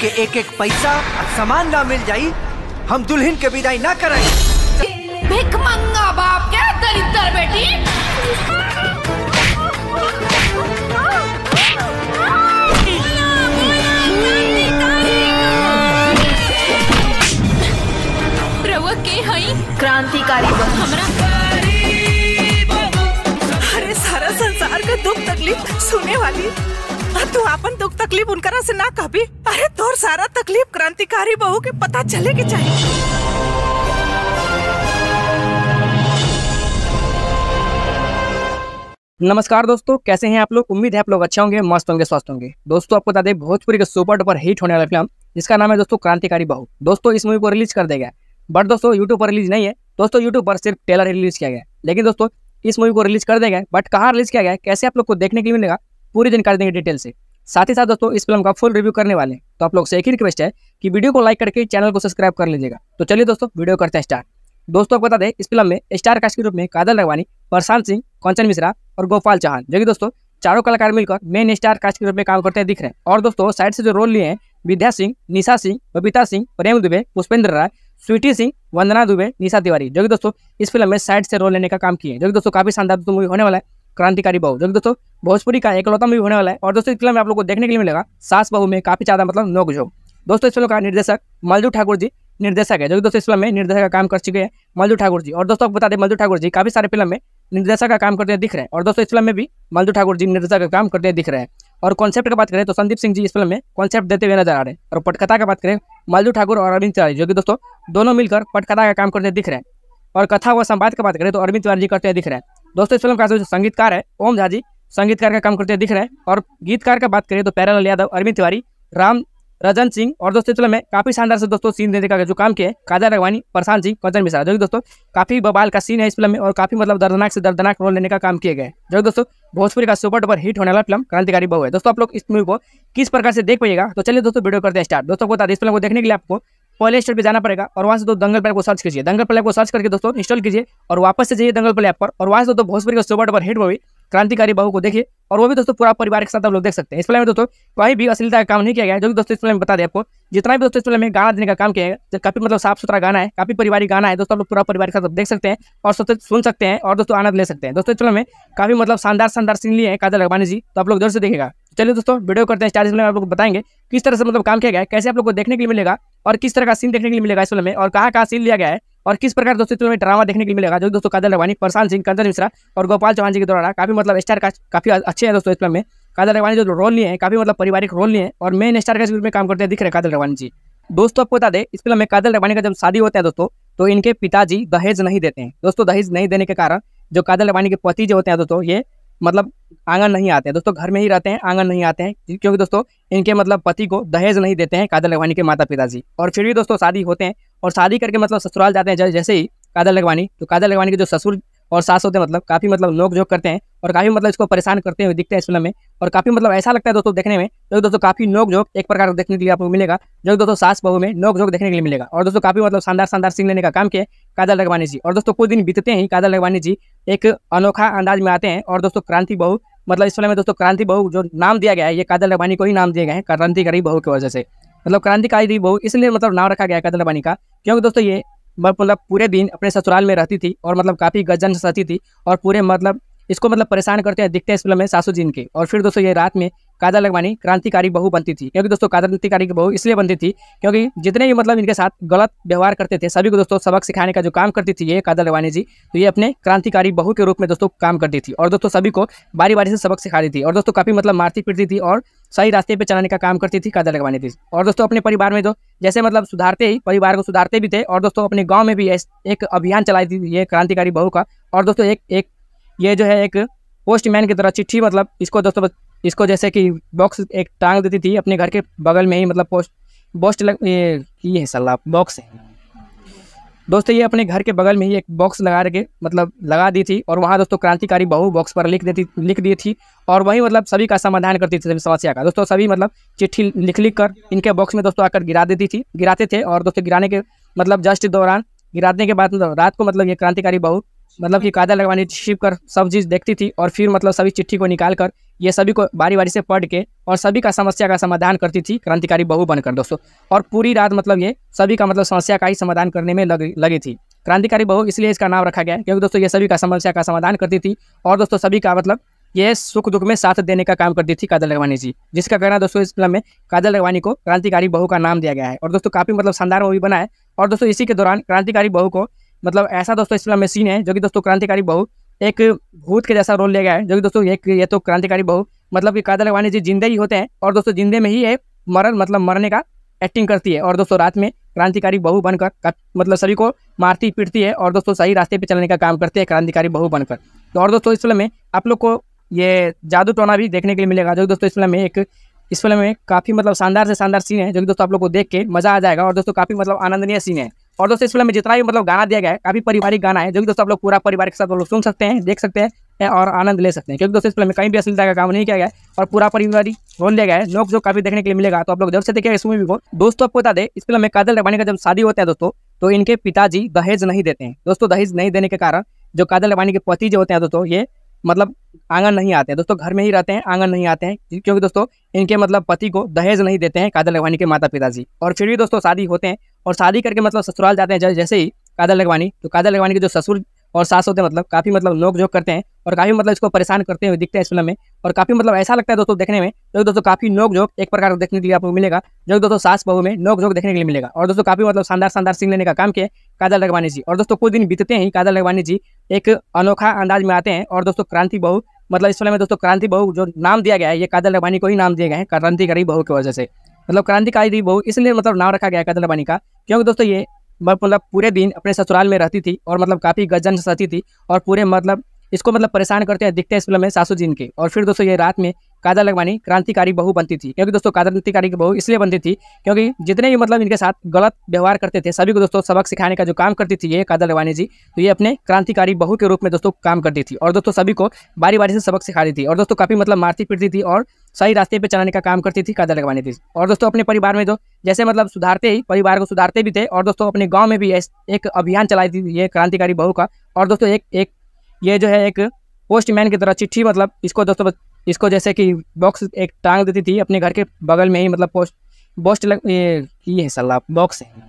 के एक एक पैसा सामान ना मिल जाये हम दुल्हन के विदाई ना करें भिख मंगा बाप के दरिद्र बेटी के हई क्रांतिकारी बन हमरा अरे सारा संसार का दुख तकलीफ सुने वाली तू तो अपन दुख तकलीफ उनकरा से ना कभी अरे तोर सारा तकलीफ क्रांतिकारी बहू के पता चले के चाहिए नमस्कार दोस्तों कैसे हैं आप लोग उम्मीद है आप लोग अच्छे होंगे मस्त होंगे स्वस्थ होंगे दोस्तों आपको बता दें भोजपुरी के सुपर डुपर हिट होने वाला फिल्म जिसका नाम है दोस्तों क्रांतिकारी बहू दोस्तों इस मूवी को रिलीज कर दिया गया बट दोस्तों यूट्यूब पर रिलीज नहीं है दोस्तों यूट्यूब पर सिर्फ टेलर रिलीज किया गया लेकिन दोस्तों इस मूवी को रिलीज कर दिया गया बट कहाँ रिलीज किया गया कैसे आप लोग को देखने के लिए मिलेगा पूरी जानकारी देंगे डिटेल से साथ ही साथ दोस्तों इस फिल्म का फुल रिव्यू करने वाले तो आप लोग से एक ही रिक्वेस्ट है कि वीडियो को लाइक करके चैनल को सब्सक्राइब कर लीजिएगा तो चलिए दोस्तों वीडियो करते हैं स्टार्ट दोस्तों आपको बता दें इस फिल्म में स्टार कास्ट के रूप में कादल रवानी प्रशांत सिंह कंचन मिश्रा और गोपाल चौहान जो कि दोस्तों चारों कलाकार मिलकर मेन स्टार कास्ट के रूप में काम करते हैं दिख रहे हैं और दोस्तों साइड से जो रोल लिए हैं विद्या सिंह निशा सिंह बबीता सिंह प्रेम दुबे पुष्पेंद्र राय स्वीटी सिंह वंदना दुबे निशा तिवारी जो कि दोस्तों इस फिल्म में साइड से रोल लेने का काम किए जो कि दोस्तों काफी शानदार मूवी होने वाला है क्रांतिकारी बहु जो दोस्तों भोजपुरी का एकलौता मूवी होने वाला है और दोस्तों इस फिल्म में आप लोग को देखने के लिए मिलेगा सास बहू में काफ़ी ज़्यादा मतलब नोकझोंक दोस्तों इस फिल्म का निर्देशक मलजू ठाकुर जी निर्देशक है जो कि दोस्तों इस फिल्म में निर्देशक का काम कर चुके हैं मलजू ठाकुर जी और दोस्तों आपको बता दें मलजू ठाकुर जी काफ़ी सारे फिल्म में निर्देशक का काम करते हैं दिख रहे हैं और दोस्तों इस फिल्म में भी मलजू ठाकुर जी निर्देशक का काम करते दिख रहे हैं और कॉन्सेप्ट की बात करें तो संदीप सिंह जी इस फिल्म में कॉन्सेप्ट देते हुए नजर आ रहे हैं और पटकथा की बात करें मलजू ठाकुर और अरविंद तिवारी जो कि दोस्तों दोनों मिलकर पटकथा का काम करते दिख रहे हैं और कथा व संवाद की बात करें तो अरविंद तिवारी जी करते दिख रहे हैं दोस्तों इस फिल्म का जो संगीतकार है ओम झा जी संगीतकार का काम करते दिख रहे हैं और गीतकार का बात करें तो पैरल यादव अरविंद तिवारी राम रजन सिंह और दोस्तों फिल्म में काफी शानदार से दोस्तों सीन देने का जो काम किया काजा रगवानी प्रशांत सिंह कंचन मिश्रा जो कि दोस्तों काफी बबाल का सीन है इस फिल्म में और काफी मतलब दर्दनाक से दर्दनाक रोल लेने का काम किए गए जो दोस्तों भोजपुरी का सुपर डुपर हिट होने वाला फिल्म क्रांतिकारी बहु है दोस्तों आप लोग इस मूवी को किस प्रकार से देख पाइएगा तो चलिए दोस्तों वीडियो करते हैं स्टार्ट दोस्तों बता इस फिल्म को देखने के लिए आपको पहले स्टेट पर जाना पड़ेगा और वहाँ से तो दंगल प्लेप को सर्च कीजिए दंगल प्लेप को सर्च करके दोस्तों इंस्टॉल कीजिए और वापस से जाइए दंगल प्लेप पर और वहाँ से दोस्तों भोजपुर का सोबा डबर हेड बॉबी क्रांतिकारी बहू को देखिए और वो भी दोस्तों पूरा परिवार के साथ आप लोग देख सकते हैं इस फिल्म में दोस्तों कोई भी अश्लीलता का काम नहीं किया गया है जो भी दोस्तों इस फिल्म में बता दें आपको जितना भी दोस्तों इस फिल्म में गाना देने का काम किया गया काफी मतलब साफ सुथरा गाना है काफी पारिवारिक गाना है दोस्तों आप लोग पूरा परिवार के साथ देख सकते हैं और सबसे सुन सकते हैं और दोस्तों आनंद ले सकते हैं दोस्तों इस फिल्म में काफी मतलब शानदार शानदार सीन लिए हैं काजल अगवानी जी तो आप लोग जरूर से देखेगा चलिए दोस्तों वीडियो करते हैं स्टार्ट इस फिल्म में आप लोग बताएंगे किस तरह से मतलब काम किया गया कैसे आप लोग को देखने के लिए मिलेगा और किस तरह का सीन देखने के लिए मिलेगा इस फिल्म में और कहाँ कहाँ सीन लिया गया है और किस प्रकार दोस्तों फिल्म में ड्रामा देखने के लिए मिलेगा जो दोस्तों काजल रवानी प्रशांत सिंह कंदन मिश्रा और गोपाल चौहान जी के द्वारा काफी मतलब स्टार का काफी अच्छे हैं दोस्तों इस फिल्म में काजल रवानी जो रोल लिए हैं काफी मतलब पारिवारिक रोल लिए हैं और मेन स्टार का में काम करते हैं दिख रहे काजल रवानी जी दोस्तों आपको बता दें इस फिल्म में काजल रवानी का जब शादी होता है दोस्तों तो इनके पिताजी दहेज नहीं देते हैं दोस्तों दहेज नहीं देने के कारण जो काजल रवानी के पति जो होते हैं दोस्तों ये मतलब आंगन नहीं आते हैं दोस्तों घर में ही रहते हैं आंगन नहीं आते हैं क्योंकि दोस्तों इनके मतलब पति को दहेज नहीं देते हैं काजल रवानी के माता पिताजी और फिर भी दोस्तों शादी होते हैं और शादी करके मतलब ससुराल जाते हैं जैसे ही कादल लगवानी तो कादल लगवानी के जो ससुर और सास होते हैं मतलब काफ़ी मतलब नोक झोंक करते हैं और काफ़ी मतलब इसको परेशान करते हुए दिखते हैं इस फिल्म में और काफ़ी मतलब ऐसा लगता है दोस्तों देखने में जो दोस्तों काफ़ी नोक झोंक एक प्रकार देखने के लिए आपको मिलेगा जो दोस्तों सास बहू में नोक झोंक देखने के लिए मिलेगा और दोस्तों काफ़ी मतलब शानदार शानदार सीन लेने का काम किया कादल लगवानी जी और दोस्तों कुछ दिन बीतते ही कादल लगवानी जी एक अनोखा अंदाज में आते हैं और दोस्तों क्रांति बहू मतलब इस फिल्म में दोस्तों क्रांति बहू जो नाम दिया गया है ये कादल लगवानी को ही नाम दिया गया है करी बहू की वजह से मतलब क्रांतिकारी बहू इसलिए मतलब नाम रखा गया कदल का क्योंकि दोस्तों ये मतलब पूरे दिन अपने ससुराल में रहती थी और मतलब काफ़ी गजन सहती थी और पूरे मतलब इसको मतलब परेशान करते हैं दिखते हैं इस फिल्म में सासू जी इनके और फिर दोस्तों ये रात में काजल लगवानी क्रांतिकारी बहू बनती थी क्योंकि दोस्तों क्रांतिकारी बहू इसलिए बनती थी क्योंकि जितने भी मतलब इनके साथ गलत व्यवहार करते थे सभी को दोस्तों सबक सिखाने का जो काम करती थी ये काजल लगवानी जी तो ये अपने क्रांतिकारी बहू के रूप में दोस्तों काम करती थी और दोस्तों सभी को बारी बारी से सबक सिखाती थी और दोस्तों काफ़ी मतलब मारती पीटती थी और सही रास्ते पर चलाने का काम करती थी कादर लगवानी थी और दोस्तों अपने परिवार में तो जैसे मतलब सुधारते ही परिवार को सुधारते भी थे और दोस्तों अपने गाँव में भी एक अभियान चलाई थी ये क्रांतिकारी बहू का और दोस्तों एक एक ये जो है एक पोस्टमैन की तरह चिट्ठी मतलब इसको दोस्तों इसको जैसे कि बॉक्स एक टांग देती थी अपने घर के बगल में ही मतलब पोस्ट बॉस्ट लग ये, ये है सलाह बॉक्स है दोस्तों ये अपने घर के बगल में ही एक बॉक्स लगा के मतलब लगा दी थी और वहाँ दोस्तों क्रांतिकारी बहू बॉक्स पर लिख देती लिख दी थी और वही मतलब सभी का समाधान करती थी समस्या का दोस्तों सभी मतलब चिट्ठी लिख लिख कर इनके बॉक्स में दोस्तों आकर गिरा देती थी गिराते थे और दोस्तों गिराने के मतलब जस्ट दौरान गिराने के बाद रात को मतलब ये क्रांतिकारी बहू मतलब कि कायदा लगवानी छिप कर सब चीज़ देखती थी और फिर मतलब सभी चिट्ठी को निकाल कर ये सभी को बारी बारी से पढ़ के और सभी का समस्या का समाधान करती थी क्रांतिकारी बहू बनकर दोस्तों और पूरी रात मतलब ये सभी का मतलब समस्या का ही समाधान करने में लग लगी थी क्रांतिकारी बहू इसलिए इसका नाम रखा गया क्योंकि दोस्तों ये सभी का समस्या का समाधान करती थी और दोस्तों सभी का मतलब ये सुख दुख में साथ देने का काम करती थी कादल लगवानी जी जिसका कहना दोस्तों इस फिल्म में कादल लगवानी को क्रांतिकारी बहू का नाम दिया गया है और दोस्तों काफ़ी मतलब शानदार मूवी बना है और दोस्तों इसी के दौरान क्रांतिकारी बहू को मतलब ऐसा दोस्तों इस फिल्म में सीन है जो कि दोस्तों क्रांतिकारी बहू एक भूत के जैसा रोल ले गया है जो कि दोस्तों एक ये तो क्रांतिकारी बहू मतलब कि कादल अगवानी जी जिंदे ही होते हैं और दोस्तों जिंदे में ही है मरण मतलब मरने का एक्टिंग करती है और दोस्तों रात में क्रांतिकारी बहू बनकर मतलब सभी को मारती पीटती है और दोस्तों सही रास्ते पर चलने का काम करती है क्रांतिकारी बहू बनकर तो और दोस्तों इस फिल्म में आप लोग को ये जादू टोना भी देखने के लिए मिलेगा जो दोस्तों इस फिल्म में एक इस फिल्म में काफ़ी मतलब शानदार से शानदार सीन है जो कि दोस्तों आप लोग को देख के मज़ा आ जाएगा और दोस्तों काफ़ी मतलब आनंदनीय सीन है और दोस्तों इस फिल्म में जितना भी मतलब गाना दिया गया है काफी पारिवारिक गाना है जो कि दोस्तों आप लोग पूरा परिवार के साथ लोग सुन सकते हैं देख सकते हैं और आनंद ले सकते हैं क्योंकि दोस्तों इस फिल्म में कहीं भी असलता का काम नहीं किया गया और पूरा परिवार रोल लिया गया है लोग जो काफी देखने के लिए मिलेगा तो आप लोग जब से देखेगा इस मूवी को दोस्तों आपको बता दें इस फिल्म में कादल रबानी का जब शादी होता है दोस्तों तो इनके पिताजी दहेज नहीं देते हैं दोस्तों दहेज नहीं देने के कारण जो कादल रबानी के पति जो होते हैं दोस्तों ये मतलब आंगन नहीं आते हैं दोस्तों घर में ही रहते हैं आंगन नहीं आते हैं क्योंकि दोस्तों इनके मतलब पति को दहेज नहीं देते हैं काजल लगवानी के माता पिताजी और फिर भी दोस्तों शादी होते हैं और शादी करके मतलब ससुराल जाते हैं जैसे ही काजल लगवानी तो काजल लगवानी के जो ससुर और सास होते हैं मतलब काफ़ी मतलब नोक झोंक करते हैं और काफ़ी मतलब इसको परेशान करते हुए दिखते हैं इस फिल्म में और काफ़ी मतलब ऐसा लगता है दोस्तों देखने में जो दोस्तों काफ़ी नोक झोंक एक प्रकार का देखने के लिए आपको मिलेगा जो दोस्तों सास बहू में नोक झोंक देखने के लिए मिलेगा और दोस्तों काफ़ी मतलब शानदार शानदार सीन लेने का काम किया काजल रघवानी जी और दोस्तों कुछ दिन बीतते ही काजल रघवानी जी एक अनोखा अंदाज में आते हैं और दोस्तों क्रांति बहू मतलब इस फिल्म में दोस्तों क्रांति बहू जो नाम दिया गया है ये काजल रगवानी को ही नाम दिया गया है क्रांतिकारी बहू की वजह से मतलब क्रांतिकारी बहू इसलिए मतलब नाम रखा गया है काजल लगवानी का क्योंकि दोस्तों ये मतलब पूरे दिन अपने ससुराल में रहती थी और मतलब काफ़ी गजन सती थी और पूरे मतलब इसको मतलब परेशान करते हैं दिखते हैं इस फिल्म में सासू जी के और फिर दोस्तों ये रात में काजल लगवानी क्रांतिकारी बहू बनती थी क्योंकि दोस्तों क्रांतिकारी बहू इसलिए बनती थी क्योंकि जितने भी मतलब इनके साथ गलत व्यवहार करते थे सभी को दोस्तों सबक सिखाने का जो काम करती थी ये काजल लगवानी जी तो ये अपने क्रांतिकारी बहू के रूप में दोस्तों काम करती थी और दोस्तों सभी को बारी बारी से सबक सिखा रही थी और दोस्तों काफ़ी मतलब मारती पीटती थी और सही रास्ते पे चलाने का काम करती थी कदर लगवाने थी और दोस्तों अपने परिवार में तो जैसे मतलब सुधारते ही परिवार को सुधारते भी थे और दोस्तों अपने गाँव में भी एक अभियान चलाई थी ये क्रांतिकारी बहू का और दोस्तों एक एक ये जो है एक पोस्टमैन की तरह चिट्ठी मतलब इसको दोस्तों इसको जैसे कि बॉक्स एक टांग देती थी अपने घर के बगल में ही मतलब पोस्ट पोस्ट लग ये, ये है सलाह बॉक्स है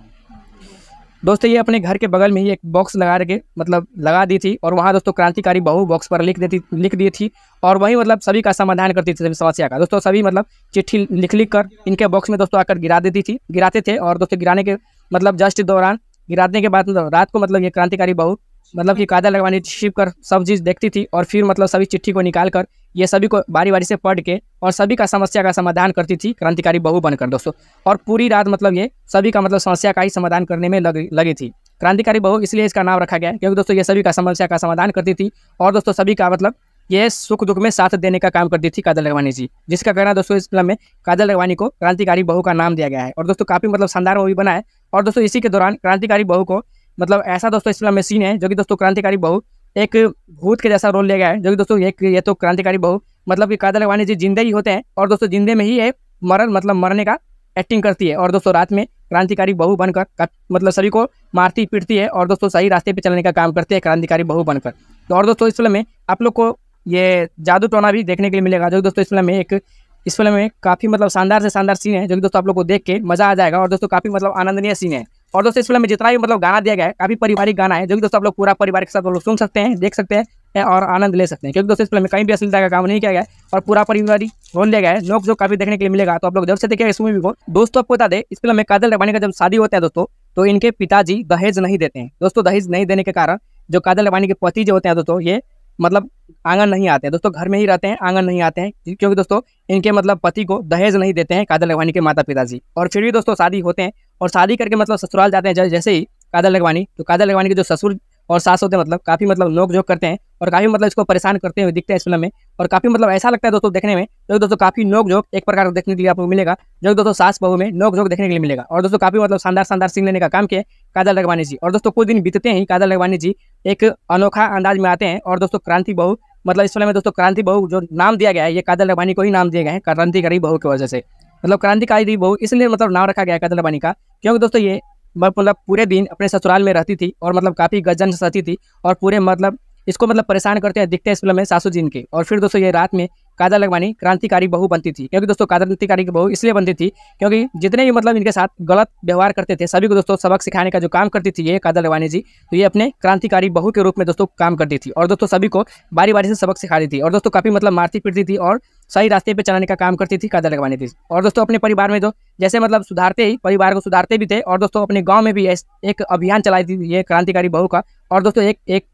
दोस्तों ये अपने घर के बगल में ही एक बॉक्स लगा रखे मतलब लगा दी थी और वहाँ दोस्तों क्रांतिकारी बहू बॉक्स पर लिख देती लिख दी थी और वहीं मतलब सभी का समाधान करती थी सभी समस्या का दोस्तों सभी मतलब चिट्ठी लिख लिख कर इनके बॉक्स में दोस्तों आकर गिरा देती थी गिराते थे और दोस्तों गिराने के मतलब जस्ट दौरान गिराने के बाद मतलब रात को मतलब ये क्रांतिकारी बहू मतलब कि कायदा लगवाने छिप कर सब चीज़ देखती थी और फिर मतलब सभी चिट्ठी को निकाल कर ये सभी को बारी बारी से पढ़ के और सभी का समस्या का समाधान करती थी क्रांतिकारी बहू बनकर दोस्तों और पूरी रात मतलब ये सभी का मतलब समस्या का ही समाधान करने में लग, लगी थी क्रांतिकारी बहु इसलिए इसका नाम रखा गया क्योंकि दोस्तों ये सभी का समस्या का समाधान करती थी और दोस्तों सभी का मतलब ये सुख दुख में साथ देने का काम करती थी काजल रगवानी जी जिसका कहना दोस्तों इस फिल्म मतलब में काजल रगवानी को क्रांतिकारी बहू का नाम दिया गया है और दोस्तों काफ़ी मतलब शानदार मूवी बना है और दोस्तों इसी के दौरान क्रांतिकारी बहू को मतलब ऐसा दोस्तों इस फिल्म मतलब में सीन है जो कि दोस्तों क्रांतिकारी बहू एक भूत के जैसा रोल ले गया है जो कि दोस्तों एक ये तो क्रांतिकारी बहु मतलब कि कादर लगवानी जी जिंदे ही होते हैं और दोस्तों जिंदे में ही है मरण मतलब मरने का एक्टिंग करती है और दोस्तों रात में क्रांतिकारी बहू बनकर मतलब सभी को मारती पीटती है और दोस्तों सही रास्ते पर चलने का काम करती है क्रांतिकारी बहू बनकर तो और दोस्तों इस फिल्म में आप लोग को ये जादू टोना भी देखने के लिए मिलेगा जो कि दोस्तों इस फिल्म में एक इस फिल्म में काफ़ी मतलब शानदार से शानदार सीन है जो कि दोस्तों आप लोग को देख के मज़ा आ जाएगा और दोस्तों काफ़ी मतलब आनंदनीय सीन है और दोस्तों इस फिल्म में जितना भी मतलब गाना दिया गया है काफ़ी पारिवारिक गाना है जो कि दोस्तों आप लोग पूरा परिवार के साथ लोग सुन सकते हैं देख सकते हैं और आनंद ले सकते हैं क्योंकि दोस्तों इस फिल्म में कहीं भी असलता का काम नहीं किया गया और पूरा परिवार रोल लिया गया है लोग जो काफ़ी देखने के लिए मिलेगा तो आप लोग जब से देखेगा इस मूवी को दोस्तों आपको बता दे इस फिल्म में कादल रबानी का जब शादी होता है दोस्तों तो इनके पिताजी दहेज नहीं देते हैं दोस्तों दहेज नहीं देने के कारण जो कादल रबानी के पति जो होते हैं दोस्तों ये मतलब आंगन नहीं आते हैं दोस्तों घर में ही रहते हैं आंगन नहीं आते हैं क्योंकि दोस्तों इनके मतलब पति को दहेज नहीं देते हैं कादल लगवानी के माता पिताजी और फिर भी दोस्तों शादी होते हैं और शादी करके मतलब ससुराल जाते हैं जैसे ही कादल लगवानी तो कादल लगवानी के जो ससुर और सास होते हैं मतलब काफ़ी मतलब नोक झोंक करते हैं और काफ़ी मतलब इसको परेशान करते हुए दिखते हैं इस फिल्म में और काफ़ी मतलब ऐसा लगता है दोस्तों देखने में जो दोस्तों काफ़ी नोक झोंक एक प्रकार का देखने के लिए आपको मिलेगा जो दोस्तों सास बहू में नोक झोंक देखने के लिए मिलेगा और दोस्तों काफ़ी मतलब शानदार शानदार सीन लेने का काम किया काजल लगवानी जी और दोस्तों कुछ दिन बीतते ही काजल लगवानी जी एक अनोखा अंदाज में आते हैं और दोस्तों क्रांति बहू मतलब इस फिल्म में दोस्तों क्रांति बहू जो नाम दिया गया है ये काजल लगवानी को ही नाम दिया गया है क्रांतिकारी बहू की वजह से मतलब क्रांतिकारी बहू इसलिए मतलब नाम रखा गया है काजल लगवानी का क्योंकि दोस्तों ये मतलब पूरे दिन अपने ससुराल में रहती थी और मतलब काफ़ी गजन सती थी और पूरे मतलब इसको मतलब परेशान करते हैं दिखते हैं इस फिल्म में सासू जी इनके और फिर दोस्तों ये रात में काजल लगवानी क्रांतिकारी बहू बनती थी क्योंकि दोस्तों क्रांतिकारी बहू इसलिए बनती थी क्योंकि जितने भी मतलब इनके साथ गलत व्यवहार करते थे सभी को दोस्तों सबक सिखाने का जो काम करती थी ये काजल लगवानी जी तो ये अपने क्रांतिकारी बहू के रूप में दोस्तों काम करती थी और दोस्तों सभी को बारी बारी से सबक सिखाती थी और दोस्तों काफ़ी मतलब मारती पीटती थी और सही रास्ते पर चलाने का काम करती थी काजल लगवानी थी और दोस्तों अपने परिवार में तो जैसे मतलब सुधारते ही परिवार को सुधारते भी थे और दोस्तों अपने गाँव में भी एक अभियान चलाई थी ये क्रांतिकारी बहू का और दोस्तों एक एक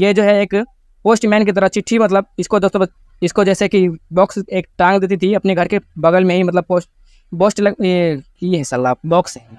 ये जो है एक पोस्टमैन की तरह चिट्ठी मतलब इसको दोस्तों इसको जैसे कि बॉक्स एक टांग देती थी अपने घर के बगल में ही मतलब पोस्ट पोस्ट लग ये ये है सलाह बॉक्स है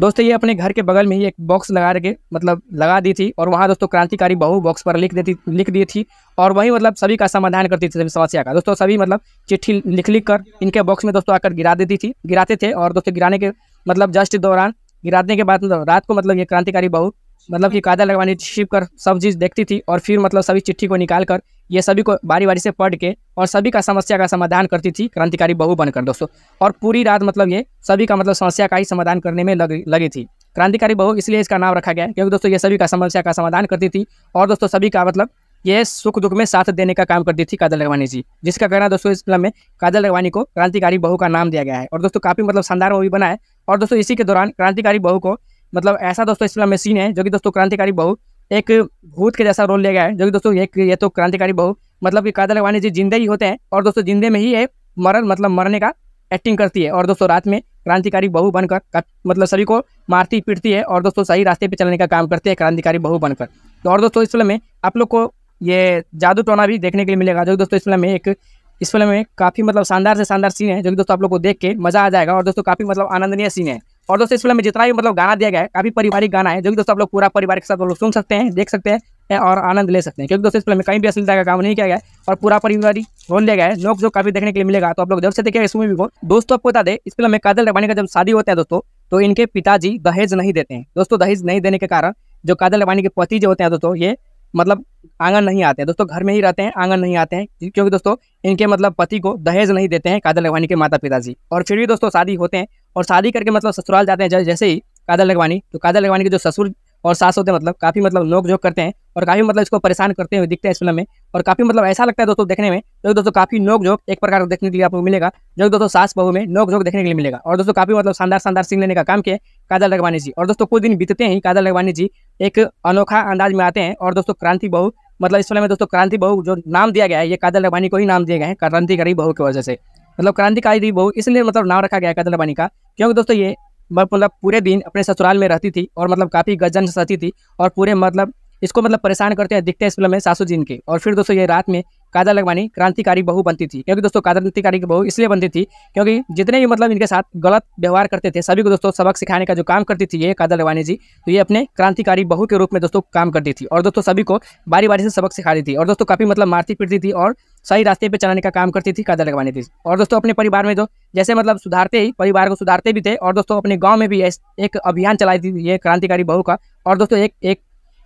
दोस्तों ये अपने घर के बगल में ही एक बॉक्स लगा के मतलब लगा दी थी और वहाँ दोस्तों क्रांतिकारी बहू बॉक्स पर लिख देती लिख दी थी और वही मतलब सभी का समाधान करती थी सभी समस्या का दोस्तों सभी मतलब चिट्ठी लिख लिख कर इनके बॉक्स में दोस्तों आकर गिरा देती थी गिराते थे और दोस्तों गिराने के मतलब जस्ट दौरान गिराने के बाद रात को मतलब ये क्रांतिकारी बहु मतलब कि कायदा लगवानी छिप कर सब चीज़ देखती थी और फिर मतलब सभी चिट्ठी को निकाल कर ये सभी को बारी बारी से पढ़ के और सभी का समस्या का समाधान करती थी क्रांतिकारी बहू बनकर दोस्तों और पूरी रात मतलब ये सभी का मतलब समस्या का ही समाधान करने में लग, लगी थी क्रांतिकारी बहू इसलिए इसका नाम रखा गया क्योंकि दोस्तों ये सभी का समस्या का समाधान करती थी और दोस्तों सभी का मतलब ये सुख दुख में साथ देने का काम करती थी काजल लगवानी जी जिसका कहना दोस्तों इस फिल्म में कादल लगवानी को क्रांतिकारी बहू का नाम दिया गया है और दोस्तों काफ़ी मतलब शानदार मूवी बना है और दोस्तों इसी के दौरान क्रांतिकारी बहू को मतलब ऐसा दोस्तों इस फिल्म में सीन है जो कि दोस्तों क्रांतिकारी बहू एक भूत के जैसा रोल ले गया है जो कि दोस्तों एक ये तो क्रांतिकारी बहू मतलब कि कादल अगवानी जी जिंदे ही होते हैं और दोस्तों जिंदे में ही है मरण मतलब मरने का एक्टिंग करती है और दोस्तों रात में क्रांतिकारी बहू बनकर मतलब सभी को मारती पीटती है और दोस्तों सही रास्ते पर चलने का काम करती है क्रांतिकारी बहू बनकर तो और दोस्तों इस फिल्म में आप लोग को ये जादू टोना भी देखने के लिए मिलेगा जो दोस्तों इस फिल्म में एक इस फिल्म में काफ़ी मतलब शानदार से शानदार सीन है जो कि दोस्तों आप लोग को देख के मज़ा आ जाएगा और दोस्तों काफ़ी मतलब आनंदनीय सीन है और दोस्तों इस फिल्म में जितना भी मतलब गाना दिया गया है काफी पारिवारिक गाना है जो कि दोस्तों आप लोग पूरा परिवार के साथ लोग सुन सकते हैं देख सकते हैं और आनंद ले सकते हैं क्योंकि दोस्तों इस फिल्म में कहीं भी असलता का काम नहीं किया गया है और पूरा परिवार रोल दिया गया है लोग जो काफी देखने के लिए मिलेगा तो आप लोग जब से देखेगा इस मूवी को दोस्तों आपको बता दें इस फिल्म में काजल रबानी का जब शादी होता है दोस्तों तो इनके पिताजी दहेज नहीं देते हैं दोस्तों दहेज नहीं देने के कारण जो काजल रबानी के पति जो होते हैं दोस्तों ये मतलब आंगन नहीं आते हैं दोस्तों घर में ही रहते हैं आंगन नहीं आते हैं क्योंकि दोस्तों इनके मतलब पति को दहेज नहीं देते हैं काजल रवानी के माता पिताजी और फिर भी दोस्तों शादी होते हैं और शादी करके मतलब ससुराल जाते हैं जैसे ही काजल लगवानी तो काजल लगवानी के जो ससुर और सास होते हैं मतलब काफ़ी मतलब नोक झोंक करते हैं और काफ़ी मतलब इसको परेशान करते हुए दिखते हैं इस फिल्म में और काफ़ी मतलब ऐसा लगता है दोस्तों देखने में जो दोस्तों काफ़ी नोक झोंक एक प्रकार का देखने के लिए आपको मिलेगा जो दोस्तों सास बहू में नोक झोंक देखने के लिए मिलेगा और दोस्तों काफ़ी मतलब शानदार शानदार सीन लेने का काम किया काजल लगवानी जी और दोस्तों कुछ दिन बीतते ही काजल लगवानी जी एक अनोखा अंदाज में आते हैं और दोस्तों क्रांति बहू मतलब इस फिल्म में दोस्तों क्रांति बहू जो नाम दिया गया है ये कादर लगवानी को ही नाम दिया गया है करी बहू की वजह से मतलब क्रांतिकारी बहू इसलिए मतलब नाम रखा गया कदलाबानी का क्योंकि दोस्तों ये मतलब पूरे दिन अपने ससुराल में रहती थी और मतलब काफ़ी गजन से रहती थी और पूरे मतलब इसको मतलब परेशान करते हैं दिखते हैं इस फिल्म में सासू जी के और फिर दोस्तों ये रात में काजल लगवानी क्रांतिकारी बहू बनती थी क्योंकि दोस्तों क्रांतिकारी बहू इसलिए बनती थी क्योंकि जितने भी मतलब इनके साथ गलत व्यवहार करते थे सभी को दोस्तों सबक सिखाने का जो काम करती थी ये काजल लगवानी जी तो ये अपने क्रांतिकारी बहू के रूप में दोस्तों काम करती थी और दोस्तों सभी को बारी बारी से सबक सिखाती थी और दोस्तों काफ़ी मतलब मारती पीटती थी और सही रास्ते पर चलाने का काम करती थी काजल लगवानी थी और दोस्तों अपने परिवार में तो जैसे मतलब सुधारते ही परिवार को सुधारते भी थे और दोस्तों अपने गाँव में भी एक अभियान चलाई थी ये क्रांतिकारी बहू का और दोस्तों एक एक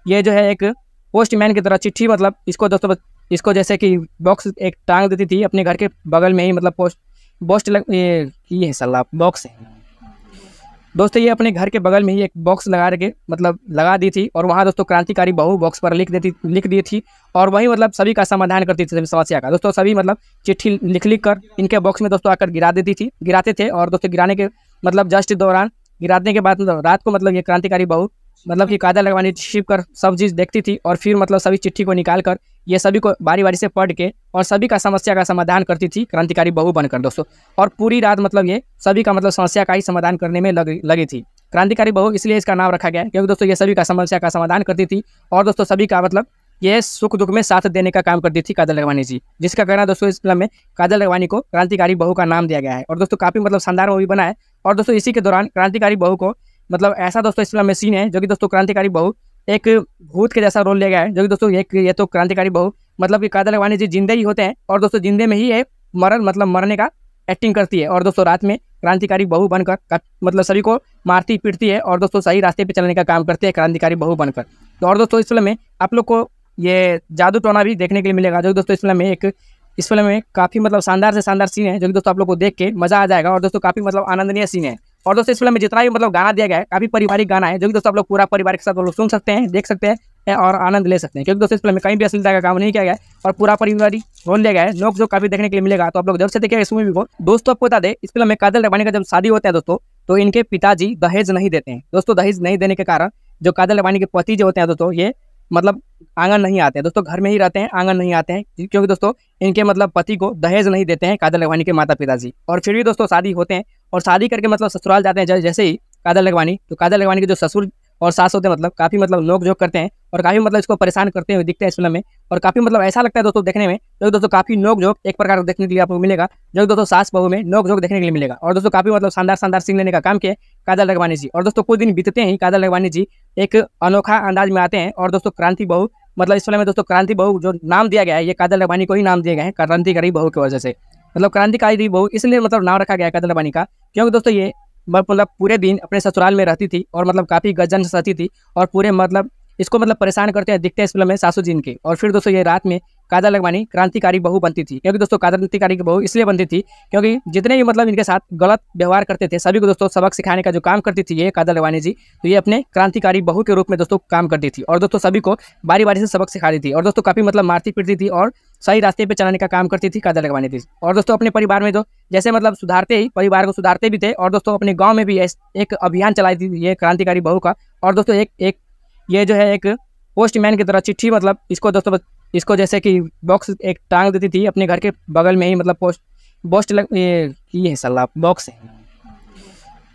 ये जो है एक पोस्टमैन की तरह चिट्ठी मतलब इसको दोस्तों इसको जैसे कि बॉक्स एक टांग देती थी अपने घर के बगल में ही मतलब पोस्ट पोस्ट लग ये ये सलाह बॉक्स है दोस्तों ये अपने घर के बगल में ही एक बॉक्स लगा के मतलब लगा दी थी और वहाँ दोस्तों क्रांतिकारी बहू बॉक्स पर लिख देती लिख दी थी और वही मतलब सभी का समाधान करती थी सभी समस्या का दोस्तों सभी मतलब चिट्ठी लिख लिख कर इनके बॉक्स में दोस्तों आकर गिरा देती थी गिराते थे और दोस्तों गिराने के मतलब जस्ट दौरान गिराने के बाद रात को मतलब ये क्रांतिकारी बहू मतलब कि कायदा लगवानी छिप कर सब चीज़ देखती थी और फिर मतलब सभी चिट्ठी को निकाल कर ये सभी को बारी बारी से पढ़ के और सभी का समस्या का समाधान करती थी क्रांतिकारी बहू बनकर दोस्तों और पूरी रात मतलब ये सभी का मतलब समस्या का ही समाधान करने में लग लगी थी क्रांतिकारी बहू इसलिए इसका नाम रखा गया क्योंकि दोस्तों ये सभी का समस्या का समाधान करती थी और दोस्तों सभी का मतलब ये सुख दुख में साथ देने का काम करती थी कादल रगवानी जी जिसका कहना दोस्तों इस फिल्म में कादल रगवानी को क्रांतिकारी बहू का नाम दिया गया है और दोस्तों काफ़ी मतलब शानदार मूवी बना है और दोस्तों इसी के दौरान क्रांतिकारी बहू को मतलब ऐसा दोस्तों इस फिल्म में सीन है जो कि दोस्तों क्रांतिकारी बहू एक भूत के जैसा रोल ले गया है जो कि दोस्तों एक ये तो क्रांतिकारी बहू मतलब कि कादल अगवानी जी जिंदे ही होते हैं और दोस्तों जिंदे में ही है मरण मतलब मरने का एक्टिंग करती है और दोस्तों रात में क्रांतिकारी बहू बनकर मतलब सभी को मारती पीटती है और दोस्तों सही रास्ते पर चलने का काम करती है क्रांतिकारी बहू बनकर तो और दोस्तों इस फिल्म में आप लोग को ये जादू टोना भी देखने के लिए मिलेगा जो दोस्तों इस फिल्म में एक इस फिल्म में काफ़ी मतलब शानदार से शानदार सीन है जो कि दोस्तों आप लोग को देख के मज़ा आ जाएगा और दोस्तों काफ़ी मतलब आनंदनीय सीन है और दोस्तों इस फिल्म में जितना भी मतलब गाना दिया गया है काफी पारिवारिक गाना है जो कि दोस्तों आप लोग पूरा परिवार के साथ लोग सुन सकते हैं देख सकते हैं और आनंद ले सकते हैं क्योंकि दोस्तों इस फिल्म में कहीं भी असलता का काम नहीं किया गया और पूरा पारिवारिक रोल दिया गया है लोग जो काफी देखने के लिए मिलेगा तो आप लोग जब से देखेगा इस मूवी को दोस्तों आपको बता दें इस फिल्म में काजल रबानी का जब शादी होता है दोस्तों तो इनके पिताजी दहेज नहीं देते हैं दोस्तों दहेज नहीं देने के कारण जो काजल रबानी के पति जो होते हैं दोस्तों ये मतलब आंगन नहीं आते हैं दोस्तों घर में ही रहते हैं आंगन नहीं आते हैं क्योंकि दोस्तों इनके मतलब पति को दहेज नहीं देते हैं कादल लगवानी के माता पिताजी और फिर भी दोस्तों शादी होते हैं और शादी करके मतलब ससुराल जाते हैं जैसे ही कादल लगवानी तो कादल लगवानी के जो ससुर और सास होते मतलब काफ़ी मतलब नोक झोंक करते हैं और काफ़ी मतलब इसको परेशान करते हुए दिखते हैं इस फिल्म में और काफ़ी मतलब ऐसा लगता है दोस्तों देखने में जो दोस्तों काफ़ी नोक झोंक एक प्रकार का देखने के लिए आपको मिलेगा जो दोस्तों सास बहू में नोक झोंक देखने के लिए मिलेगा और दोस्तों काफ़ी मतलब शानदार शानदार सीन लेने का काम किया काजल रघवानी जी और दोस्तों कुछ दिन बीतते हैं काजल रघवानी जी एक अनोखा अंदाज में आते हैं और दोस्तों क्रांति बहू मतलब इस फिल्म में दोस्तों क्रांति बहू जो नाम दिया गया है ये काजल रगवानी को ही नाम दिए गए हैं क्रांतिकारी बहू की वजह से मतलब क्रांतिकारी बहू इसलिए मतलब नाम रखा गया है काजल लगवानी का क्योंकि दोस्तों ये मतलब पूरे दिन अपने ससुराल में रहती थी और मतलब काफ़ी गजन सहती थी और पूरे मतलब इसको मतलब परेशान करते हैं दिखते हैं इस फिल्म में सासू जी के और फिर दोस्तों ये रात में कादर लगवानी क्रांतिकारी बहू बनती थी क्योंकि दोस्तों क्रांतिकारी बहू इसलिए बनती थी क्योंकि जितने भी मतलब इनके साथ गलत व्यवहार करते थे सभी को दोस्तों सबक सिखाने का जो काम करती थी ये कादर लगवानी जी तो ये अपने क्रांतिकारी बहू के रूप में दोस्तों काम करती थी और दोस्तों सभी को बारी बारी से सबक सिखाती थी और दोस्तों काफ़ी मतलब मारती पीटती थी और सही रास्ते पर चलाने का काम करती थी कादर लगवानी थी और दोस्तों अपने परिवार में तो जैसे मतलब सुधारते ही परिवार को सुधारते भी थे और दोस्तों अपने गाँव में भी एक अभियान चलाई थी ये क्रांतिकारी बहू का और दोस्तों एक एक ये जो है एक पोस्टमैन की तरह चिट्ठी मतलब इसको दोस्तों इसको जैसे कि बॉक्स एक टांग देती थी अपने घर के बगल में ही मतलब पोस्ट बॉस्ट लग ये, ये है सलाह बॉक्स है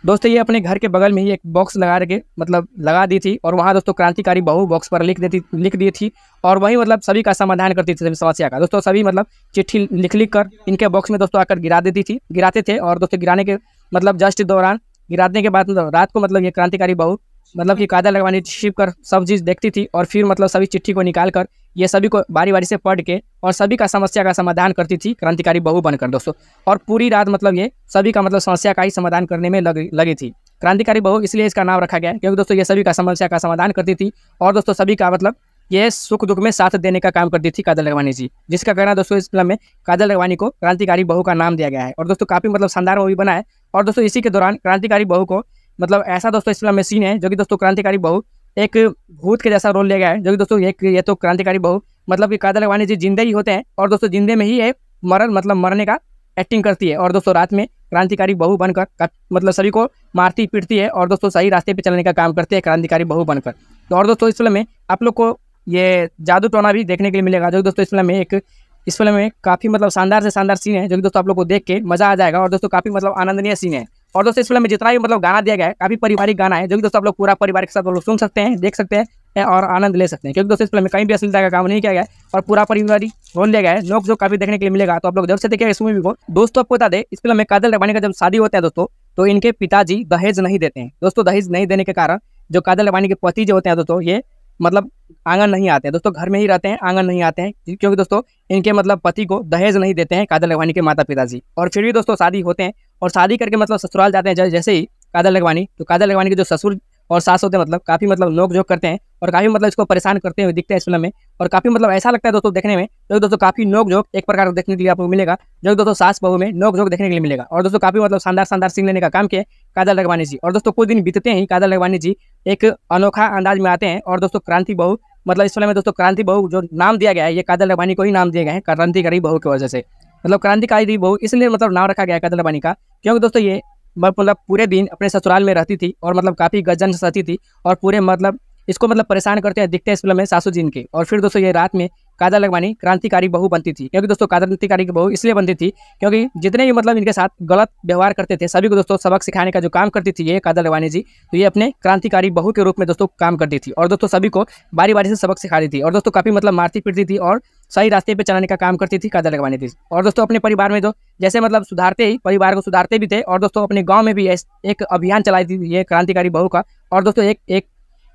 दोस्तों ये अपने घर के बगल में ही एक बॉक्स लगा के मतलब लगा दी थी और वहाँ दोस्तों क्रांतिकारी बहू बॉक्स पर लिख देती लिख दी थी और वही मतलब सभी का समाधान करती थी समस्या का दोस्तों सभी मतलब चिट्ठी लिख लिख कर इनके बॉक्स में दोस्तों आकर गिरा देती थी गिराते थे और दोस्तों गिराने के मतलब जस्ट दौरान गिराने के बाद मतलब रात को मतलब ये क्रांतिकारी बहू मतलब कि कायदा लगवाने छिप कर सब चीज़ देखती थी और फिर मतलब सभी चिट्ठी को निकाल कर ये सभी को बारी बारी से पढ़ के और सभी का समस्या का समाधान करती थी क्रांतिकारी बहू बनकर दोस्तों और पूरी रात मतलब ये सभी का मतलब समस्या का ही समाधान करने में लग, लगी थी क्रांतिकारी बहु इसलिए इसका नाम रखा गया क्योंकि दोस्तों ये सभी का समस्या का समाधान करती थी और दोस्तों सभी का मतलब ये सुख दुख में साथ देने का काम करती थी काजल रगवानी जी जिसका कहना दोस्तों इस फिल्म में काजल रगवानी को क्रांतिकारी बहू का नाम दिया गया है और दोस्तों काफ़ी मतलब शानदार मूवी बना है और दोस्तों इसी के दौरान क्रांतिकारी बहू को मतलब ऐसा दोस्तों इस फिल्म में सीन है जो कि दोस्तों क्रांतिकारी बहू एक भूत के जैसा रोल ले गया है जो कि दोस्तों एक ये तो क्रांतिकारी बहु मतलब कि कादर अगवानी जी जिंदे ही होते हैं और दोस्तों जिंदे में ही है मरल मतलब मरने का एक्टिंग करती है और दोस्तों रात में क्रांतिकारी बहू बनकर मतलब सभी को मारती पीटती है और दोस्तों सही रास्ते पर चलने का काम करती है क्रांतिकारी बहू बनकर तो और दोस्तों इस फिल्म में आप लोग को ये जादू टोना भी देखने के लिए मिलेगा जो कि दोस्तों इस फिल्म में एक इस फिल्म में काफ़ी मतलब शानदार से शानदार सीन है जो कि दोस्तों आप लोग को देख के मज़ा आ जाएगा और दोस्तों काफ़ी मतलब आनंदनीय सीन है और दोस्तों इस फिल्म में जितना भी मतलब गाना दिया गया है काफी पारिवारिक गाना है जो कि दोस्तों आप लोग पूरा परिवार के साथ लोग सुन सकते हैं देख सकते हैं और आनंद ले सकते हैं क्योंकि दोस्तों इस फिल्म में कहीं भी अश्लीलता का काम नहीं किया गया और पूरा परिवार रोल लिया गया है लोग जो काफी देखने के लिए मिलेगा तो आप लोग जब से देखेगा इस मूवी को दोस्तों आपको बता दें इस फिल्म में कादल रबानी का जब शादी होता है दोस्तों तो इनके पिताजी दहेज नहीं देते हैं दोस्तों दहेज नहीं देने के कारण जो कादल रबानी के पति जो होते हैं दोस्तों ये मतलब आंगन नहीं आते हैं दोस्तों घर में ही रहते हैं आंगन नहीं आते हैं क्योंकि दोस्तों इनके मतलब पति को दहेज नहीं देते हैं काजल लगवानी के माता पिताजी और फिर भी दोस्तों शादी होते हैं और शादी करके मतलब ससुराल जाते हैं जैसे ही काजल लगवानी तो काजल लगवानी के जो ससुर और सास होते मतलब काफ़ी मतलब नोक जोक करते हैं और काफ़ी मतलब इसको परेशान करते हुए दिखते हैं इस फिल्म में और काफ़ी मतलब ऐसा लगता है दोस्तों देखने में जो दोस्तों काफ़ी नोक झोंक एक प्रकार का देखने के लिए आपको मिलेगा जो दोस्तों सास बहू में नोक झोंक देखने के लिए मिलेगा और दोस्तों काफ़ी मतलब शानदार शानदार सीन लेने का काम किया काजल लगवानी जी और दोस्तों कुछ दिन बीतते ही काजल लगवानी जी एक अनोखा अंदाज में आते हैं और दोस्तों क्रांति बहू मतलब इस फिल्म में दोस्तों क्रांति बहू जो नाम दिया गया है ये काजल लगवानी को ही नाम दिया गया है क्रांतिकारी बहू की वजह से मतलब क्रांतिकारी बहू इसलिए मतलब नाम रखा गया है काजल लगवानी का क्योंकि दोस्तों ये मतलब पूरे दिन अपने ससुराल में रहती थी और मतलब काफ़ी गजन सहती थी और पूरे मतलब इसको मतलब परेशान करते हैं दिखते हैं इस फिल्म में सासू जी इनके और फिर दोस्तों ये रात में काजल लगवानी क्रांतिकारी बहू बनती थी क्योंकि दोस्तों क्रांतिकारी बहू इसलिए बनती थी क्योंकि जितने भी मतलब इनके साथ गलत व्यवहार करते थे सभी को दोस्तों सबक सिखाने का जो काम करती थी ये काजल लगवानी जी तो ये अपने क्रांतिकारी बहू के रूप में दोस्तों काम करती थी और दोस्तों सभी को बारी बारी से सबक सिखाती थी और दोस्तों काफ़ी मतलब मारती पीटती थी और सही रास्ते पर चलाने का काम करती थी काजल लगवानी थी और दोस्तों अपने परिवार में तो जैसे मतलब सुधारते ही परिवार को सुधारते भी थे और दोस्तों अपने गाँव में भी एक अभियान चलाई थी ये क्रांतिकारी बहू का और दोस्तों एक एक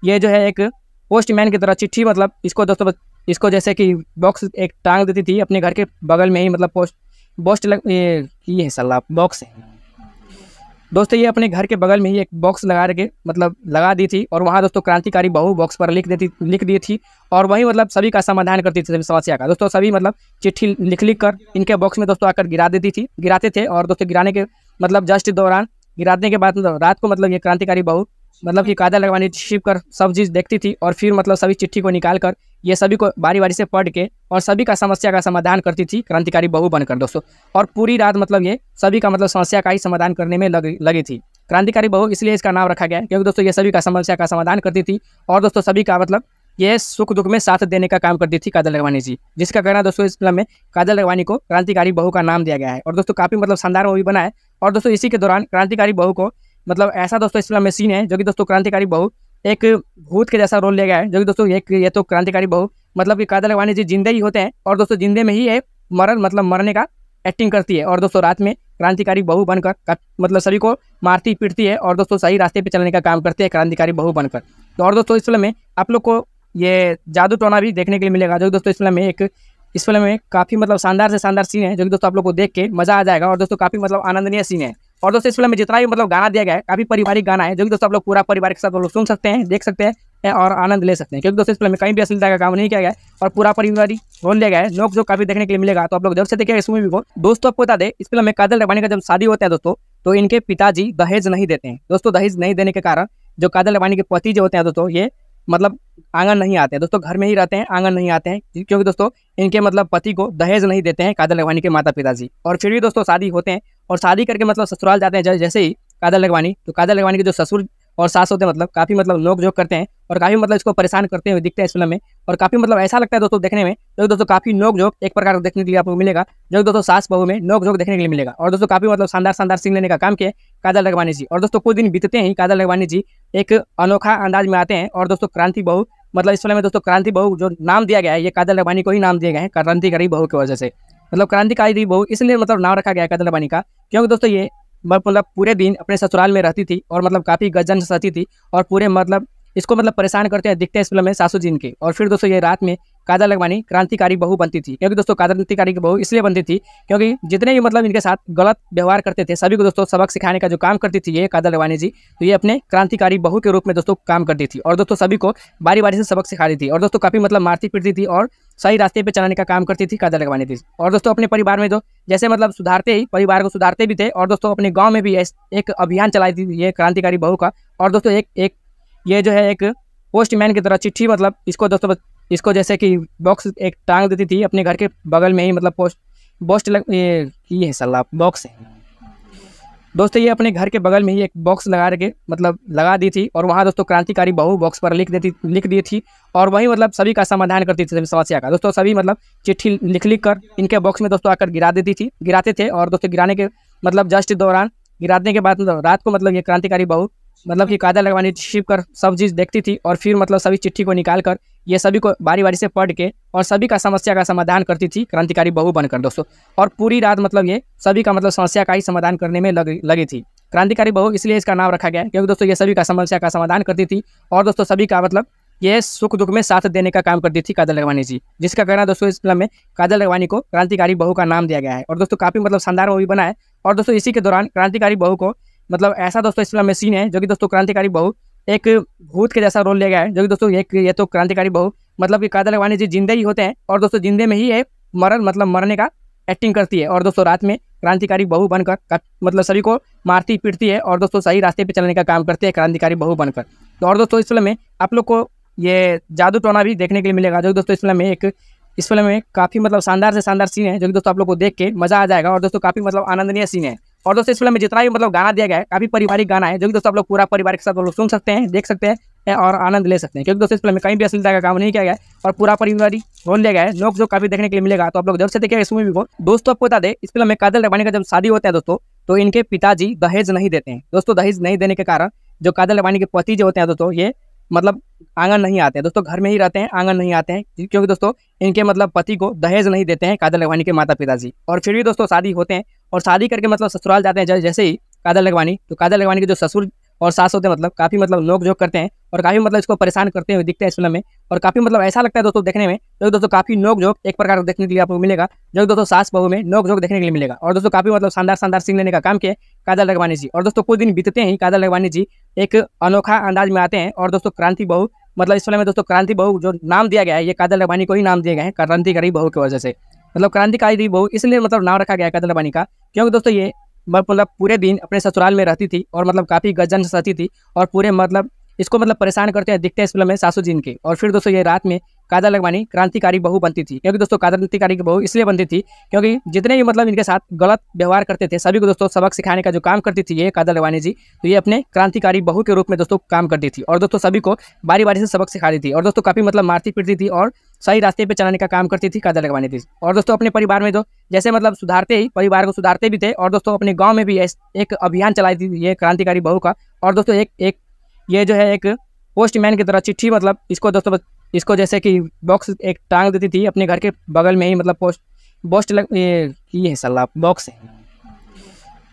ये जो है एक पोस्टमैन की तरह चिट्ठी मतलब इसको दोस्तों इसको जैसे कि बॉक्स एक टांग देती थी अपने घर के बगल में ही मतलब पोस्ट पोस्ट लग ये ये है सलाह बॉक्स है दोस्तों ये अपने घर के बगल में ही एक बॉक्स लगा के मतलब लगा दी थी और वहाँ दोस्तों क्रांतिकारी बहू बॉक्स पर लिख देती लिख दी थी और वहीं मतलब सभी का समाधान करती थी सभी समस्या का दोस्तों सभी मतलब चिट्ठी लिख लिख कर इनके बॉक्स में दोस्तों आकर गिरा देती थी गिराते थे और दोस्तों गिराने के मतलब जस्ट दौरान गिराने के बाद रात को मतलब ये क्रांतिकारी बहू मतलब कि कायदा लगवानी छिप कर सब चीज़ देखती थी और फिर मतलब सभी चिट्ठी को निकाल कर ये सभी को बारी बारी से पढ़ के और सभी का समस्या का समाधान करती थी क्रांतिकारी बहू बनकर दोस्तों और पूरी रात मतलब ये सभी का मतलब समस्या का ही समाधान करने में लग लगी थी क्रांतिकारी बहू इसलिए इसका नाम रखा गया क्योंकि दोस्तों ये सभी का समस्या का समाधान करती थी और दोस्तों सभी का मतलब ये सुख दुख में साथ देने का काम करती थी काजल लगवानी जी जिसका कहना दोस्तों इस फिल्म में कादल लगवानी को क्रांतिकारी बहू का नाम दिया गया है और दोस्तों काफ़ी मतलब शानदार मूवी बना है और दोस्तों इसी के दौरान क्रांतिकारी बहू को मतलब ऐसा दोस्तों इस फिल्म में सीन है जो कि दोस्तों क्रांतिकारी बहू एक भूत के जैसा रोल ले गया है जो कि दोस्तों एक ये तो क्रांतिकारी बहू मतलब कि कादल अगवानी जी जिंदे ही होते हैं और दोस्तों जिंदे में ही है मरण मतलब मरने का एक्टिंग करती है और दोस्तों रात में क्रांतिकारी बहू बनकर मतलब सभी को मारती पीटती है और दोस्तों सही रास्ते पे चलने का काम करती है क्रांतिकारी बहू बनकर तो और दोस्तों इस फिल्म में आप लोग को ये जादू टोना भी देखने के लिए मिलेगा जो दोस्तों इस फिल्म में एक इस फिल्म में काफ़ी मतलब शानदार से शानदार सीन है जो कि दोस्तों आप लोग को देख के मजा आ जाएगा और दोस्तों काफ़ी मतलब आनंदनीय सीन है और दोस्तों इस फिल्म में जितना भी मतलब गाना दिया गया है काफ़ी पारिवारिक गाना है जो कि दोस्तों आप लोग पूरा परिवार के साथ लोग सुन सकते हैं देख सकते हैं और आनंद ले सकते हैं क्योंकि दोस्तों इस फिल्म में कहीं भी अश्लीलता का काम नहीं किया गया है और पूरा परिवार रोल लिया गया है लोग जो काफ़ी देखने के लिए मिलेगा तो आप लोग जब से देखेगा इस मूवी को दोस्तों आपको बता दें इस फिल्म में काजल रबानी का जब शादी होता है दोस्तों तो इनके पिताजी दहेज नहीं देते हैं दोस्तों दहेज नहीं देने के कारण जो काजल रबानी के पति जो होते हैं दोस्तों ये मतलब आंगन नहीं आते हैं दोस्तों घर में ही रहते हैं आंगन नहीं आते हैं क्योंकि दोस्तों इनके मतलब पति को दहेज नहीं देते हैं कादल लगवानी के माता पिताजी और फिर भी दोस्तों शादी होते हैं और शादी करके मतलब ससुराल जाते हैं जैसे ही कादल लगवानी तो कादल लगवानी के जो ससुर और सास होते हैं मतलब काफ़ी मतलब नोक जोक करते हैं और काफ़ी मतलब इसको परेशान करते हुए दिखते हैं इस फिल्म में और काफ़ी मतलब ऐसा लगता है दोस्तों देखने में जो दोस्तों काफ़ी नोक जोक एक प्रकार का देखने के लिए आपको मिलेगा जो दोस्तों सास बहु में नोक जोक देखने के लिए मिलेगा और दोस्तों काफ़ी मतलब शानदार शानदार सीन लेने का काम किए काजल लगवानी जी और दोस्तों कुछ दिन बीतते ही काजल लगवानी जी एक अनोखा अंदाज में आते हैं और दोस्तों क्रांति बहु मतलब इस फिल्म में दोस्तों क्रांति बहु जो नाम दिया गया है ये काजल लगवानी को ही नाम गया है क्रांति क्रांतिकारी बहू की वजह से मतलब क्रांतिकारी बहू इसलिए मतलब नाम रखा गया है काजल लगवानी का क्योंकि दोस्तों ये मतलब पूरे दिन अपने ससुराल में रहती थी और मतलब काफ़ी गजन सहती थी और पूरे मतलब इसको मतलब परेशान करते हैं दिखते हैं इस फिल्म में सासू जी के और फिर दोस्तों ये रात में काजल लगवानी क्रांतिकारी बहू बनती थी क्योंकि दोस्तों क्रांतिकारी बहू इसलिए बनती थी क्योंकि जितने भी मतलब इनके साथ गलत व्यवहार करते थे सभी को दोस्तों सबक सिखाने का जो काम करती थी ये काजल लगवानी जी तो ये अपने क्रांतिकारी बहू के रूप में दोस्तों काम करती थी और दोस्तों सभी को बारी बारी से सबक सिखा थी और दोस्तों काफ़ी मतलब मारती पीटती थी और सही रास्ते पर चलाने का काम करती थी काजल लगवानी थी और दोस्तों अपने परिवार में तो जैसे मतलब सुधारते ही परिवार को सुधारते भी थे और दोस्तों अपने गाँव में भी एक अभियान चलाई थी ये क्रांतिकारी बहू का और दोस्तों एक एक ये जो है एक पोस्टमैन की तरह चिट्ठी मतलब इसको दोस्तों इसको जैसे कि बॉक्स एक टांग देती थी अपने घर के बगल में ही मतलब पोस्ट पोस्ट लग ये ये है सलाह बॉक्स है दोस्तों ये अपने घर के बगल में ही एक बॉक्स लगा के मतलब लगा दी थी और वहाँ दोस्तों क्रांतिकारी बहु बॉक्स पर लिख देती लिख दी थी और वहीं मतलब सभी का समाधान करती थी समस्या का दोस्तों सभी मतलब चिट्ठी लिख लिख कर इनके बॉक्स में दोस्तों आकर गिरा देती थी गिराते थे और दोस्तों गिराने के मतलब जस्ट दौरान गिराने के बाद रात को मतलब ये क्रांतिकारी बहू मतलब कि कायदा लगवानी छिप कर सब चीज़ देखती थी और फिर मतलब सभी चिट्ठी को निकाल कर ये सभी को बारी बारी से पढ़ के और सभी का समस्या का समाधान करती थी क्रांतिकारी बहू बनकर दोस्तों और पूरी रात मतलब ये सभी का मतलब समस्या का ही समाधान करने में लग, लगी थी क्रांतिकारी बहू इसलिए इसका नाम रखा गया क्योंकि दोस्तों ये सभी का समस्या का समाधान करती थी और दोस्तों सभी का मतलब ये सुख दुख में साथ देने का काम करती थी कादल लगवानी जी जिसका कहना दोस्तों इस फिल्म में कादल लगवानी को क्रांतिकारी बहू का नाम दिया गया है और दोस्तों काफ़ी मतलब शानदार मूवी बना है और दोस्तों इसी के दौरान क्रांतिकारी बहू को मतलब ऐसा दोस्तों इस फिल्म में सीन है जो कि दोस्तों क्रांतिकारी बहू एक भूत के जैसा रोल ले गया है जो कि दोस्तों एक ये तो क्रांतिकारी बहू मतलब कि कादल अगवानी जी जिंदे ही होते हैं और दोस्तों जिंदे में ही है मरण मतलब मरने का एक्टिंग करती है और दोस्तों रात में क्रांतिकारी बहू बनकर मतलब सभी को मारती पीटती है और दोस्तों सही रास्ते पर चलने का काम करती है क्रांतिकारी बहू बनकर तो और दोस्तों इस फिल्म में आप लोग को ये जादू टोना भी देखने के लिए मिलेगा जो दोस्तों इस फिल्म में एक इस फिल्म में काफ़ी मतलब शानदार से शानदार सीन है जो कि दोस्तों आप लोग को देख के मज़ा आ जाएगा और दोस्तों काफ़ी मतलब आनंदनीय सीन है और दोस्तों इस फिल्म में जितना भी मतलब गाना दिया गया है काफी पारिवारिक गाना है जो कि दोस्तों आप लोग पूरा परिवार के साथ लोग सुन सकते हैं देख सकते हैं और आनंद ले सकते हैं क्योंकि दोस्तों इस फिल्म में कहीं भी असलता का काम नहीं किया गया है और पूरा परिवार बोल दिया गया है लोग जो काफी देखने के लिए मिलेगा तो आप लोग जब से देखेगा इस मूवी को दोस्तों आपको बता दें इस फिल्म में कादल रबानी का जब शादी होता है दोस्तों तो इनके पिताजी दहेज नहीं देते हैं दोस्तों दहेज नहीं देने के कारण जो कादल रबानी के पति जो होते हैं दोस्तों ये मतलब आंगन नहीं आते हैं दोस्तों घर में ही रहते हैं आंगन नहीं आते हैं क्योंकि दोस्तों इनके मतलब पति को दहेज नहीं देते हैं कादल लगवानी के माता पिताजी और फिर भी दोस्तों शादी होते हैं और शादी करके मतलब ससुराल जाते हैं जैसे ही कादल लगवानी तो कादल लगवानी के जो ससुर और सास होते हैं मतलब काफ़ी मतलब नोक झोंक करते हैं और काफ़ी मतलब इसको परेशान करते हुए दिखते हैं इस फिल्म में और काफ़ी मतलब ऐसा लगता है दोस्तों देखने में जो दोस्तों काफ़ी नोक झोंक एक प्रकार देखने के लिए आपको मिलेगा जो दोस्तों सास बहू में नोक झोंक देखने के लिए मिलेगा और दोस्तों काफ़ी मतलब शानदार शानदार सीन लेने का काम किया काजल रघवानी जी और दोस्तों कुछ दिन बीतते ही काजल रघवानी जी एक अनोखा अंदाज में आते हैं और दोस्तों क्रांति बहू मतलब इस फिल्म में दोस्तों क्रांति बहू जो नाम दिया गया है ये काजल लगवानी को ही नाम दिए गए हैं क्रांतिकारी बहू की वजह से मतलब क्रांतिकारी बहू इसलिए मतलब नाम रखा गया है काजल लगवानी का क्योंकि दोस्तों ये मतलब पूरे दिन अपने ससुराल में रहती थी और मतलब काफ़ी गजन सती थी और पूरे मतलब इसको मतलब परेशान करते हैं दिखते हैं इस फिल्म में सासू जिन के और फिर दोस्तों ये रात में काजल लगवानी क्रांतिकारी बहू बनती थी क्योंकि दोस्तों क्रांतिकारी बहू इसलिए बनती थी क्योंकि जितने भी मतलब इनके साथ गलत व्यवहार करते थे सभी को दोस्तों सबक सिखाने का जो काम करती थी ये काजल लगवानी जी तो ये अपने क्रांतिकारी बहू के रूप में दोस्तों काम करती थी और दोस्तों सभी को बारी बारी से सबक सिखा रही थी और दोस्तों काफ़ी मतलब मारती पीटती थी और सही रास्ते पे चलाने का काम करती थी कदर लगवानी थी और दोस्तों अपने परिवार में तो जैसे मतलब सुधारते ही परिवार को सुधारते भी थे और दोस्तों अपने गाँव में भी एक अभियान चलाई थी ये क्रांतिकारी बहू का और दोस्तों एक एक ये जो है एक पोस्टमैन की तरह चिट्ठी मतलब इसको दोस्तों इसको जैसे कि बॉक्स एक टांग देती थी अपने घर के बगल में ही मतलब पोस्ट पोस्ट लग ये, ये है सलाह बॉक्स है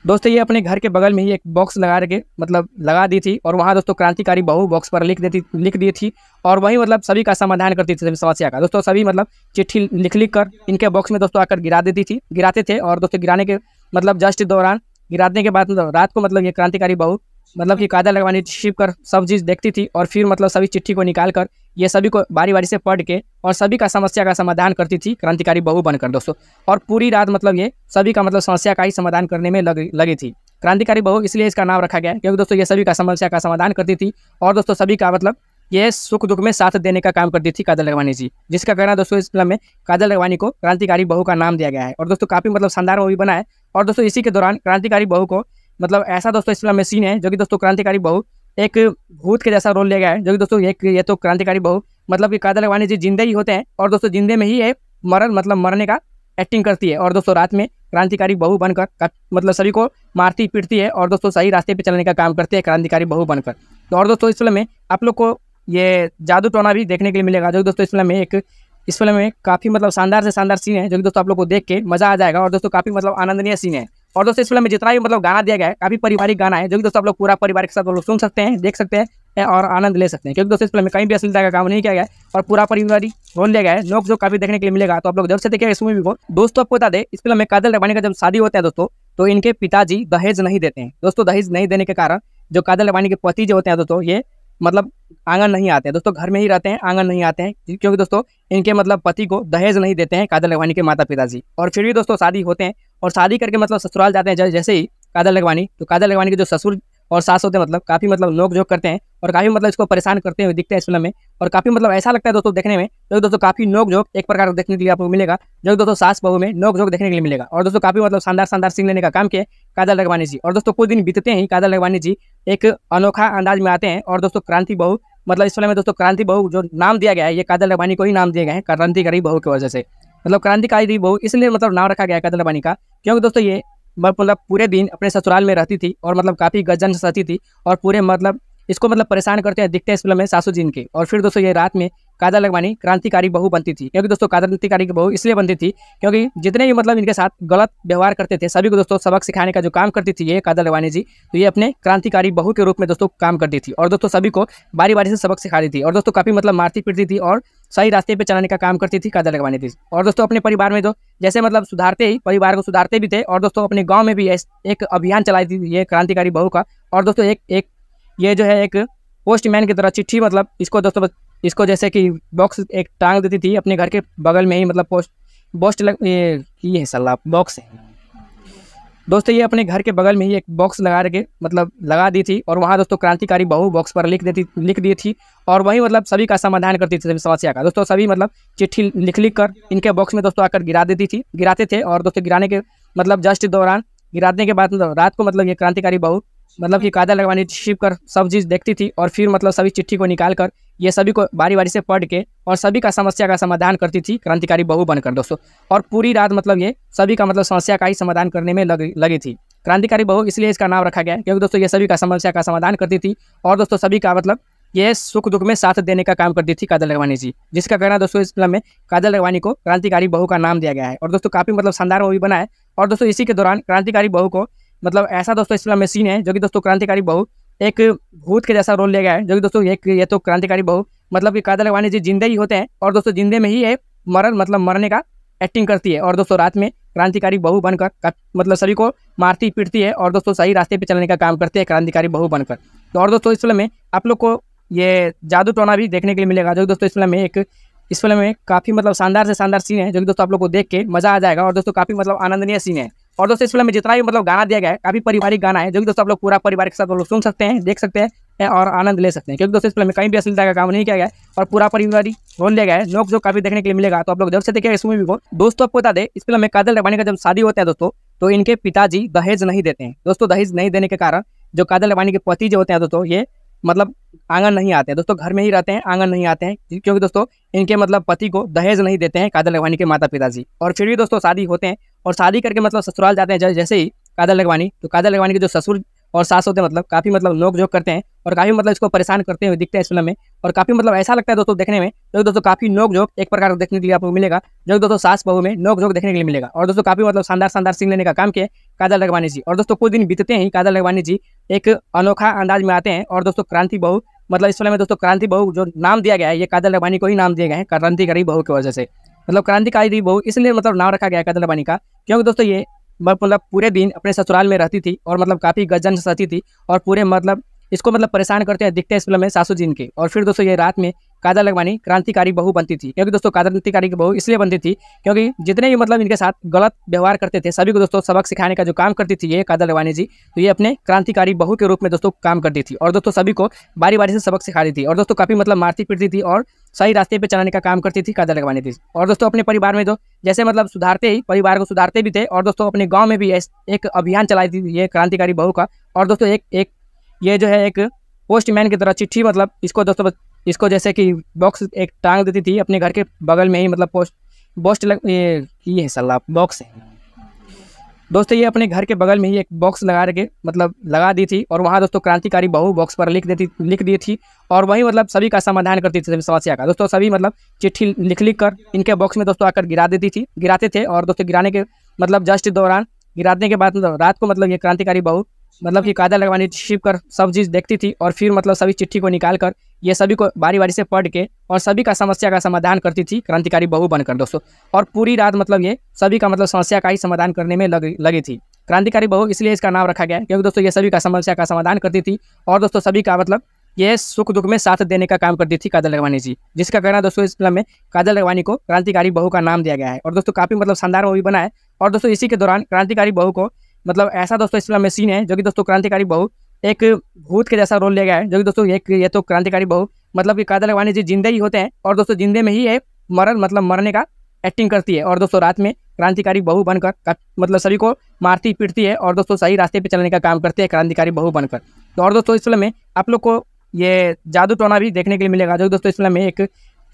दोस्तों ये अपने घर के बगल में ही एक बॉक्स लगा रखे मतलब लगा दी थी और वहाँ दोस्तों क्रांतिकारी बहू बॉक्स पर लिख देती लिख दी थी और वही मतलब सभी का समाधान करती थी सभी समस्या का दोस्तों सभी मतलब चिट्ठी लिख लिख कर इनके बॉक्स में दोस्तों आकर गिरा देती थी गिराते थे और दोस्तों गिराने के मतलब जस्ट दौरान गिराने के बाद मतलब रात को मतलब ये क्रांतिकारी बहू मतलब कि कायदा लगवाने छिप कर सब चीज़ देखती थी और फिर मतलब सभी चिट्ठी को निकाल कर ये सभी को बारी बारी से पढ़ के और सभी का समस्या का समाधान करती थी क्रांतिकारी बहु बनकर दोस्तों और पूरी रात मतलब ये सभी का मतलब समस्या का ही समाधान करने में लग लगी थी क्रांतिकारी बहु इसलिए इसका नाम रखा गया क्योंकि दोस्तों ये सभी का समस्या का समाधान करती थी और दोस्तों सभी का मतलब ये सुख दुख में साथ देने का काम करती थी काजल रगवानी जी जिसका कहना दोस्तों इस फिल्म में काजल रगवानी को क्रांतिकारी बहू का नाम दिया गया है और दोस्तों काफ़ी मतलब शानदार मूवी बना है और दोस्तों इसी के दौरान क्रांतिकारी बहू को मतलब ऐसा दोस्तों इस फिल्म में सीन है जो कि दोस्तों क्रांतिकारी बहू एक भूत के जैसा रोल ले गया है जो कि दोस्तों एक ये तो क्रांतिकारी बहु मतलब कि कादर लगवानी जी जिंदे ही होते हैं और दोस्तों जिंदे में ही है मरण मतलब मरने का एक्टिंग करती है और दोस्तों रात में क्रांतिकारी बहू बनकर मतलब सभी को मारती पीटती है और दोस्तों सही रास्ते पर चलने का काम करती है क्रांतिकारी बहू बनकर तो और दोस्तों इस फिल्म में आप लोग को ये जादू टोना भी देखने के लिए मिलेगा जो कि दोस्तों इस फिल्म में एक इस फिल्म में काफ़ी मतलब शानदार से शानदार सीन है जो कि दोस्तों आप लोग को देख के मज़ा आ जाएगा और दोस्तों काफ़ी मतलब आनंदनीय सीन है और दोस्तों इस फिल्म में जितना भी मतलब गाना दिया गया है काफी पारिवारिक गाना है जो कि दोस्तों आप लोग पूरा परिवार के साथ लोग सुन सकते हैं देख सकते हैं और आनंद ले सकते हैं क्योंकि दोस्तों इस फिल्म में कहीं भी अश्लीलता का काम नहीं किया गया और पूरा परिवार रोल लिया गया है लोग जो काफी देखने के लिए मिलेगा तो आप लोग जब से देखेगा इस मूवी को दोस्तों आपको बता दें इस फिल्म में कादल रबानी का जब शादी होता है दोस्तों तो इनके पिताजी दहेज नहीं देते हैं दोस्तों दहेज नहीं देने के कारण जो कादल रबानी के पति जो होते हैं दोस्तों ये मतलब आंगन नहीं आते हैं दोस्तों घर में ही रहते हैं आंगन नहीं आते हैं क्योंकि दोस्तों इनके मतलब पति को दहेज नहीं देते हैं काजल लगवानी के माता पिताजी और फिर भी दोस्तों शादी होते हैं और शादी करके मतलब ससुराल जाते हैं जैसे ही कादल लगवानी तो काजल लगवानी के जो ससुर और सास होते हैं मतलब काफ़ी मतलब नोक झोंक करते हैं और काफ़ी मतलब इसको परेशान करते हुए दिखते हैं इस फिल्म में और काफ़ी मतलब ऐसा लगता है दोस्तों देखने में जो दोस्तों काफ़ी नोक झोंक एक प्रकार का देखने के लिए आपको मिलेगा जो दोस्तों सास बहू में नोक झोंक देखने के लिए मिलेगा और दोस्तों काफ़ी मतलब शानदार शानदार सीन लेने का काम किया काजल लगवानी जी और दोस्तों कुछ दिन बीतते ही काजल लगवानी जी एक अनोखा अंदाज में आते हैं और दोस्तों क्रांति बहू मतलब इस फिल्म में दोस्तों क्रांति बहू जो नाम दिया गया है ये काजल लगवानी को ही नाम दिए गए हैं क्रांतिकारी बहू की वजह से मतलब क्रांतिकारी बहू इसलिए मतलब नाम रखा गया है काजल लगवानी का क्योंकि दोस्तों ये मतलब पूरे दिन अपने ससुराल में रहती थी और मतलब काफ़ी गजन सहती थी और पूरे मतलब इसको मतलब परेशान करते हैं दिखते हैं इस फिल्म में सासू जी के और फिर दोस्तों ये रात में काजल लगवानी क्रांतिकारी बहू बनती थी क्योंकि दोस्तों क्रांतिकारी की बहू इसलिए बनती थी क्योंकि जितने भी मतलब इनके साथ गलत व्यवहार करते थे सभी को दोस्तों सबक सिखाने का जो काम करती थी ये काजल लगवानी जी तो ये अपने क्रांतिकारी बहू के रूप में दोस्तों काम करती थी और दोस्तों सभी को बारी बारी से सबक सिखाती थी और दोस्तों काफ़ी मतलब मारती पीटती थी और सही रास्ते पर चलाने का काम करती थी काजल लगवानी थी और दोस्तों अपने परिवार में तो जैसे मतलब सुधारते ही परिवार को सुधारते भी थे और दोस्तों अपने गाँव में भी एक अभियान चलाई थी ये क्रांतिकारी बहू का और दोस्तों एक एक ये जो है एक पोस्टमैन की तरह चिट्ठी मतलब इसको दोस्तों इसको जैसे कि बॉक्स एक टांग देती थी अपने घर के बगल में ही मतलब पोस्ट पोस्ट लग ये, ये है सलाह बॉक्स है दोस्तों ये अपने घर के बगल में ही एक बॉक्स लगा के मतलब लगा दी थी और वहाँ दोस्तों क्रांतिकारी बहू बॉक्स पर लिख देती लिख दी थी और वही मतलब सभी का समाधान करती थी सभी समस्या का दोस्तों सभी मतलब चिट्ठी लिख लिख कर इनके बॉक्स में दोस्तों आकर गिरा देती थी गिराते थे और दोस्तों गिराने के मतलब जस्ट दौरान गिराने के बाद रात को मतलब ये क्रांतिकारी बहु मतलब कि कायदा लगवानी छिप कर सब चीज़ देखती थी और फिर मतलब सभी चिट्ठी को निकाल कर ये सभी को बारी बारी से पढ़ के और सभी का समस्या का समाधान करती थी क्रांतिकारी बहू बनकर दोस्तों और पूरी रात मतलब ये सभी का मतलब समस्या का ही समाधान करने में लग, लगी थी क्रांतिकारी बहू इसलिए इसका नाम रखा गया क्योंकि दोस्तों ये सभी का समस्या का समाधान करती थी और दोस्तों सभी का मतलब ये सुख दुख में साथ देने का काम करती थी कादल लगवानी जी जिसका कहना दोस्तों इस फिल्म में कादल लगवानी को क्रांतिकारी बहू का नाम दिया गया है और दोस्तों काफ़ी मतलब शानदार मूवी बना है और दोस्तों इसी के दौरान क्रांतिकारी बहू को मतलब ऐसा दोस्तों इसमें मशीन है जो कि दोस्तों क्रांतिकारी बहू एक भूत के जैसा रोल ले गया है जो कि दोस्तों एक ये तो क्रांतिकारी बहू मतलब कि कादल लगवानी जी जिंदे ही होते हैं और दोस्तों जिंदे में ही है मरण मतलब मरने का एक्टिंग करती है और दोस्तों रात में क्रांतिकारी बहू बनकर मतलब सभी को मारती पीटती है और दोस्तों सही रास्ते पर चलने का काम करती है क्रांतिकारी बहू बनकर तो और दोस्तों इस फिल्म में आप लोग को ये जादू टोना भी देखने के लिए मिलेगा जो दोस्तों इस फिल्म में एक इस फिल्म में काफ़ी मतलब शानदार से शानदार सीन है जो कि दोस्तों आप लोग को देख के मज़ा आ जाएगा और दोस्तों काफ़ी मतलब आनंदनीय सीन है और दोस्तों इस फिल्म में जितना भी मतलब गाना दिया गया है काफ़ी पारिवारिक गाना है जो कि दोस्तों आप लोग पूरा परिवार के साथ लोग सुन सकते हैं देख सकते हैं और आनंद ले सकते हैं क्योंकि दोस्तों इस फिल्म में कहीं भी अश्लीलता का काम नहीं किया गया है और पूरा परिवार रोल लिया गया है लोग जो काफ़ी देखने के लिए मिलेगा तो आप लोग जब से देखेगा इस मूवी को दोस्तों आपको बता दें इस फिल्म में कादल रबानी का जब शादी होता है दोस्तों तो इनके पिताजी दहेज नहीं देते हैं दोस्तों दहेज नहीं देने के कारण जो कादल रबानी के पति जो होते हैं दोस्तों ये मतलब आंगन नहीं आते हैं दोस्तों घर में ही रहते हैं आंगन नहीं आते हैं क्योंकि दोस्तों इनके मतलब पति को दहेज नहीं देते हैं कादल रवानी के माता पिताजी और फिर भी दोस्तों शादी होते हैं और शादी करके मतलब ससुराल जाते हैं जैसे ही कादल लगवानी तो कादल लगवानी के जो ससुर और सास होते हैं मतलब काफ़ी मतलब नोक झोंक करते हैं और काफ़ी मतलब इसको परेशान करते हुए दिखते हैं इस फिल्म में और काफ़ी मतलब ऐसा लगता है दोस्तों देखने में जो दोस्तों काफ़ी नोक झोंक एक प्रकार का देखने के लिए आपको मिलेगा जो दोस्तों सास बहु में नोक झोंक देखने के लिए मिलेगा और दोस्तों काफ़ी मतलब शानदार शानदार सीन लेने का काम किया कादल लगवानी जी और दोस्तों कुछ दिन बीतते ही कादल लगवानी जी एक अनोखा अंदाज में आते हैं और दोस्तों क्रांति बहू मतलब इस फिल्म में दोस्तों क्रांति बहू जो नाम दिया गया है ये कादल लगवानी को ही नाम दिए गए क्रांति करी बहू की वजह से मतलब क्रांतिकारी बहू इसलिए मतलब नाम रखा गया कदलबानी का क्योंकि दोस्तों ये मतलब पूरे दिन अपने ससुराल में रहती थी और मतलब काफ़ी गजन सती थी और पूरे मतलब इसको मतलब परेशान करते हैं दिखते हैं इस फिल्म में सासू जी के और फिर दोस्तों ये रात में कादर लगवानी क्रांतिकारी बहू बनती थी क्योंकि दोस्तों क्रांतिकारी बहू इसलिए बनती थी क्योंकि जितने भी मतलब इनके साथ गलत व्यवहार करते थे सभी को दोस्तों सबक सिखाने का जो काम करती थी ये कादर लगवानी जी तो ये अपने क्रांतिकारी बहू के रूप में दोस्तों काम करती थी और दोस्तों सभी को बारी बारी से सबक सिखाती थी और दोस्तों काफ़ी मतलब मारती पीटती थी और सही रास्ते पर चलाने का काम करती थी कादर लगवानी थी और दोस्तों अपने परिवार में तो जैसे मतलब सुधारते ही परिवार को सुधारते भी थे और दोस्तों अपने गाँव में भी एक अभियान चलाई थी ये क्रांतिकारी बहू का और दोस्तों एक एक ये जो है एक पोस्टमैन की तरह चिट्ठी मतलब इसको दोस्तों इसको जैसे कि बॉक्स एक टांग देती थी अपने घर के बगल में ही मतलब पोस्ट पोस्ट लग ये ये है सलाह बॉक्स है दोस्तों ये अपने घर के बगल में ही एक बॉक्स लगा के मतलब लगा दी थी और वहाँ दोस्तों क्रांतिकारी बहू बॉक्स पर लिख देती लिख दी थी और वहीं मतलब सभी का समाधान करती थी सभी समस्या का दोस्तों सभी मतलब चिट्ठी लिख लिख कर इनके बॉक्स में दोस्तों आकर गिरा देती थी गिराते थे और दोस्तों गिराने के मतलब जस्ट दौरान गिराने के बाद रात को मतलब ये क्रांतिकारी बहू मतलब कि कायदा लगवानी छिप कर सब चीज़ देखती थी और फिर मतलब सभी चिट्ठी को निकाल कर ये सभी को बारी बारी से पढ़ के और सभी का समस्या का समाधान करती थी क्रांतिकारी बहू बनकर दोस्तों और पूरी रात मतलब ये सभी का मतलब समस्या का ही समाधान करने में लग, लगी थी क्रांतिकारी बहू इसलिए इसका नाम रखा गया क्योंकि दोस्तों ये सभी का समस्या का समाधान करती थी और दोस्तों सभी का मतलब ये सुख दुख में साथ देने का काम करती थी कादल लगवानी जी जिसका कहना दोस्तों इस फिल्म में कादल लगवानी को क्रांतिकारी बहू का नाम दिया गया है और दोस्तों काफ़ी मतलब शानदार मूवी बना है और दोस्तों इसी के दौरान क्रांतिकारी बहू को मतलब ऐसा दोस्तों इस फिल्म में सीन है जो कि दोस्तों क्रांतिकारी बहू एक भूत के जैसा रोल ले गया है जो कि दोस्तों एक ये तो क्रांतिकारी बहू मतलब कि कादल अगवानी जी जिंदे ही होते हैं और दोस्तों जिंदे में ही है मरण मतलब मरने का एक्टिंग करती है और दोस्तों रात में क्रांतिकारी बहू बनकर मतलब सभी को मारती पीटती है और दोस्तों सही रास्ते पर चलने का काम करती है क्रांतिकारी बहू बनकर तो और दोस्तों इस फिल्म में आप लोग को ये जादू टोना भी देखने के लिए मिलेगा जो दोस्तों इस फिल्म में एक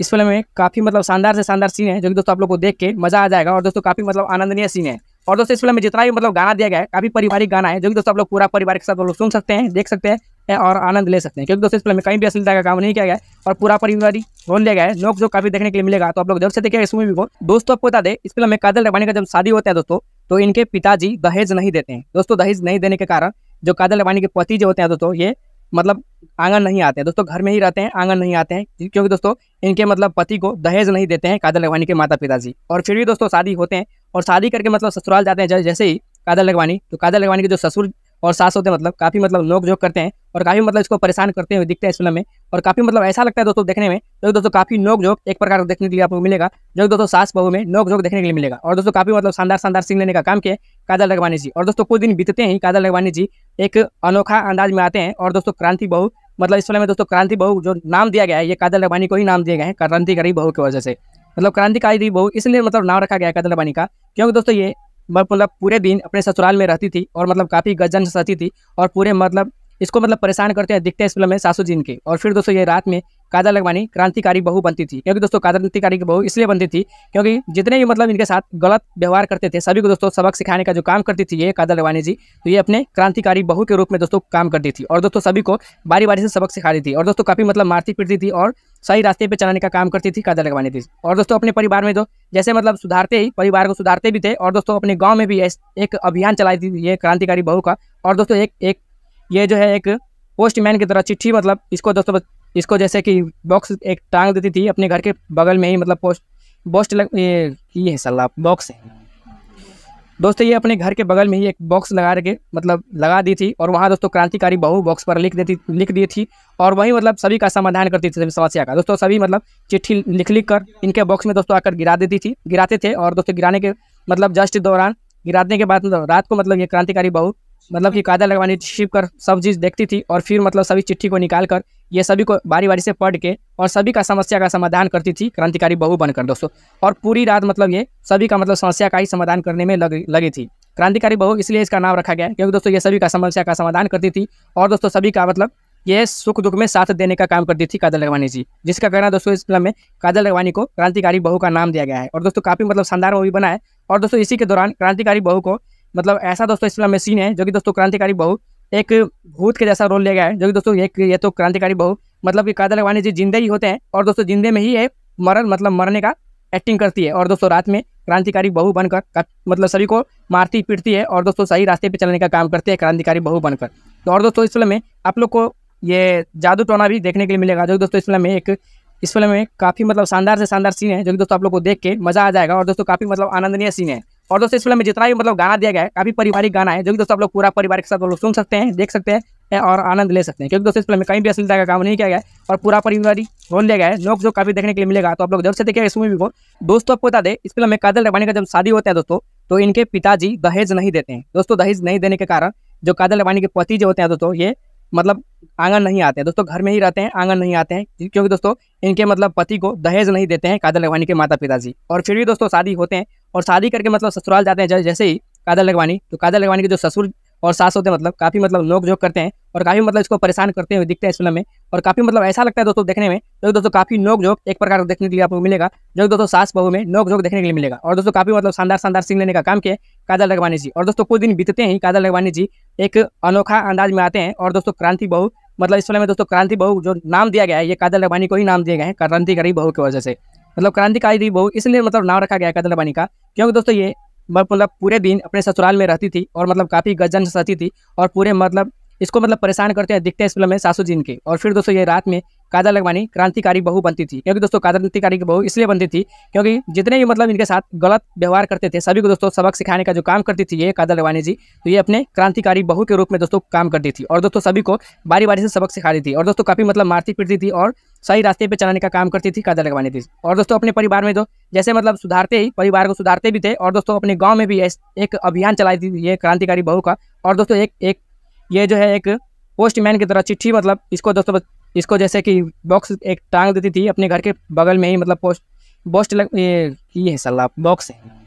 इस फिल्म में काफ़ी मतलब शानदार से शानदार सीन है जो कि दोस्तों आप लोग को देख के मज़ा आ जाएगा और दोस्तों काफ़ी मतलब आनंदनीय सीन है और दोस्तों इस फिल्म में जितना भी मतलब गाना दिया गया है काफी पारिवारिक गाना है जो कि दोस्तों आप लोग पूरा परिवार के साथ लोग सुन सकते हैं देख सकते हैं और आनंद ले सकते हैं क्योंकि दोस्तों इस फिल्म में कहीं भी अश्लीलता का काम नहीं किया गया और पूरा परिवारिक रोल लिया गया है लोग जो काफी देखने के लिए मिलेगा तो आप लोग जब से देखेगा इस मूवी को दोस्तों आपको बता दें इस फिल्म में कादल रबानी का जब शादी होता है दोस्तों तो इनके पिताजी दहेज नहीं देते हैं दोस्तों दहेज नहीं देने के कारण जो कादल रबानी के पति जो होते हैं दोस्तों ये मतलब आंगन नहीं आते हैं दोस्तों घर में ही रहते हैं आंगन नहीं आते हैं क्योंकि दोस्तों इनके मतलब पति को दहेज नहीं देते हैं कादल लगवानी के माता पिताजी और फिर भी दोस्तों शादी होते हैं और शादी करके मतलब ससुराल जाते हैं जैसे ही कादल लगवानी तो कादल लगवानी के जो ससुर और सास होते हैं मतलब काफ़ी मतलब नोक जोक करते हैं और काफ़ी मतलब इसको परेशान करते हुए दिखते हैं इस फिल्म में और काफ़ी मतलब ऐसा लगता है दोस्तों देखने में जो दोस्तों काफ़ी नोक जोक एक प्रकार देखने के लिए आपको मिलेगा जो दोस्तों सास बहू में नोक जोक देखने के लिए मिलेगा और दोस्तों काफ़ी मतलब शानदार शानदार सीन लेने का काम किया काजल लगवानी जी और दोस्तों कुछ दिन बीतते हैं काजल लगवानी जी एक अनोखा अंदाज में आते हैं और दोस्तों क्रांति बहू मतलब इस फिल्म में दोस्तों क्रांति बहू जो नाम दिया गया है ये काजल लगवानी को ही नाम दिए गए हैं क्रांतिकारी बहू की वजह से मतलब क्रांतिकारी बहू इसलिए मतलब नाम रखा गया है काजल लगवानी का क्योंकि दोस्तों ये मतलब पूरे दिन अपने ससुराल में रहती थी और मतलब काफ़ी गजन सती थी और पूरे मतलब इसको मतलब परेशान करते हैं दिखते हैं इस फिल्म में सासू जी के और फिर दोस्तों ये रात में काजल लगवानी क्रांतिकारी बहू बनती थी क्योंकि दोस्तों क्रांतिकारी बहू इसलिए बनती थी क्योंकि जितने भी मतलब इनके साथ गलत व्यवहार करते थे सभी को दोस्तों सबक सिखाने का जो काम करती थी ये काजल लगवानी जी तो ये अपने क्रांतिकारी बहू के रूप में दोस्तों काम करती थी और दोस्तों सभी को बारी बारी से सबक सिखा रही थी और दोस्तों काफ़ी मतलब मारती पीटती थी और सही रास्ते पे चलाने का काम करती थी कादर लगवानी थी और दोस्तों अपने परिवार में तो जैसे मतलब सुधारते ही परिवार को सुधारते भी थे और दोस्तों अपने गाँव में भी एक अभियान चलाई थी ये क्रांतिकारी बहू का और दोस्तों एक एक ये जो है एक पोस्टमैन की तरह चिट्ठी मतलब इसको दोस्तों इसको जैसे कि बॉक्स एक टांग देती थी अपने घर के बगल में ही मतलब पोस्ट पोस्ट लग ये, ये सलाह बॉक्स है दोस्तों ये अपने घर के बगल में ही एक बॉक्स लगा रखे मतलब लगा दी थी और वहाँ दोस्तों क्रांतिकारी बहू बॉक्स पर लिख देती लिख दी थी और वहीं मतलब सभी का समाधान करती थी समस्या का दोस्तों सभी मतलब चिट्ठी लिख लिख कर इनके बॉक्स में दोस्तों आकर गिरा देती थी गिराते थे और दोस्तों गिराने के मतलब जस्ट दौरान गिराने के बाद मतलब रात को मतलब ये क्रांतिकारी बहू मतलब कि कायदा लगवाने छिप कर सब चीज़ देखती थी और फिर मतलब सभी चिट्ठी को निकाल कर ये सभी को बारी बारी से पढ़ के और सभी का समस्या का समाधान करती थी क्रांतिकारी बहु बनकर दोस्तों और पूरी रात मतलब ये सभी का मतलब समस्या का ही समाधान करने में लग लगी थी क्रांतिकारी बहु इसलिए इसका नाम रखा गया क्योंकि दोस्तों ये सभी का समस्या का समाधान करती थी और दोस्तों सभी का मतलब ये सुख दुख में साथ देने का काम करती थी काजल रगवानी जी जिसका कहना दोस्तों इस फिल्म में काजल रगवानी को क्रांतिकारी बहू का नाम दिया गया है और दोस्तों काफ़ी मतलब शानदार मूवी बना है और दोस्तों इसी के दौरान क्रांतिकारी बहू को मतलब ऐसा दोस्तों इस फिल्म में सीन है जो कि दोस्तों क्रांतिकारी बहू एक भूत के जैसा रोल लिया गया है जो कि दोस्तों एक ये तो क्रांतिकारी बहु मतलब कि कादर अगवानी जी जिंदे ही होते हैं और दोस्तों जिंदे में ही ये मरण मतलब मरने का एक्टिंग करती है और दोस्तों रात में क्रांतिकारी बहू बनकर मतलब सभी को मारती पीटती है और दोस्तों सही रास्ते पर चलने का काम करती है क्रांतिकारी बहू बनकर तो और दोस्तों इस फिल्म में आप लोग को ये जादू टोना भी देखने के लिए मिलेगा जो दोस्तों इस फिल्म में एक इस फिल्म में काफ़ी मतलब शानदार से शानदार सीन है जो कि दोस्तों आप लोग को देख के मज़ा आ जाएगा और दोस्तों काफ़ी मतलब आनंदनीय सीन है और दोस्तों इस फिल्म में जितना भी मतलब गाना दिया गया है काफी पारिवारिक गाना है जो कि दोस्तों आप लोग पूरा परिवार के साथ लोग सुन सकते हैं देख सकते हैं और आनंद ले सकते हैं क्योंकि दोस्तों इस फिल्म में कहीं भी असलता का काम नहीं किया गया और पूरा परिवार रोल लिया गया है लोग जो काफी देखने के लिए मिलेगा तो आप लोग जब से देखेगा इस मूवी को दोस्तों आपको बता दें इस फिल्म में कादल रबानी का जब शादी होता है दोस्तों तो इनके पिताजी दहेज नहीं देते हैं दोस्तों दहेज नहीं देने के कारण जो कादल रबानी के पति जो होते हैं दोस्तों ये मतलब आंगन नहीं आते हैं दोस्तों घर में ही रहते हैं आंगन नहीं आते हैं क्योंकि दोस्तों इनके मतलब पति को दहेज नहीं देते हैं कादल लगवानी के माता पिताजी और फिर भी दोस्तों शादी होते हैं और शादी करके मतलब ससुराल जाते हैं जैसे ही कादल लगवानी तो कादल लगवानी के जो ससुर और सास होते हैं मतलब काफ़ी मतलब नोक झोंक करते हैं और काफ़ी मतलब इसको परेशान करते हुए दिखते हैं इस फिल्म में और काफ़ी मतलब ऐसा लगता है दोस्तों देखने में जो दोस्तों काफ़ी नोक झोंक एक प्रकार देखने के लिए आपको मिलेगा जो दोस्तों सास बहू में नोक झोंक देखने के लिए मिलेगा और दोस्तों काफ़ी मतलब शानदार शानदार सीन लेने का काम किया काजल लगवानी जी और दोस्तों कुछ दिन बीतते ही काजल लगवानी जी एक अनोखा अंदाज में आते हैं और दोस्तों क्रांति बहू मतलब इस फिल्म में दोस्तों क्रांति बहू जो नाम दिया गया है ये काजल लगवानी को ही नाम दिए गए हैं क्रांतिकारी बहू की वजह से मतलब क्रांतिकारी बहू इसलिए मतलब नाम रखा गया काजल लगवानी का क्योंकि दोस्तों ये मतलब पूरे दिन अपने ससुराल में रहती थी और मतलब काफ़ी गजन सती थी और पूरे मतलब इसको मतलब परेशान करते हैं दिखते हैं इस फिल्म में सासू जी के और फिर दोस्तों ये रात में कादर लगवानी क्रांतिकारी बहू बनती थी क्योंकि दोस्तों क्रांतिकारी बहु इसलिए बनती थी क्योंकि जितने भी मतलब इनके साथ गलत व्यवहार करते थे सभी को दोस्तों सबक सिखाने का जो काम करती थी ये कादर लगवानी जी तो ये अपने क्रांतिकारी बहू के रूप में दोस्तों काम करती थी और दोस्तों सभी को बारी बारी से सबक सिखाती थी और दोस्तों काफ़ी मतलब मारती पीटती थी और सही रास्ते पर चलाने का काम करती थी कादर लगवानी थी और दोस्तों अपने परिवार में तो जैसे मतलब सुधारते ही परिवार को सुधारते भी थे और दोस्तों अपने गाँव में भी एक अभियान चलाई थी ये क्रांतिकारी बहू का और दोस्तों एक एक ये जो है एक पोस्टमैन की तरह चिट्ठी मतलब इसको दोस्तों इसको जैसे कि बॉक्स एक टांग देती थी अपने घर के बगल में ही मतलब पोस्ट बॉस्ट लग ये ये है सलाह बॉक्स है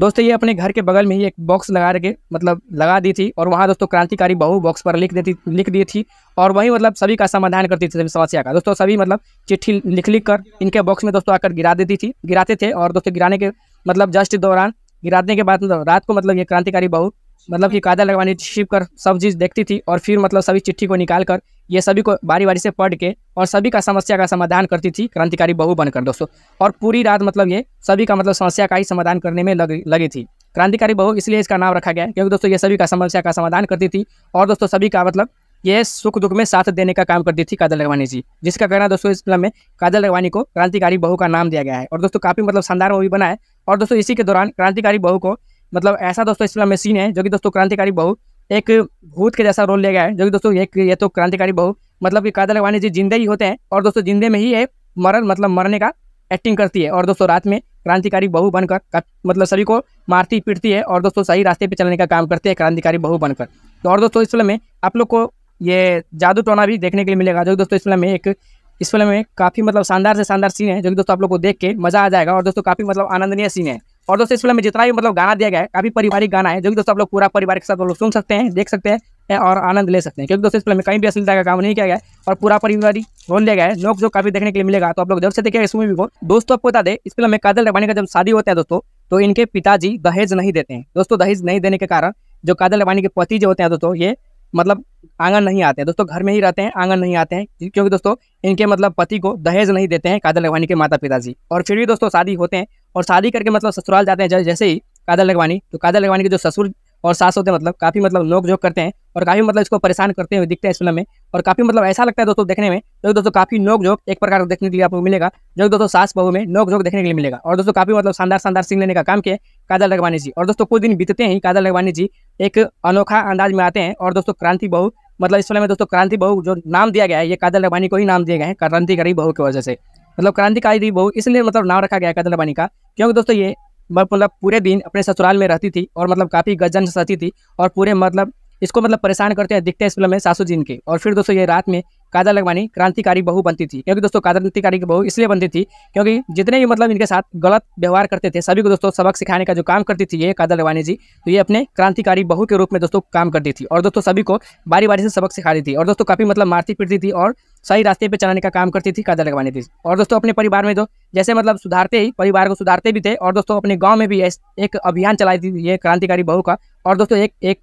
दोस्तों ये अपने घर के बगल में ही एक बॉक्स लगा के मतलब लगा दी थी और वहाँ दोस्तों क्रांतिकारी बहू बॉक्स पर लिख देती लिख दी थी और वही मतलब सभी का समाधान करती थी समस्या का दोस्तों सभी मतलब चिट्ठी लिख लिख कर इनके बॉक्स में दोस्तों आकर गिरा देती थी गिराते थे और दोस्तों गिराने के मतलब जस्ट दौरान गिराने के बाद मतलब रात को मतलब ये क्रांतिकारी बहू मतलब कि कायदा लगवाने छिप कर सब चीज़ देखती थी और फिर मतलब सभी चिट्ठी को निकाल कर ये सभी को बारी बारी से पढ़ के और सभी का समस्या का समाधान करती थी क्रांतिकारी बहु बनकर दोस्तों और पूरी रात मतलब ये सभी का मतलब समस्या का ही समाधान करने में लग लगी थी क्रांतिकारी बहु इसलिए इसका नाम रखा गया क्योंकि दोस्तों ये सभी का समस्या का समाधान करती थी और दोस्तों सभी का मतलब ये सुख दुख में साथ देने का काम करती थी काजल रगवानी जी जिसका कहना दोस्तों इस फिल्म में काजल रगवानी को क्रांतिकारी बहू का नाम दिया गया है और दोस्तों काफ़ी मतलब शानदार मूवी बना है और दोस्तों इसी के दौरान क्रांतिकारी बहू को मतलब ऐसा दोस्तों इस फिल्म में सीन है जो कि दोस्तों क्रांतिकारी बहू एक भूत के जैसा रोल ले गया है जो कि दोस्तों एक ये तो क्रांतिकारी बहु मतलब कि कादर लवानी जी जिंदे ही होते हैं और दोस्तों जिंदे में ही है मरण मतलब मरने का एक्टिंग करती है और दोस्तों रात में क्रांतिकारी बहू बनकर मतलब सभी को मारती पीटती है और दोस्तों सही रास्ते पर चलने का काम करती है क्रांतिकारी बहू बनकर तो और दोस्तों इस फिल्म में आप लोग को ये जादू टोना भी देखने के लिए मिलेगा जो दोस्तों इस फिल्म में एक इस फिल्म में काफ़ी मतलब शानदार से शानदार सीन है जो कि दोस्तों आप लोग को देख के मज़ा आ जाएगा और दोस्तों काफ़ी मतलब आनंदनीय सीन है और दोस्तों इस फिल्म में जितना भी मतलब गाना दिया गया है काफी पारिवारिक गाना है जो कि दोस्तों आप लोग पूरा परिवार के साथ लोग सुन सकते हैं देख सकते हैं और आनंद ले सकते हैं क्योंकि दोस्तों इस फिल्म में कहीं भी असलता का काम नहीं किया गया और पूरा परिवार रोल लिया गया है लोग जो काफी देखने के लिए मिलेगा तो आप लोग जब से देखेगा इस मूवी को दोस्तों आपको बता दें इस फिल्म में कादल रबानी का जब शादी होता है दोस्तों तो इनके पिताजी दहेज नहीं देते हैं दोस्तों दहेज नहीं देने के कारण जो कादल रबानी के पति जो होते हैं दोस्तों ये मतलब आंगन नहीं आते हैं दोस्तों घर में ही रहते हैं आंगन नहीं आते हैं क्योंकि दोस्तों इनके मतलब पति को दहेज नहीं देते हैं कादर लगवानी के माता पिताजी और फिर भी दोस्तों शादी होते हैं और शादी करके मतलब ससुराल जाते हैं जैसे ही कादर लगवानी तो कादर लगवानी के जो ससुर और सास होते मतलब काफ़ी मतलब नोक झोंक करते हैं और काफ़ी मतलब इसको परेशान करते हुए दिखते हैं इस फिल्म में और काफ़ी मतलब ऐसा लगता है दोस्तों देखने में जो दोस्तों काफ़ी नोक झोंक एक प्रकार का देखने के लिए आपको मिलेगा जो दोस्तों सास बहू में नोक झोंक देखने के लिए मिलेगा और दोस्तों काफ़ी मतलब शानदार शानदार सीन लेने का काम किया काजल रघवानी जी और दोस्तों कुछ दिन बीतते ही काजल रघवानी जी एक अनोखा अंदाज में आते हैं और दोस्तों क्रांति बहू मतलब इस फिल्म में दोस्तों क्रांति बहू जो नाम दिया गया है ये काजल रघवानी को ही नाम गया है क्रांति क्रांतिकारी बहू की वजह से मतलब क्रांतिकारी बहू इसलिए मतलब नाम रखा गया है काजल लगवानी का क्योंकि दोस्तों ये मतलब पूरे दिन अपने ससुराल में रहती थी और मतलब काफ़ी गजन सहती थी और पूरे मतलब इसको मतलब परेशान करते हैं दिखते हैं इस फिल्म में सासू जी के और फिर दोस्तों ये रात में काजल लगवानी क्रांतिकारी बहू बनती थी क्योंकि दोस्तों क्रांतिकारी बहू इसलिए बनती थी क्योंकि जितने भी मतलब इनके साथ गलत व्यवहार करते थे सभी को दोस्तों सबक सिखाने का जो काम करती थी ये काजल लगवानी जी तो ये अपने क्रांतिकारी बहू के रूप में दोस्तों काम करती थी और दोस्तों सभी को बारी बारी से सबक सिखाती थी और दोस्तों काफ़ी मतलब मारती पीटती थी और सही रास्ते पर चलाने का काम करती थी काजल लगवानी थी और दोस्तों अपने परिवार में तो जैसे मतलब सुधारते ही परिवार को सुधारते भी थे और दोस्तों अपने गाँव में भी एक अभियान चलाई थी ये क्रांतिकारी बहू का और दोस्तों एक एक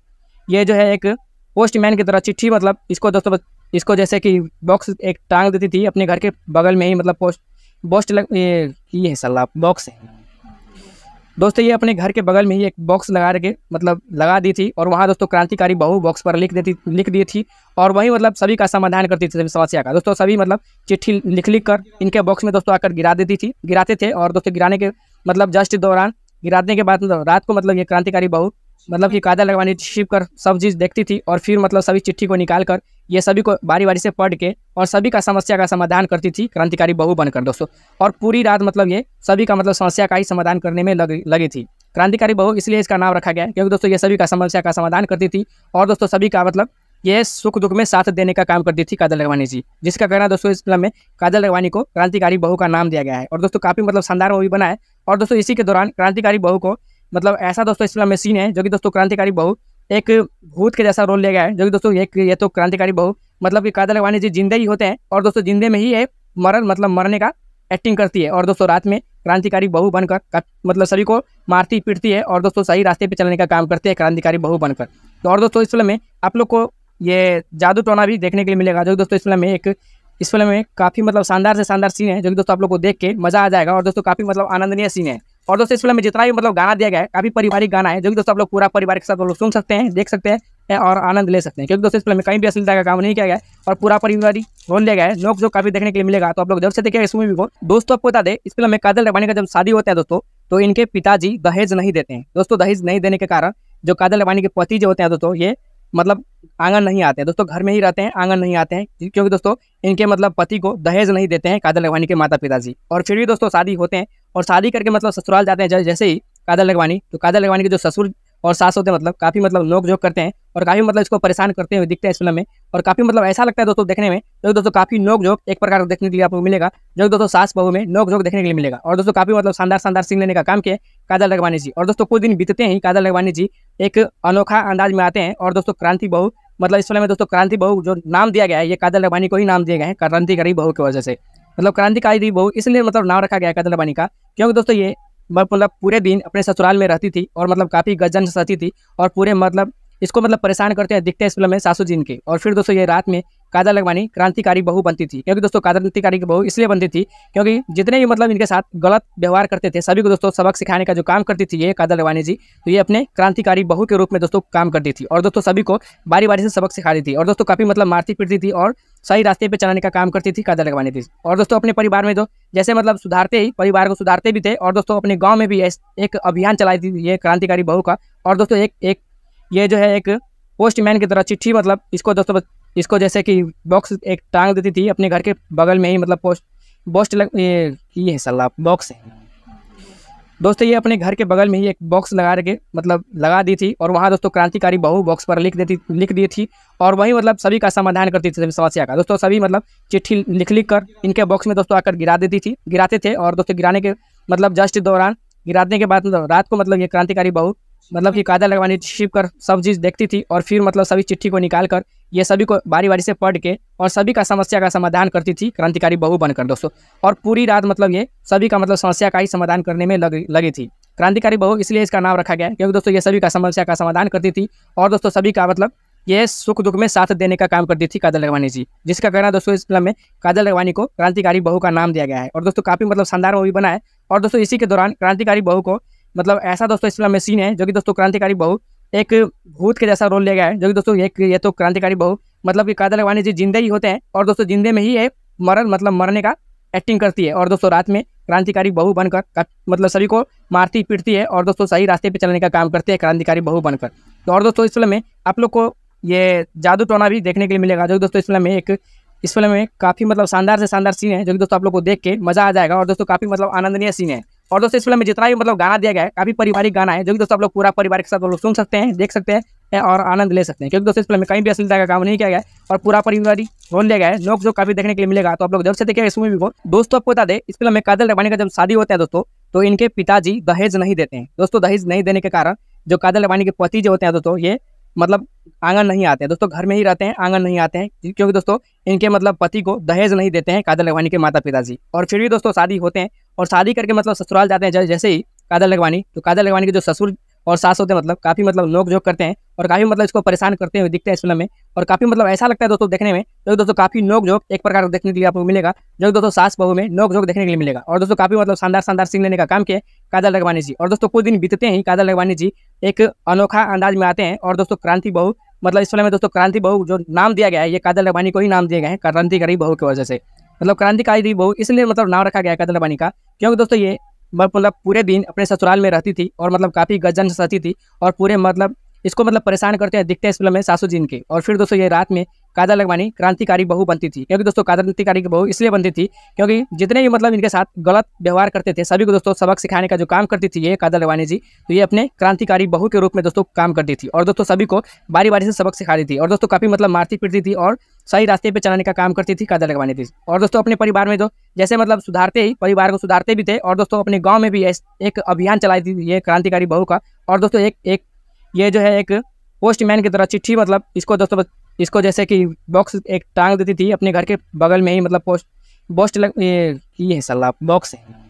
ये जो है एक पोस्टमैन की तरह चिट्ठी मतलब इसको दोस्तों इसको जैसे कि बॉक्स एक टांग देती थी अपने घर के बगल में ही मतलब पोस्ट पोस्ट लग ये, ये है सलाह बॉक्स है दोस्तों ये अपने घर के बगल में ही एक बॉक्स लगा के मतलब लगा दी थी और वहाँ दोस्तों क्रांतिकारी बहू बॉक्स पर लिख देती लिख दी थी और वही मतलब सभी का समाधान करती थी समस्या का दोस्तों सभी मतलब चिट्ठी लिख लिख कर इनके बॉक्स में दोस्तों आकर गिरा देती थी गिराते थे और दोस्तों गिराने के मतलब जस्ट दौरान गिराने के बाद रात को मतलब ये क्रांतिकारी बहु मतलब कि कायदा लगवानी छिप कर सब चीज़ देखती थी और फिर मतलब सभी चिट्ठी को निकाल कर ये सभी को बारी बारी से पढ़ के और सभी का समस्या का समाधान करती थी क्रांतिकारी बहू बनकर दोस्तों और पूरी रात मतलब ये सभी का मतलब समस्या का ही समाधान करने में लग, लगी थी क्रांतिकारी बहू इसलिए इसका नाम रखा गया क्योंकि दोस्तों ये सभी का समस्या का समाधान करती थी और दोस्तों सभी का मतलब ये सुख दुख में साथ देने का काम करती थी कादल लगवानी जी जिसका कहना दोस्तों इस फिल्म में कादल लगवानी को क्रांतिकारी बहू का नाम दिया गया है और दोस्तों काफ़ी मतलब शानदार मूवी बना है और दोस्तों इसी के दौरान क्रांतिकारी बहू को मतलब ऐसा दोस्तों इसमें मशीन है जो कि दोस्तों क्रांतिकारी बहू एक भूत के जैसा रोल ले गया है जो कि दोस्तों एक ये तो क्रांतिकारी बहू मतलब कि कादल लगवानी जी जिंदे ही होते हैं और दोस्तों जिंदे में ही है मरल मतलब मरने का एक्टिंग करती है और दोस्तों रात में क्रांतिकारी बहू बनकर मतलब सभी को मारती पीटती है और दोस्तों सही रास्ते पर चलने का काम करती है क्रांतिकारी बहू बनकर तो और दोस्तों इस फिल्म में आप लोग को ये जादू टोना भी देखने के लिए मिलेगा जो दोस्तों इस फिल्म में एक इस फिल्म में काफ़ी मतलब शानदार से शानदार सीन है जो कि दोस्तों आप लोग को देख के मज़ा आ जाएगा और दोस्तों काफ़ी मतलब आनंदनीय सीन है और दोस्तों इस फिल्म में जितना भी मतलब गाना दिया गया है काफी पारिवारिक गाना है जो कि दोस्तों आप लोग पूरा परिवार के साथ लोग सुन सकते हैं देख सकते हैं और आनंद ले सकते हैं क्योंकि दोस्तों इस फिल्म में कहीं भी असलता का काम नहीं किया गया और पूरा परिवार रोल लिया गया है लोग जो काफी देखने के लिए मिलेगा तो आप लोग जब से देखेगा इस मूवी को दोस्तों आपको बता दें इस फिल्म में कादल रबानी का जब शादी होता है दोस्तों तो इनके पिताजी दहेज नहीं देते हैं दोस्तों दहेज नहीं देने के कारण जो कादल रबानी के पति जो होते हैं दोस्तों ये मतलब आंगन नहीं आते हैं दोस्तों घर में ही रहते हैं आंगन नहीं आते हैं क्योंकि दोस्तों इनके मतलब पति को दहेज नहीं देते हैं कादल रवानी के माता पिताजी और फिर भी दोस्तों शादी होते हैं और शादी करके मतलब ससुराल जाते हैं जैसे ही कादल लगवानी तो कादल लगवानी के जो ससुर और सास होते हैं मतलब काफ़ी मतलब नोक करते हैं और काफ़ी मतलब इसको परेशान करते हुए दिखते हैं इस फिल्म में और काफ़ी मतलब ऐसा लगता है दोस्तों देखने में जो दोस्तों काफ़ी नोक एक प्रकार का देखने के लिए आपको मिलेगा जो दोस्तों सास बहू में नोक देखने के लिए मिलेगा और दोस्तों काफ़ी मतलब शानदार शानदार सीन लेने का काम किया कादल लगवानी जी और दोस्तों कुछ दिन बीतते हैं कादल लगवानी जी एक अनोखा अंदाज में आते हैं और दोस्तों क्रांति बहू मतलब इस फिल्म में दोस्तों क्रांति बहू जो नाम दिया गया है ये कादल लगवानी को ही नाम दिया गया है क्रांति करी बहू की वजह से मतलब क्रांतिकारी थी बहू इसलिए मतलब नाम रखा गया कदलबानी का क्योंकि दोस्तों ये मतलब पूरे दिन अपने ससुराल में रहती थी और मतलब काफ़ी गजन सती थी और पूरे मतलब इसको मतलब परेशान करते हैं दिखते हैं इस फिल्म में सासू जी के और फिर दोस्तों ये रात में कादर लगवानी क्रांतिकारी बहू बनती थी क्योंकि दोस्तों क्रांतिकारी बहू इसलिए बनती थी क्योंकि जितने भी मतलब इनके साथ गलत व्यवहार करते थे सभी को दोस्तों सबक सिखाने का जो काम करती थी ये कादर लगवानी जी तो ये अपने क्रांतिकारी बहू के रूप में दोस्तों काम करती थी और दोस्तों सभी को बारी बारी से सबक सिखाती थी और दोस्तों काफ़ी मतलब मारती पीटती थी और सही रास्ते पर चलाने का काम करती थी कादर लगवानी थी और दोस्तों अपने परिवार में तो जैसे मतलब सुधारते ही परिवार को सुधारते भी थे और दोस्तों अपने गाँव में भी एक अभियान चलाई थी ये क्रांतिकारी बहू का और दोस्तों एक एक ये जो है एक पोस्टमैन की तरह चिट्ठी मतलब इसको दोस्तों इसको जैसे कि बॉक्स एक टांग देती थी अपने घर के बगल में ही मतलब पोस्ट बोस्ट लग ये ये है सलाह बॉक्स है दोस्तों ये अपने घर के बगल में ही एक बॉक्स लगा के मतलब लगा दी थी और वहाँ दोस्तों क्रांतिकारी बहू बॉक्स पर लिख देती लिख दी थी और वही मतलब सभी का समाधान करती थी सभी समस्या का दोस्तों सभी मतलब चिट्ठी लिख लिख कर इनके बॉक्स में दोस्तों आकर गिरा देती थी गिराते थे और दोस्तों गिराने के मतलब जस्ट दौरान गिराने के बाद रात को मतलब ये क्रांतिकारी बहु मतलब कि कायदा लगवानी छिप कर सब चीज़ देखती थी और फिर मतलब सभी चिट्ठी को निकाल कर ये सभी को बारी बारी से पढ़ के और सभी का समस्या का समाधान करती थी क्रांतिकारी बहू बनकर दोस्तों और पूरी रात मतलब ये सभी का मतलब समस्या का ही समाधान करने में लग, लगी थी क्रांतिकारी बहू इसलिए इसका नाम रखा गया क्योंकि दोस्तों ये सभी का समस्या का समाधान करती थी और दोस्तों सभी का मतलब ये सुख दुख में साथ देने का काम करती थी कादल लगवानी जी जिसका कहना दोस्तों इस फिल्म में कादल लगवानी को क्रांतिकारी बहू का नाम दिया गया है और दोस्तों काफ़ी मतलब शानदार मूवी बना है और दोस्तों इसी के दौरान क्रांतिकारी बहू को मतलब ऐसा दोस्तों इस फिल्म में सीन है जो कि दोस्तों क्रांतिकारी बहू एक भूत के जैसा रोल ले गया है जो कि दोस्तों एक ये तो क्रांतिकारी बहू मतलब कि कादल अगवानी जी जिंदे ही होते हैं और दोस्तों जिंदे में ही है मरण मतलब मरने का एक्टिंग करती है और दोस्तों रात में क्रांतिकारी बहू बनकर मतलब सभी को मारती पीटती है और दोस्तों सही रास्ते पर चलने का काम करती है क्रांतिकारी बहू बनकर तो और दोस्तों इस फिल्म में आप लोग को ये जादू टोना भी देखने के लिए मिलेगा जो कि दोस्तों इस फिल्म में एक इस फिल्म में काफ़ी मतलब शानदार से शानदार सीन है जो कि दोस्तों आप लोग को देख के मज़ा आ जाएगा और दोस्तों काफ़ी मतलब आनंदनीय सीन है और दोस्तों इस फिल्म में जितना भी मतलब गाना दिया गया है काफी पारिवारिक गाना है जो कि दोस्तों आप लोग पूरा परिवार के साथ लोग सुन सकते हैं देख सकते हैं और आनंद ले सकते हैं क्योंकि दोस्तों इस फिल्म में कहीं भी अश्लीलता का काम नहीं किया गया है और पूरा पारिवारिक रोल दिया गया है लोग जो काफी देखने के लिए मिलेगा तो आप लोग जब से देखेगा इस मूवी को दोस्तों आपको बता दें इस फिल्म में कादल रबानी का जब शादी होता है दोस्तों तो इनके पिताजी दहेज नहीं देते हैं दोस्तों दहेज नहीं देने के कारण जो कादल रबानी के पति जो होते हैं दोस्तों ये मतलब आंगन नहीं आते हैं दोस्तों घर में ही रहते हैं आंगन नहीं आते हैं क्योंकि दोस्तों इनके मतलब पति को दहेज नहीं देते हैं काजल लगवानी के माता पिताजी और फिर भी दोस्तों शादी होते हैं और शादी करके मतलब ससुराल जाते हैं जैसे ही काजल लगवानी तो काजल लगवानी के जो ससुर और सास होते मतलब काफ़ी मतलब नोक झोंक करते हैं और काफ़ी मतलब इसको परेशान करते हुए दिखते हैं इस फिल्म में और काफ़ी मतलब ऐसा लगता है दोस्तों देखने में जो दोस्तों काफ़ी नोक झोंक एक प्रकार को देखने के लिए आपको मिलेगा जो दोस्तों सास बहु में नोक झोंक देखने के लिए मिलेगा और दोस्तों काफ़ी मतलब शानदार शानदार सीन लेने का काम किया काजल लगवानी जी और दोस्तों कुछ दिन बीतते ही काजल लगवानी जी एक अनोखा अंदाज में आते हैं और दोस्तों क्रांति बहु मतलब इस फिल्म में दोस्तों क्रांति बहु जो नाम दिया गया है ये काजल लगवानी को ही नाम दिया गया है क्रांतिकारी बहू की वजह से मतलब क्रांतिकारी बहू इसलिए मतलब नाम रखा गया है काजल लगवानी का क्योंकि दोस्तों ये मतलब पूरे दिन अपने ससुराल में रहती थी और मतलब काफ़ी गजन सती थी और पूरे मतलब इसको मतलब परेशान करते हैं दिखते हैं इस फिल्म में सासू जी के और फिर दोस्तों ये रात में काजल लगवानी क्रांतिकारी बहू बनती थी क्योंकि दोस्तों क्रांतिकारी बहू इसलिए बनती थी क्योंकि जितने भी मतलब इनके साथ गलत व्यवहार करते थे सभी को दोस्तों सबक सिखाने का जो काम करती थी ये काजल लगवानी जी तो ये अपने क्रांतिकारी बहू के रूप में दोस्तों काम करती थी और दोस्तों सभी को बारी बारी से सबक सिखा रही थी और दोस्तों काफ़ी मतलब मारती पीटती थी और सही रास्ते पर चलाने का काम करती थी कदम लगवाने थी और दोस्तों अपने परिवार में तो जैसे मतलब सुधारते ही परिवार को सुधारते भी थे और दोस्तों अपने गाँव में भी एक अभियान चलाई थी ये क्रांतिकारी बहू का और दोस्तों एक एक ये जो है एक पोस्टमैन की तरह चिट्ठी मतलब इसको दोस्तों इसको जैसे कि बॉक्स एक टांग देती थी अपने घर के बगल में ही मतलब पोस्ट पोस्ट लग ये, ये सलाह बॉक्स है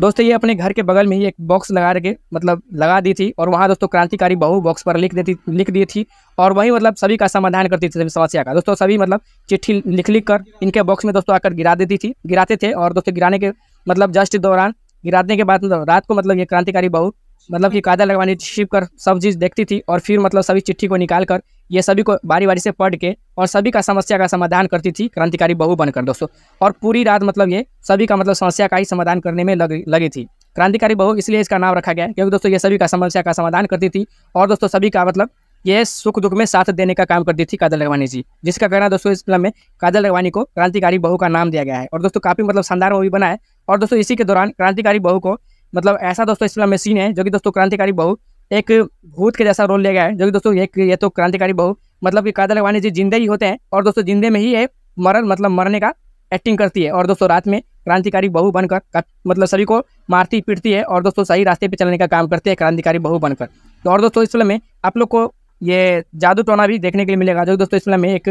दोस्तों ये अपने घर के बगल में ही एक बॉक्स लगा रखे मतलब लगा दी थी और वहाँ दोस्तों क्रांतिकारी बहू बॉक्स पर लिख देती लिख दी थी और वहीं मतलब सभी का समाधान करती थी समस्या का दोस्तों सभी मतलब चिट्ठी लिख लिख कर इनके बॉक्स में दोस्तों आकर गिरा देती थी गिराते थे और दोस्तों गिराने के मतलब जस्ट दौरान गिराने के बाद मतलब रात को मतलब ये क्रांतिकारी बहू मतलब कि कायदा लगवाने छिप कर सब चीज़ देखती थी और फिर मतलब सभी चिट्ठी को निकाल कर ये सभी को बारी बारी से पढ़ के और सभी का समस्या का समाधान करती थी क्रांतिकारी बहू बनकर दोस्तों और पूरी रात मतलब ये सभी का मतलब समस्या का ही समाधान करने में लग, लगी थी क्रांतिकारी बहू इसलिए इसका नाम रखा गया क्योंकि दोस्तों ये सभी का समस्या का समाधान करती थी और दोस्तों सभी का मतलब ये सुख दुख में साथ देने का काम करती थी काजल रगवानी जी जिसका कहना दोस्तों इस फिल्म में काजल रगवानी को क्रांतिकारी बहू का नाम दिया गया है और दोस्तों काफ़ी मतलब शानदार मूवी बना है और दोस्तों इसी के दौरान क्रांतिकारी बहू को मतलब ऐसा दोस्तों इस फिल्म में सीन है जो कि दोस्तों क्रांतिकारी बहू एक भूत के जैसा रोल ले गया है जो कि दोस्तों एक ये तो क्रांतिकारी बहु मतलब कि कादल अगवानी जी जिंदे ही होते हैं और दोस्तों जिंदे में ही ये मरण मतलब मरने का एक्टिंग करती है और दोस्तों रात में क्रांतिकारी बहू बनकर मतलब सभी को मारती पीटती है और दोस्तों सही रास्ते पर चलने का काम करती है क्रांतिकारी बहू बनकर तो और दोस्तों इस फिल्म में आप लोग को ये जादू टोना भी देखने के लिए मिलेगा जो दोस्तों इस फिल्म में एक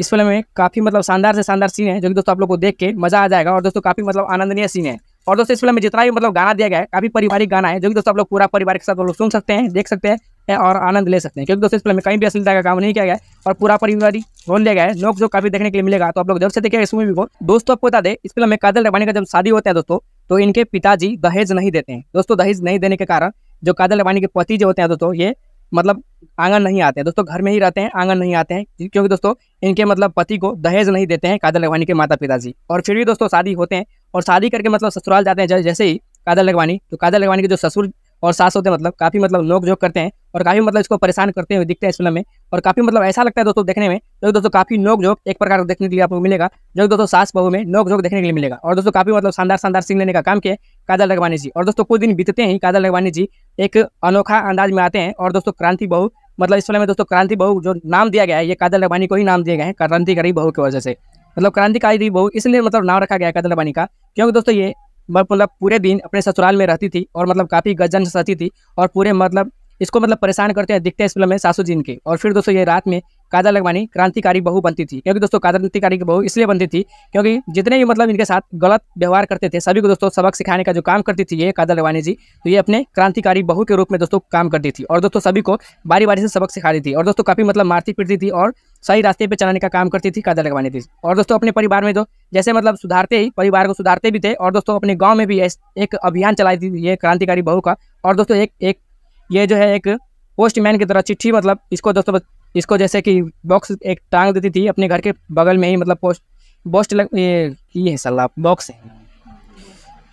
इस फिल्म में काफ़ी मतलब शानदार से शानदार सीन है जो कि दोस्तों आप लोग को देख के मज़ा आ जाएगा और दोस्तों काफ़ी मतलब आनंदनीय सीन है और दोस्तों इस फिल्म में जितना भी मतलब गाना दिया गया है काफी पारिवारिक गाना है जो कि दोस्तों आप लोग पूरा परिवार के साथ लोग सुन सकते हैं देख सकते हैं और आनंद ले सकते हैं क्योंकि दोस्तों इस फिल्म में कहीं भी असलता का काम नहीं किया गया है और पूरा परिवार रोल दिया गया है लोग जो काफी देखने के लिए मिलेगा तो आप लोग जब से देखेगा इस मूवी को दोस्तों आपको बता दें इस फिल्म में काजल रबानी का जब शादी होता है दोस्तों तो इनके पिताजी दहेज नहीं देते हैं दोस्तों दहेज नहीं देने के कारण जो काजल रबानी के पति जो होते हैं दोस्तों ये मतलब आंगन नहीं आते हैं दोस्तों घर में ही रहते हैं आंगन नहीं आते हैं क्योंकि दोस्तों इनके मतलब पति को दहेज नहीं देते हैं कादल लगवानी के माता पिताजी और फिर भी दोस्तों शादी होते हैं और शादी करके मतलब ससुराल जाते हैं जैसे ही कादल लगवानी तो कादल लगवानी के जो ससुर और सास होते मतलब काफ़ी मतलब नोक जोक करते हैं और काफ़ी मतलब इसको परेशान करते हुए दिखते हैं इस फिल्म में और काफ़ी मतलब ऐसा लगता है दोस्तों देखने में जो दोस्तों काफ़ी नोक जोक एक प्रकार देखने के लिए आपको मिलेगा जो दोस्तों सास बहू में नोक जोक देखने के लिए मिलेगा और दोस्तों काफ़ी मतलब शानदार शानदार सीन लेने का काम किया काजल रघवानी जी और दोस्तों कुछ दिन बीतते ही काजल रघवानी जी एक अनोखा अंदाज में आते हैं और दोस्तों क्रांति बहू मतलब इस फिल्म में दोस्तों क्रांति बहू जो नाम दिया गया है ये काजल रगवानी को ही नाम दिए गए हैं क्रांतिकारी बहू की वजह से मतलब क्रांतिकारी बहू इसलिए मतलब नाम रखा गया है काजल लगवानी का क्योंकि दोस्तों ये मतलब पूरे दिन अपने ससुराल में रहती थी और मतलब काफ़ी गजन सहती थी और पूरे मतलब इसको मतलब परेशान करते हैं दिखते हैं इस फिल्म में सासू जी इनके और फिर दोस्तों ये रात में काजल लगवानी क्रांतिकारी बहू बनती थी क्योंकि दोस्तों क्रांतिकारी बहू इसलिए बनती थी क्योंकि जितने भी मतलब इनके साथ गलत व्यवहार करते थे सभी को दोस्तों सबक सिखाने का जो काम करती थी ये काजल लगवानी जी तो ये अपने क्रांतिकारी बहू के रूप में दोस्तों काम करती थी और दोस्तों सभी को बारी बारी से सबक सिखाती थी और दोस्तों काफ़ी मतलब मारती पीटती थी और सही रास्ते पर चलाने का काम करती थी काजल लगवानी थी और दोस्तों अपने परिवार में तो जैसे मतलब सुधारते ही परिवार को सुधारते भी थे और दोस्तों अपने गाँव में भी एक अभियान चलाई थी ये क्रांतिकारी बहू का और दोस्तों एक एक ये जो है एक पोस्टमैन की तरह चिट्ठी मतलब इसको दोस्तों इसको जैसे कि बॉक्स एक टांग देती थी अपने घर के बगल में ही मतलब पोस्ट पोस्ट लग ये, ये है सलाह बॉक्स है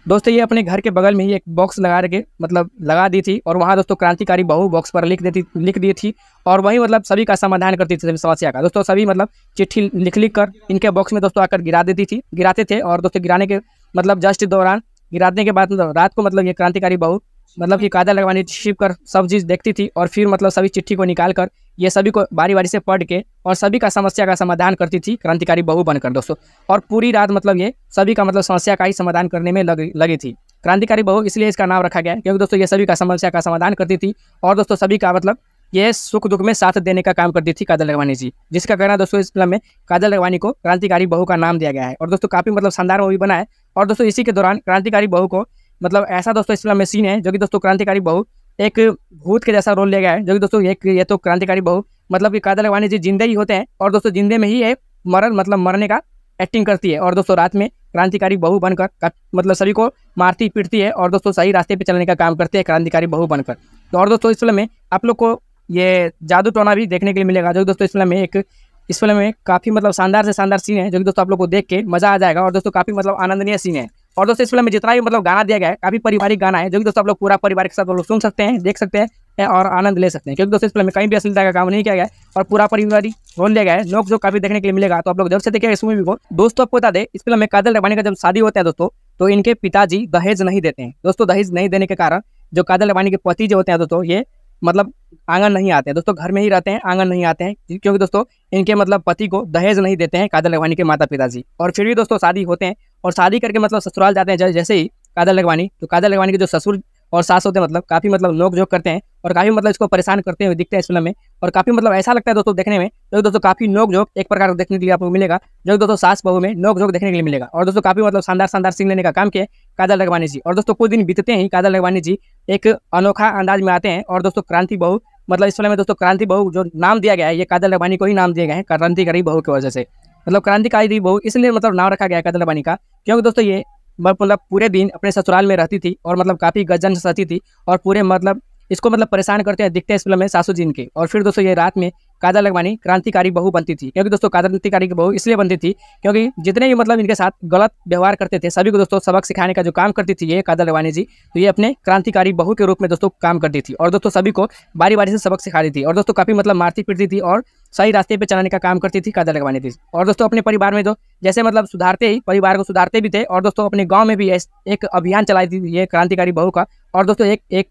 दोस्तों ये अपने घर के बगल में ही एक बॉक्स लगा के मतलब लगा दी थी और वहाँ दोस्तों क्रांतिकारी बहू बॉक्स पर लिख देती लिख दी थी और वही मतलब सभी का समाधान करती थी सभी समस्या का दोस्तों सभी मतलब चिट्ठी लिख लिख कर इनके बॉक्स में दोस्तों आकर गिरा देती थी गिराते थे और दोस्तों गिराने के मतलब जस्ट दौरान गिराने के बाद रात को मतलब ये क्रांतिकारी बहु मतलब कि कायदा लगवानी छिप कर सब चीज़ देखती थी और फिर मतलब सभी चिट्ठी को निकाल कर ये सभी को बारी बारी से पढ़ के और सभी का समस्या का समाधान करती थी क्रांतिकारी बहू बनकर दोस्तों और पूरी रात मतलब ये सभी का मतलब समस्या का ही समाधान करने में लग लगी थी क्रांतिकारी बहू इसलिए इसका नाम रखा गया क्योंकि दोस्तों ये सभी का समस्या का समाधान करती थी और दोस्तों सभी का मतलब ये सुख दुख में साथ देने का काम करती थी कादल रगवानी जी जिसका कहना दोस्तों इस फिल्म में कादल रगवानी को क्रांतिकारी बहू का नाम दिया गया है और दोस्तों काफ़ी मतलब शानदार मूवी बना है और दोस्तों इसी के दौरान क्रांतिकारी बहू को मतलब ऐसा दोस्तों इस फिल्म में सीन है जो कि दोस्तों क्रांतिकारी बहू एक भूत के जैसा रोल ले गया है जो कि दोस्तों एक ये तो क्रांतिकारी बहू मतलब कि कादल अगवानी जी जिंदे ही होते हैं और दोस्तों जिंदे में ही है मरन मतलब मरने का एक्टिंग करती है और दोस्तों रात में क्रांतिकारी बहू बनकर मतलब सभी को मारती पीटती है और दोस्तों सही रास्ते पर चलने का काम करती है क्रांतिकारी बहू बनकर तो और दोस्तों इस फिल्म में आप लोग को ये जादू टोना भी देखने के लिए मिलेगा जो दोस्तों इस फिल्म में एक इस फिल्म में काफ़ी मतलब शानदार से शानदार सीन है जो कि दोस्तों आप लोग को देख के मज़ा आ जाएगा और दोस्तों काफ़ी मतलब आनंदनीय सीन है और दोस्तों इस फिल्म में जितना भी मतलब गाना दिया गया है काफी पारिवारिक गाना है जो कि दोस्तों आप लोग पूरा परिवार के साथ लोग सुन सकते हैं देख सकते हैं और आनंद ले सकते हैं क्योंकि दोस्तों इस फिल्म में कहीं भी अश्लीलता का काम नहीं किया गया और पूरा परिवार रोल दिया गया है लोग जो काफी देखने के लिए मिलेगा तो आप लोग जब से देखेगा इस मूवी को दोस्तों आपको बता दें इस फिल्म में कादल रबानी का जब शादी होता है दोस्तों तो इनके पिताजी दहेज नहीं देते हैं दोस्तों दहेज नहीं देने के कारण जो कादल रबानी के पति जो होते हैं दोस्तों ये मतलब आंगन नहीं आते हैं दोस्तों घर में ही रहते हैं आंगन नहीं आते हैं क्योंकि दोस्तों इनके मतलब पति को दहेज नहीं देते हैं कादल रवानी के माता पिताजी और फिर भी दोस्तों शादी होते हैं और शादी करके मतलब ससुराल जाते हैं जैसे ही कादल लगवानी तो कादल लगवानी के जो ससुर और सास होते हैं मतलब काफ़ी मतलब नोक झोंक करते हैं और काफ़ी मतलब इसको परेशान करते हुए दिखते हैं इस फिल्म में और काफ़ी मतलब ऐसा लगता है दोस्तों देखने में जो दोस्तों काफ़ी नोक झोंक एक प्रकार का देखने के लिए आपको मिलेगा जो दोस्तों सास बहू में नोक झोंक देखने के लिए मिलेगा और दोस्तों काफ़ी मतलब शानदार शानदार सीन लेने का काम किया कादल लगवानी जी और दोस्तों कुछ दिन बीतते ही कादल लगवानी जी एक अनोखा अंदाज में आते हैं और दोस्तों क्रांति बहू मतलब इस फिल्म में दोस्तों क्रांति बहू जो नाम दिया गया है ये कादल लगवानी को ही नाम दिया गया है क्रांति करी बहू की वजह से मतलब क्रांतिकारी थी बहु इसलिए मतलब नाम रखा गया कदलबानी का क्योंकि दोस्तों ये मतलब पूरे दिन अपने ससुराल में रहती थी और मतलब काफ़ी गजन सती थी और पूरे मतलब इसको मतलब परेशान करते हैं दिखते हैं इस फिल्म में सासू जी के और फिर दोस्तों ये रात में कादर लगवानी क्रांतिकारी बहू बनती थी क्योंकि दोस्तों क्रांतिकारी की बहू इसलिए बनती थी क्योंकि जितने भी मतलब इनके साथ गलत व्यवहार करते थे सभी को दोस्तों सबक सिखाने का जो काम करती थी ये कादर लगवानी जी तो ये अपने क्रांतिकारी बहू के रूप में दोस्तों काम करती थी और दोस्तों सभी को बारी बारी से सबक सिखाती थी और दोस्तों काफ़ी मतलब मारती पीटती थी और सही रास्ते पर चलाने का काम करती थी कादर लगवानी थी और दोस्तों अपने परिवार में तो जैसे मतलब सुधारते ही परिवार को सुधारते भी थे और दोस्तों अपने गाँव में भी एक अभियान चलाई थी ये क्रांतिकारी बहू का और दोस्तों एक एक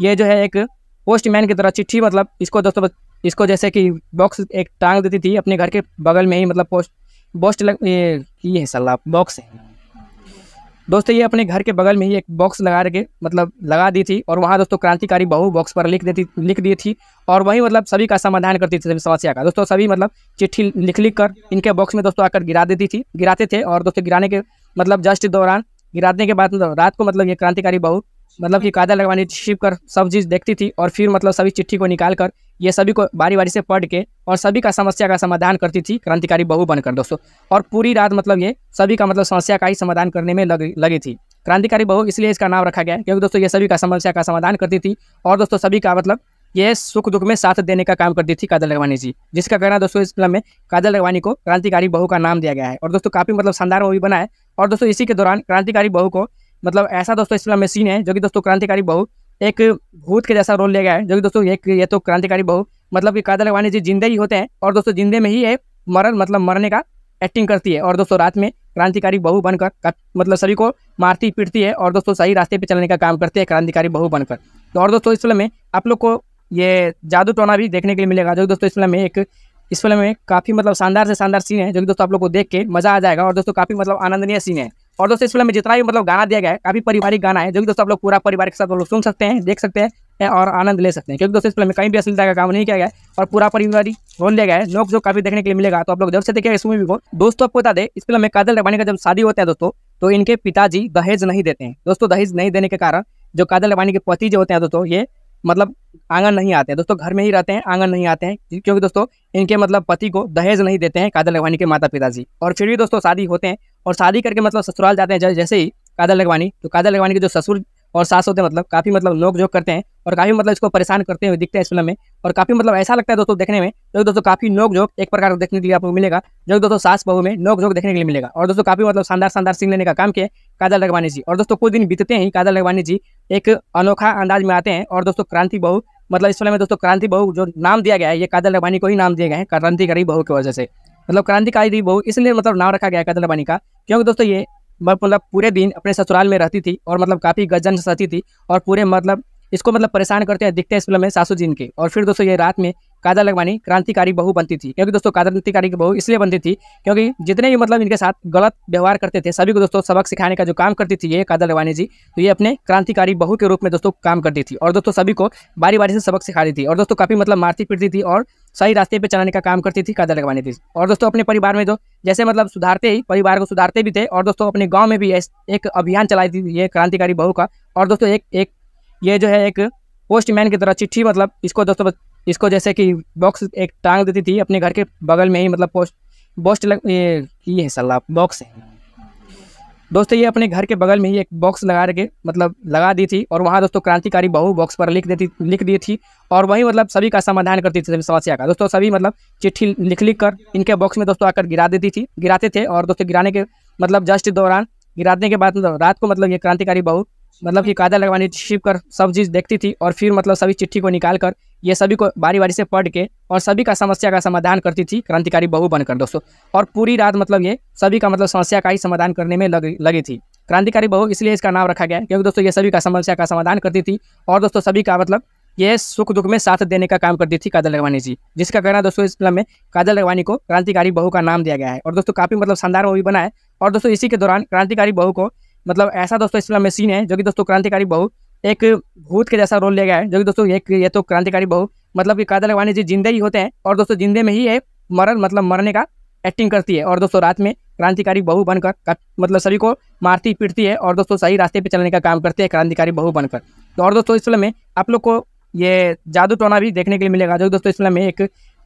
ये जो है एक पोस्टमैन की तरह चिट्ठी मतलब इसको दोस्तों इसको जैसे कि बॉक्स एक टांग देती थी अपने घर के बगल में ही मतलब पोस्ट बॉस्ट लग ये ये है सलाह बॉक्स है दोस्तों ये अपने घर के बगल में ही एक बॉक्स लगा के मतलब लगा दी थी और वहाँ दोस्तों क्रांतिकारी बहू बॉक्स पर लिख देती लिख दी थी और वही मतलब सभी का समाधान करती थी सभी समस्या का दोस्तों सभी मतलब चिट्ठी लिख लिख कर इनके बॉक्स में दोस्तों आकर गिरा देती थी गिराते थे और दोस्तों गिराने के मतलब जस्ट दौरान गिराने के बाद रात को मतलब ये क्रांतिकारी बहू मतलब कि कायदा लगवानी छिप कर सब चीज़ देखती थी और फिर मतलब सभी चिट्ठी को निकाल कर ये सभी को बारी बारी से पढ़ के और सभी का समस्या का समाधान करती थी क्रांतिकारी बहू बनकर दोस्तों और पूरी रात मतलब ये सभी का मतलब समस्या का ही समाधान करने में लग लगी थी क्रांतिकारी बहू इसलिए इसका नाम रखा गया क्योंकि दोस्तों ये सभी का समस्या का समाधान करती थी और दोस्तों सभी का मतलब ये सुख दुख में साथ देने का काम करती थी कादल लगवानी जी जिसका कहना दोस्तों इस फिल्म में कादल लगवानी को क्रांतिकारी बहू का नाम दिया गया है और दोस्तों काफ़ी मतलब शानदार मूवी बना है और दोस्तों इसी के दौरान क्रांतिकारी बहू को मतलब ऐसा दोस्तों इसमें मशीन है जो कि दोस्तों क्रांतिकारी बहू एक भूत के जैसा रोल लिया गया है जो कि दोस्तों एक ये तो क्रांतिकारी बहू मतलब कि कादल अगवानी जी जिंदे ही होते हैं और दोस्तों जिंदे में ही है मरण मतलब मरने का एक्टिंग करती है और दोस्तों रात में क्रांतिकारी बहू बनकर मतलब सभी को मारती पीटती है और दोस्तों सही रास्ते पे चलने का काम करती है क्रांतिकारी बहू बनकर तो और दोस्तों इस फिल्म में आप लोग को ये जादू टोना भी देखने के लिए मिलेगा जो दोस्तों इस फिल्म में एक इस फिल्म में काफ़ी मतलब शानदार से शानदार सीन है जो कि दोस्तों आप लोग को देख के मज़ा आ जाएगा और दोस्तों काफ़ी मतलब आनंदनीय सीन है और दोस्तों इस फिल्म में जितना भी मतलब गाना दिया गया है काफी पारिवारिक गाना है जो कि दोस्तों आप लोग पूरा परिवार के साथ लोग सुन सकते हैं देख सकते हैं और आनंद ले सकते हैं क्योंकि दोस्तों इस फिल्म में कहीं भी अश्लीलता का काम नहीं किया गया है और पूरा परिवार रोल लिया गया है लोग जो काफी देखने के लिए मिलेगा तो आप लोग जब से देखेगा इस मूवी को दोस्तों आपको बता दें इस फिल्म में कादल रबानी का जब शादी होता है दोस्तों तो इनके पिताजी दहेज नहीं देते हैं दोस्तों दहेज नहीं देने के कारण जो कादल रबानी के पति जो होते हैं दोस्तों ये मतलब आंगन नहीं आते हैं दोस्तों घर में ही रहते हैं आंगन नहीं आते हैं क्योंकि दोस्तों इनके मतलब पति को दहेज नहीं देते हैं कादल लगवानी के माता पिताजी और फिर भी दोस्तों शादी होते हैं और शादी करके मतलब ससुराल जाते हैं जैसे ही कादल लगवानी तो कादल लगवानी के जो ससुर और सास होते हैं मतलब काफ़ी मतलब नोक जोक करते हैं और काफ़ी मतलब इसको परेशान करते हुए दिखते हैं इस फिल्म में और काफ़ी मतलब ऐसा लगता है दोस्तों देखने में जो दोस्तों काफ़ी नोक जोक एक प्रकार का देखने के लिए आपको मिलेगा जो दोस्तों सास बहु में नोक जोक देखने के लिए मिलेगा और दोस्तों काफ़ी मतलब शानदार शानदार सीन लेने का काम किया काजल लगवानी जी और दोस्तों कुछ दिन बीतते ही काजल लगवानी जी एक अनोखा अंदाज में आते हैं और दोस्तों क्रांति बहु मतलब इस फिल्म में दोस्तों क्रांति बहु जो नाम दिया गया है ये काजल लगवानी को ही नाम दिया गया है क्रांतिकारी बहू की वजह से मतलब क्रांतिकारी बहू इसलिए मतलब नाम रखा गया है काजल लगवानी का क्योंकि दोस्तों ये मतलब पूरे दिन अपने ससुराल में रहती थी और मतलब काफ़ी गजन सती थी और पूरे मतलब इसको मतलब परेशान करते हैं दिखते हैं इस फिल्म में सासू जी के और फिर दोस्तों ये रात में काजल लगवानी क्रांतिकारी बहू बनती थी क्योंकि दोस्तों क्रांतिकारी बहू इसलिए बनती थी क्योंकि जितने भी मतलब इनके साथ गलत व्यवहार करते थे सभी को दोस्तों सबक सिखाने का जो काम करती थी ये काजल लगवानी जी तो ये अपने क्रांतिकारी बहू के रूप में दोस्तों काम करती थी और दोस्तों सभी को बारी बारी से सबक सिखा थी और दोस्तों काफ़ी मतलब मारती पीटती थी और सही रास्ते पे चलाने का काम करती थी कदर लगवाने थी और दोस्तों अपने परिवार में तो जैसे मतलब सुधारते ही परिवार को सुधारते भी थे और दोस्तों अपने गाँव में भी एक अभियान चलाई थी ये क्रांतिकारी बहू का और दोस्तों एक एक ये जो है एक पोस्टमैन की तरह चिट्ठी मतलब इसको दोस्तों इसको जैसे कि बॉक्स एक टांग देती थी अपने घर के बगल में ही मतलब पोस्ट पोस्ट लग ये, ये सलाह बॉक्स है दोस्तों ये अपने घर के बगल में ही एक बॉक्स लगा के मतलब लगा दी थी और वहाँ दोस्तों क्रांतिकारी बहू बॉक्स पर लिख देती लिख दी थी और वहीं मतलब सभी का समाधान करती थी सभी समस्या का दोस्तों सभी मतलब चिट्ठी लिख लिख कर इनके बॉक्स में दोस्तों आकर गिरा देती थी गिराते थे और दोस्तों गिराने के मतलब जस्ट दौरान गिराने के बाद मतलब रात को मतलब ये क्रांतिकारी बहू मतलब कि कायदा लगवाने छिप कर सब चीज़ देखती थी और फिर मतलब सभी चिट्ठी को निकाल कर ये सभी को बारी बारी से पढ़ के और सभी का समस्या का समाधान करती थी क्रांतिकारी बहु बनकर दोस्तों और पूरी रात मतलब ये सभी का मतलब समस्या का ही समाधान करने में लग, लगी थी क्रांतिकारी बहु इसलिए इसका नाम रखा गया क्योंकि दोस्तों ये सभी का समस्या का समाधान करती थी और दोस्तों सभी का मतलब ये सुख दुख में साथ देने का काम करती थी काजल रवानी जी जिसका कहना दोस्तों इस फिल्म में काजल रवानी को क्रांतिकारी बहू का नाम दिया गया है और दोस्तों काफ़ी मतलब शानदार मूवी बना है और दोस्तों इसी के दौरान क्रांतिकारी बहू को मतलब ऐसा दोस्तों इस फिल्म में सीन है जो कि दोस्तों क्रांतिकारी बहू एक भूत के जैसा रोल ले गया है जो कि दोस्तों एक ये तो क्रांतिकारी बहु मतलब कि कादल अगवानी जी जिंदे ही होते हैं और दोस्तों जिंदे में ही ये मरण मतलब मरने का एक्टिंग करती है और दोस्तों रात में क्रांतिकारी बहू बनकर मतलब सभी को मारती पीटती है और दोस्तों सही रास्ते पर चलने का काम करती है क्रांतिकारी बहू बनकर तो और दोस्तों इस फिल्म में आप लोग को ये जादू टोना भी देखने के लिए मिलेगा जो दोस्तों इस फिल्म में एक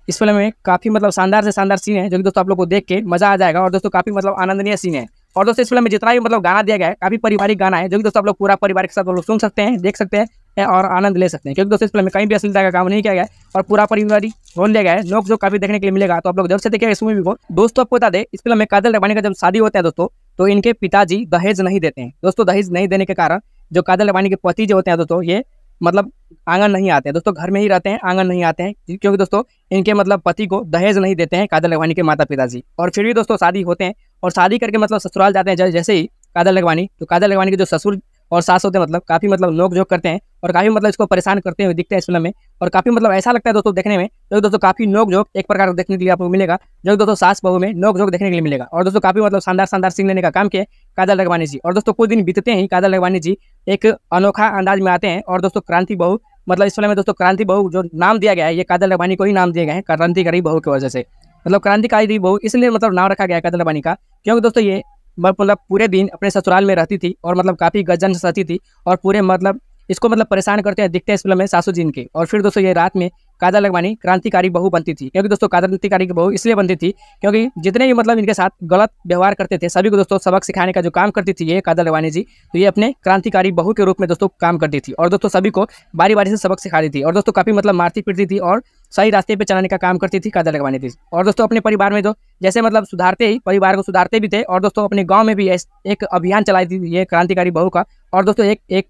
इस फिल्म में काफ़ी मतलब शानदार से शानदार सीन है जो कि दोस्तों आप लोग को देख के मज़ा आ जाएगा और दोस्तों काफ़ी मतलब आनंदनीय सीन है और दोस्तों इस फिल्म में जितना भी मतलब गाना दिया गया है काफी पारिवारिक गाना है जो कि दोस्तों आप लोग पूरा परिवार के साथ लोग मतलब सुन सकते हैं देख सकते हैं और आनंद ले सकते हैं क्योंकि दोस्तों इस फिल्म में कहीं भी अश्लीलता का काम नहीं किया गया है और पूरा परिवार रोल लिया गया है लोग जो काफी देखने के लिए मिलेगा तो आप लोग जब से देखेगा इस मूवी को दोस्तों आपको बता दें इस फिल्म में काजल रबानी का जब शादी होता है दोस्तों तो इनके पिताजी दहेज नहीं देते हैं दोस्तों दहेज नहीं देने के कारण जो काजल रबानी के पति जो होते हैं दोस्तों ये मतलब आंगन नहीं आते हैं दोस्तों घर में ही रहते हैं आंगन नहीं आते हैं क्योंकि दोस्तों इनके मतलब पति को दहेज नहीं देते हैं कादल लगवानी के माता पिताजी और फिर भी दोस्तों शादी होते हैं और शादी करके मतलब ससुराल जाते हैं जैसे ही कादल लगवानी तो कादर लगवानी के जो ससुर और सास होते हैं मतलब काफ़ी मतलब नोक जोक करते हैं और काफ़ी मतलब इसको परेशान करते हुए दिखते हैं इस फिल्म में और काफ़ी मतलब ऐसा लगता है दोस्तों देखने में जो दोस्तों काफ़ी नोक जोक एक प्रकार देखने के लिए आपको मिलेगा जो दोस्तों सास बहू में नोक जोक देखने के लिए मिलेगा और दोस्तों काफ़ी मतलब शानदार शानदार सीन लेने का काम किया काजल रगवानी जी और दोस्तों कुछ दिन बीतते हैं काजल रगवानी जी एक अनोखा अंदाज में आते हैं और दोस्तों क्रांति बहु मतलब इस फिल्म में दोस्तों क्रांति बहु जो नाम दिया गया है ये काजल रगवानी को ही नाम दिए गए हैं करी बहू की वजह से मतलब क्रांतिकारी बहू इसलिए मतलब नाम रखा गया काजल लगवानी का क्योंकि दोस्तों ये मतलब पूरे दिन अपने ससुराल में रहती थी और मतलब काफ़ी गजन सती थी और पूरे मतलब इसको मतलब परेशान करते हैं दिखते हैं इस फिल्म में सासू जी इनके और फिर दोस्तों ये रात में काजल लगवानी क्रांतिकारी बहू बनती थी क्योंकि दोस्तों क्रांतिकारी बहू इसलिए बनती थी क्योंकि जितने भी मतलब इनके साथ गलत व्यवहार करते थे सभी को दोस्तों सबक सिखाने का जो काम करती थी ये काजल लगवानी जी तो ये अपने क्रांतिकारी बहू के रूप में दोस्तों काम करती थी और दोस्तों सभी को बारी बारी से सबक सिखाती थी और दोस्तों काफ़ी मतलब मारती पीटती थी और सही रास्ते पर चलाने का काम करती थी काजल लगवानी थी और दोस्तों अपने परिवार में तो जैसे मतलब सुधारते ही परिवार को सुधारते भी थे और दोस्तों अपने गाँव में भी एक अभियान चलाई थी ये क्रांतिकारी बहू का और दोस्तों एक एक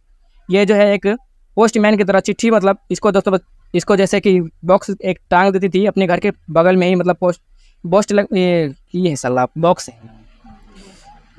ये जो है एक पोस्टमैन की तरह चिट्ठी मतलब इसको दोस्तों इसको जैसे कि बॉक्स एक टांग देती थी अपने घर के बगल में ही मतलब पोस्ट पोस्ट लग ये, ये है सलाह बॉक्स है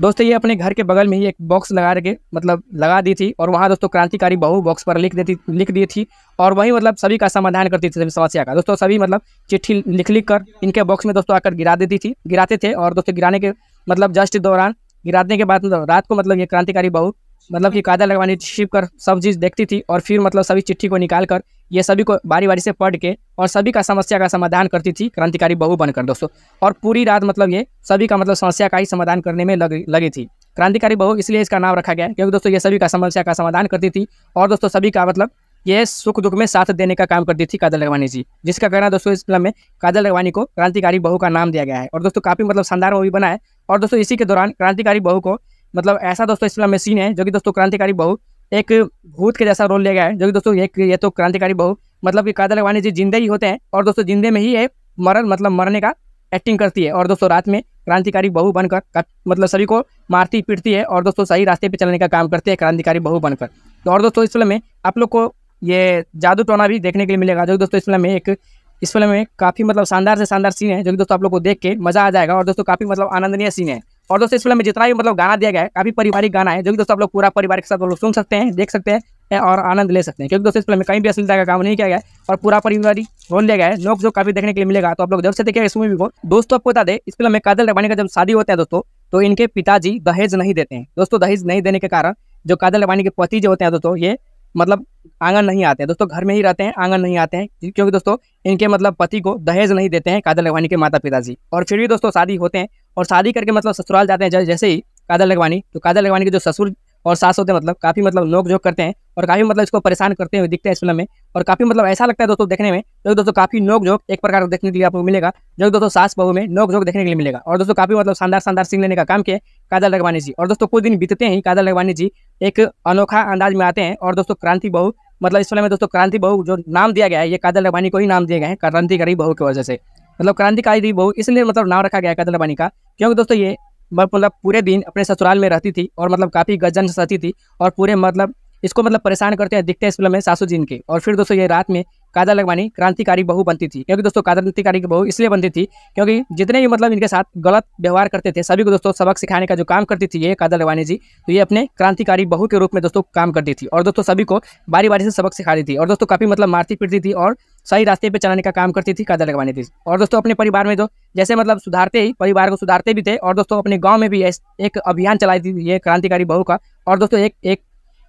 दोस्तों ये अपने घर के बगल में ही एक बॉक्स लगा के मतलब लगा दी थी और वहाँ दोस्तों क्रांतिकारी बहू बॉक्स पर लिख देती लिख दी थी और वही मतलब सभी का समाधान करती थी समस्या का दोस्तों सभी मतलब चिट्ठी लिख लिख कर इनके बॉक्स में दोस्तों आकर गिरा देती थी गिराते थे और दोस्तों गिराने के मतलब जस्ट दौरान गिराने के बाद रात को मतलब ये क्रांतिकारी बहु मतलब कि कायदा लगवानी छिप कर सब चीज़ देखती थी और फिर मतलब सभी चिट्ठी को निकाल कर ये सभी को बारी बारी से पढ़ के और सभी का समस्या का समाधान करती थी क्रांतिकारी बहू बनकर दोस्तों और पूरी रात मतलब ये सभी का मतलब समस्या का ही समाधान करने में लग, लगी थी क्रांतिकारी बहू इसलिए इसका नाम रखा गया क्योंकि दोस्तों ये सभी का समस्या का समाधान करती थी और दोस्तों सभी का मतलब ये सुख दुख में साथ देने का काम करती थी काजल लगवानी जी जिसका कहना दोस्तों इस फिल्म में काजल लगवानी को क्रांतिकारी बहू का नाम दिया गया है और दोस्तों काफ़ी मतलब शानदार मूवी बना है और दोस्तों इसी के दौरान क्रांतिकारी बहू को मतलब ऐसा दोस्तों इस फिल्म में सीन है जो कि दोस्तों क्रांतिकारी बहू एक भूत के जैसा रोल ले गया है जो कि दोस्तों एक ये तो क्रांतिकारी बहू मतलब कि कादल अगवानी जी जिंदे ही होते हैं और दोस्तों जिंदे में ही है मरण मतलब मरने का एक्टिंग करती है और दोस्तों रात में क्रांतिकारी बहू बनकर मतलब सभी को मारती पीटती है और दोस्तों सही रास्ते पर चलने का काम करती है क्रांतिकारी बहू बनकर तो और दोस्तों इस फिल्म में आप लोग को ये जादू टोना भी देखने के लिए मिलेगा जो दोस्तों इस फिल्म में एक इस फिल्म में काफ़ी मतलब शानदार से शानदार सीन है जो कि दोस्तों आप लोग को देख के मज़ा आ जाएगा और दोस्तों काफ़ी मतलब आनंदनीय सीन है और दोस्तों इस फिल्म में जितना भी मतलब गाना दिया गया है काफी पारिवारिक गाना है जो कि दोस्तों आप लोग पूरा परिवार के साथ लोग सुन सकते हैं देख सकते हैं और आनंद ले सकते हैं क्योंकि दोस्तों इस फिल्म में कहीं भी असलता का काम नहीं किया गया और पूरा परिवार रोल लिया गया है लोग जो काफी देखने के लिए मिलेगा तो आप लोग जब से देखेगा इस मूवी को दोस्तों आपको बता दें इस फिल्म में काजल रबानी का जब शादी होता है दोस्तों तो इनके पिताजी दहेज नहीं देते हैं दोस्तों दहेज नहीं देने के कारण जो कादल रबानी के पति जो होते हैं दोस्तों ये मतलब आंगन नहीं आते हैं दोस्तों घर में ही रहते हैं आंगन नहीं आते हैं क्योंकि दोस्तों इनके मतलब पति को दहेज नहीं देते हैं काजल रवानी के माता पिताजी और फिर भी दोस्तों शादी होते हैं और शादी करके मतलब ससुराल जाते हैं जैसे ही कादल लगवानी तो कादल लगवानी के जो ससुर और सास होते हैं मतलब काफ़ी मतलब नोक झोंक करते हैं और काफ़ी मतलब इसको परेशान करते हुए दिखते हैं इस फिल्म में और काफ़ी मतलब ऐसा लगता है दोस्तों देखने में जो दोस्तों काफ़ी नोक झोंक एक प्रकार का देखने के लिए आपको मिलेगा जो दोस्तों सास बहू में नोक झोंक देखने के लिए मिलेगा और दोस्तों काफ़ी मतलब शानदार शानदार सीन लेने का काम किया कादल लगवानी जी और दोस्तों कुछ दिन बीतते ही कादल लगवानी जी एक अनोखा अंदाज में आते हैं और दोस्तों क्रांति बहू मतलब इस फिल्म में दोस्तों क्रांति बहू जो नाम दिया गया है ये कादल लगवानी को ही नाम दिया गया है क्रांति गरीब बहू की वजह से मतलब क्रांतिकारी थी बहू इसलिए मतलब नाम रखा गया कदलबानी का क्योंकि दोस्तों ये मतलब पूरे दिन अपने ससुराल में रहती थी और मतलब काफ़ी गजन सहती थी और पूरे मतलब इसको मतलब परेशान करते हैं दिखते हैं इस फिल्म में सासू जी के और फिर दोस्तों ये रात में काजल लगवानी क्रांतिकारी बहू बनती थी क्योंकि दोस्तों कादर क्रांतिकारी बहू इसलिए बनती थी क्योंकि जितने भी मतलब इनके साथ गलत व्यवहार करते थे सभी को दोस्तों सबक सिखाने का जो काम करती थी ये काजल लगवानी जी तो ये अपने क्रांतिकारी बहू के रूप में दोस्तों काम करती थी और दोस्तों सभी को बारी बारी से सबक सिखाती थी और दोस्तों काफ़ी मतलब मारती पीटती थी और सही रास्ते पर चलाने का काम करती थी काजल लगवानी थी और दोस्तों अपने परिवार में तो जैसे मतलब सुधारते ही परिवार को सुधारते भी थे और दोस्तों अपने गाँव में भी एक अभियान चलाई थी ये क्रांतिकारी बहू का और दोस्तों एक एक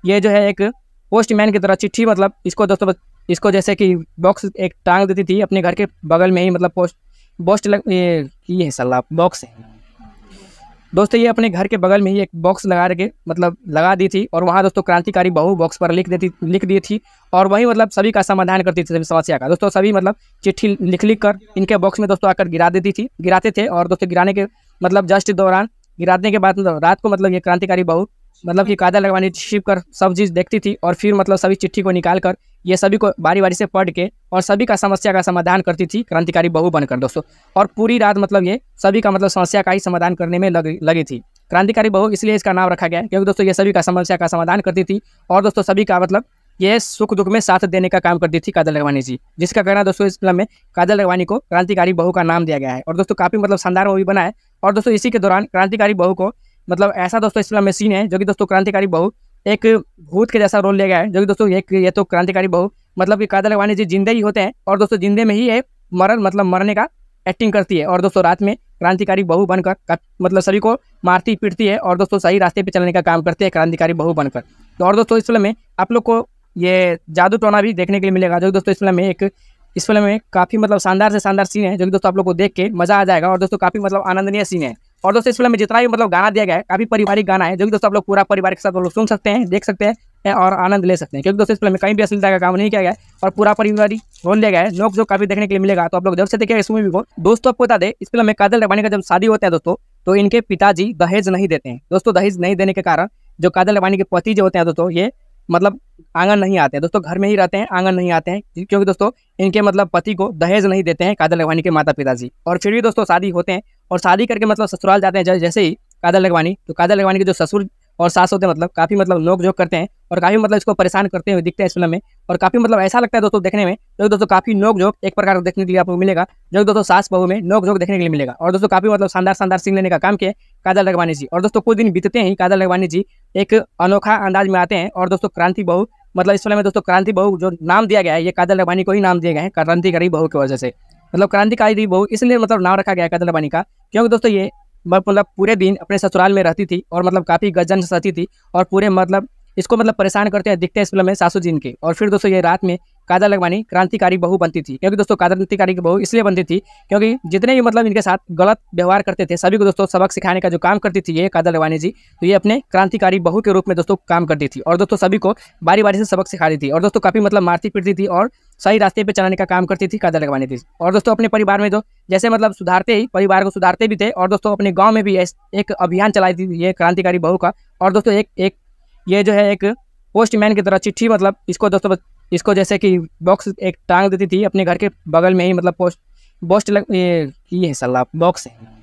ये जो है एक पोस्टमैन की तरह चिट्ठी मतलब इसको दोस्तों इसको जैसे कि बॉक्स एक टांग देती थी अपने घर के बगल में ही मतलब पोस्ट बॉस्ट लग ये ये है सलाह बॉक्स है दोस्तों ये अपने घर के बगल में ही एक बॉक्स लगा रखे मतलब लगा दी थी और वहाँ दोस्तों क्रांतिकारी बहू बॉक्स पर लिख देती लिख दी थी और वही मतलब सभी का समाधान करती थी सभी समस्या का दोस्तों सभी मतलब चिट्ठी लिख लिख कर इनके बॉक्स में दोस्तों आकर गिरा देती थी गिराते थे और दोस्तों गिराने के मतलब जस्ट दौरान गिराने के बाद रात को मतलब ये क्रांतिकारी बहू मतलब कि कायदा लगवानी छिप कर सब चीज़ देखती थी और फिर मतलब सभी चिट्ठी को निकाल कर ये सभी को बारी बारी से पढ़ के और सभी का समस्या का समाधान करती थी क्रांतिकारी बहू बनकर दोस्तों और पूरी रात मतलब ये सभी का मतलब समस्या का ही समाधान करने में लग, लगी थी क्रांतिकारी बहु इसलिए इसका नाम रखा गया क्योंकि दोस्तों ये सभी का समस्या का समाधान करती थी और दोस्तों सभी का मतलब ये सुख दुख में साथ देने का काम करती थी कादल लगवानी जी जिसका कहना दोस्तों इस फिल्म में कादल लगवानी को क्रांतिकारी बहू का नाम दिया गया है और दोस्तों काफ़ी मतलब शानदार मूवी बना है और दोस्तों इसी के दौरान क्रांतिकारी बहू को मतलब ऐसा दोस्तों इसमें मशीन है जो कि दोस्तों क्रांतिकारी बहू एक भूत के जैसा रोल ले गया है जो कि दोस्तों एक ये तो क्रांतिकारी बहू मतलब कि कादा लगवानी जी जिंदे ही होते हैं और दोस्तों जिंदे में ही है मरण मतलब मरने का एक्टिंग करती है और दोस्तों रात में क्रांतिकारी बहू बनकर मतलब सभी को मारती पीटती है और दोस्तों सही रास्ते पर चलने का काम करती है क्रांतिकारी बहू बनकर तो और दोस्तों इस फिल्म में आप लोग को ये जादू टोना भी देखने के लिए मिलेगा जो कि दोस्तों इस फिल्म में एक इस फिल्म में काफ़ी मतलब शानदार से शानदार सीन है जो कि दोस्तों आप लोग को देख के मज़ा आ जाएगा और दोस्तों काफ़ी मतलब आनंदनीय सीन है और दोस्तों इस फिल्म में जितना भी मतलब गाना दिया गया है काफी पारिवारिक गाना है जो कि दोस्तों आप लोग पूरा परिवार के साथ लोग सुन सकते हैं देख सकते हैं और आनंद ले सकते हैं क्योंकि दोस्तों इस फिल्म में कहीं भी असलता का काम नहीं किया गया और पूरा परिवार रोल लिया गया है लोग जो काफी देखने के लिए मिलेगा तो आप लोग जब से देखेगा इस मूवी को दोस्तों आपको बता दे इस फिल्म में कादल रबानी का जब शादी होता है दोस्तों तो इनके पिताजी दहेज नहीं देते हैं दोस्तों दहेज नहीं देने के कारण जो कादल रबानी के पति जो होते हैं दोस्तों ये मतलब आंगन नहीं आते हैं दोस्तों घर में ही रहते हैं आंगन नहीं आते हैं क्योंकि दोस्तों इनके मतलब पति को दहेज नहीं देते हैं कादल लगवानी के माता पिताजी और फिर भी दोस्तों शादी होते हैं और शादी करके मतलब ससुराल जाते हैं जैसे ही कादल लगवानी तो कादल लगवानी के जो ससुर और सास होते हैं मतलब काफ़ी मतलब नोक जोक करते हैं और काफ़ी मतलब इसको परेशान करते हुए दिखते हैं इस फिल्म में और काफ़ी मतलब ऐसा लगता है दोस्तों देखने में जो दोस्तों काफ़ी नोक जोक एक प्रकार का देखने के लिए आपको मिलेगा जो दोस्तों सास बहू में नोक जोक देखने के लिए मिलेगा और दोस्तों काफ़ी मतलब शानदार शानदार सीन लेने का काम किया काजल लगवानी जी और दोस्तों कुछ दिन बीतते हैं काजल लगवानी जी एक अनोखा अंदाज में आते हैं और दोस्तों क्रांति बहू मतलब इस फिल्म में दोस्तों क्रांति बहू जो नाम दिया गया है ये काजल लगवानी को ही नाम दिए गए हैं क्रांतिकारी बहू की वजह से मतलब क्रांतिकारी बहू इसलिए मतलब नाम रखा गया है काजल लगवानी का क्योंकि दोस्तों ये मतलब पूरे दिन अपने ससुराल में रहती थी और मतलब काफ़ी गजन सती थी और पूरे मतलब इसको मतलब परेशान करते हैं दिखते हैं इस फिल्म में सासू जी के और फिर दोस्तों ये रात में काजल लगवानी क्रांतिकारी बहू बनती थी क्योंकि दोस्तों क्रांतिकारी बहू इसलिए बनती थी क्योंकि जितने भी मतलब इनके साथ गलत व्यवहार करते थे सभी को दोस्तों सबक सिखाने का जो काम करती थी ये काजल लगवानी जी तो ये अपने क्रांतिकारी बहू के रूप में दोस्तों काम करती थी और दोस्तों सभी को बारी बारी से सबक सिखा थी और दोस्तों काफ़ी मतलब मारती पीटती थी और सही रास्ते पे चलाने का काम करती थी कदर लगवाने थी और दोस्तों अपने परिवार में तो जैसे मतलब सुधारते ही परिवार को सुधारते भी थे और दोस्तों अपने गाँव में भी एक अभियान चलाई थी ये क्रांतिकारी बहू का और दोस्तों एक एक ये जो है एक पोस्टमैन की तरह चिट्ठी मतलब इसको दोस्तों इसको जैसे कि बॉक्स एक टांग देती थी अपने घर के बगल में ही मतलब पोस्ट पोस्ट लग ये, ये सलाह बॉक्स है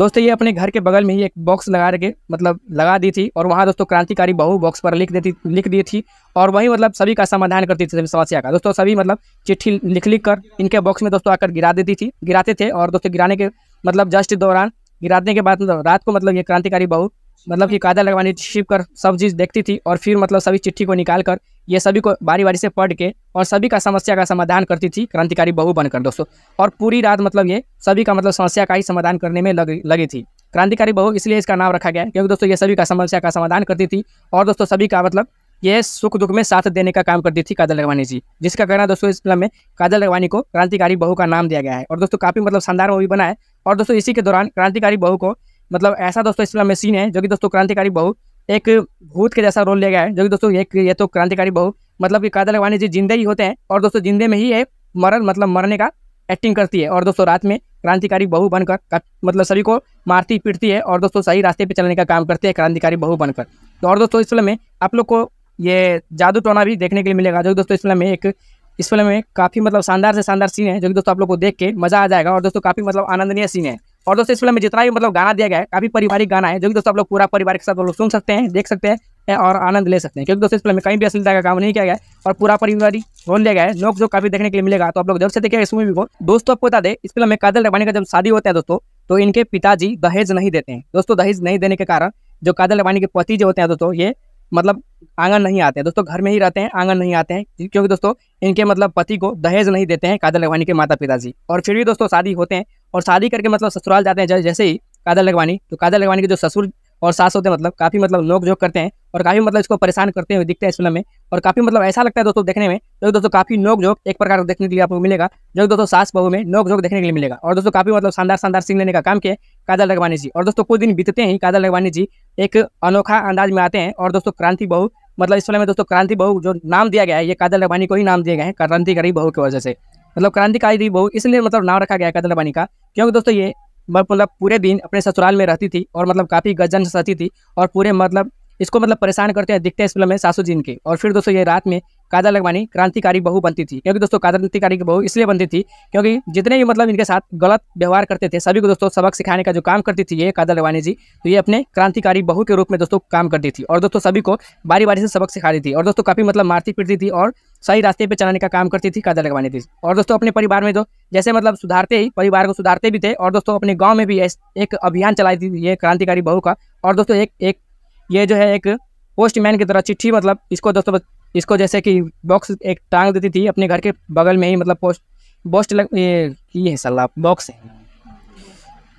दोस्तों ये अपने घर के बगल में ही एक बॉक्स लगा के मतलब लगा दी थी और वहाँ दोस्तों क्रांतिकारी बहू बॉक्स पर लिख देती लिख दी थी और वहीं मतलब सभी का समाधान करती थी सभी समस्या का दोस्तों सभी मतलब चिट्ठी लिख लिख कर इनके बॉक्स में दोस्तों आकर गिरा देती थी गिराते थे और दोस्तों गिराने के मतलब जस्ट दौरान गिराने के बाद मतलब रात को मतलब ये क्रांतिकारी बहू मतलब कि कायदा लगवाने छिप कर सब चीज़ देखती थी और फिर मतलब सभी चिट्ठी को निकाल कर ये सभी को बारी बारी से पढ़ के और सभी का समस्या का समाधान करती थी क्रांतिकारी बहु बनकर दोस्तों और पूरी रात मतलब ये सभी का मतलब समस्या का ही समाधान करने में लग, लगी थी क्रांतिकारी बहु इसलिए इसका नाम रखा गया क्योंकि दोस्तों ये सभी का समस्या का समाधान करती थी और दोस्तों सभी का मतलब ये सुख दुख में साथ देने का काम करती थी काजल रगवानी जी जिसका कहना दोस्तों इस फिल्म में काजल रगवानी को क्रांतिकारी बहू का नाम दिया गया है और दोस्तों काफ़ी मतलब शानदार मूवी बना है और दोस्तों इसी के दौरान क्रांतिकारी बहू को मतलब ऐसा दोस्तों इस फिल्म में सीन है जो कि दोस्तों क्रांतिकारी बहू एक भूत के जैसा रोल लिया गया है जो कि दोस्तों एक ये तो क्रांतिकारी बहु मतलब कि कादल अगवानी जी जिंदे ही होते हैं और दोस्तों जिंदे में ही है मरण मतलब मरने का एक्टिंग करती है और दोस्तों रात में क्रांतिकारी बहू बनकर मतलब सभी को मारती पीटती है और दोस्तों सही रास्ते पर चलने का काम करती है क्रांतिकारी बहू बनकर तो और दोस्तों इस फिल्म में आप लोग को ये जादू टोना भी देखने के लिए मिलेगा जो कि दोस्तों इस फिल्म में एक इस फिल्म में काफ़ी मतलब शानदार से शानदार सीन है जो कि दोस्तों आप लोग को देख के मज़ा आ जाएगा और दोस्तों काफ़ी मतलब आनंदनीय सीन है और दोस्तों इस फिल्म में जितना भी मतलब गाना दिया गया है काफी पारिवारिक गाना है जो कि दोस्तों आप लोग पूरा परिवार के साथ लोग सुन सकते हैं देख सकते हैं और आनंद ले सकते हैं क्योंकि दोस्तों इस फिल्म में कहीं भी असलता का काम नहीं किया गया है और पूरा परिवार बोल दिया गया है लोग जो काफी देखने के लिए मिलेगा तो आप लोग जब से देखेगा इस मूवी को दोस्तों आपको बता दे इस फिल्म में कादल रबानी का जब शादी होता है दोस्तों तो इनके पिताजी दहेज नहीं देते हैं दोस्तों दहेज नहीं देने के कारण जो कादल रबानी के पति जो होते हैं दोस्तों ये मतलब आंगन नहीं आते हैं दोस्तों घर में ही रहते हैं आंगन नहीं आते हैं क्योंकि दोस्तों इनके मतलब पति को दहेज नहीं देते हैं काजल लगवानी के माता पिताजी और फिर भी दोस्तों शादी होते हैं और शादी करके मतलब ससुराल जाते हैं जैसे ही काजल लगवानी तो काजल लगवानी के जो ससुर और सास होते हैं मतलब काफ़ी मतलब नोक जोक करते हैं और काफ़ी मतलब इसको परेशान करते हुए दिखते हैं इस फिल्म में और काफ़ी मतलब ऐसा लगता है दोस्तों देखने में जो दोस्तों काफ़ी नोक जोक एक प्रकार का देखने के लिए आपको मिलेगा जो दोस्तों सास बहु में नोक जोक देखने के लिए मिलेगा और दोस्तों काफ़ी मतलब शानदार शानदार सीन लेने का काम किया काजल लगवानी जी और दोस्तों कुछ दिन बीतते हैं काजल लगवानी जी एक अनोखा अंदाज में आते हैं और दोस्तों क्रांति बहु मतलब इस फिल्म में दोस्तों क्रांति बहु जो नाम दिया गया है ये काजल लगवानी को ही नाम दिए गए हैं क्रांतिकारी बहू की वजह से मतलब क्रांतिकारी बहू इसलिए मतलब नाम रखा गया है काजल लगवानी का क्योंकि दोस्तों ये मतलब पूरे दिन अपने ससुराल में रहती थी और मतलब काफ़ी गजन सती थी और पूरे मतलब इसको मतलब परेशान करते हैं दिखते हैं इस फिल्म में सासू जी के और फिर दोस्तों ये रात में काजल लगवानी क्रांतिकारी बहू बनती थी क्योंकि दोस्तों क्रांतिकारी बहू इसलिए बनती थी क्योंकि जितने भी मतलब इनके साथ गलत व्यवहार करते थे सभी को दोस्तों सबक सिखाने का जो काम करती थी ये काजल लगवानी जी तो ये अपने क्रांतिकारी बहू के रूप में दोस्तों काम करती थी और दोस्तों सभी को बारी बारी से सबक सिखाती थी और दोस्तों काफ़ी मतलब मारती पीटती थी और सही रास्ते पर चलाने का काम करती थी काजल लगवानी थी और दोस्तों अपने परिवार में तो जैसे मतलब सुधारते ही परिवार को सुधारते भी थे और दोस्तों अपने गाँव में भी एक अभियान चलाई थी ये क्रांतिकारी बहू का और दोस्तों एक एक ये जो है एक पोस्टमैन की तरह चिट्ठी मतलब इसको दोस्तों इसको जैसे कि बॉक्स एक टांग देती थी अपने घर के बगल में ही मतलब पोस्ट पोस्ट लग ये, ये है सलाह बॉक्स है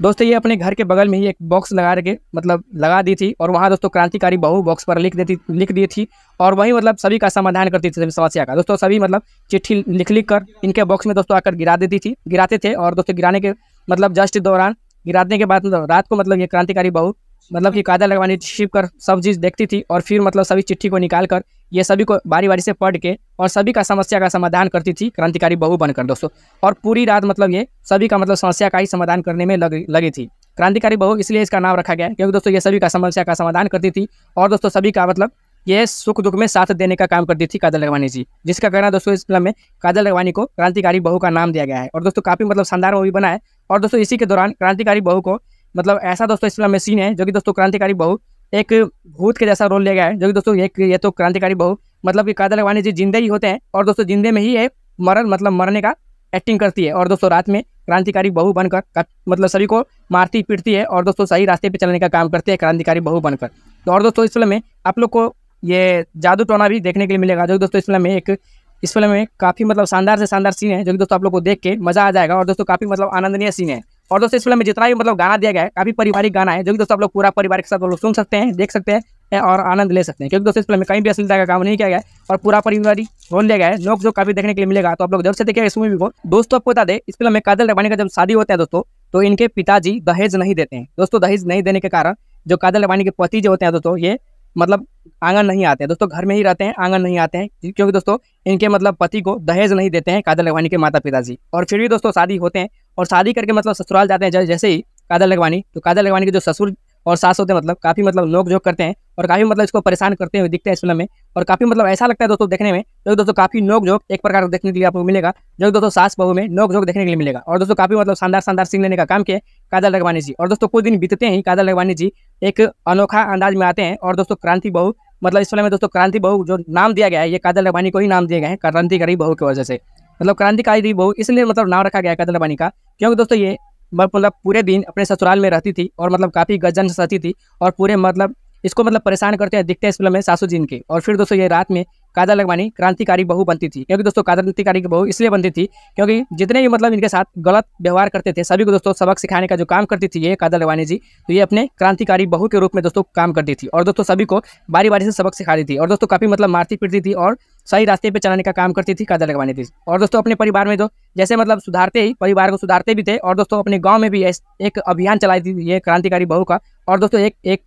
दोस्तों ये अपने घर के बगल में ही एक बॉक्स लगा के मतलब लगा दी थी और वहाँ दोस्तों क्रांतिकारी बहू बॉक्स पर लिख देती लिख दी थी और वही मतलब सभी का समाधान करती थी सभी समस्या का दोस्तों सभी मतलब चिट्ठी लिख लिख कर इनके बॉक्स में दोस्तों आकर गिरा देती थी गिराते थे और दोस्तों गिराने के मतलब जस्ट दौरान गिराने के बाद रात को मतलब ये क्रांतिकारी बहु मतलब कि कायदा लगवानी छिप कर सब चीज़ देखती थी और फिर मतलब सभी चिट्ठी को निकाल कर ये सभी को बारी बारी से पढ़ के और सभी का समस्या का समाधान करती थी क्रांतिकारी बहू बनकर दोस्तों और पूरी रात मतलब ये सभी का मतलब समस्या का ही समाधान करने में लग लगी थी क्रांतिकारी बहू इसलिए इसका नाम रखा गया क्योंकि दोस्तों ये सभी का समस्या का समाधान करती थी और दोस्तों सभी का मतलब ये सुख दुख में साथ देने का काम करती थी कादल रगवानी जी जिसका कहना दोस्तों इस फिल्म में कादल रगवानी को क्रांतिकारी बहू का नाम दिया गया है और दोस्तों काफ़ी मतलब शानदार मूवी बना है और दोस्तों इसी के दौरान क्रांतिकारी बहू को मतलब ऐसा दोस्तों इस फिल्म में सीन है जो कि दोस्तों क्रांतिकारी बहू एक भूत के जैसा रोल ले गया है जो कि दोस्तों एक ये तो क्रांतिकारी बहू मतलब कि कादल अगवानी जी जिंदे ही होते हैं और दोस्तों जिंदे में ही है मरण मतलब मरने का एक्टिंग करती है और दोस्तों रात में क्रांतिकारी बहू बनकर मतलब सभी को मारती पीटती है और दोस्तों सही रास्ते पर चलने का काम करती है क्रांतिकारी बहू बनकर तो और दोस्तों इस फिल्म में आप लोग को ये जादू टोना भी देखने के लिए मिलेगा जो दोस्तों इस फिल्म में एक इस फिल्म में काफ़ी मतलब शानदार से शानदार सीन है जो कि दोस्तों आप लोग को देख के मज़ा आ जाएगा और दोस्तों काफ़ी मतलब आनंदनीय सीन है और दोस्तों इस फिल्म में जितना भी मतलब गाना दिया गया है काफी पारिवारिक गाना है जो कि दोस्तों आप लोग पूरा परिवार के साथ लोग सुन सकते हैं देख सकते हैं और आनंद ले सकते हैं क्योंकि दोस्तों इस फिल्म में कहीं भी असलता का काम नहीं किया गया और पूरा पारिवारिक रोल लिया गया है लोग जो काफी देखने के लिए मिलेगा तो आप लोग जब से देखेगा इस मूवी को दोस्तों आपको बता दें इस फिल्म में कादल रबानी का जब शादी होता है दोस्तों तो इनके पिताजी दहेज नहीं देते हैं दोस्तों दहेज नहीं देने के कारण जो कादल रबानी के पति जो होते हैं दोस्तों ये मतलब आंगन नहीं आते हैं दोस्तों घर में ही रहते हैं आंगन नहीं आते हैं क्योंकि दोस्तों इनके मतलब पति को दहेज नहीं देते हैं काजल रवानी के माता पिताजी और फिर भी दोस्तों शादी होते हैं और शादी करके मतलब ससुराल जाते हैं जैसे ही कादर लगवानी तो कादर लगवानी के जो ससुर और सास होते हैं मतलब काफ़ी मतलब नोक झोंक करते हैं और काफ़ी मतलब इसको परेशान करते हुए दिखते हैं इस फिल्म में और काफ़ी मतलब ऐसा लगता है दोस्तों देखने में जो दोस्तों काफ़ी नोक झोंक एक प्रकार का देखने के लिए आपको मिलेगा जो दोस्तों सास बहू में नोक झोंक देखने के लिए मिलेगा और दोस्तों काफ़ी मतलब शानदार शानदार सीन लेने का काम किया कादल लगवानी जी और दोस्तों कुछ दिन बीतते ही कादल लगवानी जी एक अनोखा अंदाज में आते हैं और दोस्तों क्रांति बहू मतलब इस फिल्म में दोस्तों क्रांति बहू जो नाम दिया गया है ये कादल लगवानी को ही नाम दिए गए हैं करी बहू की वजह से मतलब क्रांतिकारी बहू इसलिए मतलब नाम रखा गया कदलाबानी का क्योंकि दोस्तों ये मतलब पूरे दिन अपने ससुराल में रहती थी और मतलब काफ़ी गजन से रहती थी और पूरे मतलब इसको मतलब परेशान करते हैं दिखते हैं इस फिल्म में सासू जी के और फिर दोस्तों ये रात में कादर लगवानी क्रांतिकारी बहू बनती थी क्योंकि दोस्तों क्रांतिकारी बहू इसलिए बनती थी क्योंकि जितने भी मतलब इनके साथ गलत व्यवहार करते थे सभी को दोस्तों सबक सिखाने का जो काम करती थी ये कादर लगवानी जी तो ये अपने क्रांतिकारी बहू के रूप में दोस्तों काम करती थी और दोस्तों सभी को बारी बारी से सबक सिखाती थी और दोस्तों काफ़ी मतलब मारती पीटती थी और सही रास्ते पर चलाने का काम करती थी कादर लगवानी थी और दोस्तों अपने परिवार में तो जैसे मतलब सुधारते ही परिवार को सुधारते भी थे और दोस्तों अपने गाँव में भी एक अभियान चलाई थी ये क्रांतिकारी बहू का और दोस्तों एक एक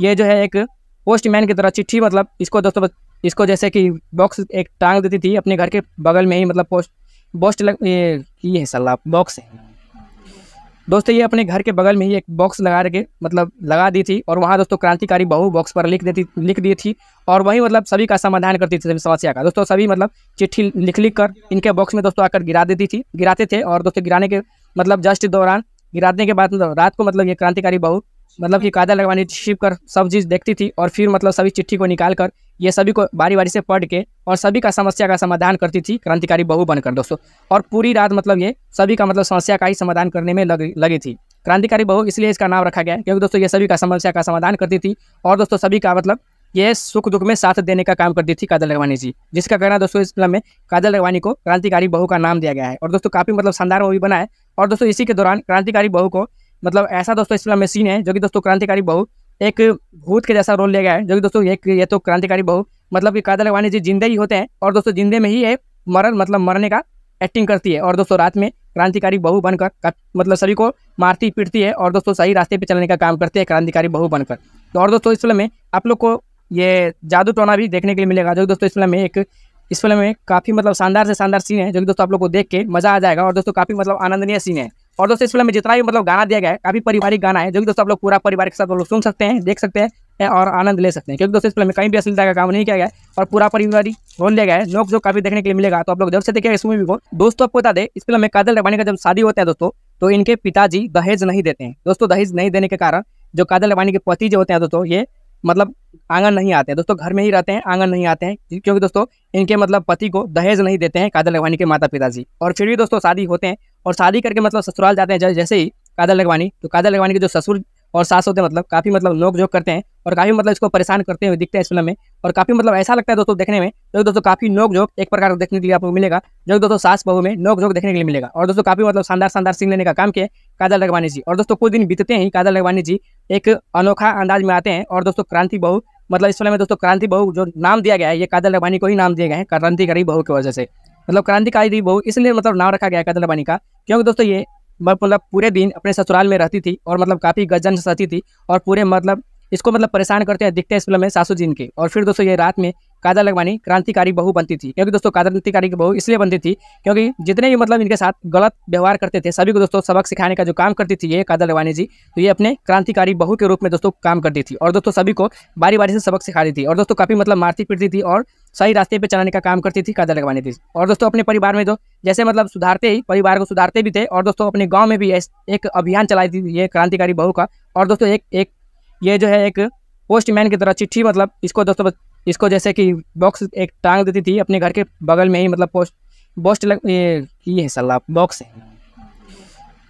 ये जो है एक पोस्टमैन की तरह चिट्ठी मतलब इसको दोस्तों इसको जैसे कि बॉक्स एक टांग देती थी अपने घर के बगल में ही मतलब पोस्ट बॉस्ट लग ये, ये है सलाह बॉक्स है दोस्तों ये अपने घर के बगल में ही एक बॉक्स लगा के मतलब लगा दी थी और वहाँ दोस्तों क्रांतिकारी बहू बॉक्स पर लिख देती लिख दी थी और वही मतलब सभी का समाधान करती थी समस्या का दोस्तों सभी मतलब चिट्ठी लिख लिख कर इनके बॉक्स में दोस्तों आकर गिरा देती थी गिराते थे और दोस्तों गिराने के मतलब जस्ट दौरान गिराने के बाद रात को मतलब ये क्रांतिकारी बहू मतलब कि कायदा लगवानी छिप कर सब चीज़ देखती थी और फिर मतलब सभी चिट्ठी को निकाल कर ये सभी को बारी बारी से पढ़ के और सभी का समस्या का समाधान करती थी क्रांतिकारी बहू बनकर दोस्तों और पूरी रात मतलब ये सभी का मतलब समस्या का ही समाधान करने में लग लगी थी क्रांतिकारी बहू इसलिए इसका नाम रखा गया क्योंकि दोस्तों ये सभी का समस्या का समाधान करती थी और दोस्तों सभी का मतलब ये सुख दुख में साथ देने का काम करती थी कादल रगवानी जी जिसका कहना दोस्तों इस फिल्म में कादल रगवानी को क्रांतिकारी बहू का नाम दिया गया है और दोस्तों काफ़ी मतलब शानदार मूवी बना है और दोस्तों इसी के दौरान क्रांतिकारी बहू को मतलब ऐसा दोस्तों इस फिल्म में सीन है जो कि दोस्तों क्रांतिकारी बहू एक भूत के जैसा रोल ले गया है जो कि दोस्तों एक ये तो क्रांतिकारी बहू मतलब कि कादल अगवानी जी जिंदे ही होते हैं और दोस्तों जिंदे में ही है मरन मतलब मरने का एक्टिंग करती है और दोस्तों रात में क्रांतिकारी बहू बनकर मतलब सभी को मारती पीटती है और दोस्तों सही रास्ते पर चलने का काम करती है क्रांतिकारी बहू बनकर तो और दोस्तों इस फिल्म में आप लोग को ये जादू टोना भी देखने के लिए मिलेगा जो कि दोस्तों इस फिल्म में एक इस फिल्म में काफ़ी मतलब शानदार से शानदार सीन है जो कि दोस्तों आप लोग को देख के मज़ा आ जाएगा और दोस्तों काफ़ी मतलब आनंदनीय सीन है और दोस्तों इस फिल्म में जितना भी मतलब गाना दिया गया है काफी पारिवारिक गाना है जो कि दोस्तों आप लोग पूरा परिवार के साथ लोग सुन सकते हैं देख सकते हैं और आनंद ले सकते हैं क्योंकि दोस्तों इस फिल्म में कहीं भी अश्लीलता का काम नहीं किया गया और पूरा परिवार रोल लिया गया है लोग जो काफी देखने के लिए मिलेगा तो आप लोग जब से देखेगा इस मूवी को दोस्तों आपको बता दें इस फिल्म में कादल रबानी का जब शादी होता है दोस्तों तो इनके पिताजी दहेज नहीं देते हैं दोस्तों दहेज नहीं देने के कारण जो कादल रबानी के पति जो होते हैं दोस्तों ये मतलब आंगन नहीं आते हैं दोस्तों घर में ही रहते हैं आंगन नहीं आते हैं क्योंकि दोस्तों इनके मतलब पति को दहेज नहीं देते हैं काजल लगवानी के माता पिताजी और फिर भी दोस्तों शादी होते हैं और शादी करके मतलब ससुराल जाते हैं जैसे ही काजल लगवानी तो काजल लगवानी के जो ससुर और सास होते मतलब काफ़ी मतलब नोक जोक करते हैं और काफ़ी मतलब इसको परेशान करते हुए दिखते हैं इस फिल्म में और काफ़ी मतलब ऐसा लगता है दोस्तों देखने में जो दोस्तों काफ़ी नोक जोक एक प्रकार का देखने के लिए आपको मिलेगा जो दोस्तों सास बहू में नोक जोक देखने के लिए मिलेगा और दोस्तों काफ़ी मतलब शानदार शानदार सीन लेने का काम किया काजल लगवानी जी और दोस्तों कुछ दिन बीतते ही काजल लगवानी जी एक अनोखा अंदाज में आते हैं और दोस्तों क्रांति बहू मतलब इस फिल्म में दोस्तों क्रांति बहू जो नाम दिया गया है ये काजल लगवानी को ही नाम दिए गए हैं क्रांतिकारी बहू की वजह से मतलब क्रांतिकारी बहू इसलिए मतलब नाम रखा गया है काजल लगवानी का क्योंकि दोस्तों ये मतलब पूरे दिन अपने ससुराल में रहती थी और मतलब काफ़ी गजन सती थी और पूरे मतलब इसको मतलब परेशान करते हैं दिखते हैं इस फिल्म में सासू जी के और फिर दोस्तों ये रात में काजल लगवानी क्रांतिकारी बहू बनती थी क्योंकि दोस्तों क्रांतिकारी बहू इसलिए बनती थी क्योंकि जितने भी मतलब इनके साथ गलत व्यवहार करते थे सभी को दोस्तों सबक सिखाने का जो काम करती थी ये काजल लगवानी जी तो ये अपने क्रांतिकारी बहू के रूप में दोस्तों काम करती थी और दोस्तों सभी को बारी बारी से सबक सिखा रही थी और दोस्तों काफ़ी मतलब मारती पीटती थी और सही रास्ते पे चलाने का काम करती थी कदर लगवाने थी और दोस्तों अपने परिवार में तो जैसे मतलब सुधारते ही परिवार को सुधारते भी थे और दोस्तों अपने गाँव में भी एक अभियान चलाई थी ये क्रांतिकारी बहू का और दोस्तों एक एक ये जो है एक पोस्टमैन की तरह चिट्ठी मतलब इसको दोस्तों इसको जैसे कि बॉक्स एक टांग देती थी अपने घर के बगल में ही मतलब पोस्ट पोस्ट लग ये, ये सलाह बॉक्स है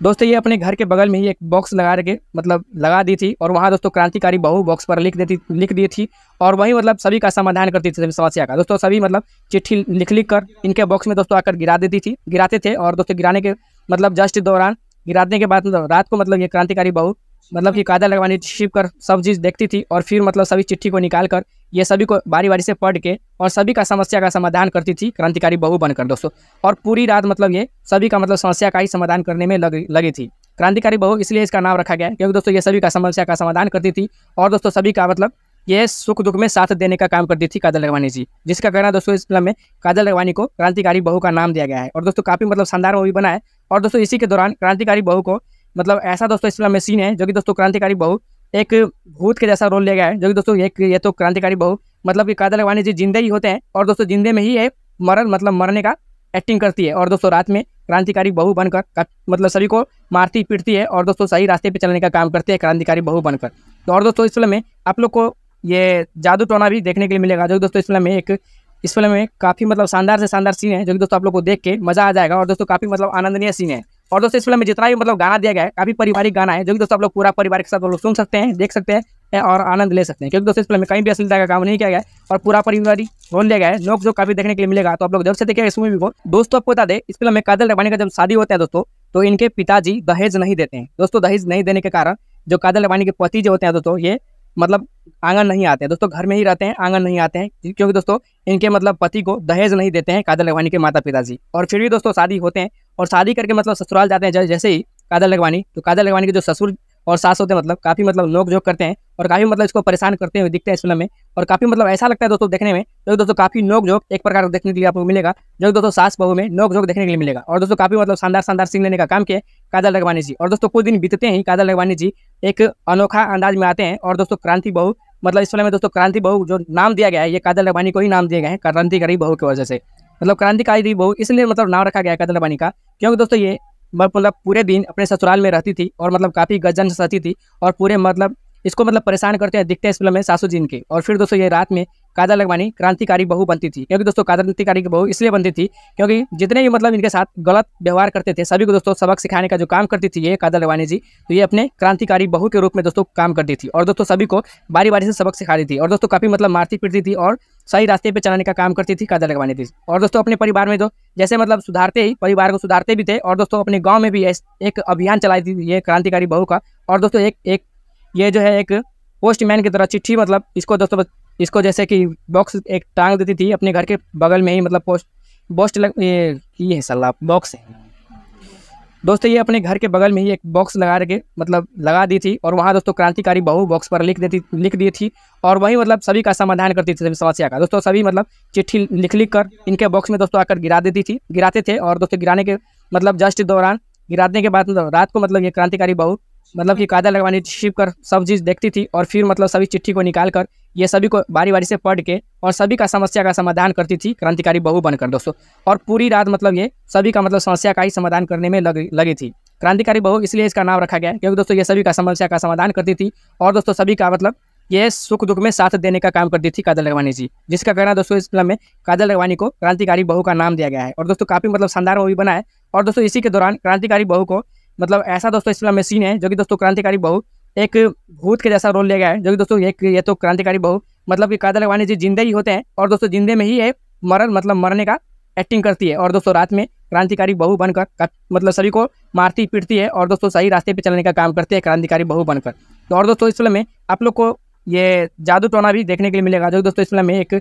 दोस्तों ये अपने घर के बगल में ही एक बॉक्स लगा रखे मतलब लगा दी थी और वहाँ दोस्तों क्रांतिकारी बहू बॉक्स पर लिख देती लिख दी थी और वही मतलब सभी का समाधान करती थी समस्या का दोस्तों सभी मतलब चिट्ठी लिख लिख कर इनके बॉक्स में दोस्तों आकर गिरा देती थी गिराते थे और दोस्तों गिराने के मतलब जस्ट दौरान गिराने के बाद मतलब रात को मतलब ये क्रांतिकारी बहू मतलब कि कायदा लगवाने छिप कर सब चीज़ देखती थी और फिर मतलब सभी चिट्ठी को निकाल कर ये सभी को बारी बारी से पढ़ के और सभी का समस्या का समाधान करती थी क्रांतिकारी बहू बनकर दोस्तों और पूरी रात मतलब ये सभी का मतलब समस्या का ही समाधान करने में लग लगी थी क्रांतिकारी बहू इसलिए इसका नाम रखा गया क्योंकि दोस्तों ये सभी का समस्या का समाधान करती थी और दोस्तों सभी का मतलब ये सुख दुख में साथ देने का काम करती थी काजल रगवानी जी जिसका कहना दोस्तों इस फिल्म में काजल रगवानी को क्रांतिकारी बहू का नाम दिया गया है और दोस्तों काफ़ी मतलब शानदार मूवी बना है और दोस्तों इसी के दौरान क्रांतिकारी बहू को मतलब ऐसा दोस्तों इस फिल्म में सीन है जो कि दोस्तों क्रांतिकारी बहू एक भूत के जैसा रोल लिया गया है जो कि दोस्तों एक ये तो क्रांतिकारी बहु मतलब कि कादल अगवानी जी जिंदे ही होते हैं और दोस्तों जिंदे में ही है मरण मतलब मरने का एक्टिंग करती है और दोस्तों रात में क्रांतिकारी बहू बनकर मतलब सभी को मारती पीटती है और दोस्तों सही रास्ते पर चलने का काम करती है क्रांतिकारी बहू बनकर तो और दोस्तों इस फिल्म में आप लोग को ये जादू टोना भी देखने के लिए मिलेगा जो दोस्तों इस फिल्म में एक इस फिल्म में काफ़ी मतलब शानदार से शानदार सीन है जो कि दोस्तों आप लोग को देख के मज़ा आ जाएगा और दोस्तों काफ़ी मतलब आनंदनीय सीन है और दोस्तों इस फिल्म में जितना भी मतलब गाना दिया गया है काफी पारिवारिक गाना है जो कि दोस्तों आप लोग पूरा परिवार के साथ लोग सुन सकते हैं देख सकते हैं और आनंद ले सकते हैं क्योंकि दोस्तों इस फिल्म में कहीं भी अश्लीलता का काम नहीं किया गया है और पूरा परिवार बोल दिया गया है लोग जो काफी देखने के लिए मिलेगा तो आप लोग जब से देखेगा इस मूवी को दोस्तों आपको बता दे इस फिल्म में कादल रबानी का जब शादी होता है दोस्तों तो इनके पिताजी दहेज नहीं देते हैं दोस्तों दहेज नहीं देने के कारण जो कादल रबानी के पति जो होते हैं दोस्तों ये मतलब आंगन नहीं आते हैं दोस्तों घर में ही रहते हैं आंगन नहीं आते हैं क्योंकि दोस्तों इनके मतलब पति को दहेज नहीं देते हैं काजल लगवानी के माता पिताजी और फिर भी दोस्तों शादी होते हैं और शादी करके मतलब ससुराल जाते हैं जैसे ही काजल लगवानी तो काजल लगवानी के जो ससुर और सास होते हैं मतलब काफ़ी मतलब नोक झोंक करते हैं और काफ़ी मतलब इसको परेशान करते हुए दिखते हैं इस फिल्म में और काफ़ी मतलब ऐसा लगता है दोस्तों देखने में जो दोस्तों काफ़ी नोक झोंक एक प्रकार का देखने के लिए आपको मिलेगा जो दोस्तों सास बहु में नोक झोंक देखने के लिए मिलेगा और दोस्तों काफ़ी मतलब शानदार शानदार सीन लेने का काम किया काजल लगवानी जी और दोस्तों कुछ दिन बीतते ही काजल लगवानी जी एक अनोखा अंदाज में आते हैं और दोस्तों क्रांति बहु मतलब इस फिल्म में दोस्तों क्रांति बहु जो नाम दिया गया है ये काजल लगवानी को ही नाम गया है क्रांति क्रांतिकारी बहू की वजह से मतलब क्रांतिकारी बहू इसलिए मतलब नाम रखा गया है काजल लगवानी का क्योंकि दोस्तों ये मतलब पूरे दिन अपने ससुराल में रहती थी और मतलब काफ़ी गजन सहती थी और पूरे मतलब इसको मतलब परेशान करते हैं दिखते हैं इस फिल्म में सासू जी इनके और फिर दोस्तों ये रात में काजा लगवानी क्रांतिकारी बहू बनती थी क्योंकि दोस्तों क्रांतिकारी बहू इसलिए बनती थी क्योंकि जितने भी मतलब इनके साथ गलत व्यवहार करते थे सभी को दोस्तों सबक सिखाने का जो काम करती थी ये काजल लगवानी जी तो ये अपने क्रांतिकारी बहू के रूप में दोस्तों काम करती थी और दोस्तों सभी को बारी बारी से सबक सिखा थी और दोस्तों काफ़ी मतलब मारती पीटती थी और सही रास्ते पर चलाने का काम करती थी काजल लगवानी थी और दोस्तों अपने परिवार में तो जैसे मतलब सुधारते ही परिवार को सुधारते भी थे और दोस्तों अपने गाँव में भी एक अभियान चलाई थी ये क्रांतिकारी बहू का और दोस्तों एक एक ये जो है एक पोस्टमैन की तरह चिट्ठी मतलब इसको दोस्तों इसको जैसे कि बॉक्स एक टांग देती थी अपने घर के बगल में ही मतलब पोस्ट पोस्ट लग ये ये है सलाह बॉक्स है दोस्तों ये अपने घर के बगल में ही एक बॉक्स लगा के मतलब लगा दी थी और वहाँ दोस्तों क्रांतिकारी बहु बॉक्स पर लिख देती लिख दी थी और वही मतलब सभी का समाधान करती थी सभी समस्या का दोस्तों सभी मतलब चिट्ठी लिख लिख कर इनके बॉक्स में दोस्तों आकर गिरा देती थी गिराते थे और दोस्तों गिराने के मतलब जस्ट दौरान गिराने के बाद रात को मतलब ये क्रांतिकारी बहु मतलब कि कायदा लगवानी छिप कर सब चीज़ देखती थी और फिर मतलब सभी चिट्ठी को निकाल कर ये सभी को बारी बारी से पढ़ के और सभी का समस्या का समाधान करती थी क्रांतिकारी बहू बनकर दोस्तों और पूरी रात मतलब ये सभी का मतलब समस्या का ही समाधान करने में लग, लगी थी क्रांतिकारी बहू इसलिए इसका नाम रखा गया क्योंकि दोस्तों ये सभी का समस्या का समाधान करती थी और दोस्तों सभी का मतलब ये सुख दुख में साथ देने का काम करती थी कादल लगवानी जी जिसका कहना दोस्तों इस फिल्म में कादल लगवानी को क्रांतिकारी बहू का नाम दिया गया है और दोस्तों काफ़ी मतलब शानदार मूवी बना है और दोस्तों इसी के दौरान क्रांतिकारी बहू को मतलब ऐसा दोस्तों इस फिल्म में सीन है जो कि दोस्तों क्रांतिकारी बहू एक भूत के जैसा रोल ले गया है जो कि दोस्तों एक ये तो क्रांतिकारी बहू मतलब कि कादर अगवानी जी जिंदे ही होते हैं और दोस्तों जिंदे में ही है मरण मतलब मरने का एक्टिंग करती है और दोस्तों रात में क्रांतिकारी बहू बनकर मतलब सभी को मारती पीटती है और दोस्तों सही रास्ते पर चलने का काम करती है क्रांतिकारी बहू बनकर तो और दोस्तों इस फिल्म में आप लोग को ये जादू टोना भी देखने के लिए मिलेगा जो दोस्तों इस फिल्म में एक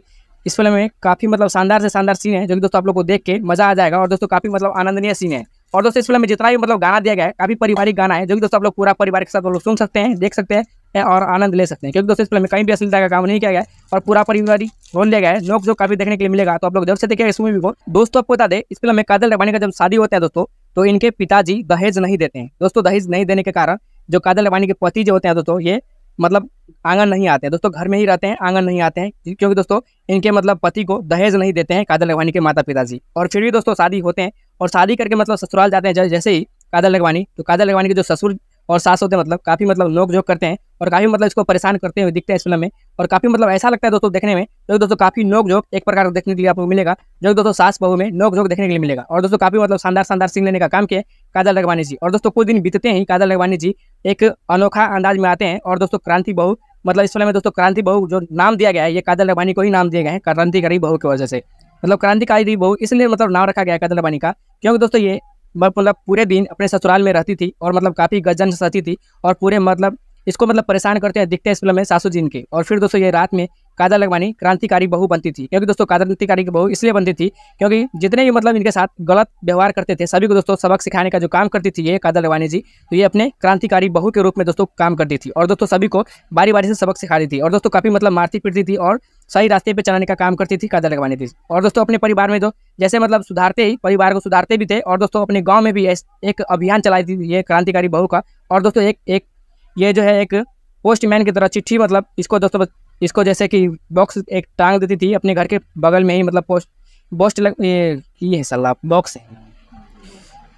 इस फिल्म में काफ़ी मतलब शानदार से शानदार सीन है जो कि दोस्तों आप लोग को देख के मजा आ जाएगा और दोस्तों काफ़ी मतलब आनंदनीय सीन है और दोस्तों इस फिल्म में जितना भी मतलब गाना दिया गया है काफ़ी पारिवारिक गाना है जो कि दोस्तों आप लोग पूरा परिवार के साथ लोग सुन सकते हैं देख सकते हैं और आनंद ले सकते हैं क्योंकि दोस्तों इस फिल्म में कहीं भी असलता का काम नहीं किया गया और पूरा परिवार रोल दिया गया है लोग जो काफ़ी देखने के लिए मिलेगा तो आप लोग जब से देखेगा इस मूवी को दोस्तों आपको बता दें इस फिल्म में कादल रबानी का जब शादी होता है दोस्तों तो इनके पिताजी दहेज नहीं देते हैं दोस्तों दहेज नहीं देने के कारण जो कादल रबानी के पति जो होते हैं दोस्तों ये मतलब आंगन नहीं आते हैं दोस्तों घर में ही रहते हैं आंगन नहीं आते हैं क्योंकि दोस्तों इनके मतलब पति को दहेज नहीं देते हैं कादल लगवानी के माता पिताजी और फिर भी दोस्तों शादी होते हैं और शादी करके मतलब ससुराल जाते हैं जैसे ही कादल लगवानी तो कादल लगवानी के जो ससुर और सास होते हैं मतलब काफ़ी मतलब नोक झोंक करते हैं और काफ़ी मतलब इसको परेशान करते हुए दिखते हैं इस फिल्म में और काफ़ी मतलब ऐसा लगता है दोस्तों देखने में जो दोस्तों काफ़ी नोक झोंक एक प्रकार देखने के लिए आपको मिलेगा जो दोस्तों सास बहू में नोक झोंक देखने के लिए मिलेगा और दोस्तों काफ़ी मतलब शानदार शानदार सीन लेने का काम किया काजल रगवानी जी और दोस्तों कुछ दिन बीतते ही काजल रघवानी जी एक अनोखा अंदाज में आते हैं और दोस्तों क्रांति बहू मतलब इस फिल्म में दोस्तों क्रांति बहू जो नाम दिया गया है ये काजल रगवानी को ही नाम दिए गए हैं क्रांतिकारी बहू की वजह से मतलब क्रांतिकारी बहू इसलिए मतलब नाम रखा गया है काजल लगवानी का क्योंकि दोस्तों ये मतलब पूरे दिन अपने ससुराल में रहती थी और मतलब काफ़ी गजन सहती थी और पूरे मतलब इसको मतलब परेशान करते हैं दिखते हैं इस फिल्म में सासू जी के और फिर दोस्तों ये रात में कादर लगवानी क्रांतिकारी बहू बनती थी क्योंकि दोस्तों क्रांतिकारी की बहू इसलिए बनती थी क्योंकि जितने भी मतलब इनके साथ गलत व्यवहार करते थे सभी को दोस्तों सबक सिखाने का जो काम करती थी ये कादर लगवानी जी तो ये अपने क्रांतिकारी बहू के रूप में दोस्तों काम करती थी और दोस्तों सभी को बारी बारी से सबक सिखाती थी और दोस्तों काफ़ी मतलब मारती पीटती थी और सही रास्ते पर चलाने का काम करती थी कादर लगवानी थी और दोस्तों अपने परिवार में तो जैसे मतलब सुधारते ही परिवार को सुधारते भी थे और दोस्तों अपने गाँव में भी एक अभियान चलाई थी ये क्रांतिकारी बहू का और दोस्तों एक एक ये जो है एक पोस्टमैन की तरह चिट्ठी मतलब इसको दोस्तों इसको जैसे कि बॉक्स एक टांग देती थी अपने घर के बगल में ही मतलब पोस्ट पोस्ट लग ये ये है सलाह बॉक्स है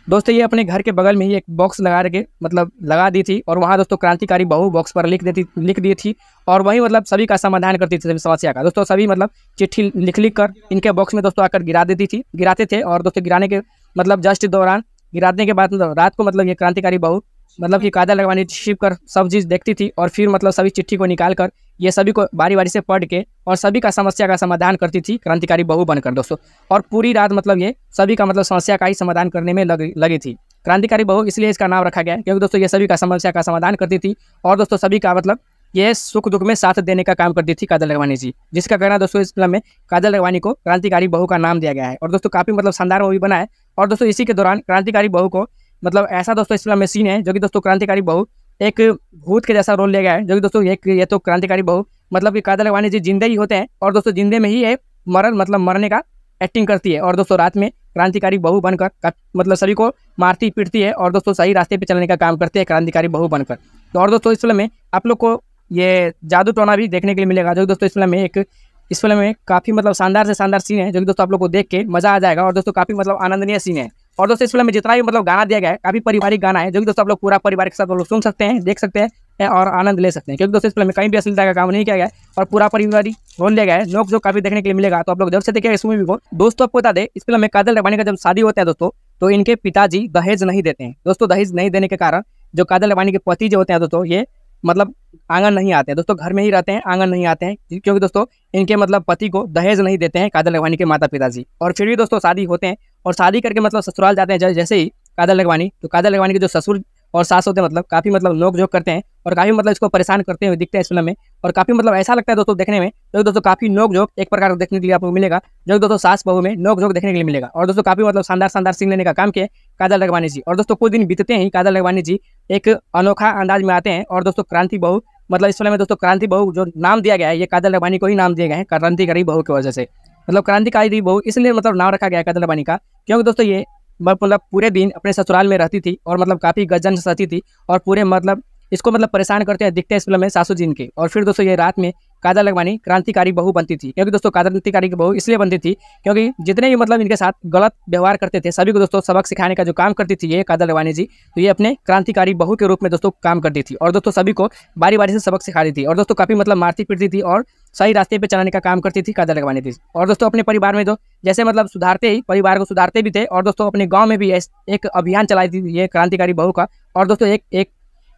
दोस्तों ये अपने घर के बगल में ही एक बॉक्स लगा के मतलब लगा दी थी और वहाँ दोस्तों क्रांतिकारी बहू बॉक्स पर लिख देती लिख दी थी और वही मतलब सभी का समाधान करती थी सभी समस्या का दोस्तों सभी मतलब चिट्ठी लिख लिख कर इनके बॉक्स में दोस्तों आकर गिरा देती थी गिराते थे और दोस्तों गिराने के मतलब जस्ट दौरान गिराने के बाद रात को मतलब ये क्रांतिकारी बहु मतलब कि कायदा लगवानी छिप कर सब चीज़ देखती थी और फिर मतलब सभी चिट्ठी को निकाल कर ये सभी को बारी बारी से पढ़ के और सभी का समस्या का समाधान करती थी क्रांतिकारी बहू बनकर दोस्तों और पूरी रात मतलब ये सभी का मतलब समस्या का ही समाधान करने में लग, लगी थी क्रांतिकारी बहू इसलिए इसका नाम रखा गया क्योंकि दोस्तों ये सभी का समस्या का समाधान करती थी और दोस्तों सभी का मतलब ये सुख दुख में साथ देने का काम करती थी कादल लगवानी जी जिसका कहना दोस्तों इस फिल्म में कादल रवानी को क्रांतिकारी बहू का नाम दिया गया है और दोस्तों काफ़ी मतलब शानदार मूवी बना है और दोस्तों इसी के दौरान क्रांतिकारी बहू को मतलब ऐसा दोस्तों इस फिल्म में सीन है जो कि दोस्तों क्रांतिकारी बहू एक भूत के जैसा रोल ले गया है जो कि दोस्तों एक ये तो क्रांतिकारी बहू मतलब कि कादल अगवानी जी जिंदे ही होते हैं और दोस्तों जिंदे में ही है मरण मतलब मरने का एक्टिंग करती है और दोस्तों रात में क्रांतिकारी बहू बनकर मतलब सभी को मारती पीटती है और दोस्तों सही रास्ते पर चलने का काम करती है क्रांतिकारी बहू बनकर तो और दोस्तों इस फिल्म में आप लोग को ये जादू टोना भी देखने के लिए मिलेगा जो दोस्तों इस फिल्म में एक इस फिल्म में काफ़ी मतलब शानदार से शानदार सीन है जो कि दोस्तों आप लोग को देख के मज़ा आ जाएगा और दोस्तों काफ़ी मतलब आनंदनीय सीन है और दोस्तों इस फिल्म में जितना भी मतलब गाना दिया गया है काफी पारिवारिक गाना है जो कि दोस्तों आप लोग पूरा परिवार के साथ लोग सुन सकते हैं देख सकते हैं और आनंद ले सकते हैं क्योंकि दोस्तों इस फिल्म में कहीं भी अश्लीलता का काम नहीं किया गया और पूरा परिवार बोल दिया गया है लोग जो काफी देखने के लिए मिलेगा तो आप लोग जब से देखेगा इस मूवी को दोस्तों आपको बता दें इस फिल्म में कादल रबानी का जब शादी होता है दोस्तों तो इनके पिताजी दहेज नहीं देते हैं दोस्तों दहेज नहीं देने के कारण जो कादल रबानी के पति जो होते हैं दोस्तों ये मतलब आंगन नहीं आते हैं दोस्तों घर में ही रहते हैं आंगन नहीं आते हैं क्योंकि दोस्तों इनके मतलब पति को दहेज नहीं देते हैं कादल लगवानी के माता पिताजी और फिर भी दोस्तों शादी होते हैं और शादी करके मतलब ससुराल जाते हैं जैसे ही कादल लगवानी तो कादल लगवानी के जो ससुर और सास होते हैं मतलब काफ़ी मतलब नोक झोंक करते हैं और काफ़ी मतलब इसको परेशान करते हुए दिखते हैं इस में और काफ़ी मतलब ऐसा लगता है दोस्तों देखने में जो दोस्तों काफ़ी नोक झोंक एक प्रकार का देखने के लिए आपको मिलेगा जो दोस्तों सास बहू में नोक झोंक देखने के लिए मिलेगा और दोस्तों काफ़ी मतलब शानदार शानदार सीन लेने का काम किए काजल लगवानी जी और दोस्तों कुछ दिन बीतते ही काजल लगवानी जी एक अनोखा अंदाज में आते हैं और दोस्तों क्रांति बहू मतलब इस समय में दोस्तों क्रांति बहू जो नाम दिया गया है ये काजल लगवानी को ही नाम दिया गया है क्रांतिकारी बहू की वजह से मतलब क्रांतिकारी बहू इसलिए मतलब नाम रखा गया है काजल लगवानी का क्योंकि दोस्तों ये मतलब पूरे दिन अपने ससुराल में रहती थी और मतलब काफ़ी गजन सहती थी और पूरे मतलब इसको मतलब परेशान करते हैं दिखते हैं इस फिल्म में सासू जी के और फिर दोस्तों ये रात में कादर लगवानी क्रांतिकारी बहू बनती थी क्योंकि दोस्तों क्रांतिकारी की बहू इसलिए बनती थी क्योंकि जितने भी मतलब इनके साथ गलत व्यवहार करते थे सभी को दोस्तों सबक सिखाने का जो काम करती थी ये कादर लगवानी जी तो ये अपने क्रांतिकारी बहू के रूप में दोस्तों काम करती थी और दोस्तों सभी को बारी बारी से सबक सिखा रही थी और दोस्तों काफ़ी मतलब मारती पीटती थी और सही रास्ते पे चलाने का काम करती थी कदर लगवाने थी और दोस्तों अपने परिवार में तो जैसे मतलब सुधारते ही परिवार को सुधारते भी थे और दोस्तों अपने गाँव में भी एक अभियान चलाई थी ये क्रांतिकारी बहू का और दोस्तों एक एक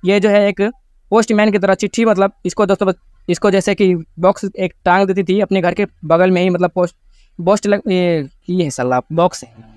ये जो है एक पोस्टमैन की तरह चिट्ठी मतलब इसको दोस्तों इसको जैसे कि बॉक्स एक टांग देती थी अपने घर के बगल में ही मतलब पोस्ट पोस्ट लग ये, ये है सलाह बॉक्स है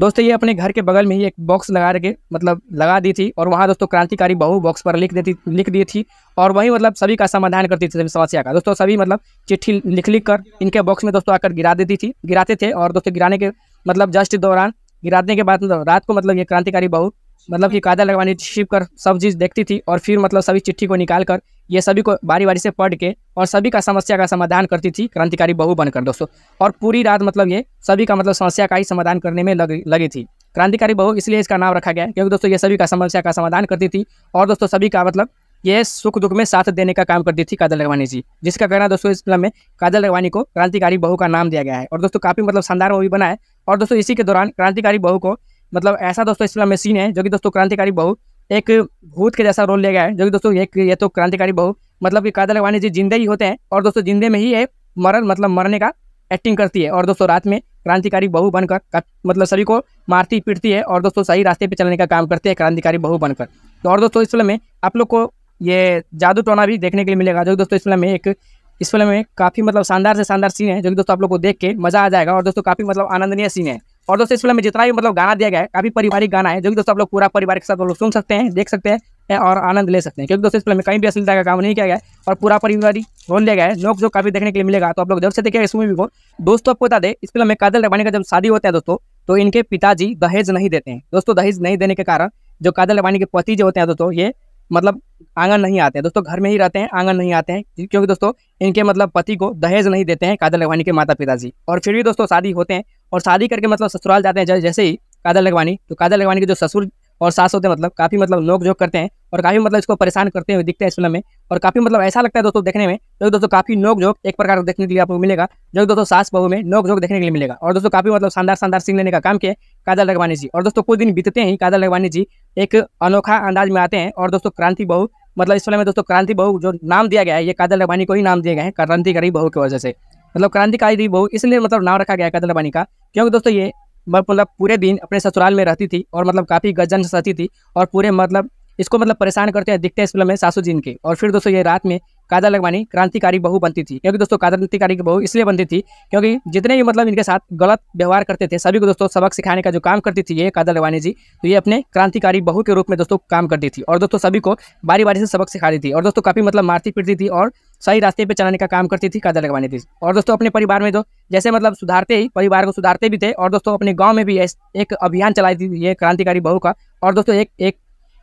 दोस्तों ये अपने घर के बगल में ही एक बॉक्स लगा रखे मतलब लगा दी थी और वहाँ दोस्तों क्रांतिकारी बहू बॉक्स पर लिख देती लिख दी थी और वही मतलब सभी का समाधान करती थी सभी समस्या का दोस्तों सभी मतलब चिट्ठी लिख लिख कर इनके बॉक्स में दोस्तों आकर गिरा देती थी गिराते थे और दोस्तों गिराने के मतलब जस्ट दौरान गिराने के बाद मतलब रात को मतलब ये क्रांतिकारी बहू मतलब कि कायदा लगवाने छिप कर सब चीज़ देखती थी और फिर मतलब सभी चिट्ठी को निकाल कर ये सभी को बारी बारी से पढ़ के और सभी का समस्या का समाधान करती थी क्रांतिकारी बहू बनकर दोस्तों और पूरी रात मतलब ये सभी का मतलब समस्या का ही समाधान करने में लग, लगी थी क्रांतिकारी बहु इसलिए इसका नाम रखा गया क्योंकि दोस्तों ये सभी का समस्या का समाधान करती थी और दोस्तों सभी का मतलब ये सुख दुख में साथ देने का काम करती थी कादल रगवानी जी जिसका कहना दोस्तों इस फिल्म मतलब में कादल रवानी को क्रांतिकारी बहू का नाम दिया गया है और दोस्तों काफ़ी मतलब शानदार मूवी बना है और दोस्तों इसी के दौरान क्रांतिकारी बहू को मतलब ऐसा दोस्तों इस फिल्म मतलब में सीन है जो कि दोस्तों क्रांतिकारी बहू एक भूत के जैसा रोल लिया गया है जो कि दोस्तों एक ये तो क्रांतिकारी बहु मतलब कि कादल लगवानी जी जिंदे ही होते हैं और दोस्तों जिंदे में ही ये मरण मतलब मरने का एक्टिंग करती है और दोस्तों रात में क्रांतिकारी बहू बनकर मतलब सभी को मारती पीटती है और दोस्तों सही रास्ते पर चलने का काम करती है क्रांतिकारी बहू बनकर तो और दोस्तों इस फिल्म में आप लोग को ये जादू टोना भी देखने के लिए मिलेगा जो कि दोस्तों इस फिल्म में एक इस फिल्म में काफ़ी मतलब शानदार से शानदार सीन है जो कि दोस्तों आप लोग को देख के मज़ा आ जाएगा और दोस्तों काफ़ी मतलब आनंदनीय सीन है और दोस्तों इस फिल्म में जितना भी मतलब गाना दिया गया है काफ़ी पारिवारिक गाना है जो कि दोस्तों आप लोग पूरा परिवार के साथ लोग सुन सकते हैं देख सकते हैं और आनंद ले सकते हैं क्योंकि दोस्तों इस फिल्म में कहीं भी अश्लीलता का काम नहीं किया गया है और पूरा परिवार रोल लिया गया है लोग जो काफ़ी देखने के लिए मिलेगा तो आप लोग जब से देखेगा इस मूवी को दोस्तों आपको बता दें इस फिल्म में कादल रबानी का जब शादी होता है दोस्तों तो इनके पिताजी दहेज नहीं देते हैं दोस्तों दहेज नहीं देने के कारण जो कादल रबानी के पति जो होते हैं दोस्तों ये मतलब आंगन नहीं आते हैं दोस्तों घर में ही रहते हैं आंगन नहीं आते हैं क्योंकि दोस्तों इनके मतलब पति को दहेज नहीं देते हैं काजल लगवानी के माता पिताजी और फिर भी दोस्तों शादी होते हैं और शादी करके मतलब ससुराल जाते हैं जैसे ही काजल लगवानी तो काजल लगवानी के जो ससुर और सास होते हैं मतलब काफ़ी मतलब नोक झोंक करते हैं और काफ़ी मतलब इसको परेशान करते हुए दिखते हैं इस फिल्म में और काफ़ी मतलब ऐसा लगता है दोस्तों देखने में जो दोस्तों काफ़ी नोक झोंक एक प्रकार का देखने के लिए आपको मिलेगा जो दोस्तों सास बहू में नोक झोंक देखने के लिए मिलेगा और दोस्तों काफ़ी मतलब शानदार शानदार सीन लेने का काम किया काजल लगवानी जी और दोस्तों कुछ दिन बीतते ही काजल लगवानी जी एक अनोखा अंदाज में आते हैं और दोस्तों क्रांति बहू मतलब इस फिल्म में दोस्तों क्रांति बहू जो नाम दिया गया है ये काजल लगवानी को ही नाम दिए गए हैं क्रांतिकारी बहू की वजह से मतलब क्रांतिकारी बहू इसलिए मतलब नाम रखा गया है काजल लगवानी का क्योंकि दोस्तों ये मतलब पूरे दिन अपने ससुराल में रहती थी और मतलब काफ़ी गजन सहती थी और पूरे मतलब इसको मतलब परेशान करते हैं दिखते हैं इस फिल्म में सासू जी के और फिर दोस्तों ये रात में काजल लगवानी क्रांतिकारी बहू बनती थी क्योंकि दोस्तों क्रांतिकारी की बहू इसलिए बनती थी क्योंकि जितने भी मतलब इनके साथ गलत व्यवहार करते थे सभी को दोस्तों सबक सिखाने का जो काम करती थी ये काजल लगवानी जी तो ये अपने क्रांतिकारी बहू के रूप में दोस्तों काम करती थी और दोस्तों सभी को बारी बारी से सबक सिखा रही थी और दोस्तों काफ़ी मतलब मारती पीटती थी और सही रास्ते पे चलाने का काम करती थी कदर लगवाने थी और दोस्तों अपने परिवार में तो जैसे मतलब सुधारते ही परिवार को सुधारते भी थे और दोस्तों अपने गाँव में भी एक अभियान चलाई थी ये क्रांतिकारी बहू का और दोस्तों एक एक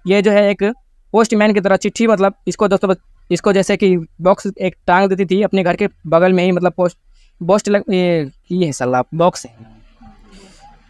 ये जो है एक पोस्टमैन की तरह चिट्ठी मतलब इसको दोस्तों इसको जैसे कि बॉक्स एक टांग देती थी अपने घर के बगल में ही मतलब पोस्ट पोस्ट लग ये, ये है सलाह बॉक्स है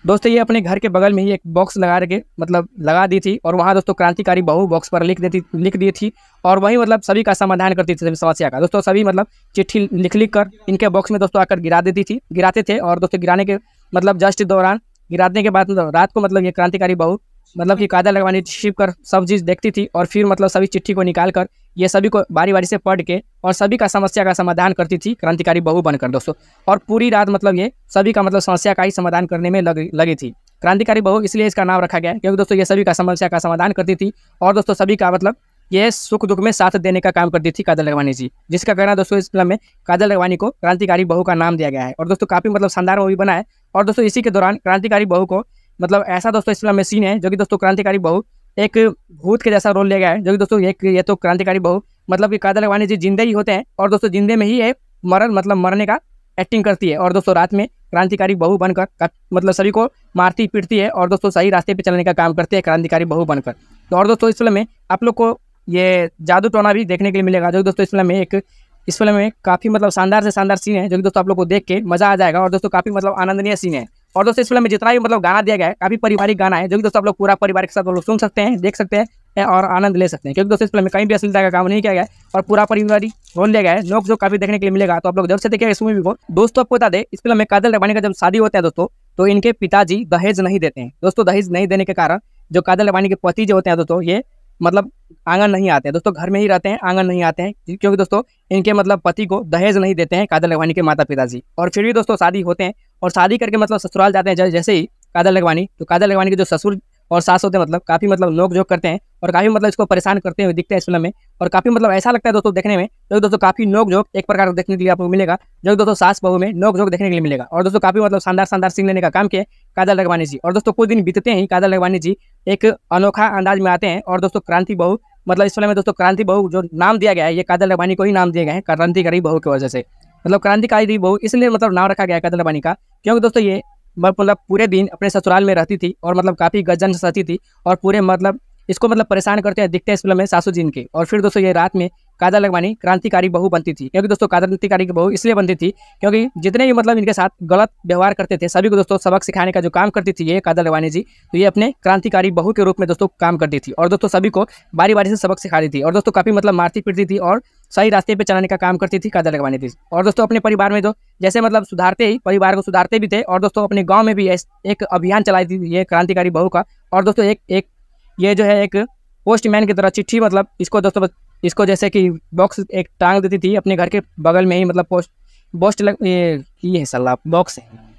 दोस्तों ये अपने घर के बगल में ही एक बॉक्स लगा रखे मतलब लगा दी थी और वहाँ दोस्तों क्रांतिकारी बहू बॉक्स पर लिख देती लिख दी थी और वही मतलब सभी का समाधान करती थी सभी समस्या का दोस्तों सभी मतलब चिट्ठी लिख लिख कर इनके बॉक्स में दोस्तों आकर गिरा देती थी गिराते थे और दोस्तों गिराने के मतलब जस्ट दौरान गिराने के बाद मतलब रात को मतलब ये क्रांतिकारी बहू मतलब कि कायदा लगवाने छिप कर सब चीज़ देखती थी और फिर मतलब सभी चिट्ठी को निकाल कर ये सभी को बारी बारी से पढ़ के और सभी का समस्या का समाधान करती थी क्रांतिकारी बहू बनकर दोस्तों और पूरी रात मतलब ये सभी का मतलब समस्या का ही समाधान करने में लग, लगी थी क्रांतिकारी बहु इसलिए इसका नाम रखा गया क्योंकि दोस्तों ये सभी का समस्या का समाधान करती थी और दोस्तों सभी का मतलब ये सुख दुख में साथ देने का काम करती थी काजल रगवानी जी जिसका कहना दोस्तों इस फिल्म मतलब में काजल रगवानी को क्रांतिकारी बहू का नाम दिया गया है और दोस्तों काफ़ी मतलब शानदार मूवी बना है और दोस्तों इसी के दौरान क्रांतिकारी बहू को मतलब ऐसा दोस्तों इस फिल्म मतलब में सीन है जो कि दोस्तों क्रांतिकारी बहू एक भूत के जैसा रोल लिया गया है जो कि दोस्तों एक ये तो क्रांतिकारी बहु मतलब कि कादर लगवानी जी जिंदे ही होते हैं और दोस्तों जिंदे में ही है मरण मतलब मरने का एक्टिंग करती है और दोस्तों रात में क्रांतिकारी बहू बनकर मतलब सभी को मारती पीटती है और दोस्तों सही रास्ते पर चलने का काम करती है क्रांतिकारी बहू बनकर तो और दोस्तों इस फिल्म में आप लोग को ये जादू टोना भी देखने के लिए मिलेगा जो कि दोस्तों इस फिल्म में एक इस फिल्म में काफ़ी मतलब शानदार से शानदार सीन है जो कि दोस्तों आप लोग को देख के मज़ा आ जाएगा और दोस्तों काफ़ी मतलब आनंदनीय सीन है और दोस्तों इस फिल्म में जितना भी मतलब गाना दिया गया है काफ़ी पारिवारिक गाना है जो कि दोस्तों आप लोग पूरा परिवार के साथ लोग सुन सकते हैं देख सकते हैं और आनंद ले सकते हैं क्योंकि दोस्तों इस फिल्म में कहीं भी अश्लीलता का काम नहीं किया गया है और पूरा परिवार रोल लिया गया है लोग जो काफ़ी देखने के लिए मिलेगा तो आप लोग जब से देखेगा इस मूवी को दोस्तों आपको बता दें इस फिल्म में कादल रबानी का जब शादी होता है दोस्तों तो इनके पिताजी दहेज नहीं देते हैं दोस्तों दहेज नहीं देने के कारण जो कादल रबानी के पति जो होते हैं दोस्तों ये मतलब आंगन नहीं आते हैं दोस्तों घर में ही रहते हैं आंगन नहीं आते हैं क्योंकि दोस्तों इनके मतलब पति को दहेज नहीं देते हैं कादर लगवानी के माता पिताजी और फिर भी दोस्तों शादी होते हैं और शादी करके मतलब ससुराल जाते हैं जैसे ही कादर लगवानी तो कादर लगवानी के जो ससुर और सास होते हैं मतलब काफ़ी मतलब नोक जोक करते हैं और काफ़ी मतलब इसको परेशान करते हुए दिखते हैं इस फिल्म में और काफ़ी मतलब ऐसा लगता है दोस्तों देखने में जो दोस्तों काफ़ी नोक जोक एक प्रकार का देखने के लिए आपको मिलेगा जो दोस्तों सास बहु में नोक जोक देखने के लिए मिलेगा और दोस्तों काफ़ी मतलब शानदार शानदार सीन लेने का काम किया काजल लगवानी जी और दोस्तों कुछ दिन बीतते हैं काजल लगवानी जी एक अनोखा अंदाज में आते हैं और दोस्तों क्रांति बहु मतलब इस फिल्म में दोस्तों क्रांति बहु जो नाम दिया गया है ये काजल लगवानी को ही नाम दिए गए हैं क्रांतिकारी बहू की वजह से मतलब क्रांतिकारी बहू इसलिए मतलब नाम रखा गया है काजल लगवानी का क्योंकि दोस्तों ये मतलब पूरे दिन अपने ससुराल में रहती थी और मतलब काफ़ी गजन सती थी और पूरे मतलब इसको मतलब परेशान करते हैं दिखते हैं इस फिल्म में सासू जी के और फिर दोस्तों ये रात में काजल लगवानी क्रांतिकारी बहू बनती थी क्योंकि दोस्तों क्रांतिकारी बहू इसलिए बनती थी क्योंकि जितने भी मतलब इनके साथ गलत व्यवहार करते थे सभी को दोस्तों सबक सिखाने का जो काम करती थी ये काजल लगवानी जी तो ये अपने क्रांतिकारी बहू के रूप में दोस्तों काम करती थी और दोस्तों सभी को बारी बारी से सबक सिखाती थी और दोस्तों काफ़ी मतलब मारती पीटती थी और सही रास्ते पर चलाने का काम करती थी काजल लगवानी थी और दोस्तों अपने परिवार में तो जैसे मतलब सुधारते ही परिवार को सुधारते भी थे और दोस्तों अपने गाँव में भी एक अभियान चलाई थी ये क्रांतिकारी बहू का और दोस्तों एक एक ये जो है एक पोस्टमैन की तरह चिट्ठी मतलब इसको दोस्तों इसको जैसे कि बॉक्स एक टांग देती थी अपने घर के बगल में ही मतलब पोस्ट पोस्ट लग ये ये है सलाह बॉक्स है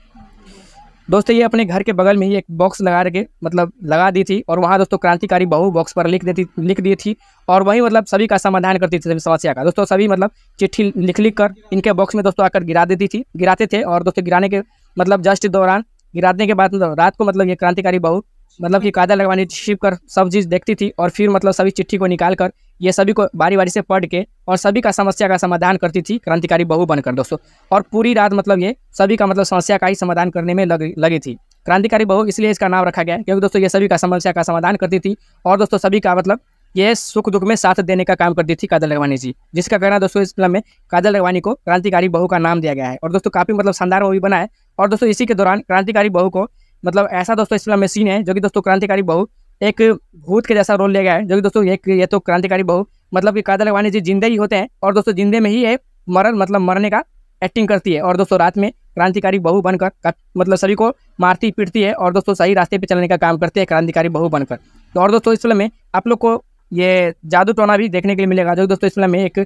दोस्तों ये अपने घर के बगल में ही एक बॉक्स लगा के मतलब लगा दी थी और वहाँ दोस्तों क्रांतिकारी बहू बॉक्स पर लिख देती लिख दी थी और वहीं मतलब सभी का समाधान करती थी सभी समस्या का दोस्तों सभी मतलब चिट्ठी लिख लिख कर इनके बॉक्स में दोस्तों आकर गिरा देती थी गिराते थे और दोस्तों गिराने के मतलब जस्ट दौरान गिराने के बाद रात को मतलब ये क्रांतिकारी बहु मतलब कि कायदा लगवानी छिप कर सब चीज़ देखती थी और फिर मतलब सभी चिट्ठी को निकाल कर ये सभी को बारी बारी से पढ़ के और सभी का समस्या का समाधान करती थी क्रांतिकारी बहू बनकर दोस्तों और पूरी रात मतलब ये सभी का मतलब समस्या का ही समाधान करने में लग, लगी थी क्रांतिकारी बहू इसलिए इसका नाम रखा गया क्योंकि दोस्तों ये सभी का समस्या का समाधान करती थी और दोस्तों सभी का मतलब ये सुख दुख में साथ देने का काम करती थी काजल लगवानी जी जिसका कहना दोस्तों इस फिल्म में काजल लगवानी को क्रांतिकारी बहू का नाम दिया गया है और दोस्तों काफ़ी मतलब शानदार मूवी बना है और दोस्तों इसी के दौरान क्रांतिकारी बहू को मतलब ऐसा दोस्तों इस फिल्म में सीन है जो कि दोस्तों क्रांतिकारी बहू एक भूत के जैसा रोल ले गया है जो कि दोस्तों एक ये तो क्रांतिकारी बहू मतलब कि कादल अगवानी जी जिंदे ही होते हैं और दोस्तों जिंदे में ही है मरण मतलब मरने का एक्टिंग करती है और दोस्तों रात में क्रांतिकारी बहू बनकर मतलब सभी को मारती पीटती है और दोस्तों सही रास्ते पर चलने का काम करती है क्रांतिकारी बहू बनकर तो और दोस्तों इस फिल्म में आप लोग को ये जादू टोना भी देखने के लिए मिलेगा जो दोस्तों इस फिल्म में एक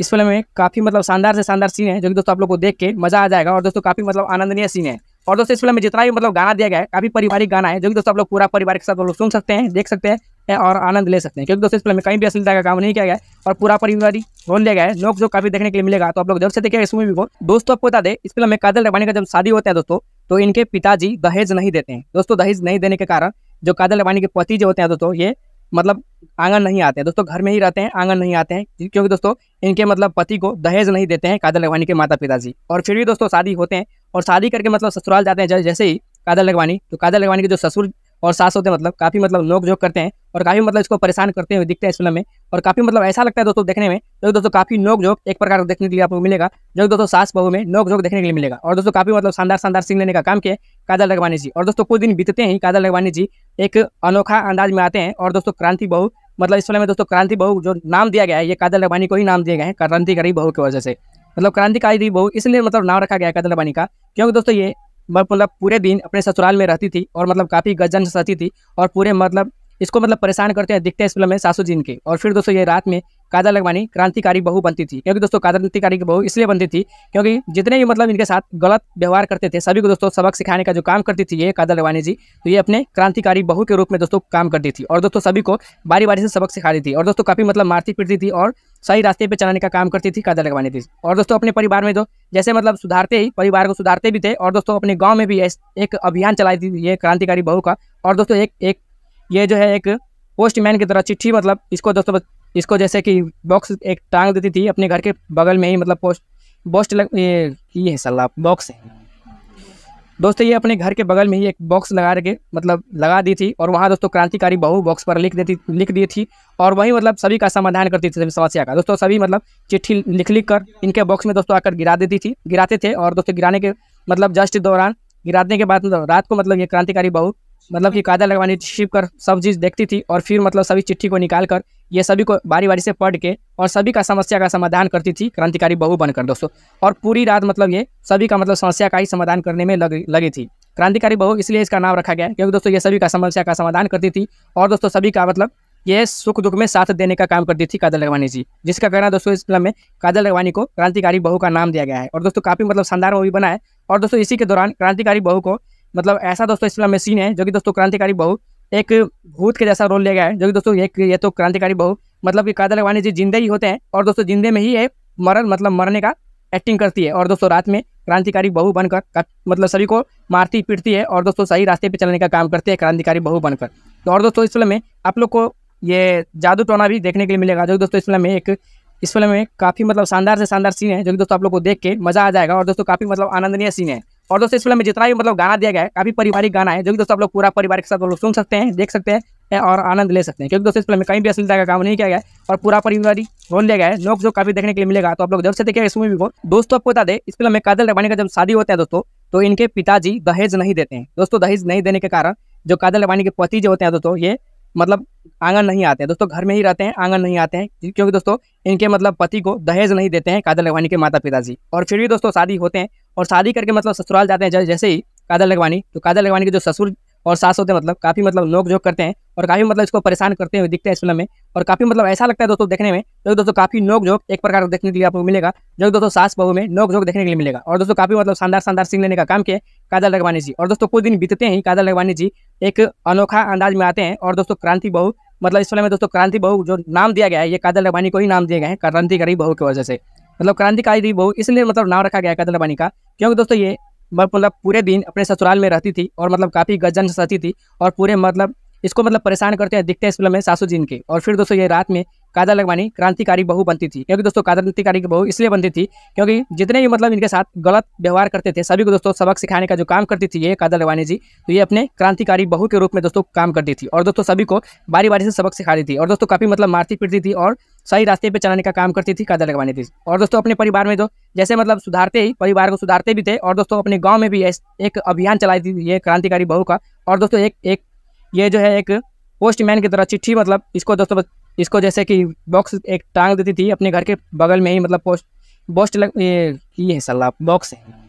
इस फिल्म में काफ़ी मतलब शानदार से शानदार सीन है जो कि दोस्तों आप लोग को देख के मज़ा आ जाएगा और दोस्तों काफ़ी मतलब आनंदनीय सीन है और दोस्तों इस फिल्म में जितना भी मतलब गाना दिया गया है काफी पारिवारिक गाना है जो कि दोस्तों आप लोग पूरा परिवार के साथ लोग सुन सकते हैं देख सकते हैं और आनंद ले सकते हैं क्योंकि दोस्तों इस फिल्म में कहीं भी अश्लीलता का काम नहीं किया गया और पूरा परिवारिक रोल दिया गया है लोग जो काफी देखने के लिए मिलेगा तो आप लोग जब से देखेगा इस मूवी को दोस्तों आपको बता दें इस फिल्म में काजल रबानी का जब शादी होता है दोस्तों तो इनके पिताजी दहेज नहीं देते हैं दोस्तों दहेज नहीं देने के कारण जो काजल रबानी के पति जो होते हैं दोस्तों ये मतलब आंगन नहीं आते हैं दोस्तों घर में ही रहते हैं आंगन नहीं आते हैं क्योंकि दोस्तों इनके मतलब पति को दहेज नहीं देते हैं काजल रवानी के माता पिताजी और फिर भी दोस्तों शादी होते हैं और शादी करके मतलब ससुराल जाते हैं जैसे ही कादल लगवानी तो कादल लगवानी के जो ससुर और सास होते हैं मतलब काफ़ी मतलब नोक झोंक करते हैं और काफ़ी मतलब इसको परेशान करते हुए दिखते हैं इस फिल्म में और काफ़ी मतलब ऐसा लगता है दोस्तों देखने में जो दोस्तों काफ़ी नोक झोंक एक प्रकार देखने के लिए आपको मिलेगा जो दोस्तों सास बहू में नोक झोंक देखने के लिए मिलेगा और दोस्तों काफ़ी मतलब शानदार शानदार सीन लेने का काम किया कादल लगवानी जी और दोस्तों कुछ दिन बीतते ही कादल लगवानी जी एक अनोखा अंदाज में आते हैं और दोस्तों क्रांति बहू मतलब इस फिल्म में दोस्तों क्रांति बहू जो नाम दिया गया है ये कादल लगवानी को ही नाम दिया गया है गरीब बहू की वजह से मतलब क्रांतिकारी बहू इसलिए मतलब नाम रखा गया कदला का क्योंकि दोस्तों ये मतलब पूरे दिन अपने ससुराल में रहती थी और मतलब काफ़ी गजन सहती थी और पूरे मतलब इसको मतलब परेशान करते हैं दिखते हैं इस फिल्म में सासू जी के और फिर दोस्तों ये रात में काजल लगवानी क्रांतिकारी बहू बनती थी क्योंकि दोस्तों क्रांतिकारी बहू इसलिए बनती थी क्योंकि जितने भी मतलब इनके साथ गलत व्यवहार करते थे सभी को दोस्तों सबक सिखाने का जो काम करती थी ये काजल लगवानी जी तो ये अपने क्रांतिकारी बहू के रूप में दोस्तों काम करती थी और दोस्तों सभी को बारी बारी से सबक सिखा थी और दोस्तों काफ़ी मतलब मारती पीटती थी और सही रास्ते पर चलाने का काम करती थी कदम लगवाने थी और दोस्तों अपने परिवार में तो जैसे मतलब सुधारते ही परिवार को सुधारते भी थे और दोस्तों अपने गाँव में भी एक अभियान चलाई थी ये क्रांतिकारी बहू का और दोस्तों एक एक ये जो है एक पोस्टमैन की तरह चिट्ठी मतलब इसको दोस्तों इसको जैसे कि बॉक्स एक टांग देती थी अपने घर के बगल में ही मतलब पोस्ट पोस्ट लग ये, ये सलाह बॉक्स है दोस्तों ये अपने घर के बगल में ही एक बॉक्स लगा रखे मतलब लगा दी थी और वहाँ दोस्तों क्रांतिकारी बहू बॉक्स पर लिख देती लिख दी थी और वहीं मतलब सभी का समाधान करती थी समस्या का दोस्तों सभी मतलब चिट्ठी लिख लिख कर इनके बॉक्स में दोस्तों आकर गिरा देती थी गिराते थे और दोस्तों गिराने के मतलब जस्ट दौरान गिराने के बाद रात को मतलब ये क्रांतिकारी बहू मतलब कि कायदा लगवानी छिप कर सब चीज़ देखती थी और फिर मतलब सभी चिट्ठी को निकाल कर ये सभी को बारी बारी से पढ़ के और सभी का समस्या का समाधान करती थी क्रांतिकारी बहू बनकर दोस्तों और पूरी रात मतलब ये सभी का मतलब समस्या का ही समाधान करने में लग लगी थी क्रांतिकारी बहू इसलिए इसका नाम रखा गया क्योंकि दोस्तों ये सभी का समस्या का समाधान करती थी और दोस्तों सभी का मतलब ये सुख दुख में साथ देने का काम करती थी कादल लगवानी जी जिसका कहना दोस्तों इस फिल्म में कादल लगवानी को क्रांतिकारी बहू का नाम दिया गया है और दोस्तों काफ़ी मतलब शानदार मूवी बना है और दोस्तों इसी के दौरान क्रांतिकारी बहू को मतलब ऐसा दोस्तों इस फिल्म में सीन है जो कि दोस्तों क्रांतिकारी बहू एक भूत के जैसा रोल ले गया है जो कि दोस्तों एक ये तो क्रांतिकारी बहू मतलब कि कादल अगवानी जी जिंदे ही होते हैं और दोस्तों जिंदे में ही है मरण मतलब मरने का एक्टिंग करती है और दोस्तों रात में क्रांतिकारी बहू बनकर मतलब सभी को मारती पीटती है और दोस्तों सही रास्ते पर चलने का काम करती है क्रांतिकारी बहू बनकर तो और दोस्तों इस फिल्म में आप लोग को ये जादू टोना भी देखने के लिए मिलेगा जो दोस्तों इस फिल्म में एक इस फिल्म में काफ़ी मतलब शानदार से शानदार सीन है जो कि दोस्तों आप लोग को देख के मज़ा आ जाएगा और दोस्तों काफ़ी मतलब आनंदनीय सीन है और दोस्तों इस फिल्म में जितना भी मतलब गाना दिया गया है काफी पारिवारिक गाना है जो कि दोस्तों आप लोग पूरा परिवार के साथ लोग सुन सकते हैं देख सकते हैं और आनंद ले सकते हैं क्योंकि दोस्तों इस फिल्म में कहीं भी असलता का काम नहीं किया गया और पूरा पारिवारिक रोल लिया गया है लोग जो काफी देखने के लिए मिलेगा तो आप लोग जब से देखेगा इस मूवी को दोस्तों आपको बता दें इस फिल्म में कादल रबानी का जब शादी होता है दोस्तों तो इनके पिताजी दहेज नहीं देते हैं दोस्तों दहेज नहीं देने के कारण जो कादल रबानी के पति जो होते हैं दोस्तों ये मतलब आंगन नहीं आते हैं दोस्तों घर में ही रहते हैं आंगन नहीं आते हैं क्योंकि दोस्तों इनके मतलब पति को दहेज नहीं देते हैं काजल लगवानी के माता पिताजी और फिर भी दोस्तों शादी होते हैं और शादी करके मतलब ससुराल जाते हैं जैसे ही काजल लगवानी तो काजल लगवानी के जो ससुर और सास होते मतलब काफ़ी मतलब नोक झोंक करते हैं और काफ़ी मतलब इसको परेशान करते हुए दिखते हैं इस फिल्म में और काफ़ी मतलब ऐसा लगता है दोस्तों देखने में जो दोस्तों काफ़ी नोक झोंक एक प्रकार का देखने के लिए आपको मिलेगा जो दोस्तों सास बहू में नोक झोंक देखने के लिए मिलेगा और दोस्तों काफ़ी मतलब शानदार शानदार सीन लेने का काम किया काजल रघवानी जी और दोस्तों कुछ दिन बीतते ही काजल रघवानी जी एक अनोखा अंदाज में आते हैं और दोस्तों क्रांति बहू मतलब इस फिल्म में दोस्तों क्रांति बहू जो नाम दिया गया है ये काजल रघवानी को ही नाम दिए गए हैं क्रांतिकारी बहू की वजह से मतलब क्रांतिकारी बहू इसलिए मतलब नाम रखा गया है काजल लगवानी का क्योंकि दोस्तों ये मतलब पूरे दिन अपने ससुराल में रहती थी और मतलब काफ़ी गजन सती थी और पूरे मतलब इसको मतलब परेशान करते हैं दिखते हैं इस फिल्म में सासू जी के और फिर दोस्तों ये रात में काजल लगवानी क्रांतिकारी बहू बनती थी क्योंकि दोस्तों क्रांतिकारी बहू इसलिए बनती थी क्योंकि जितने भी मतलब इनके साथ गलत व्यवहार करते थे सभी को दोस्तों सबक सिखाने का जो काम करती थी ये काजल लगवानी जी तो ये अपने क्रांतिकारी बहू के रूप में दोस्तों काम करती थी और दोस्तों सभी को बारी बारी से सबक सिखा रही थी और दोस्तों काफ़ी मतलब मारती पीटती थी और सही रास्ते पे चलाने का काम करती थी कदर लगवाने थी और दोस्तों अपने परिवार में तो जैसे मतलब सुधारते ही परिवार को सुधारते भी थे और दोस्तों अपने गांव में भी एक अभियान चलाई थी ये क्रांतिकारी बहू का और दोस्तों एक एक ये जो है एक पोस्टमैन की तरह चिट्ठी मतलब इसको दोस्तों इसको जैसे कि बॉक्स एक टांग देती थी अपने घर के बगल में ही मतलब पोस्ट पोस्ट लग ये, ये है सलाह बॉक्स है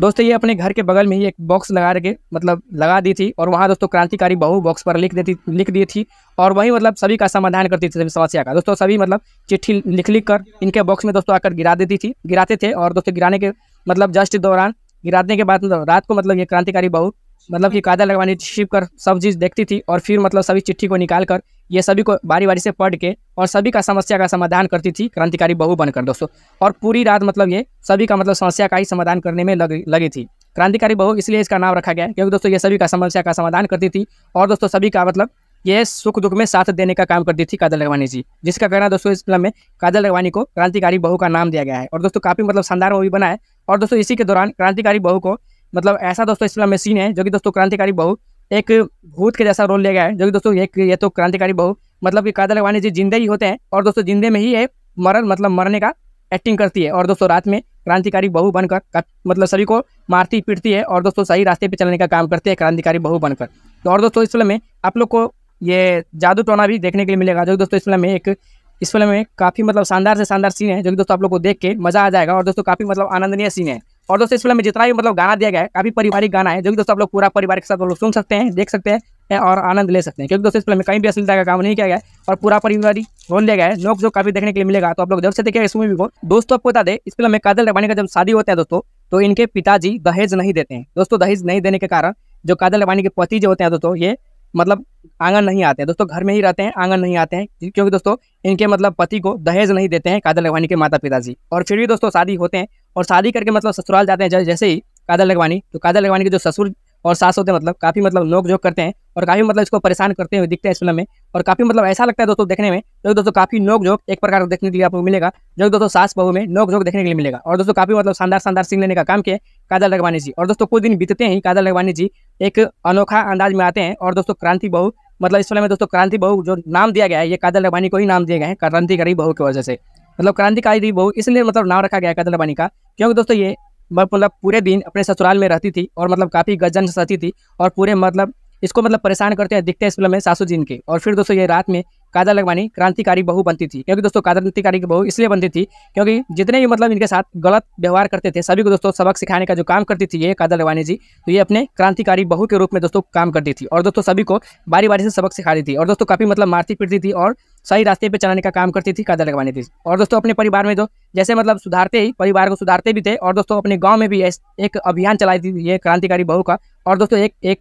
दोस्तों ये अपने घर के बगल में ही एक बॉक्स लगा रखे मतलब लगा दी थी और वहाँ दोस्तों क्रांतिकारी बहू बॉक्स पर लिख देती लिख दी थी और वही मतलब सभी का समाधान करती थी समस्या का दोस्तों सभी मतलब चिट्ठी लिख लिख कर इनके बॉक्स में दोस्तों आकर गिरा देती थी गिराते थे और दोस्तों गिराने के मतलब जस्ट दौरान गिराने के बाद मतलब रात को मतलब ये क्रांतिकारी बहू मतलब कि कायदा लगवाने छिप कर सब चीज़ देखती थी और फिर मतलब सभी चिट्ठी को निकाल कर ये सभी को बारी बारी से पढ़ के और सभी का समस्या का समाधान करती थी क्रांतिकारी बहू बनकर दोस्तों और पूरी रात मतलब ये सभी का मतलब समस्या का ही समाधान करने में लग, लगी थी क्रांतिकारी बहु इसलिए इसका नाम रखा गया क्योंकि दोस्तों ये सभी का समस्या का समाधान करती थी और दोस्तों सभी का मतलब ये सुख दुख में साथ देने का काम करती थी काजल रगवानी जी जिसका कहना दोस्तों इस फिल्म में काजल रगवानी को क्रांतिकारी बहू का नाम दिया गया है और दोस्तों काफ़ी मतलब शानदार मूवी बना है और दोस्तों इसी के दौरान क्रांतिकारी बहू को मतलब ऐसा दोस्तों इस फिल्म में सीन है जो कि दोस्तों क्रांतिकारी बहू एक भूत के जैसा रोल लिया गया है जो कि दोस्तों एक ये तो क्रांतिकारी बहु मतलब कि कादल अगवानी जी जिंदे ही होते हैं और दोस्तों जिंदे में ही है मरण मतलब मरने का एक्टिंग करती है और दोस्तों रात में क्रांतिकारी बहू बनकर मतलब सभी को मारती पीटती है और दोस्तों सही रास्ते पर चलने का काम करती है क्रांतिकारी बहू बनकर तो और दोस्तों इस फिल्म में आप लोग को ये जादू टोना भी देखने के लिए मिलेगा जो कि दोस्तों इस फिल्म में एक इस फिल्म में काफ़ी मतलब शानदार से शानदार सीन है जो कि दोस्तों आप लोग को देख के मज़ा आ जाएगा और दोस्तों काफ़ी मतलब आनंदनीय सीन है और दोस्तों इस फिल्म में जितना भी मतलब गाना दिया गया है काफी पारिवारिक गाना है जो कि दोस्तों आप लोग पूरा परिवार के साथ लोग सुन सकते हैं देख सकते हैं और आनंद ले सकते हैं क्योंकि दोस्तों इस फिल्म में कहीं भी असलता का काम नहीं किया गया और पूरा परिवार रोल लिया गया है लोग जो काफी देखने के लिए मिलेगा तो आप लोग जब से देखेगा इस मूवी को दोस्तों आपको बता दें इस फिल्म में कादल रबानी का जब शादी होता है दोस्तों तो इनके पिताजी दहेज नहीं देते हैं दोस्तों दहेज नहीं देने के कारण जो कादल रबानी के पति जो होते हैं दोस्तों ये मतलब आंगन नहीं आते हैं दोस्तों घर में ही रहते हैं आंगन नहीं आते हैं क्योंकि दोस्तों इनके मतलब पति को दहेज नहीं देते हैं काजल लगवानी के माता पिताजी और फिर भी दोस्तों शादी होते हैं और शादी करके मतलब ससुराल जाते हैं जैसे ही काजल लगवानी तो काजल लगवानी के जो ससुर और सास होते मतलब काफ़ी मतलब नोक जोक करते हैं और काफ़ी मतलब इसको परेशान करते हुए दिखते हैं इस फिल्म में और काफ़ी मतलब ऐसा लगता है दोस्तों देखने में जो दोस्तों काफ़ी नोक जोक एक प्रकार का देखने के लिए आपको मिलेगा जो दोस्तों सास बहू में नोक जोक देखने के लिए मिलेगा और दोस्तों काफ़ी मतलब शानदार शानदार सीन लेने का काम किया काजल लगवानी जी और दोस्तों कुछ दिन बीतते हैं काजल लगवानी जी एक अनोखा अंदाज में आते हैं और दोस्तों क्रांति बहू मतलब इस फिल्म में दोस्तों क्रांति बहू जो नाम दिया गया है ये काजल लगवानी को ही नाम दिए गए हैं क्रांतिकारी बहू की वजह से मतलब क्रांतिकारी बहू इसलिए मतलब नाम रखा गया है काजल लगवानी का क्योंकि दोस्तों ये मतलब पूरे दिन अपने ससुराल में रहती थी और मतलब काफ़ी गजन सहती थी और पूरे मतलब इसको मतलब परेशान करते हैं दिखते हैं इस फिल्म में सासू जी के और फिर दोस्तों ये रात में काजल लगवानी क्रांतिकारी बहू बनती थी क्योंकि दोस्तों क्रांतिकारी बहू इसलिए बनती थी क्योंकि जितने भी मतलब इनके साथ गलत व्यवहार करते थे सभी को दोस्तों सबक सिखाने का जो काम करती थी ये काजल अगवानी जी तो ये अपने क्रांतिकारी बहू के रूप में दोस्तों काम करती थी और दोस्तों सभी को बारी बारी से सबक सिखाती थी और दोस्तों काफ़ी मतलब मारती पीटती थी और सही रास्ते पर चलाने का काम करती थी काजल अगवानी थी और दोस्तों अपने परिवार में तो जैसे मतलब सुधारते ही परिवार को सुधारते भी थे और दोस्तों अपने गाँव में भी एक अभियान चलाई थी ये क्रांतिकारी बहू का और दोस्तों एक एक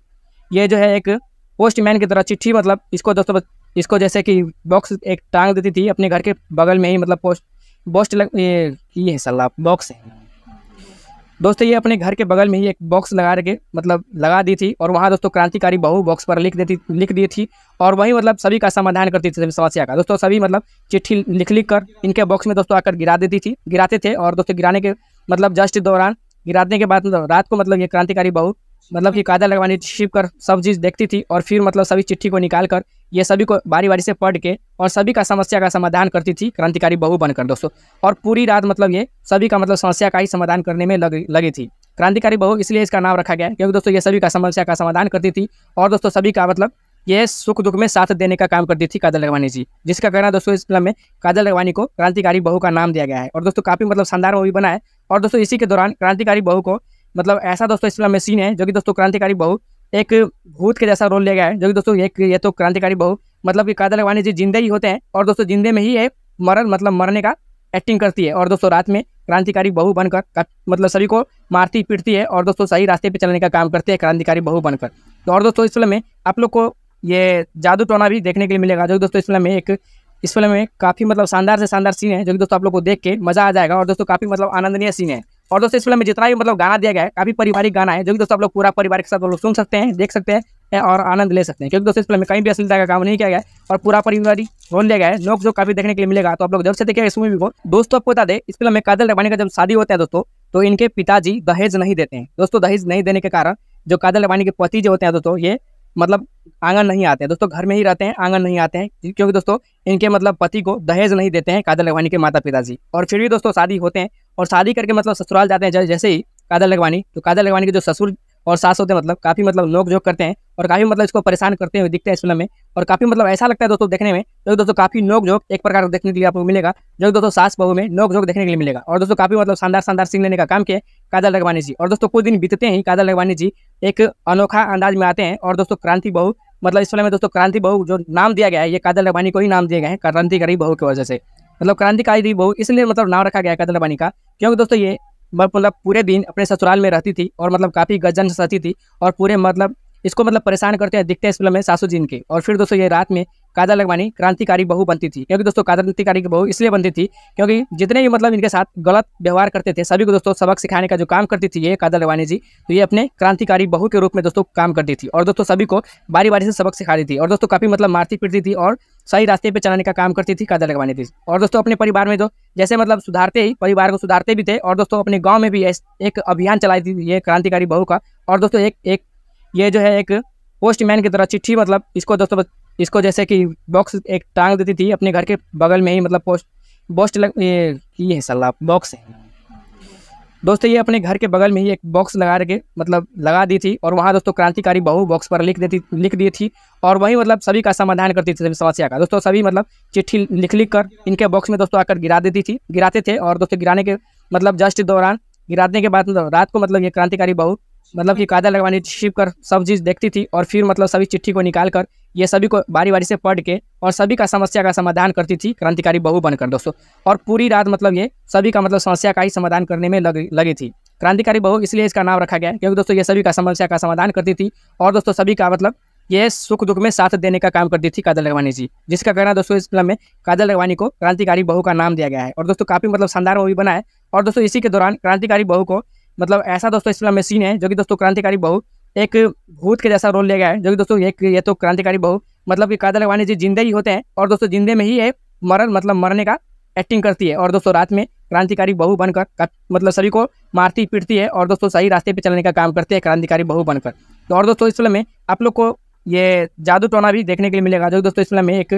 ये जो है एक पोस्टमैन की तरह चिट्ठी मतलब इसको दोस्तों इसको जैसे कि बॉक्स एक टांग देती थी अपने घर के बगल में ही मतलब पोस्ट पोस्ट लग ये ये है सलाह बॉक्स है दोस्तों ये अपने घर के बगल में ही एक बॉक्स लगा के मतलब लगा दी थी और वहाँ दोस्तों क्रांतिकारी बहू बॉक्स पर लिख देती लिख दी थी और वही मतलब सभी का समाधान करती थी सभी समस्या का दोस्तों सभी मतलब चिट्ठी लिख लिख कर इनके बॉक्स में दोस्तों आकर गिरा देती थी गिराते थे और दोस्तों गिराने के मतलब जस्ट दौरान गिराने के बाद रात को मतलब ये क्रांतिकारी बहू मतलब कि कायदा लगवानी छिप कर सब चीज़ देखती थी और फिर मतलब सभी चिट्ठी को निकाल कर ये सभी को बारी बारी से पढ़ के और सभी का समस्या का समाधान करती थी क्रांतिकारी बहू बनकर दोस्तों और पूरी रात मतलब ये सभी का मतलब समस्या का ही समाधान करने में लग, लगी थी क्रांतिकारी बहू इसलिए इसका नाम रखा गया क्योंकि दोस्तों ये सभी का समस्या का समाधान करती थी और दोस्तों सभी का मतलब ये सुख दुख में साथ देने का काम करती थी काजल लगवानी जी जिसका कहना दोस्तों इस फिल्म में कादल लगवानी को क्रांतिकारी बहू का नाम दिया गया है और दोस्तों काफ़ी मतलब शानदार मूवी बना है और दोस्तों इसी के दौरान क्रांतिकारी बहू को मतलब ऐसा दोस्तों इस फिल्म में सीन है जो कि दोस्तों क्रांतिकारी बहू एक भूत के जैसा रोल ले गया है जो कि दोस्तों एक ये तो क्रांतिकारी बहू मतलब कि कादल अगवानी जी जिंदे ही होते हैं और दोस्तों जिंदे में ही है मरण मतलब मरने का एक्टिंग करती है और दोस्तों रात में क्रांतिकारी बहू बनकर मतलब सभी को मारती पीटती है और दोस्तों सही रास्ते पर चलने का काम करती है क्रांतिकारी बहू बनकर तो और दोस्तों इस फिल्म में आप लोग को ये जादू टोना भी देखने के लिए मिलेगा जो कि दोस्तों इस फिल्म में एक इस फिल्म में काफ़ी मतलब शानदार से शानदार सीन है जो कि दोस्तों आप लोग को देख के मज़ा आ जाएगा और दोस्तों काफ़ी मतलब आनंदनीय सीन है और दोस्तों इस फिल्म में जितना भी मतलब गाना दिया गया है काफी पारिवारिक गाना है जो कि दोस्तों आप लोग पूरा परिवार के साथ लोग सुन सकते हैं देख सकते हैं और आनंद ले सकते हैं क्योंकि दोस्तों इस फिल्म में कहीं भी अश्लीलता का काम नहीं किया गया है और पूरा परिवार रोल दिया गया है लोग जो काफी देखने के लिए मिलेगा तो आप लोग जब से देखे इस मूवी को दोस्तों आपको बता दें इस फिल्म में कादल रबानी का जब शादी होता है दोस्तों तो इनके पिताजी दहेज नहीं देते हैं दोस्तों दहेज नहीं देने के कारण जो कादल रबानी के पति जो होते हैं दोस्तों ये मतलब आंगन नहीं आते हैं दोस्तों घर में ही रहते हैं आंगन नहीं आते हैं क्योंकि दोस्तों इनके मतलब पति को दहेज नहीं देते हैं कादल रवानी के माता पिताजी और फिर भी दोस्तों शादी होते हैं और शादी करके मतलब ससुराल जाते हैं जैसे ही कादल लगवानी तो कादल लगवानी के जो ससुर और सास होते हैं मतलब काफ़ी मतलब नोक झोंक करते हैं और काफ़ी मतलब इसको परेशान करते हुए दिखते हैं इस फिल्म में और काफ़ी मतलब ऐसा लगता है दोस्तों देखने में जो दोस्तों काफ़ी नोक एक प्रकार देखने के लिए आपको मिलेगा जो दोस्तों सास बहु में नोक देखने के लिए मिलेगा और दोस्तों काफ़ी मतलब शानदार शानदार सीन लेने का काम किया कादल लगवानी जी और दोस्तों कुछ दिन बीतते ही कादल लगवानी जी एक अनोखा अंदाज में आते हैं और दोस्तों क्रांति बहु मतलब इस फिल्म में दोस्तों क्रांति बहु जो नाम दिया गया है ये कादल लगवानी को ही नाम दिए गए हैं गरीब बहू की वजह से मतलब क्रांतिकारी बहू इसलिए मतलब नाम रखा गया कदम का क्योंकि दोस्तों ये मतलब पूरे दिन अपने ससुराल में रहती थी और मतलब काफ़ी गजन सती थी और पूरे मतलब इसको मतलब परेशान करते हैं दिखते हैं इस फिल्म में सासू जी के और फिर दोस्तों ये रात में काजल लगवानी क्रांतिकारी बहू बनती थी क्योंकि दोस्तों क्रांतिकारी बहु इसलिए बनती थी क्योंकि जितने भी मतलब इनके साथ गलत व्यवहार करते थे सभी को दोस्तों सबक सिखाने का जो काम करती थी ये काजल लगवानी जी तो ये अपने क्रांतिकारी बहू के रूप में दोस्तों काम करती थी और दोस्तों सभी को बारी बारी से सबक सिखाती थी और दोस्तों काफ़ी मतलब मारती पीटती थी और सही रास्ते पर चलाने का काम करती थी काजल लगवानी थी और दोस्तों अपने परिवार में तो जैसे मतलब सुधारते ही परिवार को सुधारते भी थे और दोस्तों अपने गाँव में भी एक अभियान चलाई थी ये क्रांतिकारी बहू का और दोस्तों एक एक ये जो है एक पोस्टमैन की तरह चिट्ठी मतलब इसको दोस्तों इसको जैसे कि बॉक्स एक टांग देती थी अपने घर के बगल में ही मतलब पोस्ट पोस्ट लग ये ये सलाह बॉक्स है दोस्तों ये अपने घर के बगल में ही एक बॉक्स लगा के मतलब लगा दी थी और वहाँ दोस्तों क्रांतिकारी बहू बॉक्स पर लिख देती लिख दी थी और वही मतलब सभी का समाधान करती थी सभी समस्या का दोस्तों सभी मतलब चिट्ठी लिख लिख कर इनके बॉक्स में दोस्तों आकर गिरा देती थी गिराते थे और दोस्तों गिराने के मतलब जस्ट दौरान गिराने के बाद रात को मतलब ये क्रांतिकारी बहू मतलब कि कायदा लगवानी छिप कर सब चीज़ देखती थी और फिर मतलब सभी चिट्ठी को निकाल कर ये सभी को बारी बारी से पढ़ के और सभी का समस्या का समाधान करती थी क्रांतिकारी बहू बनकर दोस्तों और पूरी रात मतलब ये सभी का मतलब समस्या का ही समाधान करने में लग लगी थी क्रांतिकारी बहू इसलिए इसका नाम रखा गया क्योंकि दोस्तों ये सभी का समस्या का समाधान करती थी और दोस्तों सभी का मतलब ये सुख दुख में साथ देने का काम करती थी कादल लगवानी जी जिसका कहना दोस्तों इस फिल्म में कादल लगवानी को क्रांतिकारी बहू का नाम दिया गया है और दोस्तों काफ़ी मतलब शानदार मूवी बना है और दोस्तों इसी के दौरान क्रांतिकारी बहू को मतलब ऐसा दोस्तों इस फिल्म में सीन है जो कि दोस्तों क्रांतिकारी बहू एक भूत के जैसा रोल ले गया है जो कि दोस्तों एक ये तो क्रांतिकारी बहू मतलब कि कादल अगवानी जी जिंदे ही होते हैं और दोस्तों जिंदे में ही है मरण मतलब मरने का एक्टिंग करती है और दोस्तों रात में क्रांतिकारी बहू बनकर मतलब सभी को मारती पीटती है और दोस्तों सही रास्ते पर चलने का काम करती है क्रांतिकारी बहू बनकर तो और दोस्तों इस फिल्म में आप लोग को ये जादू टोना भी देखने के लिए मिलेगा जो दोस्तों इस फिल्म में एक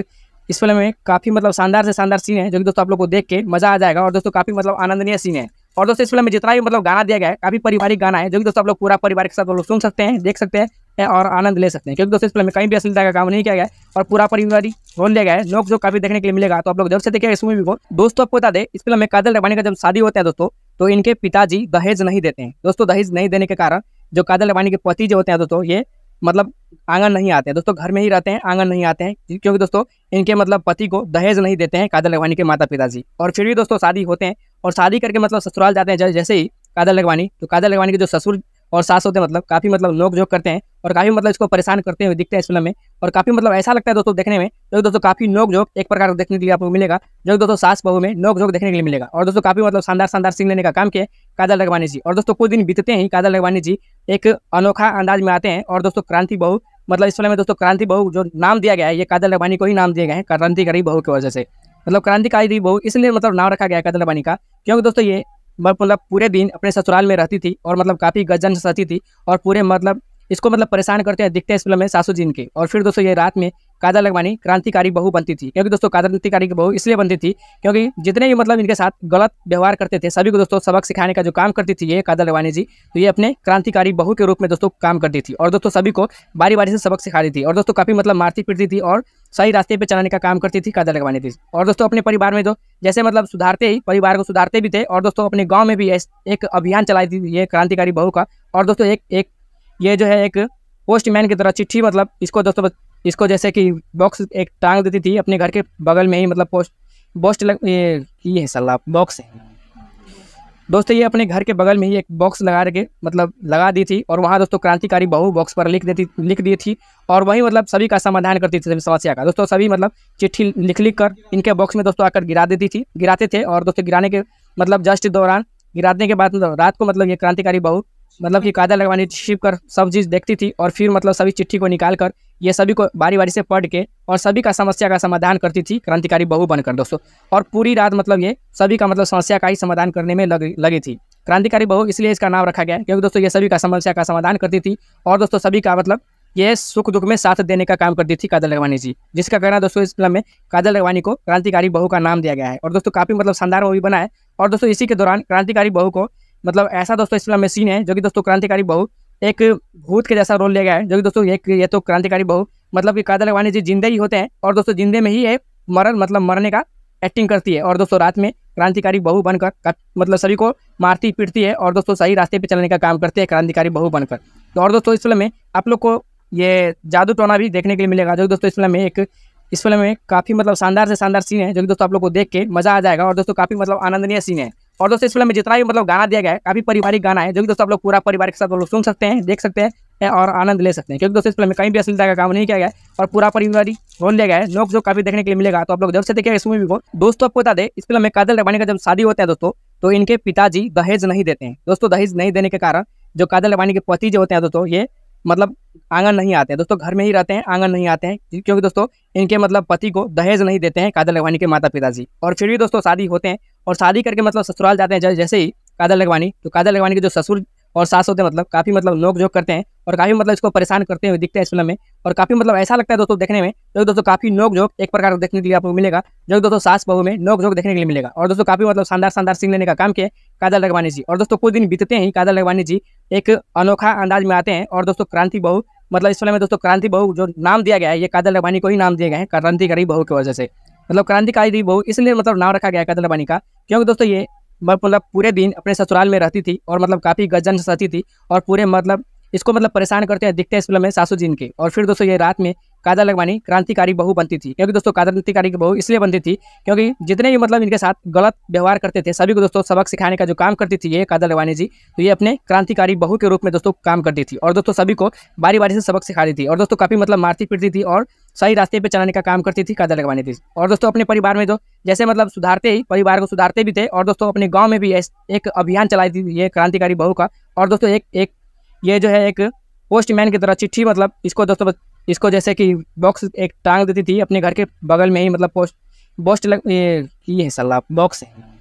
इस फिल्म में काफ़ी मतलब शानदार से शानदार सीन है जो कि दोस्तों आप लोग को देख के मज़ा आ जाएगा और दोस्तों काफ़ी मतलब आनंदनीय सीन है और दोस्तों इस फिल्म में जितना भी मतलब गाना दिया गया है काफी पारिवारिक गाना है जो कि दोस्तों आप लोग पूरा परिवार के साथ लोग सुन सकते हैं देख सकते हैं और आनंद ले सकते हैं क्योंकि दोस्तों इस फिल्म में कहीं भी असलता का काम नहीं किया गया है और पूरा परिवार रोल दिया गया है लोग जो काफी देखने के लिए मिलेगा तो आप लोग जब से देखेगा इस मूवी को दोस्तों आपको बता दें इस फिल्म में काजल रबानी का जब शादी होता है दोस्तों तो इनके पिताजी दहेज नहीं देते हैं दोस्तों दहेज नहीं देने के कारण जो काजल रबानी के पति जो होते हैं दोस्तों ये मतलब आंगन नहीं आते हैं दोस्तों घर में ही रहते हैं आंगन नहीं आते हैं क्योंकि दोस्तों इनके मतलब पति को दहेज नहीं देते हैं कादल लगवानी के माता पिताजी और फिर भी दोस्तों शादी होते हैं और शादी करके मतलब ससुराल जाते हैं जैसे ही कादल लगवानी तो कादल लगवानी के जो ससुर और सास होते मतलब काफ़ी मतलब नोक झोंक करते हैं और काफ़ी मतलब इसको परेशान करते हुए दिखते हैं इस फिल्म में और काफ़ी मतलब ऐसा लगता है दोस्तों देखने में जो दोस्तों काफ़ी नोक झोंक एक प्रकार का देखने के लिए आपको मिलेगा जो दोस्तों सास बहू में नोक झोंक देखने के लिए मिलेगा और दोस्तों काफ़ी मतलब शानदार शानदार सीन लेने का काम किया काजल लगवानी जी और दोस्तों कुछ दिन बीतते ही काजल लगवानी जी एक अनोखा अंदाज में आते हैं और दोस्तों क्रांति बहू मतलब इस फिल्म में दोस्तों क्रांति बहू जो नाम दिया गया है ये काजल लगवानी को ही नाम दिए गए हैं क्रांतिकारी बहू की वजह से मतलब क्रांतिकारी बहू इसलिए मतलब नाम रखा गया है काजल लगवानी का क्योंकि दोस्तों ये मतलब पूरे दिन अपने ससुराल में रहती थी और मतलब काफ़ी गजन सती थी और पूरे मतलब इसको मतलब परेशान करते हैं दिखते हैं इस फिल्म में सासू जी इनके और फिर दोस्तों ये रात में काजल लगवानी क्रांतिकारी बहू बनती थी क्योंकि दोस्तों क्रांतिकारी बहू इसलिए बनती थी क्योंकि जितने भी मतलब इनके साथ गलत व्यवहार करते थे सभी को दोस्तों सबक सिखाने का जो काम करती थी ये काजल लगवानी जी तो ये अपने क्रांतिकारी बहू के रूप में दोस्तों काम करती थी और दोस्तों सभी को बारी बारी से सबक सिखा रही थी और दोस्तों काफ़ी मतलब मारती पीटती थी और सही रास्ते पे चलाने का काम करती थी कादा लगवानी थी और दोस्तों अपने परिवार में तो जैसे मतलब सुधारते ही परिवार को सुधारते भी थे और दोस्तों अपने गांव में भी एक अभियान चलाई थी ये क्रांतिकारी बहू का और दोस्तों एक एक ये जो है एक पोस्टमैन की तरह चिट्ठी मतलब इसको दोस्तों इसको जैसे कि बॉक्स एक टांग देती थी अपने घर के बगल में ही मतलब पोस्ट पोस्ट लग ये, ये सलाह बॉक्स है दोस्तों ये अपने घर के बगल में ही एक बॉक्स लगा रखे मतलब लगा दी थी और वहाँ दोस्तों क्रांतिकारी बहू बॉक्स पर लिख देती लिख दी थी और वहीं मतलब सभी का समाधान करती थी सभी समस्या का दोस्तों सभी मतलब चिट्ठी लिख लिख कर इनके बॉक्स में दोस्तों आकर गिरा देती थी गिराते थे और दोस्तों गिराने के मतलब जस्ट दौरान गिराने के बाद मतलब रात को मतलब ये क्रांतिकारी बहू मतलब कि कायदा लगवाने छिप कर सब चीज़ देखती थी और फिर मतलब सभी चिट्ठी को निकाल कर ये सभी को बारी बारी से पढ़ के और सभी का समस्या का समाधान करती थी क्रांतिकारी बहु बनकर दोस्तों और पूरी रात मतलब ये सभी का मतलब समस्या का ही समाधान करने में लग लगी थी क्रांतिकारी बहु इसलिए इसका नाम रखा गया क्योंकि दोस्तों ये सभी का समस्या का समाधान करती थी और दोस्तों सभी का मतलब ये सुख दुख में साथ देने का काम करती थी काजल रगवानी जी जिसका कहना दोस्तों इस फिल्म में काजल रगवानी को क्रांतिकारी बहू का नाम दिया गया है और दोस्तों काफ़ी मतलब शानदार मूवी बना है और दोस्तों इसी के दौरान क्रांतिकारी बहू को मतलब ऐसा दोस्तों इस फिल्म में सीन है जो कि दोस्तों क्रांतिकारी बहू एक भूत के जैसा रोल ले गया है जो कि दोस्तों एक ये तो क्रांतिकारी बहु मतलब कि कादल अगवानी जी जिंदे ही होते हैं और दोस्तों जिंदे में ही है मरण मतलब मरने का एक्टिंग करती है और दोस्तों रात में क्रांतिकारी बहू बनकर मतलब सभी को मारती पीटती है और दोस्तों सही रास्ते पे चलने का काम करते है क्रांतिकारी बहू बनकर तो और दोस्तों इस फिल्म में आप लोग को ये जादू टोना भी देखने के लिए मिलेगा जो कि दोस्तों इस फिल्म में एक इस फिल्म में काफ़ी मतलब शानदार से शानदार सीन है जो कि दोस्तों आप लोग को देख के मज़ा आ जाएगा और दोस्तों काफ़ी मतलब आनंदनीय सीन है और दोस्तों इस फिल्म में जितना भी मतलब गाना दिया गया है काफी पारिवारिक गाना है जो कि दोस्तों आप लोग पूरा परिवार के साथ लोग सुन सकते हैं देख सकते हैं और आनंद ले सकते हैं क्योंकि दोस्तों इस फिल्म में कहीं भी अश्लीलता का काम नहीं किया गया और पूरा परिवार रोल दिया गया है लोग जो काफी देखने के लिए मिलेगा तो आप लोग जब से देखेगा इस मूवी को दोस्तों आपको बता दें इस फिल्म में कादल रबानी का जब शादी होता है दोस्तों तो इनके पिताजी दहेज नहीं देते हैं दोस्तों दहेज नहीं देने के कारण जो कादल रबानी के पति जो होते हैं दोस्तों ये मतलब आंगन नहीं आते हैं दोस्तों घर में ही रहते हैं आंगन नहीं आते हैं क्योंकि दोस्तों इनके मतलब पति को दहेज नहीं देते हैं कादर लगवानी के माता पिताजी और फिर भी दोस्तों शादी होते हैं और शादी करके मतलब ससुराल जाते हैं जैसे ही कादर लगवानी तो कादर लगवानी के जो ससुर और सास होते मतलब काफ़ी मतलब नोक जोक करते हैं और काफ़ी मतलब इसको परेशान करते हुए दिखते हैं इस फिल्म में और काफ़ी मतलब ऐसा लगता है दोस्तों देखने में जो दोस्तों काफ़ी नोक जोक एक प्रकार का देखने के लिए आपको मिलेगा जो दोस्तों सास बहू में नोक जोक देखने के लिए मिलेगा और दोस्तों काफ़ी मतलब शानदार शानदार सीन लेने का काम किया काजल रघवानी जी और दोस्तों कुछ दिन बीतते हैं काजल रगवानी जी एक अनोखा अंदाज में आते हैं और दोस्तों क्रांति बहू मतलब इस फिल्म में दोस्तों क्रांति बहू जो नाम दिया गया है ये काजल रगवानी को ही नाम दिए गए हैं क्रांतिकारी बहू की वजह से मतलब क्रांतिकारी बहू इसलिए मतलब नाम रखा गया है काजल लगवानी का क्योंकि दोस्तों ये मतलब पूरे दिन अपने ससुराल में रहती थी और मतलब काफ़ी गजन सहती थी और पूरे मतलब इसको मतलब परेशान करते हैं दिखते हैं इस फिल्म में सासू जी के और फिर दोस्तों ये रात में काजल लगवानी क्रांतिकारी बहू बनती थी क्योंकि दोस्तों क्रांतिकारी की बहू इसलिए बनती थी क्योंकि जितने भी मतलब इनके साथ गलत व्यवहार करते थे सभी को दोस्तों सबक सिखाने का जो काम करती थी ये काजल लगवानी जी तो ये अपने क्रांतिकारी बहू के रूप में दोस्तों काम करती थी और दोस्तों सभी को बारी बारी से सबक सिखाती थी और दोस्तों काफ़ी मतलब मारती पीटती थी और सही रास्ते पर चलाने का काम करती थी काजल लगवानी थी और दोस्तों अपने परिवार में तो जैसे मतलब सुधारते ही परिवार को सुधारते भी थे और दोस्तों अपने गाँव में भी एक अभियान चलाई थी ये क्रांतिकारी बहू का और दोस्तों एक एक ये जो है एक पोस्टमैन की तरह चिट्ठी मतलब इसको दोस्तों इसको जैसे कि बॉक्स एक टांग देती थी अपने घर के बगल में ही मतलब पोस्ट पोस्ट लग ये, ये है सलाह बॉक्स है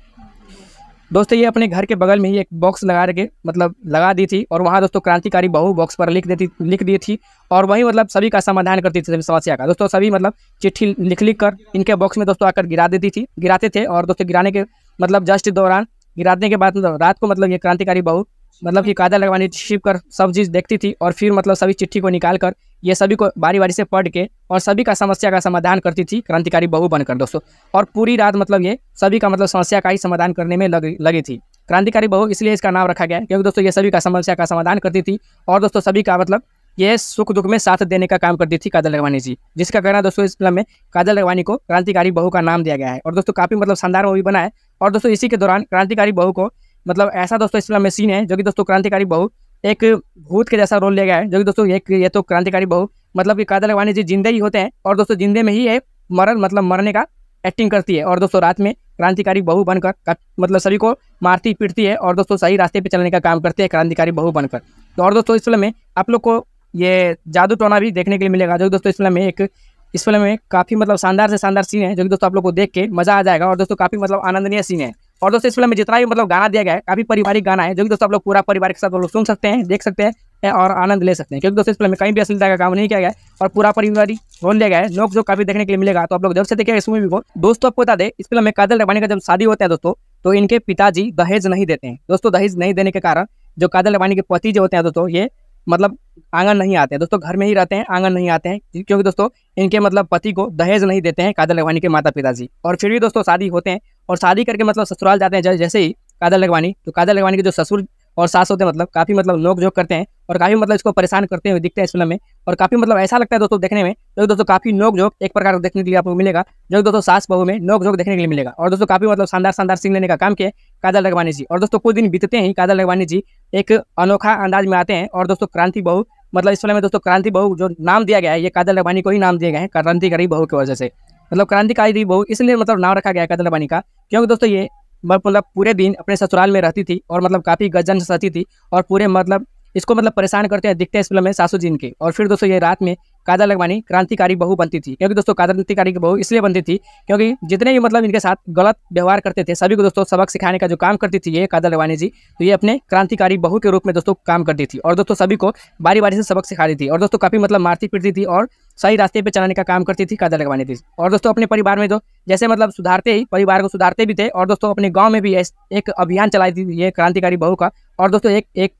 दोस्तों ये अपने घर के बगल में ही एक बॉक्स लगा के मतलब लगा दी थी और वहाँ दोस्तों क्रांतिकारी बहू बॉक्स पर लिख देती लिख दी थी और वही मतलब सभी का समाधान करती थी सभी समस्या का दोस्तों सभी मतलब चिट्ठी लिख लिख कर इनके बॉक्स में दोस्तों आकर गिरा देती थी गिराते थे और दोस्तों गिराने के मतलब जस्ट दौरान गिराने के बाद रात को मतलब ये क्रांतिकारी बहु मतलब कि कायदा लगवानी छिप कर सब चीज़ देखती थी और फिर मतलब सभी चिट्ठी को निकाल कर ये सभी को बारी बारी से पढ़ के और सभी का समस्या का समाधान करती थी क्रांतिकारी बहू बनकर दोस्तों और पूरी रात मतलब ये सभी का मतलब समस्या का ही समाधान करने में लग लगी थी क्रांतिकारी बहू इसलिए इसका नाम रखा गया क्योंकि दोस्तों ये सभी का समस्या का समाधान करती थी और दोस्तों सभी का मतलब ये सुख दुख में साथ देने का काम करती थी कादल लगवानी जी जिसका कहना दोस्तों इस फिल्म में कादल लगवानी को क्रांतिकारी बहू का नाम दिया गया है और दोस्तों काफ़ी मतलब शानदार मूवी बना है और दोस्तों इसी के दौरान क्रांतिकारी बहू को मतलब ऐसा दोस्तों इसमें मशीन है जो कि दोस्तों क्रांतिकारी बहू एक भूत के जैसा रोल ले गया है जो कि दोस्तों एक ये तो क्रांतिकारी बहू मतलब कि कादल लगवानी जी जिंदे ही होते हैं और दोस्तों जिंदे में ही है मरण मतलब मरने का एक्टिंग करती है और दोस्तों रात में क्रांतिकारी बहू बनकर मतलब सभी को मारती पीटती है और दोस्तों सही रास्ते पर चलने का काम करती है क्रांतिकारी बहू बनकर तो और दोस्तों इस फिल्म में आप लोग को ये जादू टोना भी देखने के लिए मिलेगा जो दोस्तों इस फिल्म में एक इस फिल्म में काफ़ी मतलब शानदार से शानदार सीन है जो कि दोस्तों आप लोग को देख के मज़ा आ जाएगा और दोस्तों काफ़ी मतलब आनंदनीय सीन है और दोस्तों इस फिल्म में जितना भी मतलब गाना दिया गया है काफी पारिवारिक गाना है जो कि दोस्तों आप लोग पूरा परिवार के साथ लोग सुन सकते हैं देख सकते हैं और आनंद ले सकते हैं क्योंकि दोस्तों इस फिल्म में कहीं भी अश्लीलता का काम नहीं किया गया है और पूरा परिवारिक रोल लिया गया है लोग जो काफी देखने के लिए मिलेगा तो आप लोग जब से देखेगा इस मूवी को दोस्तों आपको बता दें इस फिल्म में काजल रबानी का जब शादी होता है दोस्तों तो इनके पिताजी दहेज नहीं देते हैं दोस्तों दहेज नहीं देने के कारण जो काजल रबानी के पति जो होते हैं दोस्तों ये मतलब आंगन नहीं आते हैं दोस्तों घर में ही रहते हैं आंगन नहीं आते हैं क्योंकि दोस्तों इनके मतलब पति को दहेज नहीं देते हैं काजल रवानी के माता पिताजी और फिर भी दोस्तों शादी होते हैं और शादी करके मतलब ससुराल जाते हैं जैसे ही कादल लगवानी तो कादल लगवानी के जो ससुर और सास होते हैं मतलब काफ़ी मतलब नोक झोंक करते हैं और काफ़ी मतलब इसको परेशान करते हुए दिखते हैं इस फिल्म में और काफ़ी मतलब ऐसा लगता है दोस्तों देखने में जो दोस्तों काफ़ी नोक झोंक एक प्रकार का देखने के लिए आपको मिलेगा जो दोस्तों सास बहु में नोक झोंक देखने के लिए मिलेगा और दोस्तों काफ़ी मतलब शानदार शानदार सीन लेने का काम किया कादल लगवानी जी और दोस्तों कुछ दिन बीतते हैं कादल लगवानी जी एक अनोखा अंदाज में आते हैं और दोस्तों क्रांति बहू मतलब इस फिल्म में दोस्तों क्रांति बहू जो नाम दिया गया है ये कादल लगवानी को ही नाम दिए गए क्रांति करी बहू की वजह से मतलब क्रांतिकारी थी बहू इसलिए मतलब नाम रखा गया कदलबानी का क्योंकि दोस्तों ये मतलब पूरे दिन अपने ससुराल में रहती थी और मतलब काफ़ी गजन सती थी और पूरे मतलब इसको मतलब परेशान करते हैं दिखते हैं इस फिल्म में सासू जी के और फिर दोस्तों ये रात में काजल लगवानी क्रांतिकारी बहू बनती थी क्योंकि दोस्तों क्रांतिकारी बहू इसलिए बनती थी क्योंकि जितने भी मतलब इनके साथ गलत व्यवहार करते थे सभी को दोस्तों सबक सिखाने का जो काम करती थी ये काजल लगवानी जी तो ये अपने क्रांतिकारी बहू के रूप में दोस्तों काम करती थी और दोस्तों सभी को बारी बारी से सबक सिखाती थी और दोस्तों काफ़ी मतलब मारती पीटती थी और सही रास्ते पर चलाने का काम करती थी काजल लगवानी थी और दोस्तों अपने परिवार में तो जैसे मतलब सुधारते ही परिवार को सुधारते भी थे और दोस्तों अपने गाँव में भी एक अभियान चलाई थी ये क्रांतिकारी बहू का और दोस्तों एक एक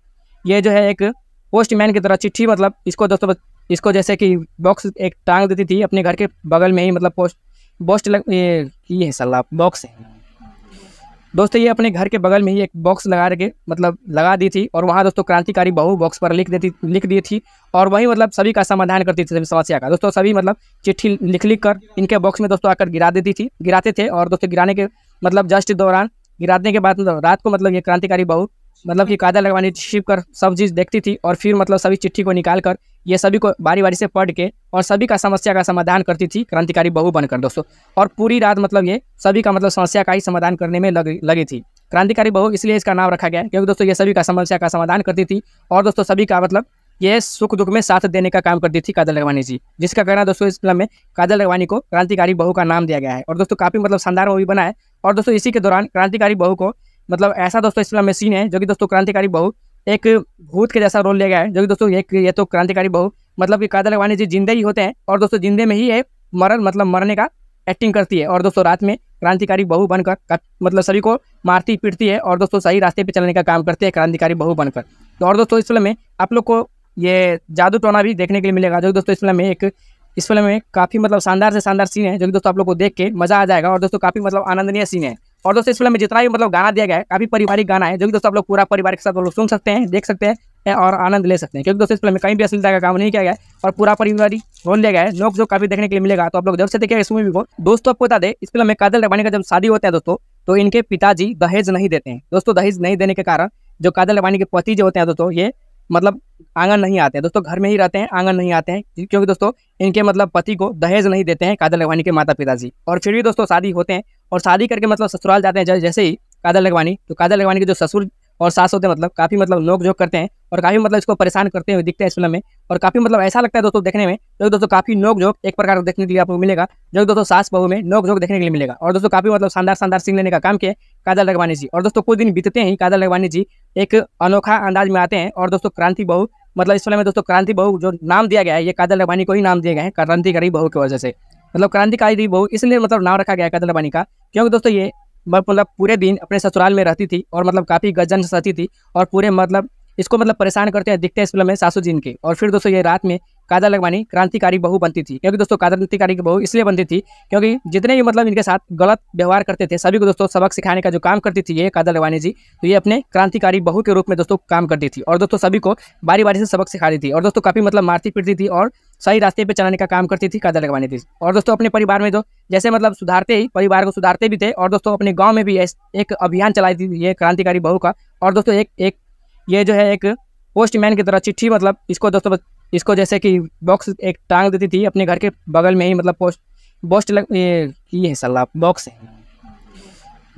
ये जो है एक पोस्टमैन की तरह चिट्ठी मतलब इसको दोस्तों इसको जैसे कि बॉक्स एक टांग देती थी अपने घर के बगल में ही मतलब पोस्ट पोस्ट लग ये ये है सलाह बॉक्स है दोस्तों ये अपने घर के बगल में ही एक बॉक्स लगा के मतलब लगा दी थी और वहाँ दोस्तों क्रांतिकारी बहू बॉक्स पर लिख देती लिख दी थी और वहीं मतलब सभी का समाधान करती थी सभी समस्या का दोस्तों सभी मतलब चिट्ठी लिख लिख कर इनके बॉक्स में दोस्तों आकर गिरा देती थी गिराते थे और दोस्तों गिराने के मतलब जस्ट दौरान गिराने के बाद रात को मतलब ये क्रांतिकारी बहू मतलब कि कायदा लगवानी छिप कर सब चीज़ देखती थी और फिर मतलब सभी चिट्ठी को निकाल कर ये सभी को बारी बारी से पढ़ के और सभी का समस्या का समाधान करती थी क्रांतिकारी बहू बनकर दोस्तों और पूरी रात मतलब ये सभी का मतलब समस्या का ही समाधान करने में लग, लगी थी क्रांतिकारी बहू इसलिए इसका नाम रखा गया क्योंकि दोस्तों ये सभी का समस्या का समाधान करती थी और दोस्तों सभी का मतलब ये सुख दुख में साथ देने का काम करती थी काजल लगवानी जी जिसका कहना दोस्तों इस फिल्म मतलब में कादल लगवानी को क्रांतिकारी बहू का नाम दिया गया है और दोस्तों काफ़ी मतलब शानदार मूवी बना है और दोस्तों इसी के दौरान क्रांतिकारी बहू को मतलब ऐसा दोस्तों इस फिल्म में सीन है जो कि दोस्तों क्रांतिकारी बहू एक भूत के जैसा रोल ले गया है जो कि दोस्तों एक ये तो क्रांतिकारी बहू मतलब कि कादल अगवानी जी जिंदे ही होते हैं और दोस्तों जिंदे में ही है मरण मतलब मरने का एक्टिंग करती है और दोस्तों रात में क्रांतिकारी बहू बनकर मतलब सभी को मारती पीटती है और दोस्तों सही रास्ते पर चलने का काम करती है क्रांतिकारी बहू बनकर तो और दोस्तों इस फिल्म में आप लोग को ये जादू टोना भी देखने के लिए मिलेगा जो दोस्तों इस फिल्म में एक इस फिल्म में काफ़ी मतलब शानदार से शानदार सीन है जो कि दोस्तों आप लोग को देख के मज़ा आ जाएगा और दोस्तों काफ़ी मतलब आनंदनीय सीन है और दोस्तों इस फिल्म में जितना भी मतलब गाना दिया गया है काफी पारिवारिक गाना है जो कि दोस्तों आप लोग पूरा परिवार के साथ लोग सुन सकते हैं देख सकते हैं और आनंद ले सकते हैं क्योंकि दोस्तों इस फिल्म में कहीं भी अश्लीलता का काम नहीं किया गया है और पूरा परिवार रोल लिया गया है लोग जो काफी देखने के लिए मिलेगा तो आप लोग जब से देखेगा इस मूवी को दोस्तों आपको बता दें इस फिल्म में काजल रबानी का जब शादी होता है दोस्तों तो इनके पिताजी दहेज नहीं देते हैं दोस्तों दहेज नहीं देने के कारण जो काजल रबानी के पति जो होते हैं दोस्तों ये मतलब आंगन नहीं आते हैं दोस्तों घर में ही रहते हैं आंगन नहीं आते हैं क्योंकि दोस्तों इनके मतलब पति को दहेज नहीं देते हैं कादल लगवानी के माता पिताजी और फिर भी दोस्तों शादी होते हैं और शादी करके मतलब ससुराल जाते हैं जैसे ही कादल लगवानी तो कादर लगवानी के जो ससुर और सास होते मतलब काफ़ी मतलब नोक झोंक करते हैं और काफ़ी मतलब इसको परेशान करते हुए दिखते हैं इस फिल्म में और काफ़ी मतलब ऐसा लगता है दोस्तों देखने में जो दोस्तों काफ़ी नोक झोंक एक प्रकार का देखने के लिए आपको मिलेगा जो दोस्तों सास बहू में नोक झोंक देखने के लिए मिलेगा और दोस्तों काफ़ी मतलब शानदार शानदार सीन लेने का काम किया काजल रगवानी जी और दोस्तों कुछ दिन बीतते हैं काजल रगवानी जी एक अनोखा अंदाज में आते हैं और दोस्तों क्रांति बहू मतलब इस फिल्म में दोस्तों क्रांति बहू जो नाम दिया गया है ये काजल लगवानी को ही नाम दिया गया है करी बहू की वजह से मतलब क्रांतिकारी बहू इसलिए मतलब नाम रखा गया है काजल लगवानी का क्योंकि दोस्तों ये मतलब पूरे दिन अपने ससुराल में रहती थी और मतलब काफ़ी गजन सती थी और पूरे मतलब इसको मतलब परेशान करते हैं दिखते हैं इस फिल्म में सासू जिन के और फिर दोस्तों ये रात में काजल लगवानी क्रांतिकारी बहू बनती थी क्योंकि दोस्तों क्रांतिकारी बहू इसलिए बनती थी क्योंकि जितने भी मतलब इनके साथ गलत व्यवहार करते थे सभी को दोस्तों सबक सिखाने का जो काम करती थी ये काजल लगवानी जी तो ये अपने क्रांतिकारी बहू के रूप में दोस्तों काम करती थी और दोस्तों सभी को बारी बारी से सबक सिखा रही थी और दोस्तों काफ़ी मतलब मारती पीटती थी और सही रास्ते पे चलाने का काम करती थी कदर लगवाने थी और दोस्तों अपने परिवार में तो जैसे मतलब सुधारते ही परिवार को सुधारते भी थे और दोस्तों अपने गाँव में भी एक अभियान चलाई थी ये क्रांतिकारी बहू का और दोस्तों एक एक ये जो है एक पोस्टमैन की तरह चिट्ठी मतलब इसको दोस्तों इसको जैसे कि बॉक्स एक टांग देती थी अपने घर के बगल में ही मतलब पोस्ट पोस्ट लग ये, ये सलाह बॉक्स है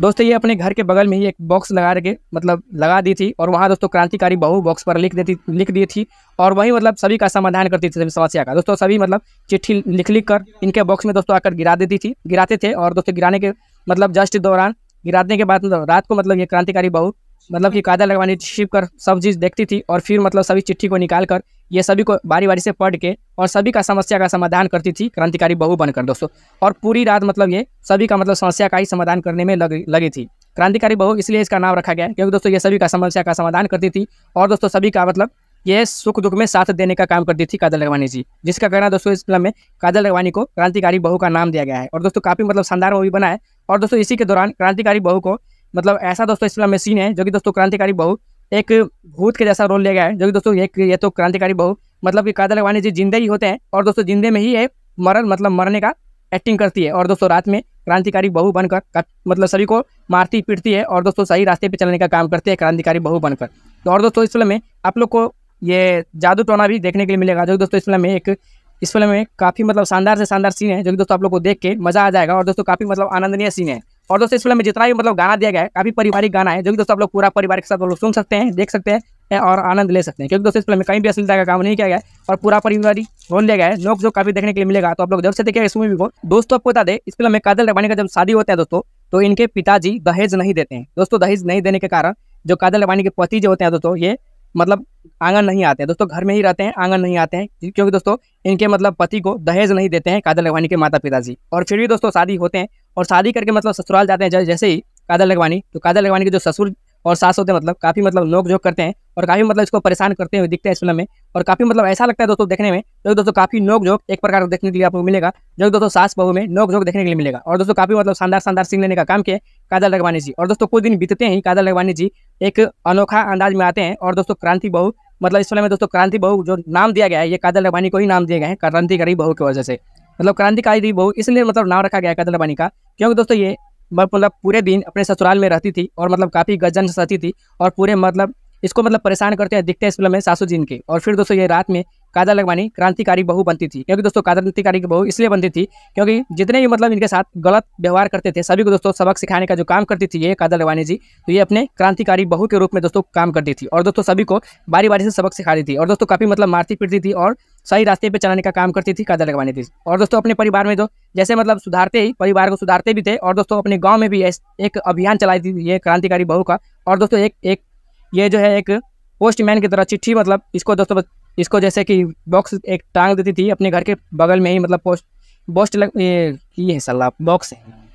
दोस्तों ये अपने घर के बगल में ही एक बॉक्स लगा रखे मतलब लगा दी थी और वहाँ दोस्तों क्रांतिकारी बहू बॉक्स पर लिख देती लिख दी थी और वही मतलब सभी का समाधान करती थी समस्या का दोस्तों सभी मतलब चिट्ठी लिख लिख कर इनके बॉक्स में दोस्तों आकर गिरा देती थी गिराते थे और दोस्तों गिराने के मतलब जस्ट दौरान गिराने के बाद मतलब रात को मतलब ये क्रांतिकारी बहू मतलब कि कायदा लगवाने छिप कर सब चीज़ देखती थी और फिर मतलब सभी चिट्ठी को निकाल कर ये सभी को बारी बारी से पढ़ के और सभी का समस्या का समाधान करती थी क्रांतिकारी बहू बनकर दोस्तों और पूरी रात मतलब ये सभी का मतलब समस्या का ही समाधान करने में लग, लगी थी क्रांतिकारी बहु इसलिए इसका नाम रखा गया क्योंकि दोस्तों ये सभी का समस्या का समाधान करती थी और दोस्तों सभी का मतलब ये सुख दुख में साथ देने का काम करती थी काजल रगवानी जी जिसका कहना दोस्तों इस फिल्म में काजल रगवानी को क्रांतिकारी बहू का नाम दिया गया है और दोस्तों काफ़ी मतलब शानदार मूवी बना है और दोस्तों इसी के दौरान क्रांतिकारी बहू को मतलब ऐसा दोस्तों इस फिल्म में सीन है जो कि दोस्तों क्रांतिकारी बहू एक भूत के जैसा रोल ले गया है जो कि दोस्तों एक ये तो क्रांतिकारी बहु मतलब कि कादर लवानी जी जिंदे ही होते हैं और दोस्तों जिंदे में ही है मरण मतलब मरने का एक्टिंग करती है और दोस्तों रात में क्रांतिकारी बहू बनकर मतलब सभी को मारती पीटती है और दोस्तों सही रास्ते पर चलने का काम करती है क्रांतिकारी बहू बनकर तो और दोस्तों इस फिल्म में आप लोग को ये जादू टोना भी देखने के लिए मिलेगा जो दोस्तों इस फिल्म में एक इस फिल्म में काफ़ी मतलब शानदार से शानदार सीन है जो कि दोस्तों आप लोग को देख के मज़ा आ जाएगा और दोस्तों काफ़ी मतलब आनंदनीय सीन है और दोस्तों इस फिल्म में जितना भी मतलब गाना दिया गया है काफी पारिवारिक गाना है जो कि दोस्तों आप लोग पूरा परिवार के साथ लोग सुन सकते हैं देख सकते हैं और आनंद ले सकते हैं क्योंकि दोस्तों इस फिल्म में कहीं भी असलता का काम नहीं किया गया और पूरा परिवार रोल लिया गया है लोग जो काफी देखने के लिए मिलेगा तो आप लोग जब से देखेगा इस मूवी को दोस्तों आपको बता दें इस फिल्म में कादल रबानी का जब शादी होता है दोस्तों तो इनके पिताजी दहेज नहीं देते हैं दोस्तों दहेज नहीं देने के कारण जो कादल रबानी के पति जो होते हैं दोस्तों ये मतलब आंगन नहीं आते हैं दोस्तों घर में ही रहते हैं आंगन नहीं आते हैं क्योंकि दोस्तों इनके मतलब पति को दहेज नहीं देते हैं कादल लगवानी के माता पिताजी और फिर भी दोस्तों शादी होते हैं और शादी करके मतलब ससुराल जाते हैं जैसे ही कादल लगवानी तो कादल लगवानी के जो ससुर और सास होते हैं मतलब काफ़ी मतलब नोक झोंक करते हैं और काफ़ी मतलब इसको परेशान करते हुए दिखते हैं इस फिल्म में और काफ़ी मतलब ऐसा लगता है दोस्तों देखने में जो दोस्तों काफ़ी नोक झोंक एक प्रकार का देखने के लिए आपको मिलेगा जो दोस्तों सास बहू में नोक झोंक देखने के लिए मिलेगा और दोस्तों काफ़ी मतलब शानदार शानदार सीन लेने का काम किया काजल रघवानी जी और दोस्तों कुछ दिन बीतते ही काजल रघवानी जी एक अनोखा अंदाज में आते हैं और दोस्तों क्रांति बहू मतलब इस फिल्म में दोस्तों क्रांति बहू जो नाम दिया गया है ये काजल रगवानी को ही नाम दिए गए हैं क्रांतिकारी बहू की वजह से मतलब क्रांतिकारी बहू इसलिए मतलब नाम रखा गया है काजल लगवानी का क्योंकि दोस्तों ये मतलब पूरे दिन अपने ससुराल में रहती थी और मतलब काफ़ी गजन सहती थी और पूरे मतलब इसको मतलब परेशान करते हैं दिखते हैं इस फिल्म में सासू जी के और फिर दोस्तों ये रात में काजल लगवानी क्रांतिकारी बहू बनती थी क्योंकि दोस्तों क्रांतिकारी बहू इसलिए बनती थी क्योंकि जितने भी मतलब इनके साथ गलत व्यवहार करते थे सभी को दोस्तों सबक सिखाने का जो काम करती थी ये काजल लगवानी जी तो ये अपने क्रांतिकारी बहू के रूप में दोस्तों काम करती थी और दोस्तों सभी को बारी बारी से सबक सिखाती थी और दोस्तों काफ़ी मतलब मारती पीटती थी और सही रास्ते पर चलाने का काम करती थी काजल लगवानी थी और दोस्तों अपने परिवार में तो जैसे मतलब सुधारते ही परिवार को सुधारते भी थे और दोस्तों अपने गाँव में भी एक अभियान चलाई थी ये क्रांतिकारी बहू का और दोस्तों एक एक ये जो है एक पोस्टमैन की तरह चिट्ठी मतलब इसको दोस्तों इसको जैसे कि बॉक्स एक टांग देती थी अपने घर के बगल में ही मतलब पोस्ट पोस्ट लग ये, ये है सलाह बॉक्स है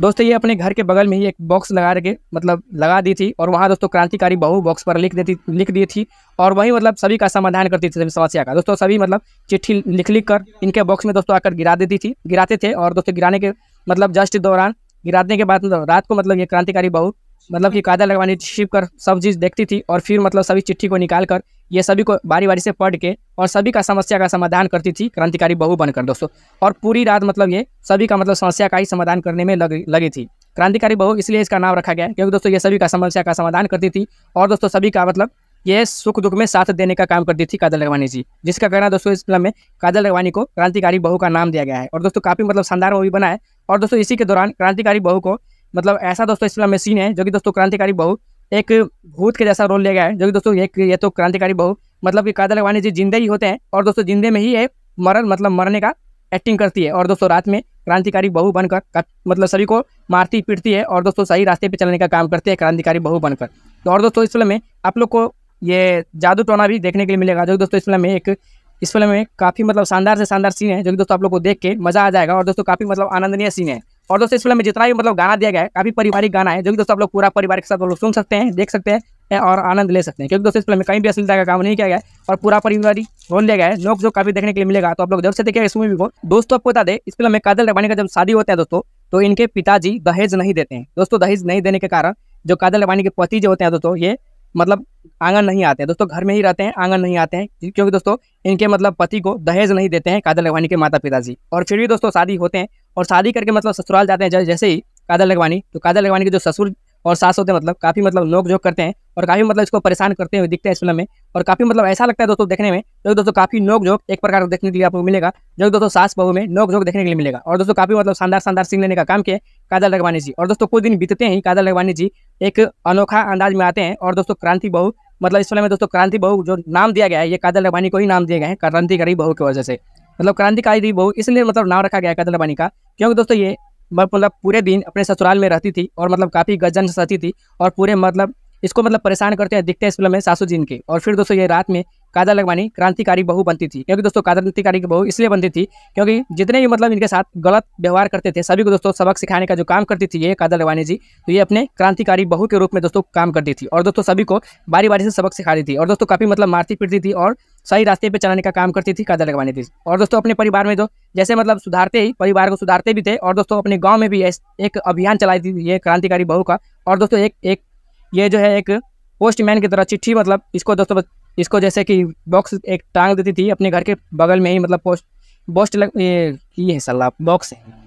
दोस्तों ये अपने घर के बगल में ही एक बॉक्स लगा के मतलब लगा दी थी और वहाँ दोस्तों क्रांतिकारी बहू बॉक्स पर लिख देती लिख दी थी और वही मतलब सभी का समाधान करती थी सभी समस्या का दोस्तों सभी मतलब चिट्ठी लिख लिख कर इनके बॉक्स में दोस्तों आकर गिरा देती थी गिराते थे और दोस्तों गिराने के मतलब जस्ट दौरान गिराने के बाद रात को मतलब ये क्रांतिकारी बहु मतलब कि कायदा लगवानी छिप कर सब चीज़ देखती थी और फिर मतलब सभी चिट्ठी को निकाल कर ये सभी को बारी बारी से पढ़ के और सभी का समस्या का समाधान करती थी क्रांतिकारी बहू बनकर दोस्तों और पूरी रात मतलब ये सभी का मतलब समस्या का ही समाधान करने में लग, लगी थी क्रांतिकारी बहु इसलिए इसका नाम रखा गया क्योंकि दोस्तों ये सभी का समस्या का समाधान करती थी और दोस्तों सभी का मतलब ये सुख दुख में साथ देने का काम करती थी कादल लगवानी जी जिसका कहना दोस्तों इस फिल्म में कादल लगवानी को क्रांतिकारी बहू का नाम दिया गया है और दोस्तों काफ़ी मतलब शानदार मूवी बना है और दोस्तों इसी के दौरान क्रांतिकारी बहू को मतलब ऐसा दोस्तों इस फिल्म में सीन है जो कि दोस्तों क्रांतिकारी बहू एक भूत के जैसा रोल ले गया है जो कि दोस्तों एक ये तो क्रांतिकारी बहू मतलब कि कादर लगवानी जी जिंदे ही होते हैं और दोस्तों जिंदे में ही है मरण मतलब मरने का एक्टिंग करती है और दोस्तों रात में क्रांतिकारी बहू बनकर मतलब सभी को मारती पीटती है और दोस्तों सही रास्ते पर चलने का काम करती है क्रांतिकारी बहू बनकर तो और दोस्तों इस फिल्म में आप लोग को ये जादू टोना भी देखने के लिए मिलेगा जो कि दोस्तों इस फिल्म में एक इस फिल्म में काफ़ी मतलब शानदार से शानदार सीन है जो कि दोस्तों आप लोग को देख के मज़ा आ जाएगा और दोस्तों काफ़ी मतलब आनंदनीय सीन है और दोस्तों इस फिल्म में जितना भी मतलब गाना दिया गया है काफ़ी पारिवारिक गाना है जो कि दोस्तों आप लोग पूरा परिवार के साथ लोग सुन सकते हैं देख सकते हैं और आनंद ले सकते हैं क्योंकि दोस्तों इस फिल्म में कहीं भी असलता का काम नहीं किया गया और पूरा परिवार रोल लिया गया है लोग जो काफ़ी देखने के लिए मिलेगा तो आप लोग जब से देखेगा इस मूवी को दोस्तों आपको बता दे इस फिल्म में कादल रबानी का जब शादी होता है दोस्तों तो इनके पिताजी दहेज नहीं देते हैं दोस्तों दहेज नहीं देने के कारण जो कादल रबानी के पति जो होते हैं दोस्तों ये मतलब आंगन नहीं आते हैं दोस्तों घर में ही रहते हैं आंगन नहीं आते हैं क्योंकि दोस्तों इनके मतलब पति को दहेज नहीं देते हैं कादल रवानी के माता पिताजी और फिर भी दोस्तों शादी होते हैं और शादी करके मतलब ससुराल जाते हैं जैसे ही कादर लगवानी तो कादर लगवानी के जो ससुर और सास होते हैं मतलब काफ़ी मतलब नोक झोंक करते हैं और काफ़ी मतलब इसको परेशान करते हुए दिखते हैं इस फिल्म में और काफ़ी मतलब ऐसा लगता है दोस्तों देखने में जो दोस्तों काफ़ी नोक झोंक एक प्रकार का देखने के लिए आपको मिलेगा जो दोस्तों सास बहू में नोक झोंक देखने के लिए मिलेगा और दोस्तों काफ़ी मतलब शानदार शानदार सीन लेने का काम किया कादल लगवानी जी और दोस्तों कुछ दिन बीतते ही कादल लगवानी जी एक अनोखा अंदाज में आते हैं और दोस्तों क्रांति बहू मतलब इस फिल्म में दोस्तों क्रांति बहू जो नाम दिया गया है ये कादल लगवानी को ही नाम दिए गए हैं करी बहू की वजह से मतलब क्रांतिकारी थी बहू इसलिए मतलब नाम रखा गया कदल का क्योंकि दोस्तों ये मतलब पूरे दिन अपने ससुराल में रहती थी और मतलब काफ़ी गजन सहती थी और पूरे मतलब इसको मतलब परेशान करते हैं दिखते हैं इस फिल्म में सासू जी इनके और फिर दोस्तों ये रात में काजल लगवानी क्रांतिकारी बहू बनती थी क्योंकि दोस्तों क्रांतिकारी बहू इसलिए बनती थी क्योंकि जितने भी मतलब इनके साथ गलत व्यवहार करते थे सभी को दोस्तों सबक सिखाने का जो काम करती थी ये काजल अगवानी जी तो ये अपने क्रांतिकारी बहू के रूप में दोस्तों काम करती थी और दोस्तों सभी को बारी बारी से सबक सिखाती थी और दोस्तों काफ़ी मतलब मारती पीटती थी और सही रास्ते पर चलाने का काम करती थी काजल अगवानी थी और दोस्तों अपने परिवार में तो जैसे मतलब सुधारते ही परिवार को सुधारते भी थे और दोस्तों अपने गाँव में भी एक अभियान चलाई थी ये क्रांतिकारी बहू का और दोस्तों एक एक ये जो है एक पोस्टमैन की तरह चिट्ठी मतलब इसको दोस्तों इसको जैसे कि बॉक्स एक टांग देती थी अपने घर के बगल में ही मतलब पोस्ट पोस्ट लग ये ये है सलाह बॉक्स है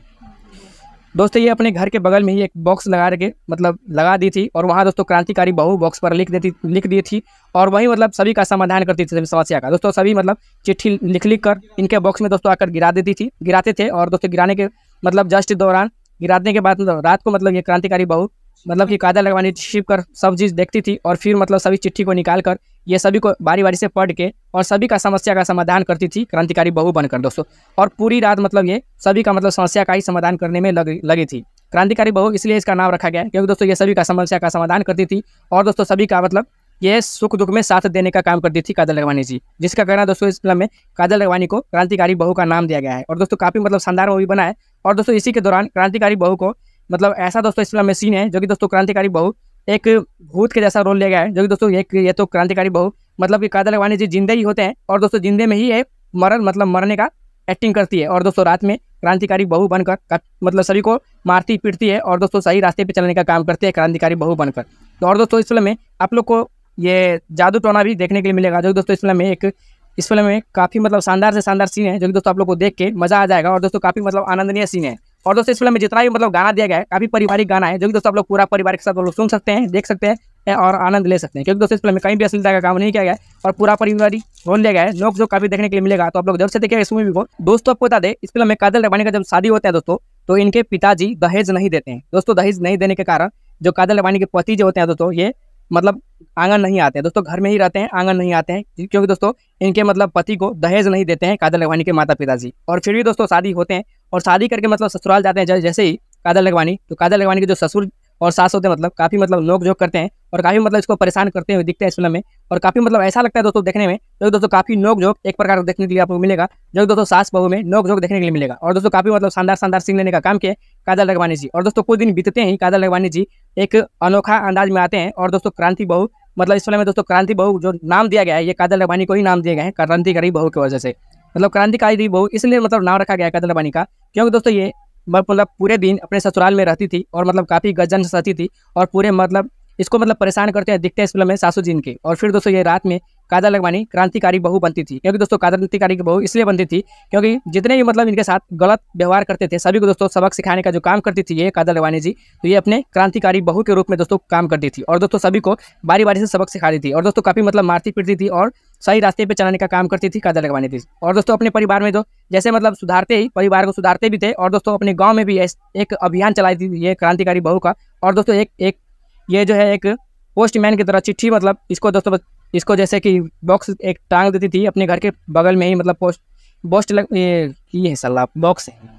दोस्तों ये अपने घर के बगल में ही एक बॉक्स लगा के मतलब लगा दी थी और वहाँ दोस्तों क्रांतिकारी बहू बॉक्स पर लिख देती लिख दी थी और वहीं मतलब सभी का समाधान करती थी सभी समस्या का दोस्तों सभी मतलब चिट्ठी लिख लिख कर इनके बॉक्स में दोस्तों आकर गिरा देती थी गिराते थे और दोस्तों गिराने के मतलब जस्ट दौरान गिराने के बाद रात को मतलब ये क्रांतिकारी बहु मतलब कि कायदा लगवानी छिप कर सब चीज़ देखती थी और फिर मतलब सभी चिट्ठी को निकाल कर ये सभी को बारी बारी से पढ़ के और सभी का समस्या का समाधान करती थी क्रांतिकारी बहू बनकर दोस्तों और पूरी रात मतलब ये सभी का मतलब समस्या का ही समाधान करने में लग, लगी थी क्रांतिकारी बहू इसलिए इसका नाम रखा गया क्योंकि दोस्तों ये सभी का समस्या का समाधान करती थी और दोस्तों सभी का मतलब ये सुख दुख में साथ देने का काम करती थी कादल लगवानी जी जिसका कहना दोस्तों इस फिल्म में कादल लगवानी को क्रांतिकारी बहू का नाम दिया गया है और दोस्तों काफ़ी मतलब शानदार मूवी बना है और दोस्तों इसी के दौरान क्रांतिकारी बहू को मतलब ऐसा दोस्तों इस फिल्म में सीन है जो कि दोस्तों क्रांतिकारी बहू एक भूत के जैसा रोल ले गया है जो कि दोस्तों एक ये तो क्रांतिकारी बहू मतलब कि कादल अगवानी जी जिंदे ही होते हैं और दोस्तों जिंदे में ही है मरण मतलब मरने का एक्टिंग करती है और दोस्तों रात में क्रांतिकारी बहू बनकर मतलब सभी को मारती पीटती है और दोस्तों सही रास्ते पर चलने का काम करती है क्रांतिकारी बहू बनकर तो और दोस्तों इस फिल्म में आप लोग को ये जादू टोना भी देखने के लिए मिलेगा जो कि दोस्तों इस फिल्म में एक इस फिल्म में काफ़ी मतलब शानदार से शानदार सीन है जो कि दोस्तों आप लोग को देख के मज़ा आ जाएगा और दोस्तों काफ़ी मतलब आनंदनीय सीन है और दोस्तों इस फिल्म में जितना भी मतलब गाना दिया गया है काफी पारिवारिक गाना है जो कि दोस्तों आप लोग पूरा परिवार के साथ लोग सुन सकते हैं देख सकते हैं और आनंद ले सकते हैं क्योंकि दोस्तों इस फिल्म में कहीं भी असलता का काम नहीं किया गया है और पूरा पारिवारिक बोल दिया गया है लोग जो काफी देखने के लिए मिलेगा तो आप लोग जब से देखेगा इस मूवी को दोस्तों आपको बता दे इस फिल्म में कादल रबानी का जब शादी होता है दोस्तों तो इनके पिताजी दहेज नहीं देते हैं दोस्तों दहेज नहीं देने के कारण जो कादल रबानी के पति जो होते हैं दोस्तों ये मतलब आंगन नहीं आते हैं दोस्तों घर में ही रहते हैं आंगन नहीं आते हैं क्योंकि दोस्तों इनके मतलब पति को दहेज नहीं देते हैं कादर लगवानी के माता पिताजी और फिर भी दोस्तों शादी होते हैं और शादी करके मतलब ससुराल जाते हैं जैसे ही कादर लगवानी तो कादर लगवानी के जो ससुर और सास होते हैं मतलब काफ़ी मतलब नोक झोंक करते हैं और काफ़ी मतलब इसको परेशान करते हुए दिखते हैं इस फिल्म में और काफ़ी मतलब ऐसा लगता है दोस्तों देखने में जो दोस्तों काफ़ी नोक झोंक एक प्रकार देखने के लिए आपको मिलेगा जो दोस्तों सास बहु में नोक झोंक देखने के लिए मिलेगा और दोस्तों काफ़ी मतलब शानदार शानदार सीन लेने का काम किया काजल लगवानी जी और दोस्तों कुछ दिन बीतते हैं काजल लगवानी जी एक अनोखा अंदाज में आते हैं और दोस्तों क्रांति बहु मतलब इस फिल्म में दोस्तों क्रांति बहु जो नाम दिया गया है ये काजल लगवानी को ही नाम दिया गया है क्रांतिकारी बहू की वजह से मतलब क्रांतिकारी बहू इसलिए मतलब नाम रखा गया है काजल लगवानी का क्योंकि दोस्तों ये मतलब पूरे दिन अपने ससुराल में रहती थी और मतलब काफ़ी गजन सती थी और पूरे मतलब इसको मतलब परेशान करते हैं दिखते हैं इस फिल्म में सासू जी के और फिर दोस्तों ये रात में काजल लगवानी क्रांतिकारी बहू बनती थी क्योंकि दोस्तों क्रांतिकारी बहू इसलिए बनती थी क्योंकि जितने भी मतलब इनके साथ गलत व्यवहार करते थे सभी को दोस्तों सबक सिखाने का जो काम करती थी ये काजल लगवानी जी तो ये अपने क्रांतिकारी बहू के रूप में दोस्तों काम करती थी और दोस्तों सभी को बारी बारी से सबक सिखा रही थी और दोस्तों काफ़ी मतलब मारती पीटती थी और सही रास्ते पर चलाने का काम करती थी कदर लगवाने थी और दोस्तों अपने परिवार में तो जैसे मतलब सुधारते ही परिवार को सुधारते भी थे और दोस्तों अपने गाँव में भी एक अभियान चलाई थी ये क्रांतिकारी बहू का और दोस्तों एक एक ये जो है एक पोस्टमैन की तरह चिट्ठी मतलब इसको दोस्तों इसको जैसे कि बॉक्स एक टांग देती थी अपने घर के बगल में ही मतलब पोस्ट पोस्ट लग ये, ये है सलाह बॉक्स है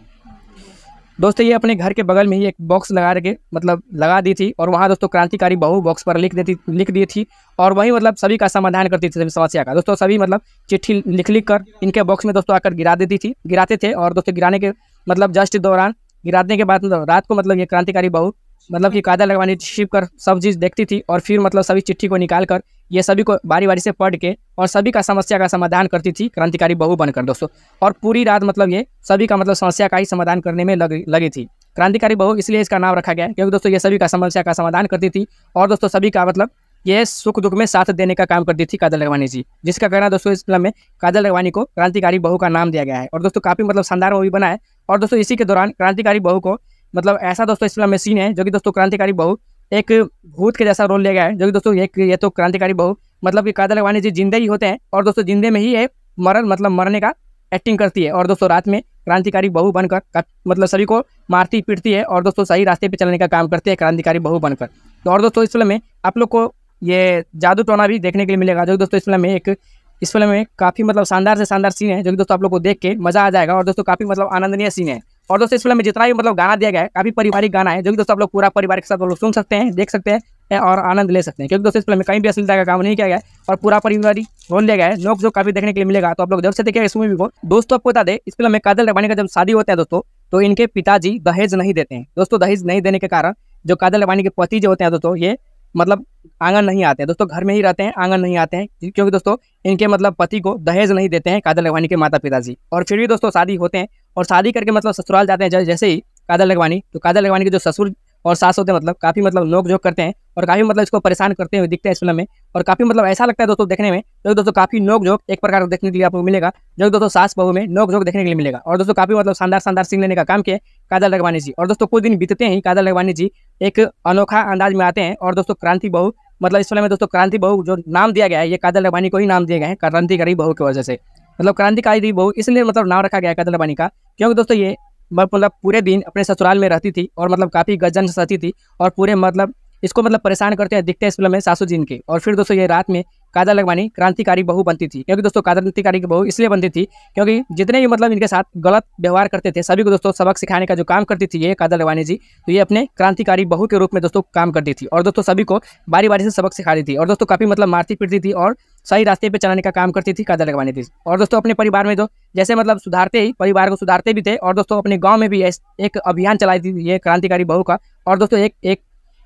दोस्तों ये अपने घर के बगल में ही एक बॉक्स लगा रखे मतलब लगा दी थी और वहाँ दोस्तों क्रांतिकारी बहू बॉक्स पर लिख देती लिख दी थी और वहीं मतलब सभी का समाधान करती थी सभी समस्या का दोस्तों सभी मतलब चिट्ठी लिख लिख कर इनके बॉक्स में दोस्तों आकर गिरा देती थी गिराते थे और दोस्तों गिराने के मतलब जस्ट दौरान गिराने के बाद मतलब रात को मतलब ये क्रांतिकारी बहू मतलब कि कायदा लगवाने छिप कर सब चीज़ देखती थी और फिर मतलब सभी चिट्ठी को निकाल कर ये सभी को बारी बारी से पढ़ के और सभी का समस्या का समाधान करती थी क्रांतिकारी बहू बनकर दोस्तों और पूरी रात मतलब ये सभी का मतलब समस्या का ही समाधान करने में लग लगी थी क्रांतिकारी बहू इसलिए इसका नाम रखा गया क्योंकि दोस्तों ये सभी का समस्या का समाधान करती थी और दोस्तों सभी का मतलब ये सुख दुख में साथ देने का काम करती थी काजल रगवानी जी जिसका कहना दोस्तों इस फिल्म में काजल रगवानी को क्रांतिकारी बहू का नाम दिया गया है और दोस्तों काफ़ी मतलब शानदार मूवी बना है और दोस्तों इसी के दौरान क्रांतिकारी बहू को मतलब ऐसा दोस्तों इस फिल्म में सीन है जो कि दोस्तों क्रांतिकारी बहू एक भूत के जैसा रोल ले गया है जो कि दोस्तों एक ये तो क्रांतिकारी बहु मतलब कि कादर अगवानी जी जिंदे ही होते हैं और दोस्तों जिंदे में ही है मरण मतलब मरने का एक्टिंग करती है और दोस्तों रात में क्रांतिकारी बहू बनकर मतलब सभी को मारती पीटती है और दोस्तों सही रास्ते पर चलने का काम करती है क्रांतिकारी बहू बनकर तो और दोस्तों इस फिल्म में आप लोग को ये जादू टोना भी देखने के लिए मिलेगा जो दोस्तों इस फिल्म में एक इस फिल्म में काफ़ी मतलब शानदार से शानदार सीन है जो कि दोस्तों आप लोग को देख के मज़ा आ जाएगा और दोस्तों काफ़ी मतलब आनंदनीय सीन है और दोस्तों इस फिल्म में जितना भी मतलब गाना दिया गया है काफी पारिवारिक गाना है जो कि दोस्तों आप लोग पूरा परिवार के साथ लोग सुन सकते हैं देख सकते हैं और आनंद ले सकते हैं क्योंकि दोस्तों इस फिल्म में कहीं भी असलता का काम नहीं किया गया और पूरा परिवार बोल दिया गया है नोक जो काफी देखने के लिए मिलेगा तो आप लोग जब से देखेगा इस मूवी को दोस्तों आपको बता दें इस फिल्म में कादल रबानी का जब शादी होता है दोस्तों तो इनके पिताजी दहेज नहीं देते हैं दोस्तों दहेज नहीं देने के कारण जो कादल रबानी के पति जो होते हैं दोस्तों ये मतलब आंगन नहीं आते हैं दोस्तों घर में ही रहते हैं आंगन नहीं आते हैं क्योंकि दोस्तों इनके मतलब पति को दहेज नहीं देते हैं काजल लगवानी के माता पिताजी और फिर भी दोस्तों शादी होते हैं और शादी करके मतलब ससुराल जाते हैं जैसे ही कादल लगवानी तो काजल लगवानी के जो ससुर और सास होते हैं मतलब काफ़ी मतलब नोक झोंक करते हैं और काफ़ी मतलब इसको परेशान करते हुए दिखते हैं इस फिल्म में और काफ़ी मतलब ऐसा लगता है दोस्तों देखने में जो दोस्तों काफ़ी नोक झोंक एक प्रकार का देखने के लिए आपको मिलेगा जो दोस्तों सास बहू में नोक झोंक देखने के लिए मिलेगा और दोस्तों काफ़ी मतलब शानदार शानदार सीन लेने का काम किया काजल रघवानी जी और दोस्तों कुछ दिन बीतते हैं काजल रघवानी जी एक अनोखा अंदाज में आते हैं और दोस्तों क्रांति बहू मतलब इस फिल्म में दोस्तों क्रांति बहू जो नाम दिया गया है ये काजल रगवानी को ही नाम दिए गए हैं क्रांतिकारी बहू की वजह से मतलब क्रांतिकारी बहू इसलिए मतलब नाम रखा गया है काजल लगवानी का क्योंकि दोस्तों ये मतलब पूरे दिन अपने ससुराल में रहती थी और मतलब काफ़ी गजन सहती थी और पूरे मतलब इसको मतलब परेशान करते हैं दिखते हैं इस फिल्म में सासू जी इनके और फिर दोस्तों ये रात में कादर लगवानी क्रांतिकारी बहू बनती थी क्योंकि दोस्तों क्रांतिकारी बहू इसलिए बनती थी क्योंकि जितने भी मतलब इनके साथ गलत व्यवहार करते थे सभी को दोस्तों सबक सिखाने का जो काम करती थी ये कादर लगवानी जी तो ये अपने क्रांतिकारी बहू के रूप में दोस्तों काम करती थी और दोस्तों सभी को बारी बारी से सबक सिखाती थी और दोस्तों काफ़ी मतलब मारती पीटती थी और सही रास्ते पर चलाने का काम करती थी कादर लगवानी थी और दोस्तों अपने परिवार में तो जैसे मतलब सुधारते ही परिवार को सुधारते भी थे और दोस्तों अपने गाँव में भी एक अभियान चलाई थी ये क्रांतिकारी बहू का और दोस्तों एक एक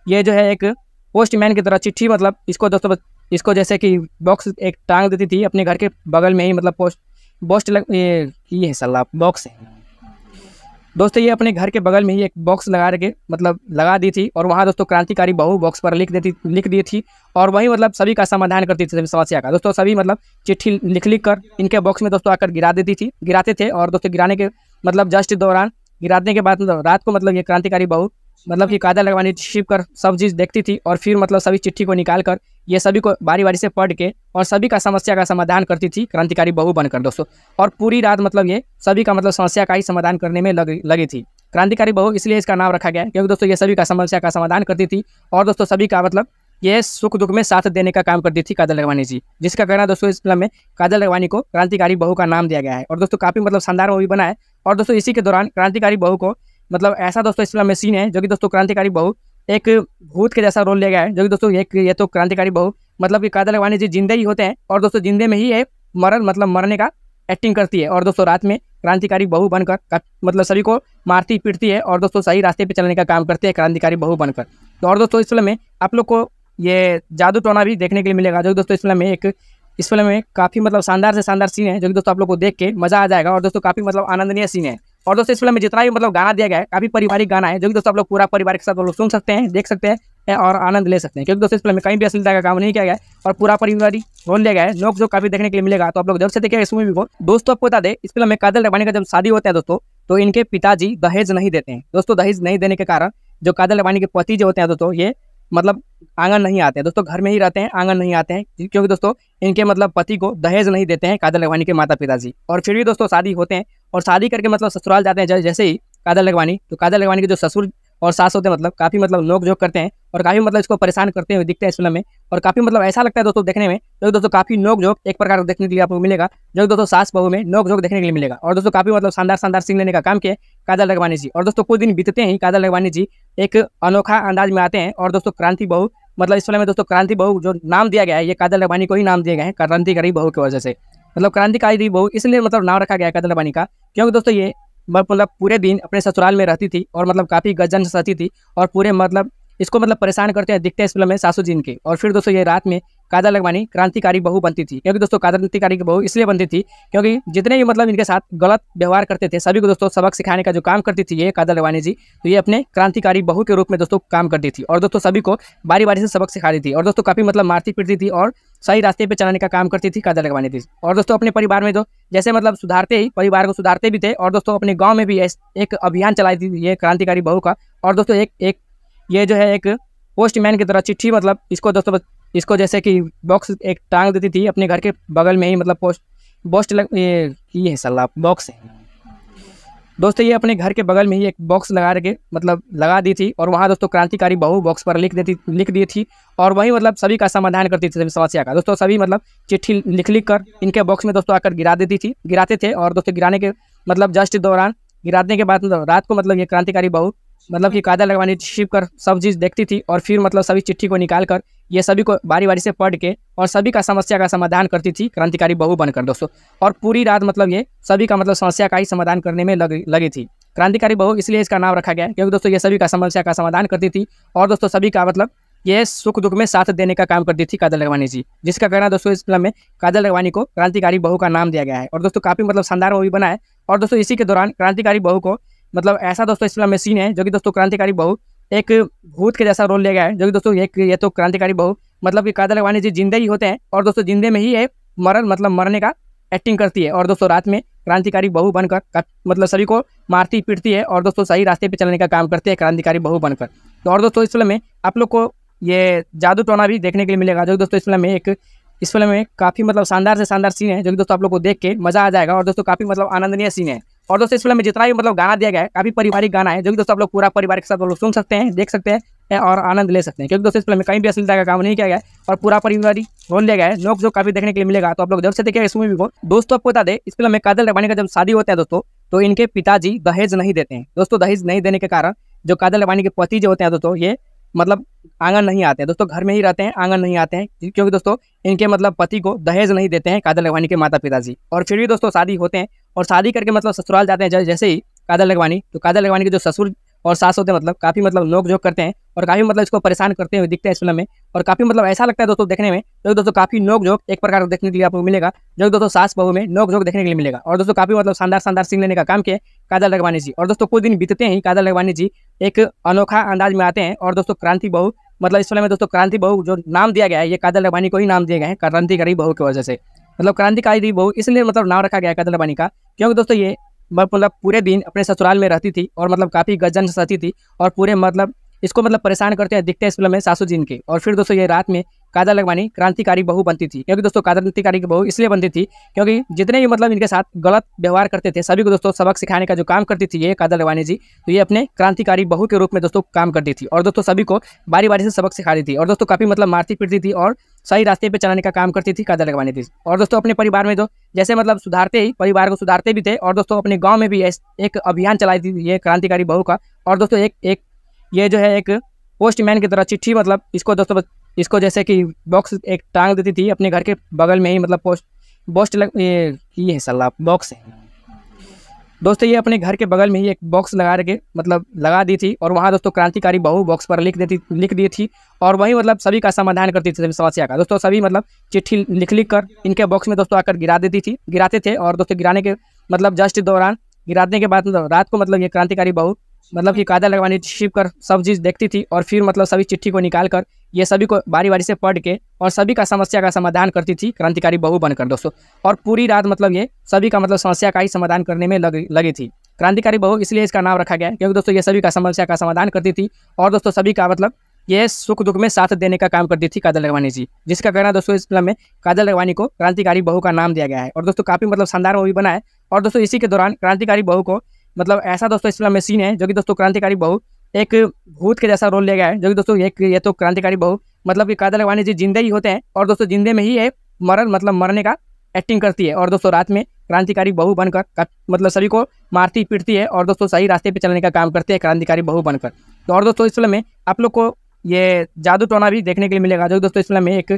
ये जो है एक पोस्टमैन की तरह चिट्ठी मतलब इसको दोस्तों इसको जैसे कि बॉक्स एक टांग देती थी अपने घर के बगल में ही मतलब पोस्ट पोस्ट लग ये, ये है सलाह बॉक्स है दोस्तों ये अपने घर के बगल में ही एक बॉक्स लगा के मतलब लगा दी थी और वहाँ दोस्तों क्रांतिकारी बहू बॉक्स पर लिख देती लिख दी थी और वही मतलब सभी का समाधान करती थी सभी समस्या का दोस्तों सभी मतलब चिट्ठी लिख लिख कर इनके बॉक्स में दोस्तों आकर गिरा देती थी गिराते थे और दोस्तों गिराने के मतलब जस्ट दौरान गिराने के बाद रात को मतलब ये क्रांतिकारी बहू मतलब कि कायदा लगवानी छिप कर सब चीज़ देखती थी और फिर मतलब सभी चिट्ठी को निकाल कर ये सभी को बारी बारी से पढ़ के और सभी का समस्या का समाधान करती थी क्रांतिकारी बहू बनकर दोस्तों और पूरी रात मतलब ये सभी का मतलब समस्या का ही समाधान करने में लग लगी थी क्रांतिकारी बहू इसलिए इसका नाम रखा गया क्योंकि दोस्तों ये सभी का समस्या का समाधान करती थी और दोस्तों सभी का मतलब ये सुख दुख में साथ देने का काम करती थी कादल लगवानी जी जिसका कहना दोस्तों इस फिल्म मतलब में कादल लगवानी को क्रांतिकारी बहू का नाम दिया गया है और दोस्तों काफ़ी मतलब शानदार मूवी बना है और दोस्तों इसी के दौरान क्रांतिकारी बहू को मतलब ऐसा दोस्तों इस फिल्म में सीन है जो कि दोस्तों क्रांतिकारी बहू एक भूत के जैसा रोल ले गया है जो कि दोस्तों एक ये तो क्रांतिकारी बहू मतलब कि कादल अगवानी जी जिंदे ही होते हैं और दोस्तों जिंदे में ही है मरल मतलब मरने का एक्टिंग करती है और दोस्तों रात में क्रांतिकारी बहू बनकर मतलब सभी को मारती पीटती है और दोस्तों सही रास्ते पर चलने का काम करती है क्रांतिकारी बहू बनकर तो और दोस्तों इस फिल्म में आप लोग को ये जादू टोना भी देखने के लिए मिलेगा जो दोस्तों इस फिल्म में एक इस फिल्म में काफ़ी मतलब शानदार से शानदार सीन है जो कि दोस्तों आप लोग को देख के मज़ा आ जाएगा और दोस्तों काफ़ी मतलब आनंदनीय सीन है और दोस्तों इस फिल्म में जितना भी मतलब गाना दिया गया है काफ़ी पारिवारिक गाना है जो कि दोस्तों आप लोग पूरा परिवार के साथ लोग सुन सकते हैं देख सकते हैं और आनंद ले सकते हैं क्योंकि दोस्तों इस फिल्म में कहीं भी असलता का काम नहीं किया गया और पूरा परिवार रोल लिया गया है लोग जो काफ़ी देखने के लिए मिलेगा तो आप लोग जब से देखेगा इस मूवी को दोस्तों आपको बता दें इस फिल्म में कादल रबानी का जब शादी होता है दोस्तों तो इनके पिताजी दहेज नहीं देते हैं दोस्तों दहेज नहीं देने के कारण जो कादल रबानी के पति जो होते हैं दोस्तों ये मतलब आंगन नहीं आते हैं दोस्तों घर में ही रहते हैं आंगन नहीं आते हैं क्योंकि दोस्तों इनके मतलब पति को दहेज नहीं देते हैं काजल लगवानी के माता पिताजी और फिर भी दोस्तों शादी होते हैं और शादी करके मतलब ससुराल जाते हैं जैसे ही काजल लगवानी तो काजल लगवानी के जो ससुर और सास होते मतलब काफ़ी मतलब नोक झोंक करते हैं और काफ़ी मतलब इसको परेशान करते हुए दिखते हैं इस फिल्म में और काफ़ी मतलब ऐसा लगता है दोस्तों देखने में जो दोस्तों काफ़ी नोक झोंक एक प्रकार का देखने के लिए आपको मिलेगा जो दोस्तों सास बहू में नोक झोंक देखने के लिए मिलेगा और दोस्तों काफ़ी मतलब शानदार शानदार सीन लेने का काम किया काजल लगवानी जी और दोस्तों कुछ दिन बीतते ही काजल लगवानी जी एक अनोखा अंदाज में आते हैं और दोस्तों क्रांति बहू मतलब इस फिल्म में दोस्तों क्रांति बहू जो नाम दिया गया है ये काजल लगवानी को ही नाम दिया गया है क्रांतिकारी बहू की वजह से मतलब क्रांतिकारी बहू इसलिए मतलब नाम रखा गया है काजल लगवानी का क्योंकि दोस्तों ये मतलब पूरे दिन अपने ससुराल में रहती थी और मतलब काफ़ी गजन सती थी और पूरे मतलब इसको मतलब परेशान करते हैं दिखते हैं इस फिल्म में सासू जी के और फिर दोस्तों ये रात में कादर लगवानी क्रांतिकारी बहू बनती थी क्योंकि दोस्तों क्रांतिकारी बहू इसलिए बनती थी क्योंकि जितने भी मतलब इनके साथ गलत व्यवहार करते थे सभी को दोस्तों सबक सिखाने का जो काम करती थी ये कादर लगवानी जी तो ये अपने क्रांतिकारी बहू के रूप में दोस्तों काम करती थी और दोस्तों सभी को बारी बारी से सबक सिखाती थी और दोस्तों काफ़ी मतलब मारती पीटती थी और सही रास्ते पर चलाने का काम करती थी कादर लगवानी थी और दोस्तों अपने परिवार में तो जैसे मतलब सुधारते ही परिवार को सुधारते भी थे और दोस्तों अपने गाँव में भी एक अभियान चलाई थी ये क्रांतिकारी बहू का और दोस्तों एक एक ये जो है एक पोस्टमैन की तरह चिट्ठी मतलब इसको दोस्तों इसको जैसे कि बॉक्स एक टांग देती थी अपने घर के बगल में ही मतलब पोस्ट बॉस्ट लग ये ये है सलाह बॉक्स है दोस्तों ये अपने घर के बगल में ही एक बॉक्स लगा के मतलब लगा दी थी और वहाँ दोस्तों क्रांतिकारी बहू बॉक्स पर लिख देती लिख दी थी और वही मतलब सभी का समाधान करती थी सभी समस्या का दोस्तों सभी मतलब चिट्ठी लिख लिख कर इनके बॉक्स में दोस्तों आकर गिरा देती थी गिराते थे और दोस्तों गिराने के मतलब जस्ट दौरान गिराने के बाद रात को मतलब ये क्रांतिकारी बहू मतलब कि कायदा लगवानी छिप कर सब चीज़ देखती थी और फिर मतलब सभी चिट्ठी को निकाल कर ये सभी को बारी बारी से पढ़ के और सभी का समस्या का समाधान करती थी क्रांतिकारी बहू बनकर दोस्तों और पूरी रात मतलब ये सभी का मतलब समस्या का ही समाधान करने में लग लगी थी क्रांतिकारी बहू इसलिए इसका नाम रखा गया क्योंकि दोस्तों ये सभी का समस्या का समाधान करती थी और दोस्तों सभी का मतलब ये सुख दुख में साथ देने का काम करती थी कादल लगवानी जी जिसका कहना दोस्तों इस फिल्म में कादल लगवानी को क्रांतिकारी बहू का नाम दिया गया है और दोस्तों काफ़ी मतलब शानदार मूवी बना है और दोस्तों इसी के दौरान क्रांतिकारी बहू को मतलब ऐसा दोस्तों इस फिल्म में सीन है जो कि दोस्तों क्रांतिकारी बहू एक भूत के जैसा रोल ले गया है जो कि दोस्तों एक ये तो क्रांतिकारी बहू मतलब कि कादल वानी जी जिंदे ही होते हैं और दोस्तों जिंदे में ही है मरण मतलब मरने का एक्टिंग करती है और दोस्तों रात में क्रांतिकारी बहू बनकर मतलब सभी को मारती पीटती है और दोस्तों सही रास्ते पर चलने का काम करती है क्रांतिकारी बहू बनकर तो और दोस्तों इस फिल्म में आप लोग को ये जादू टोना भी देखने के लिए मिलेगा जो दोस्तों इस फिल्म में एक इस फिल्म में काफ़ी मतलब शानदार से शानदार सीन है जो कि दोस्तों आप लोग को देख के मज़ा आ जाएगा और दोस्तों काफ़ी मतलब आनंदनीय सीन है और दोस्तों इस फिल्म में जितना भी मतलब गाना दिया गया है काफी पारिवारिक गाना है जो कि दोस्तों आप लोग पूरा परिवार के साथ लोग सुन सकते हैं देख सकते हैं और आनंद ले सकते हैं क्योंकि दोस्तों इस फिल्म में कहीं भी अश्लीलता का काम नहीं किया गया है और पूरा पारिवारिक रोल लिया गया है लोग जो काफी देखने के लिए मिलेगा तो आप लोग जब से देखेगा इस मूवी को दोस्तों आपको बता दे इस फिल्म में कादल रबानी का जब शादी होता है दोस्तों तो इनके पिताजी दहेज नहीं देते हैं दोस्तों दहेज नहीं देने के कारण जो कादल रबानी के पति जो होते हैं दोस्तों ये मतलब आंगन नहीं आते हैं दोस्तों घर में ही रहते हैं आंगन नहीं आते हैं क्योंकि दोस्तों इनके मतलब पति को दहेज नहीं देते हैं काजल लगवानी के माता पिताजी और फिर भी दोस्तों शादी होते हैं और शादी करके मतलब ससुराल जाते हैं जैसे ही काजल लगवानी तो काजल लगवानी के जो ससुर और सास होते हैं मतलब काफ़ी मतलब नोक झोंक करते हैं और काफ़ी मतलब इसको परेशान करते हुए दिखते हैं इस फिल्म में और काफ़ी मतलब ऐसा लगता है दोस्तों देखने में जो दोस्तों काफ़ी नोक झोंक एक प्रकार का देखने के लिए आपको मिलेगा जो दोस्तों सास बहु में नोक झोंक देखने के लिए मिलेगा और दोस्तों काफ़ी मतलब शानदार शानदार सीन लेने का काम किया काजल लगवानी जी और दोस्तों कुछ दिन बीतते ही काजल लगवानी जी एक अनोखा अंदाज में आते हैं और दोस्तों क्रांति बहु मतलब इस फिल्म में दोस्तों क्रांति बहु जो नाम दिया गया है ये काजल लगवानी को ही नाम गया है क्रांति क्रांतिकारी बहू की वजह से मतलब क्रांतिकारी बहू इसलिए मतलब नाम रखा गया है काजल लगवानी का क्योंकि दोस्तों ये मतलब पूरे दिन अपने ससुराल में रहती थी और मतलब काफ़ी गजन सहती थी और पूरे मतलब इसको मतलब परेशान करते हैं दिखते हैं इस फिल्म में सासू जी के और फिर दोस्तों ये रात में काजल लगवानी क्रांतिकारी बहू बनती थी क्योंकि दोस्तों क्रांतिकारी बहू इसलिए बनती थी क्योंकि जितने भी मतलब इनके साथ गलत व्यवहार करते थे सभी को दोस्तों सबक सिखाने का जो काम करती थी ये काजल लगवानी जी तो ये अपने क्रांतिकारी बहू के रूप में दोस्तों काम करती थी और दोस्तों सभी को बारी बारी से सबक सिखा रही थी और दोस्तों काफ़ी मतलब मारती पीटती थी और सही रास्ते पे चलाने का काम करती थी कदर लगवाने थी और दोस्तों अपने परिवार में तो जैसे मतलब सुधारते ही परिवार को सुधारते भी थे और दोस्तों अपने गाँव में भी एक अभियान चलाई थी ये क्रांतिकारी बहू का और दोस्तों एक एक ये जो है एक पोस्टमैन की तरह चिट्ठी मतलब इसको दोस्तों इसको जैसे कि बॉक्स एक टांग देती थी अपने घर के बगल में ही मतलब पोस्ट पोस्ट लग ये, ये सलाह बॉक्स है दोस्तों ये अपने घर के बगल में ही एक बॉक्स लगा रखे मतलब लगा दी थी और वहाँ दोस्तों क्रांतिकारी बहू बॉक्स पर लिख देती लिख दी थी और वहीं मतलब सभी का समाधान करती थी सभी समस्या का दोस्तों सभी मतलब चिट्ठी लिख लिख कर इनके बॉक्स में दोस्तों आकर गिरा देती थी गिराते थे और दोस्तों गिराने के मतलब जस्ट दौरान गिराने के बाद मतलब रात को मतलब ये क्रांतिकारी बहु मतलब कि कायदा लगवाने छिप कर सब चीज़ देखती थी और फिर मतलब सभी चिट्ठी को निकाल कर ये सभी को बारी बारी से पढ़ के और सभी का समस्या का समाधान करती थी क्रांतिकारी बहू बनकर दोस्तों और पूरी रात मतलब ये सभी का मतलब समस्या का ही समाधान करने में लग, लगी थी क्रांतिकारी बहू इसलिए इसका नाम रखा गया क्योंकि दोस्तों ये सभी का समस्या का समाधान करती थी और दोस्तों सभी का मतलब ये सुख दुख में साथ देने का काम करती थी काजल रगवानी जी जिसका कहना दोस्तों इस फिल्म में काजल रगवानी को क्रांतिकारी बहू का नाम दिया गया है और दोस्तों काफ़ी मतलब शानदार मूवी बना है और दोस्तों इसी के दौरान क्रांतिकारी बहू को मतलब ऐसा दोस्तों इस फिल्म में सीन है जो कि दोस्तों क्रांतिकारी बहू एक भूत के जैसा रोल ले गया है जो कि दोस्तों एक ये तो क्रांतिकारी बहु मतलब कि कादल अगवानी जी जिंदे ही होते हैं और दोस्तों जिंदे में ही ये मरण मतलब मरने का एक्टिंग करती है और दोस्तों रात में क्रांतिकारी बहू बनकर मतलब सभी को मारती पीटती है और दोस्तों सही रास्ते पर चलने का काम करती है क्रांतिकारी बहू बनकर तो और दोस्तों इस फिल्म में आप लोग को ये जादू टोना भी देखने के लिए मिलेगा जो दोस्तों इस फिल्म में एक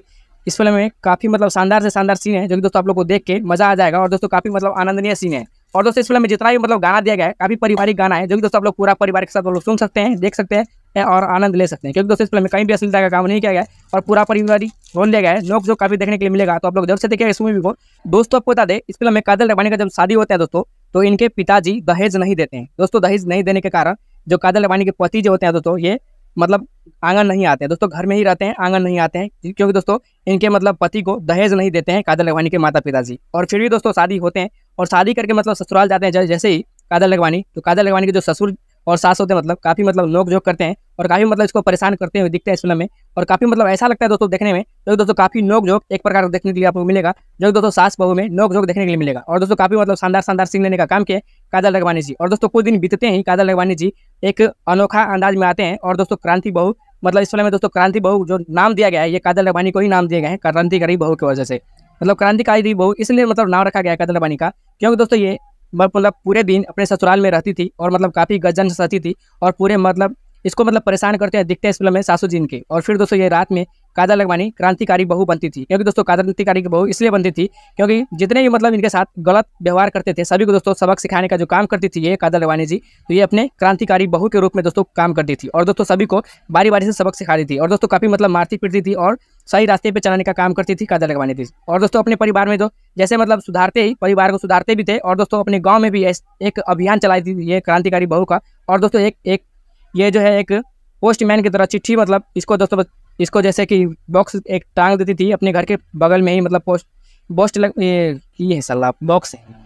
इस फिल्म में काफ़ी मतलब शानदार से शानदार सीन है जो कि दोस्तों आप लोग को देख के मज़ा आ जाएगा और दोस्तों काफ़ी मतलब आनंदनीय सीन है और दोस्तों इस फिल्म में जितना भी मतलब गाना दिया गया है काफी पारिवारिक गाना है जो कि दोस्तों आप लोग पूरा परिवार के साथ लोग मतलब सुन सकते हैं देख सकते हैं और आनंद ले सकते हैं क्योंकि दोस्तों इस फिल्म में कहीं भी असलता का काम नहीं किया गया और पूरा पारिवारिक रोल लिया गया है लोग जो काफी देखने के लिए मिलेगा तो आप लोग जब से देखेगा इस मूवी को दोस्तों आपको बता दें इस फिल्म में कादल रबानी का जब शादी होता है दोस्तों तो इनके पिताजी दहेज नहीं देते हैं दोस्तों दहेज नहीं देने के कारण जो कादल रबानी के पति जो होते हैं दोस्तों ये मतलब आंगन नहीं आते हैं दोस्तों घर में ही रहते हैं आंगन नहीं आते हैं क्योंकि दोस्तों इनके मतलब पति को दहेज नहीं देते हैं कादल लगवानी के माता पिताजी और फिर भी दोस्तों शादी होते हैं और शादी करके मतलब ससुराल जाते हैं जैसे ही कादल लगवानी तो कादल लगवानी के जो ससुर और सास होते हैं मतलब काफ़ी मतलब नोक झोंक करते हैं और काफ़ी मतलब इसको परेशान करते हुए दिखते हैं इस फिल्म में और काफ़ी मतलब ऐसा लगता है दोस्तों देखने में जो दोस्तों काफ़ी नोक झोंक एक प्रकार का देखने के लिए आपको मिलेगा जो दोस्तों सास बहु में नोक झोंक देखने के लिए मिलेगा और दोस्तों काफ़ी मतलब शानदार शानदार सीन लेने का काम किया काजल लगवानी जी और दोस्तों कुछ दिन बीतते ही काजल लगवानी जी एक अनोखा अंदाज में आते हैं और दोस्तों क्रांति बहु मतलब इस फिल्म में दोस्तों क्रांति बहु जो नाम दिया गया है ये काजल लगवानी को ही नाम दिया गया है क्रांतिकारी बहू की वजह से मतलब क्रांतिकारी बहू इसलिए मतलब नाम रखा गया है काजल लगवानी का क्योंकि दोस्तों ये मतलब पूरे दिन अपने ससुराल में रहती थी और मतलब काफ़ी गजन सहती थी और पूरे मतलब इसको मतलब परेशान करते हैं दिखते हैं इस फिल्म में सासू जी के और फिर दोस्तों ये रात में काजल लगवानी क्रांतिकारी बहू बनती थी क्योंकि दोस्तों क्रांतिकारी बहू इसलिए बनती थी क्योंकि जितने भी मतलब इनके साथ गलत व्यवहार करते थे सभी को दोस्तों सबक सिखाने का जो काम करती थी ये काजल लगवानी जी तो ये अपने क्रांतिकारी बहू के रूप में दोस्तों काम करती थी और दोस्तों सभी को बारी बारी से सबक सिखा रही थी और दोस्तों काफ़ी मतलब मारती पीटती थी और सही रास्ते पे चलाने का काम करती थी कदर लगवाने थी और दोस्तों अपने परिवार में तो जैसे मतलब सुधारते ही परिवार को सुधारते भी थे और दोस्तों अपने गाँव में भी एक अभियान चलाई थी ये क्रांतिकारी बहू का और दोस्तों एक एक ये जो है एक पोस्टमैन की तरह चिट्ठी मतलब इसको दोस्तों इसको जैसे कि बॉक्स एक टांग देती थी अपने घर के बगल में ही मतलब पोस्ट पोस्ट लग ये, ये सलाह बॉक्स है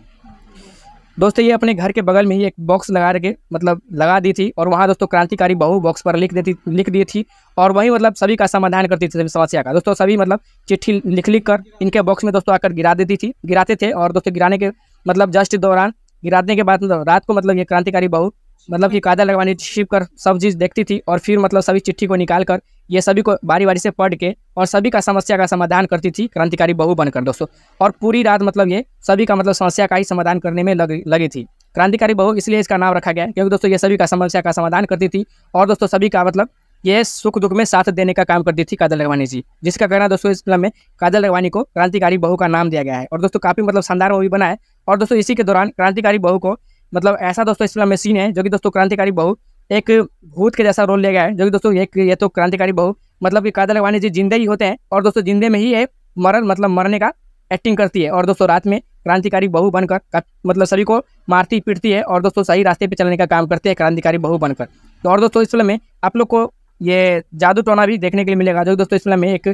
दोस्तों ये अपने घर के बगल में ही एक बॉक्स लगा के मतलब लगा दी थी और वहाँ दोस्तों क्रांतिकारी बहु बॉक्स पर लिख देती लिख दी थी और वहीं मतलब सभी का समाधान करती थी सभी समस्या का दोस्तों सभी मतलब चिट्ठी लिख लिख कर इनके बॉक्स में दोस्तों आकर गिरा देती थी गिराते थे और दोस्तों गिराने के मतलब जस्ट दौरान गिराने के बाद मतलब रात को मतलब ये क्रांतिकारी बहु मतलब कि कायदा लगवाने छिप कर सब चीज़ देखती थी और फिर मतलब सभी चिट्ठी को निकाल कर ये सभी को बारी बारी से पढ़ के और सभी का समस्या का समाधान करती थी क्रांतिकारी बहू बनकर दोस्तों और पूरी रात मतलब ये सभी का मतलब समस्या का ही समाधान करने में लग, लगी थी क्रांतिकारी बहू इसलिए इसका नाम रखा गया क्योंकि दोस्तों ये सभी का समस्या का समाधान करती थी और दोस्तों सभी का मतलब ये सुख दुख में साथ देने का काम करती थी काजल रगवानी जी जिसका कहना दोस्तों इस फिल्म में काजल रगवानी को क्रांतिकारी बहू का नाम दिया गया है और दोस्तों काफ़ी मतलब शानदार मूवी बना है और दोस्तों इसी के दौरान क्रांतिकारी बहू को मतलब ऐसा दोस्तों इस फिल्म में सीन है जो कि दोस्तों क्रांतिकारी बहू एक भूत के जैसा रोल लिया गया है जो कि दोस्तों एक ये तो क्रांतिकारी बहु मतलब कि कादर अगवानी जी जिंदे ही होते हैं और दोस्तों जिंदे में ही ये मरण मतलब मरने का एक्टिंग करती है और दोस्तों रात में क्रांतिकारी बहू बनकर मतलब सभी को मारती पीटती है और दोस्तों सही रास्ते पर चलने का काम करती है क्रांतिकारी बहू बनकर तो और दोस्तों इस फिल्म में आप लोग को ये जादू टोना भी देखने के लिए मिलेगा जो दोस्तों इस फिल्म में एक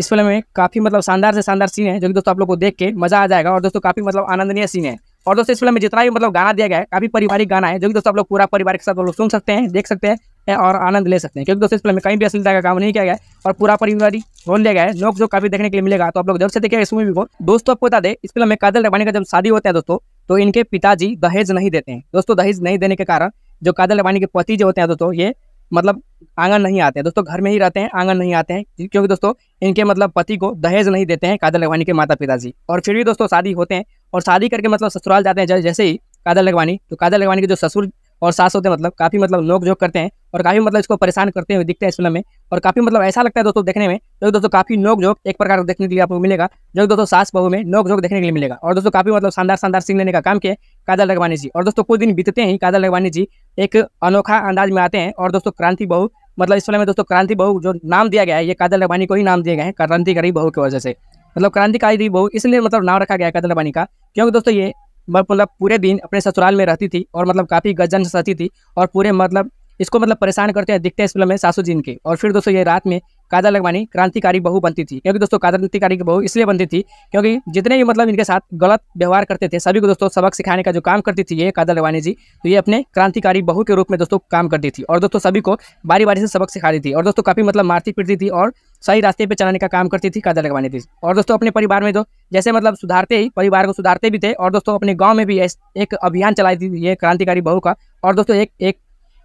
इस फिल्म में काफ़ी मतलब शानदार से शानदार सीन है जो कि दोस्तों आप लोग को देख के मज़ा आ जाएगा और दोस्तों काफ़ी मतलब आनंदनीय सीन है और दोस्तों इस फिल्म में जितना भी मतलब गाना दिया गया है काफी पारिवारिक गाना है जो कि दोस्तों आप लोग पूरा परिवार के साथ लोग सुन सकते हैं देख सकते हैं और आनंद ले सकते हैं क्योंकि दोस्तों इस फिल्म में कहीं भी असलता का काम नहीं किया गया है और पूरा पारिवारिक रोल दिया गया है लोग जो काफी देखने के लिए मिलेगा तो आप लोग जब से देखेगा इस मूवी को दोस्तों आपको बता दें इस फिल्म में कादल रबानी का जब शादी होता है दोस्तों तो इनके पिताजी दहेज नहीं देते हैं दोस्तों दहेज नहीं देने के कारण जो कादल रबानी के पति जो होते हैं दोस्तों ये मतलब आंगन नहीं आते हैं दोस्तों घर में ही रहते हैं आंगन नहीं आते हैं क्योंकि दोस्तों इनके मतलब पति को दहेज नहीं देते हैं कादल लगवानी के माता पिताजी और फिर भी दोस्तों शादी होते हैं और शादी करके मतलब ससुराल जाते हैं जैसे ही कादल लगवानी तो कादल लगवानी के जो ससुर और सास होते हैं मतलब काफ़ी मतलब नोक जोक करते हैं और काफ़ी मतलब इसको परेशान करते हुए दिखते हैं इस फिल्म में और काफ़ी मतलब ऐसा लगता है दोस्तों देखने में जो दोस्तों काफ़ी नोक जोक एक प्रकार देखने के लिए आपको मिलेगा जो दोस्तों सास बहू में नोक जोक देखने के लिए मिलेगा और दोस्तों काफ़ी मतलब शानदार शानदार सीन लेने का काम किया काजल रगवानी जी और दोस्तों कुछ दिन बीतते ही काजल लगवानी जी एक अनोखा अंदाज में आते हैं और दोस्तों क्रांति बहू मतलब इस फिल्म में दोस्तों क्रांति बहू जो नाम दिया गया है ये काजल रगवानी को ही नाम दिए गए हैं क्रांतिकारी बहू की वजह से मतलब क्रांतिकारी बहू इसलिए मतलब नाम रखा गया है काजल लगवानी का क्योंकि दोस्तों ये मतलब पूरे दिन अपने ससुराल में रहती थी और मतलब काफ़ी गजन सती थी और पूरे मतलब इसको मतलब परेशान करते हैं दिखते हैं इस फिल्म में सासू जी इनके और फिर दोस्तों ये रात में कादर लगवानी क्रांतिकारी बहू बनती थी क्योंकि दोस्तों क्रांतिकारी बहू इसलिए बनती थी क्योंकि जितने भी मतलब इनके साथ गलत व्यवहार करते थे सभी को दोस्तों सबक सिखाने का जो काम करती थी ये कादर लगवानी जी तो ये अपने क्रांतिकारी बहू के रूप में दोस्तों काम करती थी और दोस्तों सभी को बारी बारी से सबक सिखाती थी और दोस्तों काफ़ी मतलब मारती पीटती थी और सही रास्ते पर चलाने का काम करती थी कादर लगवानी थी और दोस्तों अपने परिवार में तो जैसे मतलब सुधारते ही परिवार को सुधारते भी थे और दोस्तों अपने गाँव में भी एक अभियान चलाई थी ये क्रांतिकारी बहू का और दोस्तों एक एक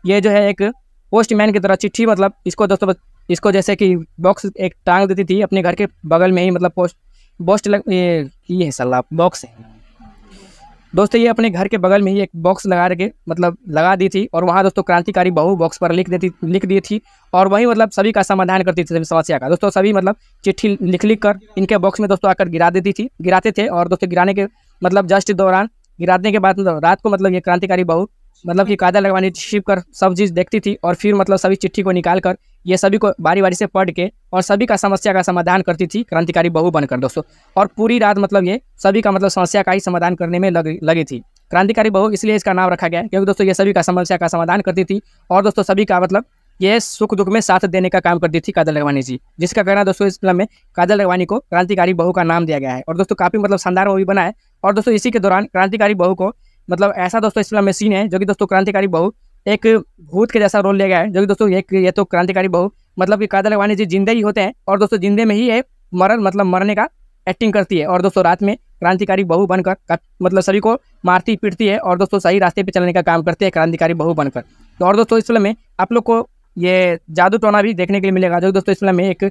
ये जो है एक पोस्टमैन की तरह चिट्ठी मतलब इसको दोस्तों इसको जैसे कि बॉक्स एक टांग देती थी अपने घर के बगल में ही मतलब पोस्ट बॉस्ट लग ये ये है सलाह बॉक्स है दोस्तों ये अपने घर के बगल में ही एक बॉक्स लगा के मतलब लगा दी थी और वहाँ दोस्तों क्रांतिकारी बहू बॉक्स पर लिख देती लिख दी थी और वही मतलब सभी का समाधान करती थी समस्या का दोस्तों सभी मतलब चिट्ठी लिख लिख कर इनके बॉक्स में दोस्तों आकर गिरा देती थी गिराते थे और दोस्तों गिराने के मतलब जस्ट दौरान गिराने के बाद रात को मतलब ये क्रांतिकारी बहू मतलब कि कायदा लगवानी छिप कर सब चीज़ देखती थी और फिर मतलब सभी चिट्ठी को निकाल कर ये सभी को बारी बारी से पढ़ के और सभी का समस्या का समाधान करती थी क्रांतिकारी बहू बनकर दोस्तों और पूरी रात मतलब ये सभी का मतलब समस्या का ही समाधान करने में लग, लगी थी क्रांतिकारी बहू इसलिए इसका नाम रखा गया क्योंकि दोस्तों ये सभी का समस्या का समाधान करती थी और दोस्तों सभी का मतलब ये सुख दुख में साथ देने का काम करती थी कादल लगवानी जी जिसका कहना दोस्तों इस फिल्म में काजल लगवानी को क्रांतिकारी बहू का नाम दिया गया है और दोस्तों काफ़ी मतलब शानदार मूवी बना है और दोस्तों इसी के दौरान क्रांतिकारी बहू को मतलब ऐसा दोस्तों इस फिल्म में सीन है जो कि दोस्तों क्रांतिकारी बहू एक भूत के जैसा रोल ले गया है जो कि दोस्तों एक ये तो क्रांतिकारी बहू मतलब कि कादल अगवानी जी जिंदे ही होते हैं और दोस्तों जिंदे में ही है मरण मतलब मरने का एक्टिंग करती है और दोस्तों रात में क्रांतिकारी बहू बनकर मतलब सभी को मारती पीटती है और दोस्तों सही रास्ते पे चलने का काम करती है क्रांतिकारी बहू बनकर तो और दोस्तों इस फिल्म में आप लोग को ये जादू टोना भी देखने के लिए मिलेगा जो दोस्तों इस फिल्म में एक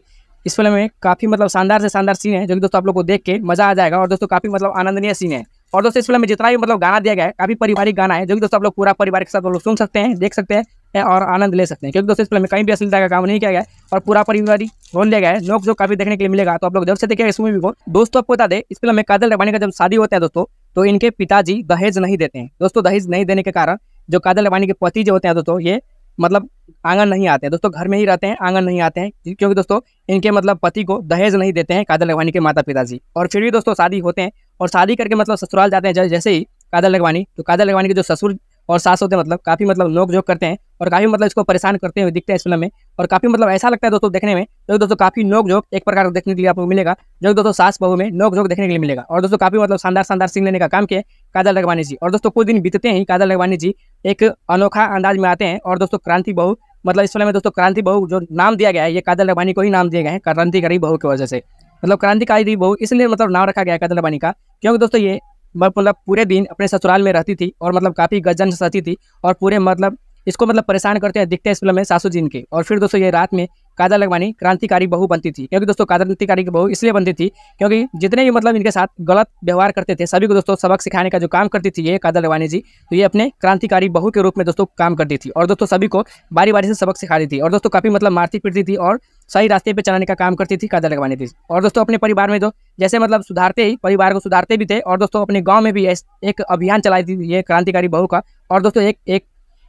इस फिल्म में काफ़ी मतलब शानदार से शानदार सीन है जो कि दोस्तों आप लोग को देख के मजा आ जाएगा और दोस्तों काफ़ी मतलब आनंदनीय सीन है और दोस्तों इस फिल्म में जितना भी मतलब गाना दिया गया है काफ़ी पारिवारिक गाना है जो कि दोस्तों आप लोग पूरा परिवार के साथ लोग सुन सकते हैं देख सकते हैं और आनंद ले सकते हैं क्योंकि दोस्तों इस फिल्म में कहीं भी अश्लीलता का काम नहीं किया गया और पूरा परिवार रोल लिया गया है लोग जो काफ़ी देखने के लिए मिलेगा तो आप लोग जब से देखेगा इस मूवी को दोस्तों आपको बता दें इस फिल्म में कादल रबानी का जब शादी होता है दोस्तों तो इनके पिताजी दहेज नहीं देते हैं दोस्तों दहेज नहीं देने के कारण जो कादल रबानी के पति जो होते हैं दोस्तों ये मतलब आंगन नहीं आते हैं दोस्तों घर में ही रहते हैं आंगन नहीं आते हैं क्योंकि दोस्तों इनके मतलब पति को दहेज नहीं देते हैं कादल लगवानी के माता पिताजी और फिर भी दोस्तों शादी होते हैं और शादी करके मतलब ससुराल जाते हैं जैसे ही कादल लगवानी तो कादल लगवानी के जो ससुर और सास होते मतलब काफ़ी मतलब नोक जोक करते हैं और काफ़ी मतलब इसको परेशान करते हुए दिखते हैं इस फिल्म में और काफ़ी मतलब ऐसा लगता है दोस्तों देखने में जो दोस्तों काफ़ी नोक जोक एक प्रकार का देखने के लिए आपको मिलेगा जो दोस्तों सास बहू में नोक जोक देखने के लिए मिलेगा और दोस्तों काफ़ी मतलब शानदार शानदार सीन लेने का काम किया काजल लगवानी जी और दोस्तों कुछ दिन बीतते हैं काजल लगवानी जी एक अनोखा अंदाज में आते हैं और दोस्तों क्रांति बहू मतलब इस फिल्म में दोस्तों क्रांति बहू जो नाम दिया गया है ये काजल लगवानी को ही नाम दिया गया है क्रांतिकारी बहू की वजह से मतलब क्रांतिकारी बहू इसलिए मतलब नाम रखा गया है काजल लगवानी का क्योंकि दोस्तों ये मतलब पूरे दिन अपने ससुराल में रहती थी और मतलब काफ़ी गजन सहती थी और पूरे मतलब इसको मतलब परेशान करते हैं दिखते हैं इस फिल्म में सासू जी के और फिर दोस्तों ये रात में कादर लगवानी क्रांतिकारी बहू बनती थी क्योंकि दोस्तों कादर क्रांतिकारी की बहू इसलिए बनती थी क्योंकि जितने भी मतलब इनके साथ गलत व्यवहार करते थे सभी को दोस्तों सबक सिखाने का जो काम करती थी ये कादर लगवानी जी तो ये अपने क्रांतिकारी बहू के रूप में दोस्तों काम करती थी और दोस्तों सभी को बारी बारी से सबक सिखाती थी और दोस्तों काफ़ी मतलब मारती पीटती थी और सही रास्ते पर चलाने का काम करती थी कादर लगवानी थी और दोस्तों अपने परिवार में तो जैसे मतलब सुधारते ही परिवार को सुधारते भी थे और दोस्तों अपने गाँव में भी एक अभियान चलाई थी ये क्रांतिकारी बहू का और दोस्तों एक एक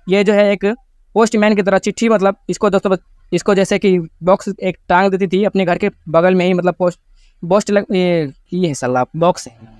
ये जो है एक पोस्टमैन की तरह चिट्ठी मतलब इसको दोस्तों इसको जैसे कि बॉक्स एक टांग देती थी अपने घर के बगल में ही मतलब पोस्ट बोस्ट लग ये ये है सलाह बॉक्स है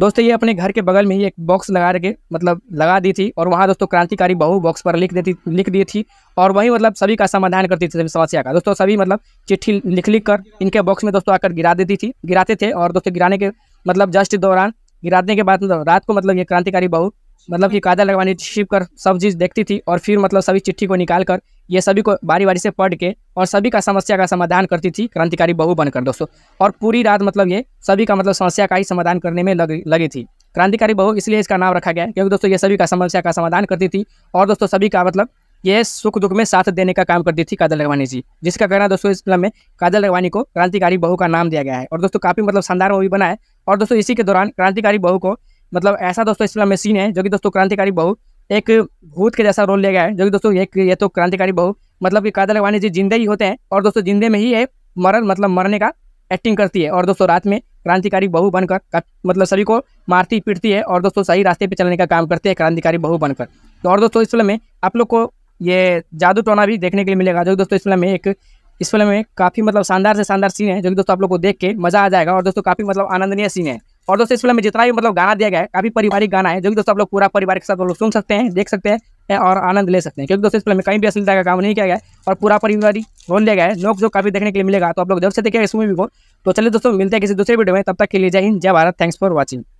दोस्तों ये अपने घर के बगल में ही एक बॉक्स लगा रखे मतलब लगा दी थी और वहाँ दोस्तों क्रांतिकारी बहू बॉक्स पर लिख देती लिख दी थी और वही मतलब सभी का समाधान करती थी सभी समस्या का दोस्तों सभी मतलब चिट्ठी लिख लिख कर इनके बॉक्स में दोस्तों आकर गिरा देती थी गिराते थे और दोस्तों गिराने के मतलब जस्ट दौरान गिराने के बाद रात को मतलब ये क्रांतिकारी बहू मतलब कि कायदा लगवानी छिप कर सब चीज़ देखती थी और फिर मतलब सभी चिट्ठी को निकाल कर ये सभी को बारी बारी से पढ़ के और सभी का समस्या का समाधान करती थी क्रांतिकारी बहू बनकर दोस्तों और पूरी रात मतलब ये सभी का मतलब समस्या का ही समाधान करने में लग, लगी थी क्रांतिकारी बहू इसलिए इसका नाम रखा गया क्योंकि दोस्तों ये सभी का समस्या का समाधान करती थी और दोस्तों सभी का मतलब ये सुख दुख में साथ देने का काम करती थी कादल लगवानी जी जिसका कहना दोस्तों इस फिल्म में कादल लगवानी को क्रांतिकारी बहू का नाम दिया गया है और दोस्तों काफ़ी मतलब शानदार मूवी बना है और दोस्तों इसी के दौरान क्रांतिकारी बहू को मतलब ऐसा दोस्तों इसमें मशीन है जो कि दोस्तों क्रांतिकारी बहू एक भूत के जैसा रोल ले गया है जो कि दोस्तों एक ये तो क्रांतिकारी बहू मतलब कि कादर लगवानी जी जिंदे ही होते हैं और दोस्तों जिंदे में ही है मरण मतलब मरने का एक्टिंग करती है और दोस्तों रात में क्रांतिकारी बहू बनकर मतलब सभी को मारती पीटती है और दोस्तों सही रास्ते पर चलने का काम करती है क्रांतिकारी बहू बनकर तो और दोस्तों इस फिल्म में आप लोग को ये जादू टोना भी देखने के लिए मिलेगा जो दोस्तों इस फिल्म में एक इस फिल्म में काफ़ी मतलब शानदार से शानदार सीन है जो कि दोस्तों आप लोग को देख के मज़ा आ जाएगा और दोस्तों काफ़ी मतलब आनंदनीय सीन है और दोस्तों इस फिल्म में जितना भी मतलब गाना दिया गया है काफ़ी पारिवारिक गाना है जो कि दोस्तों आप लोग पूरा परिवार के साथ लोग सुन सकते हैं देख सकते हैं और आनंद ले सकते हैं क्योंकि दोस्तों इस फिल्म में कहीं भी अश्लीलता का काम नहीं किया गया और पूरा परिवार रोल लिया गया है लोग जो काफ़ी देखने के लिए मिलेगा तो आप लोग जब से देखेगा इस मूवी को तो चलिए दोस्तों मिलते हैं किसी दूसरे वीडियो में तब तक के लिए जय हिंद जय भारत थैंक्स फॉर वॉचिंग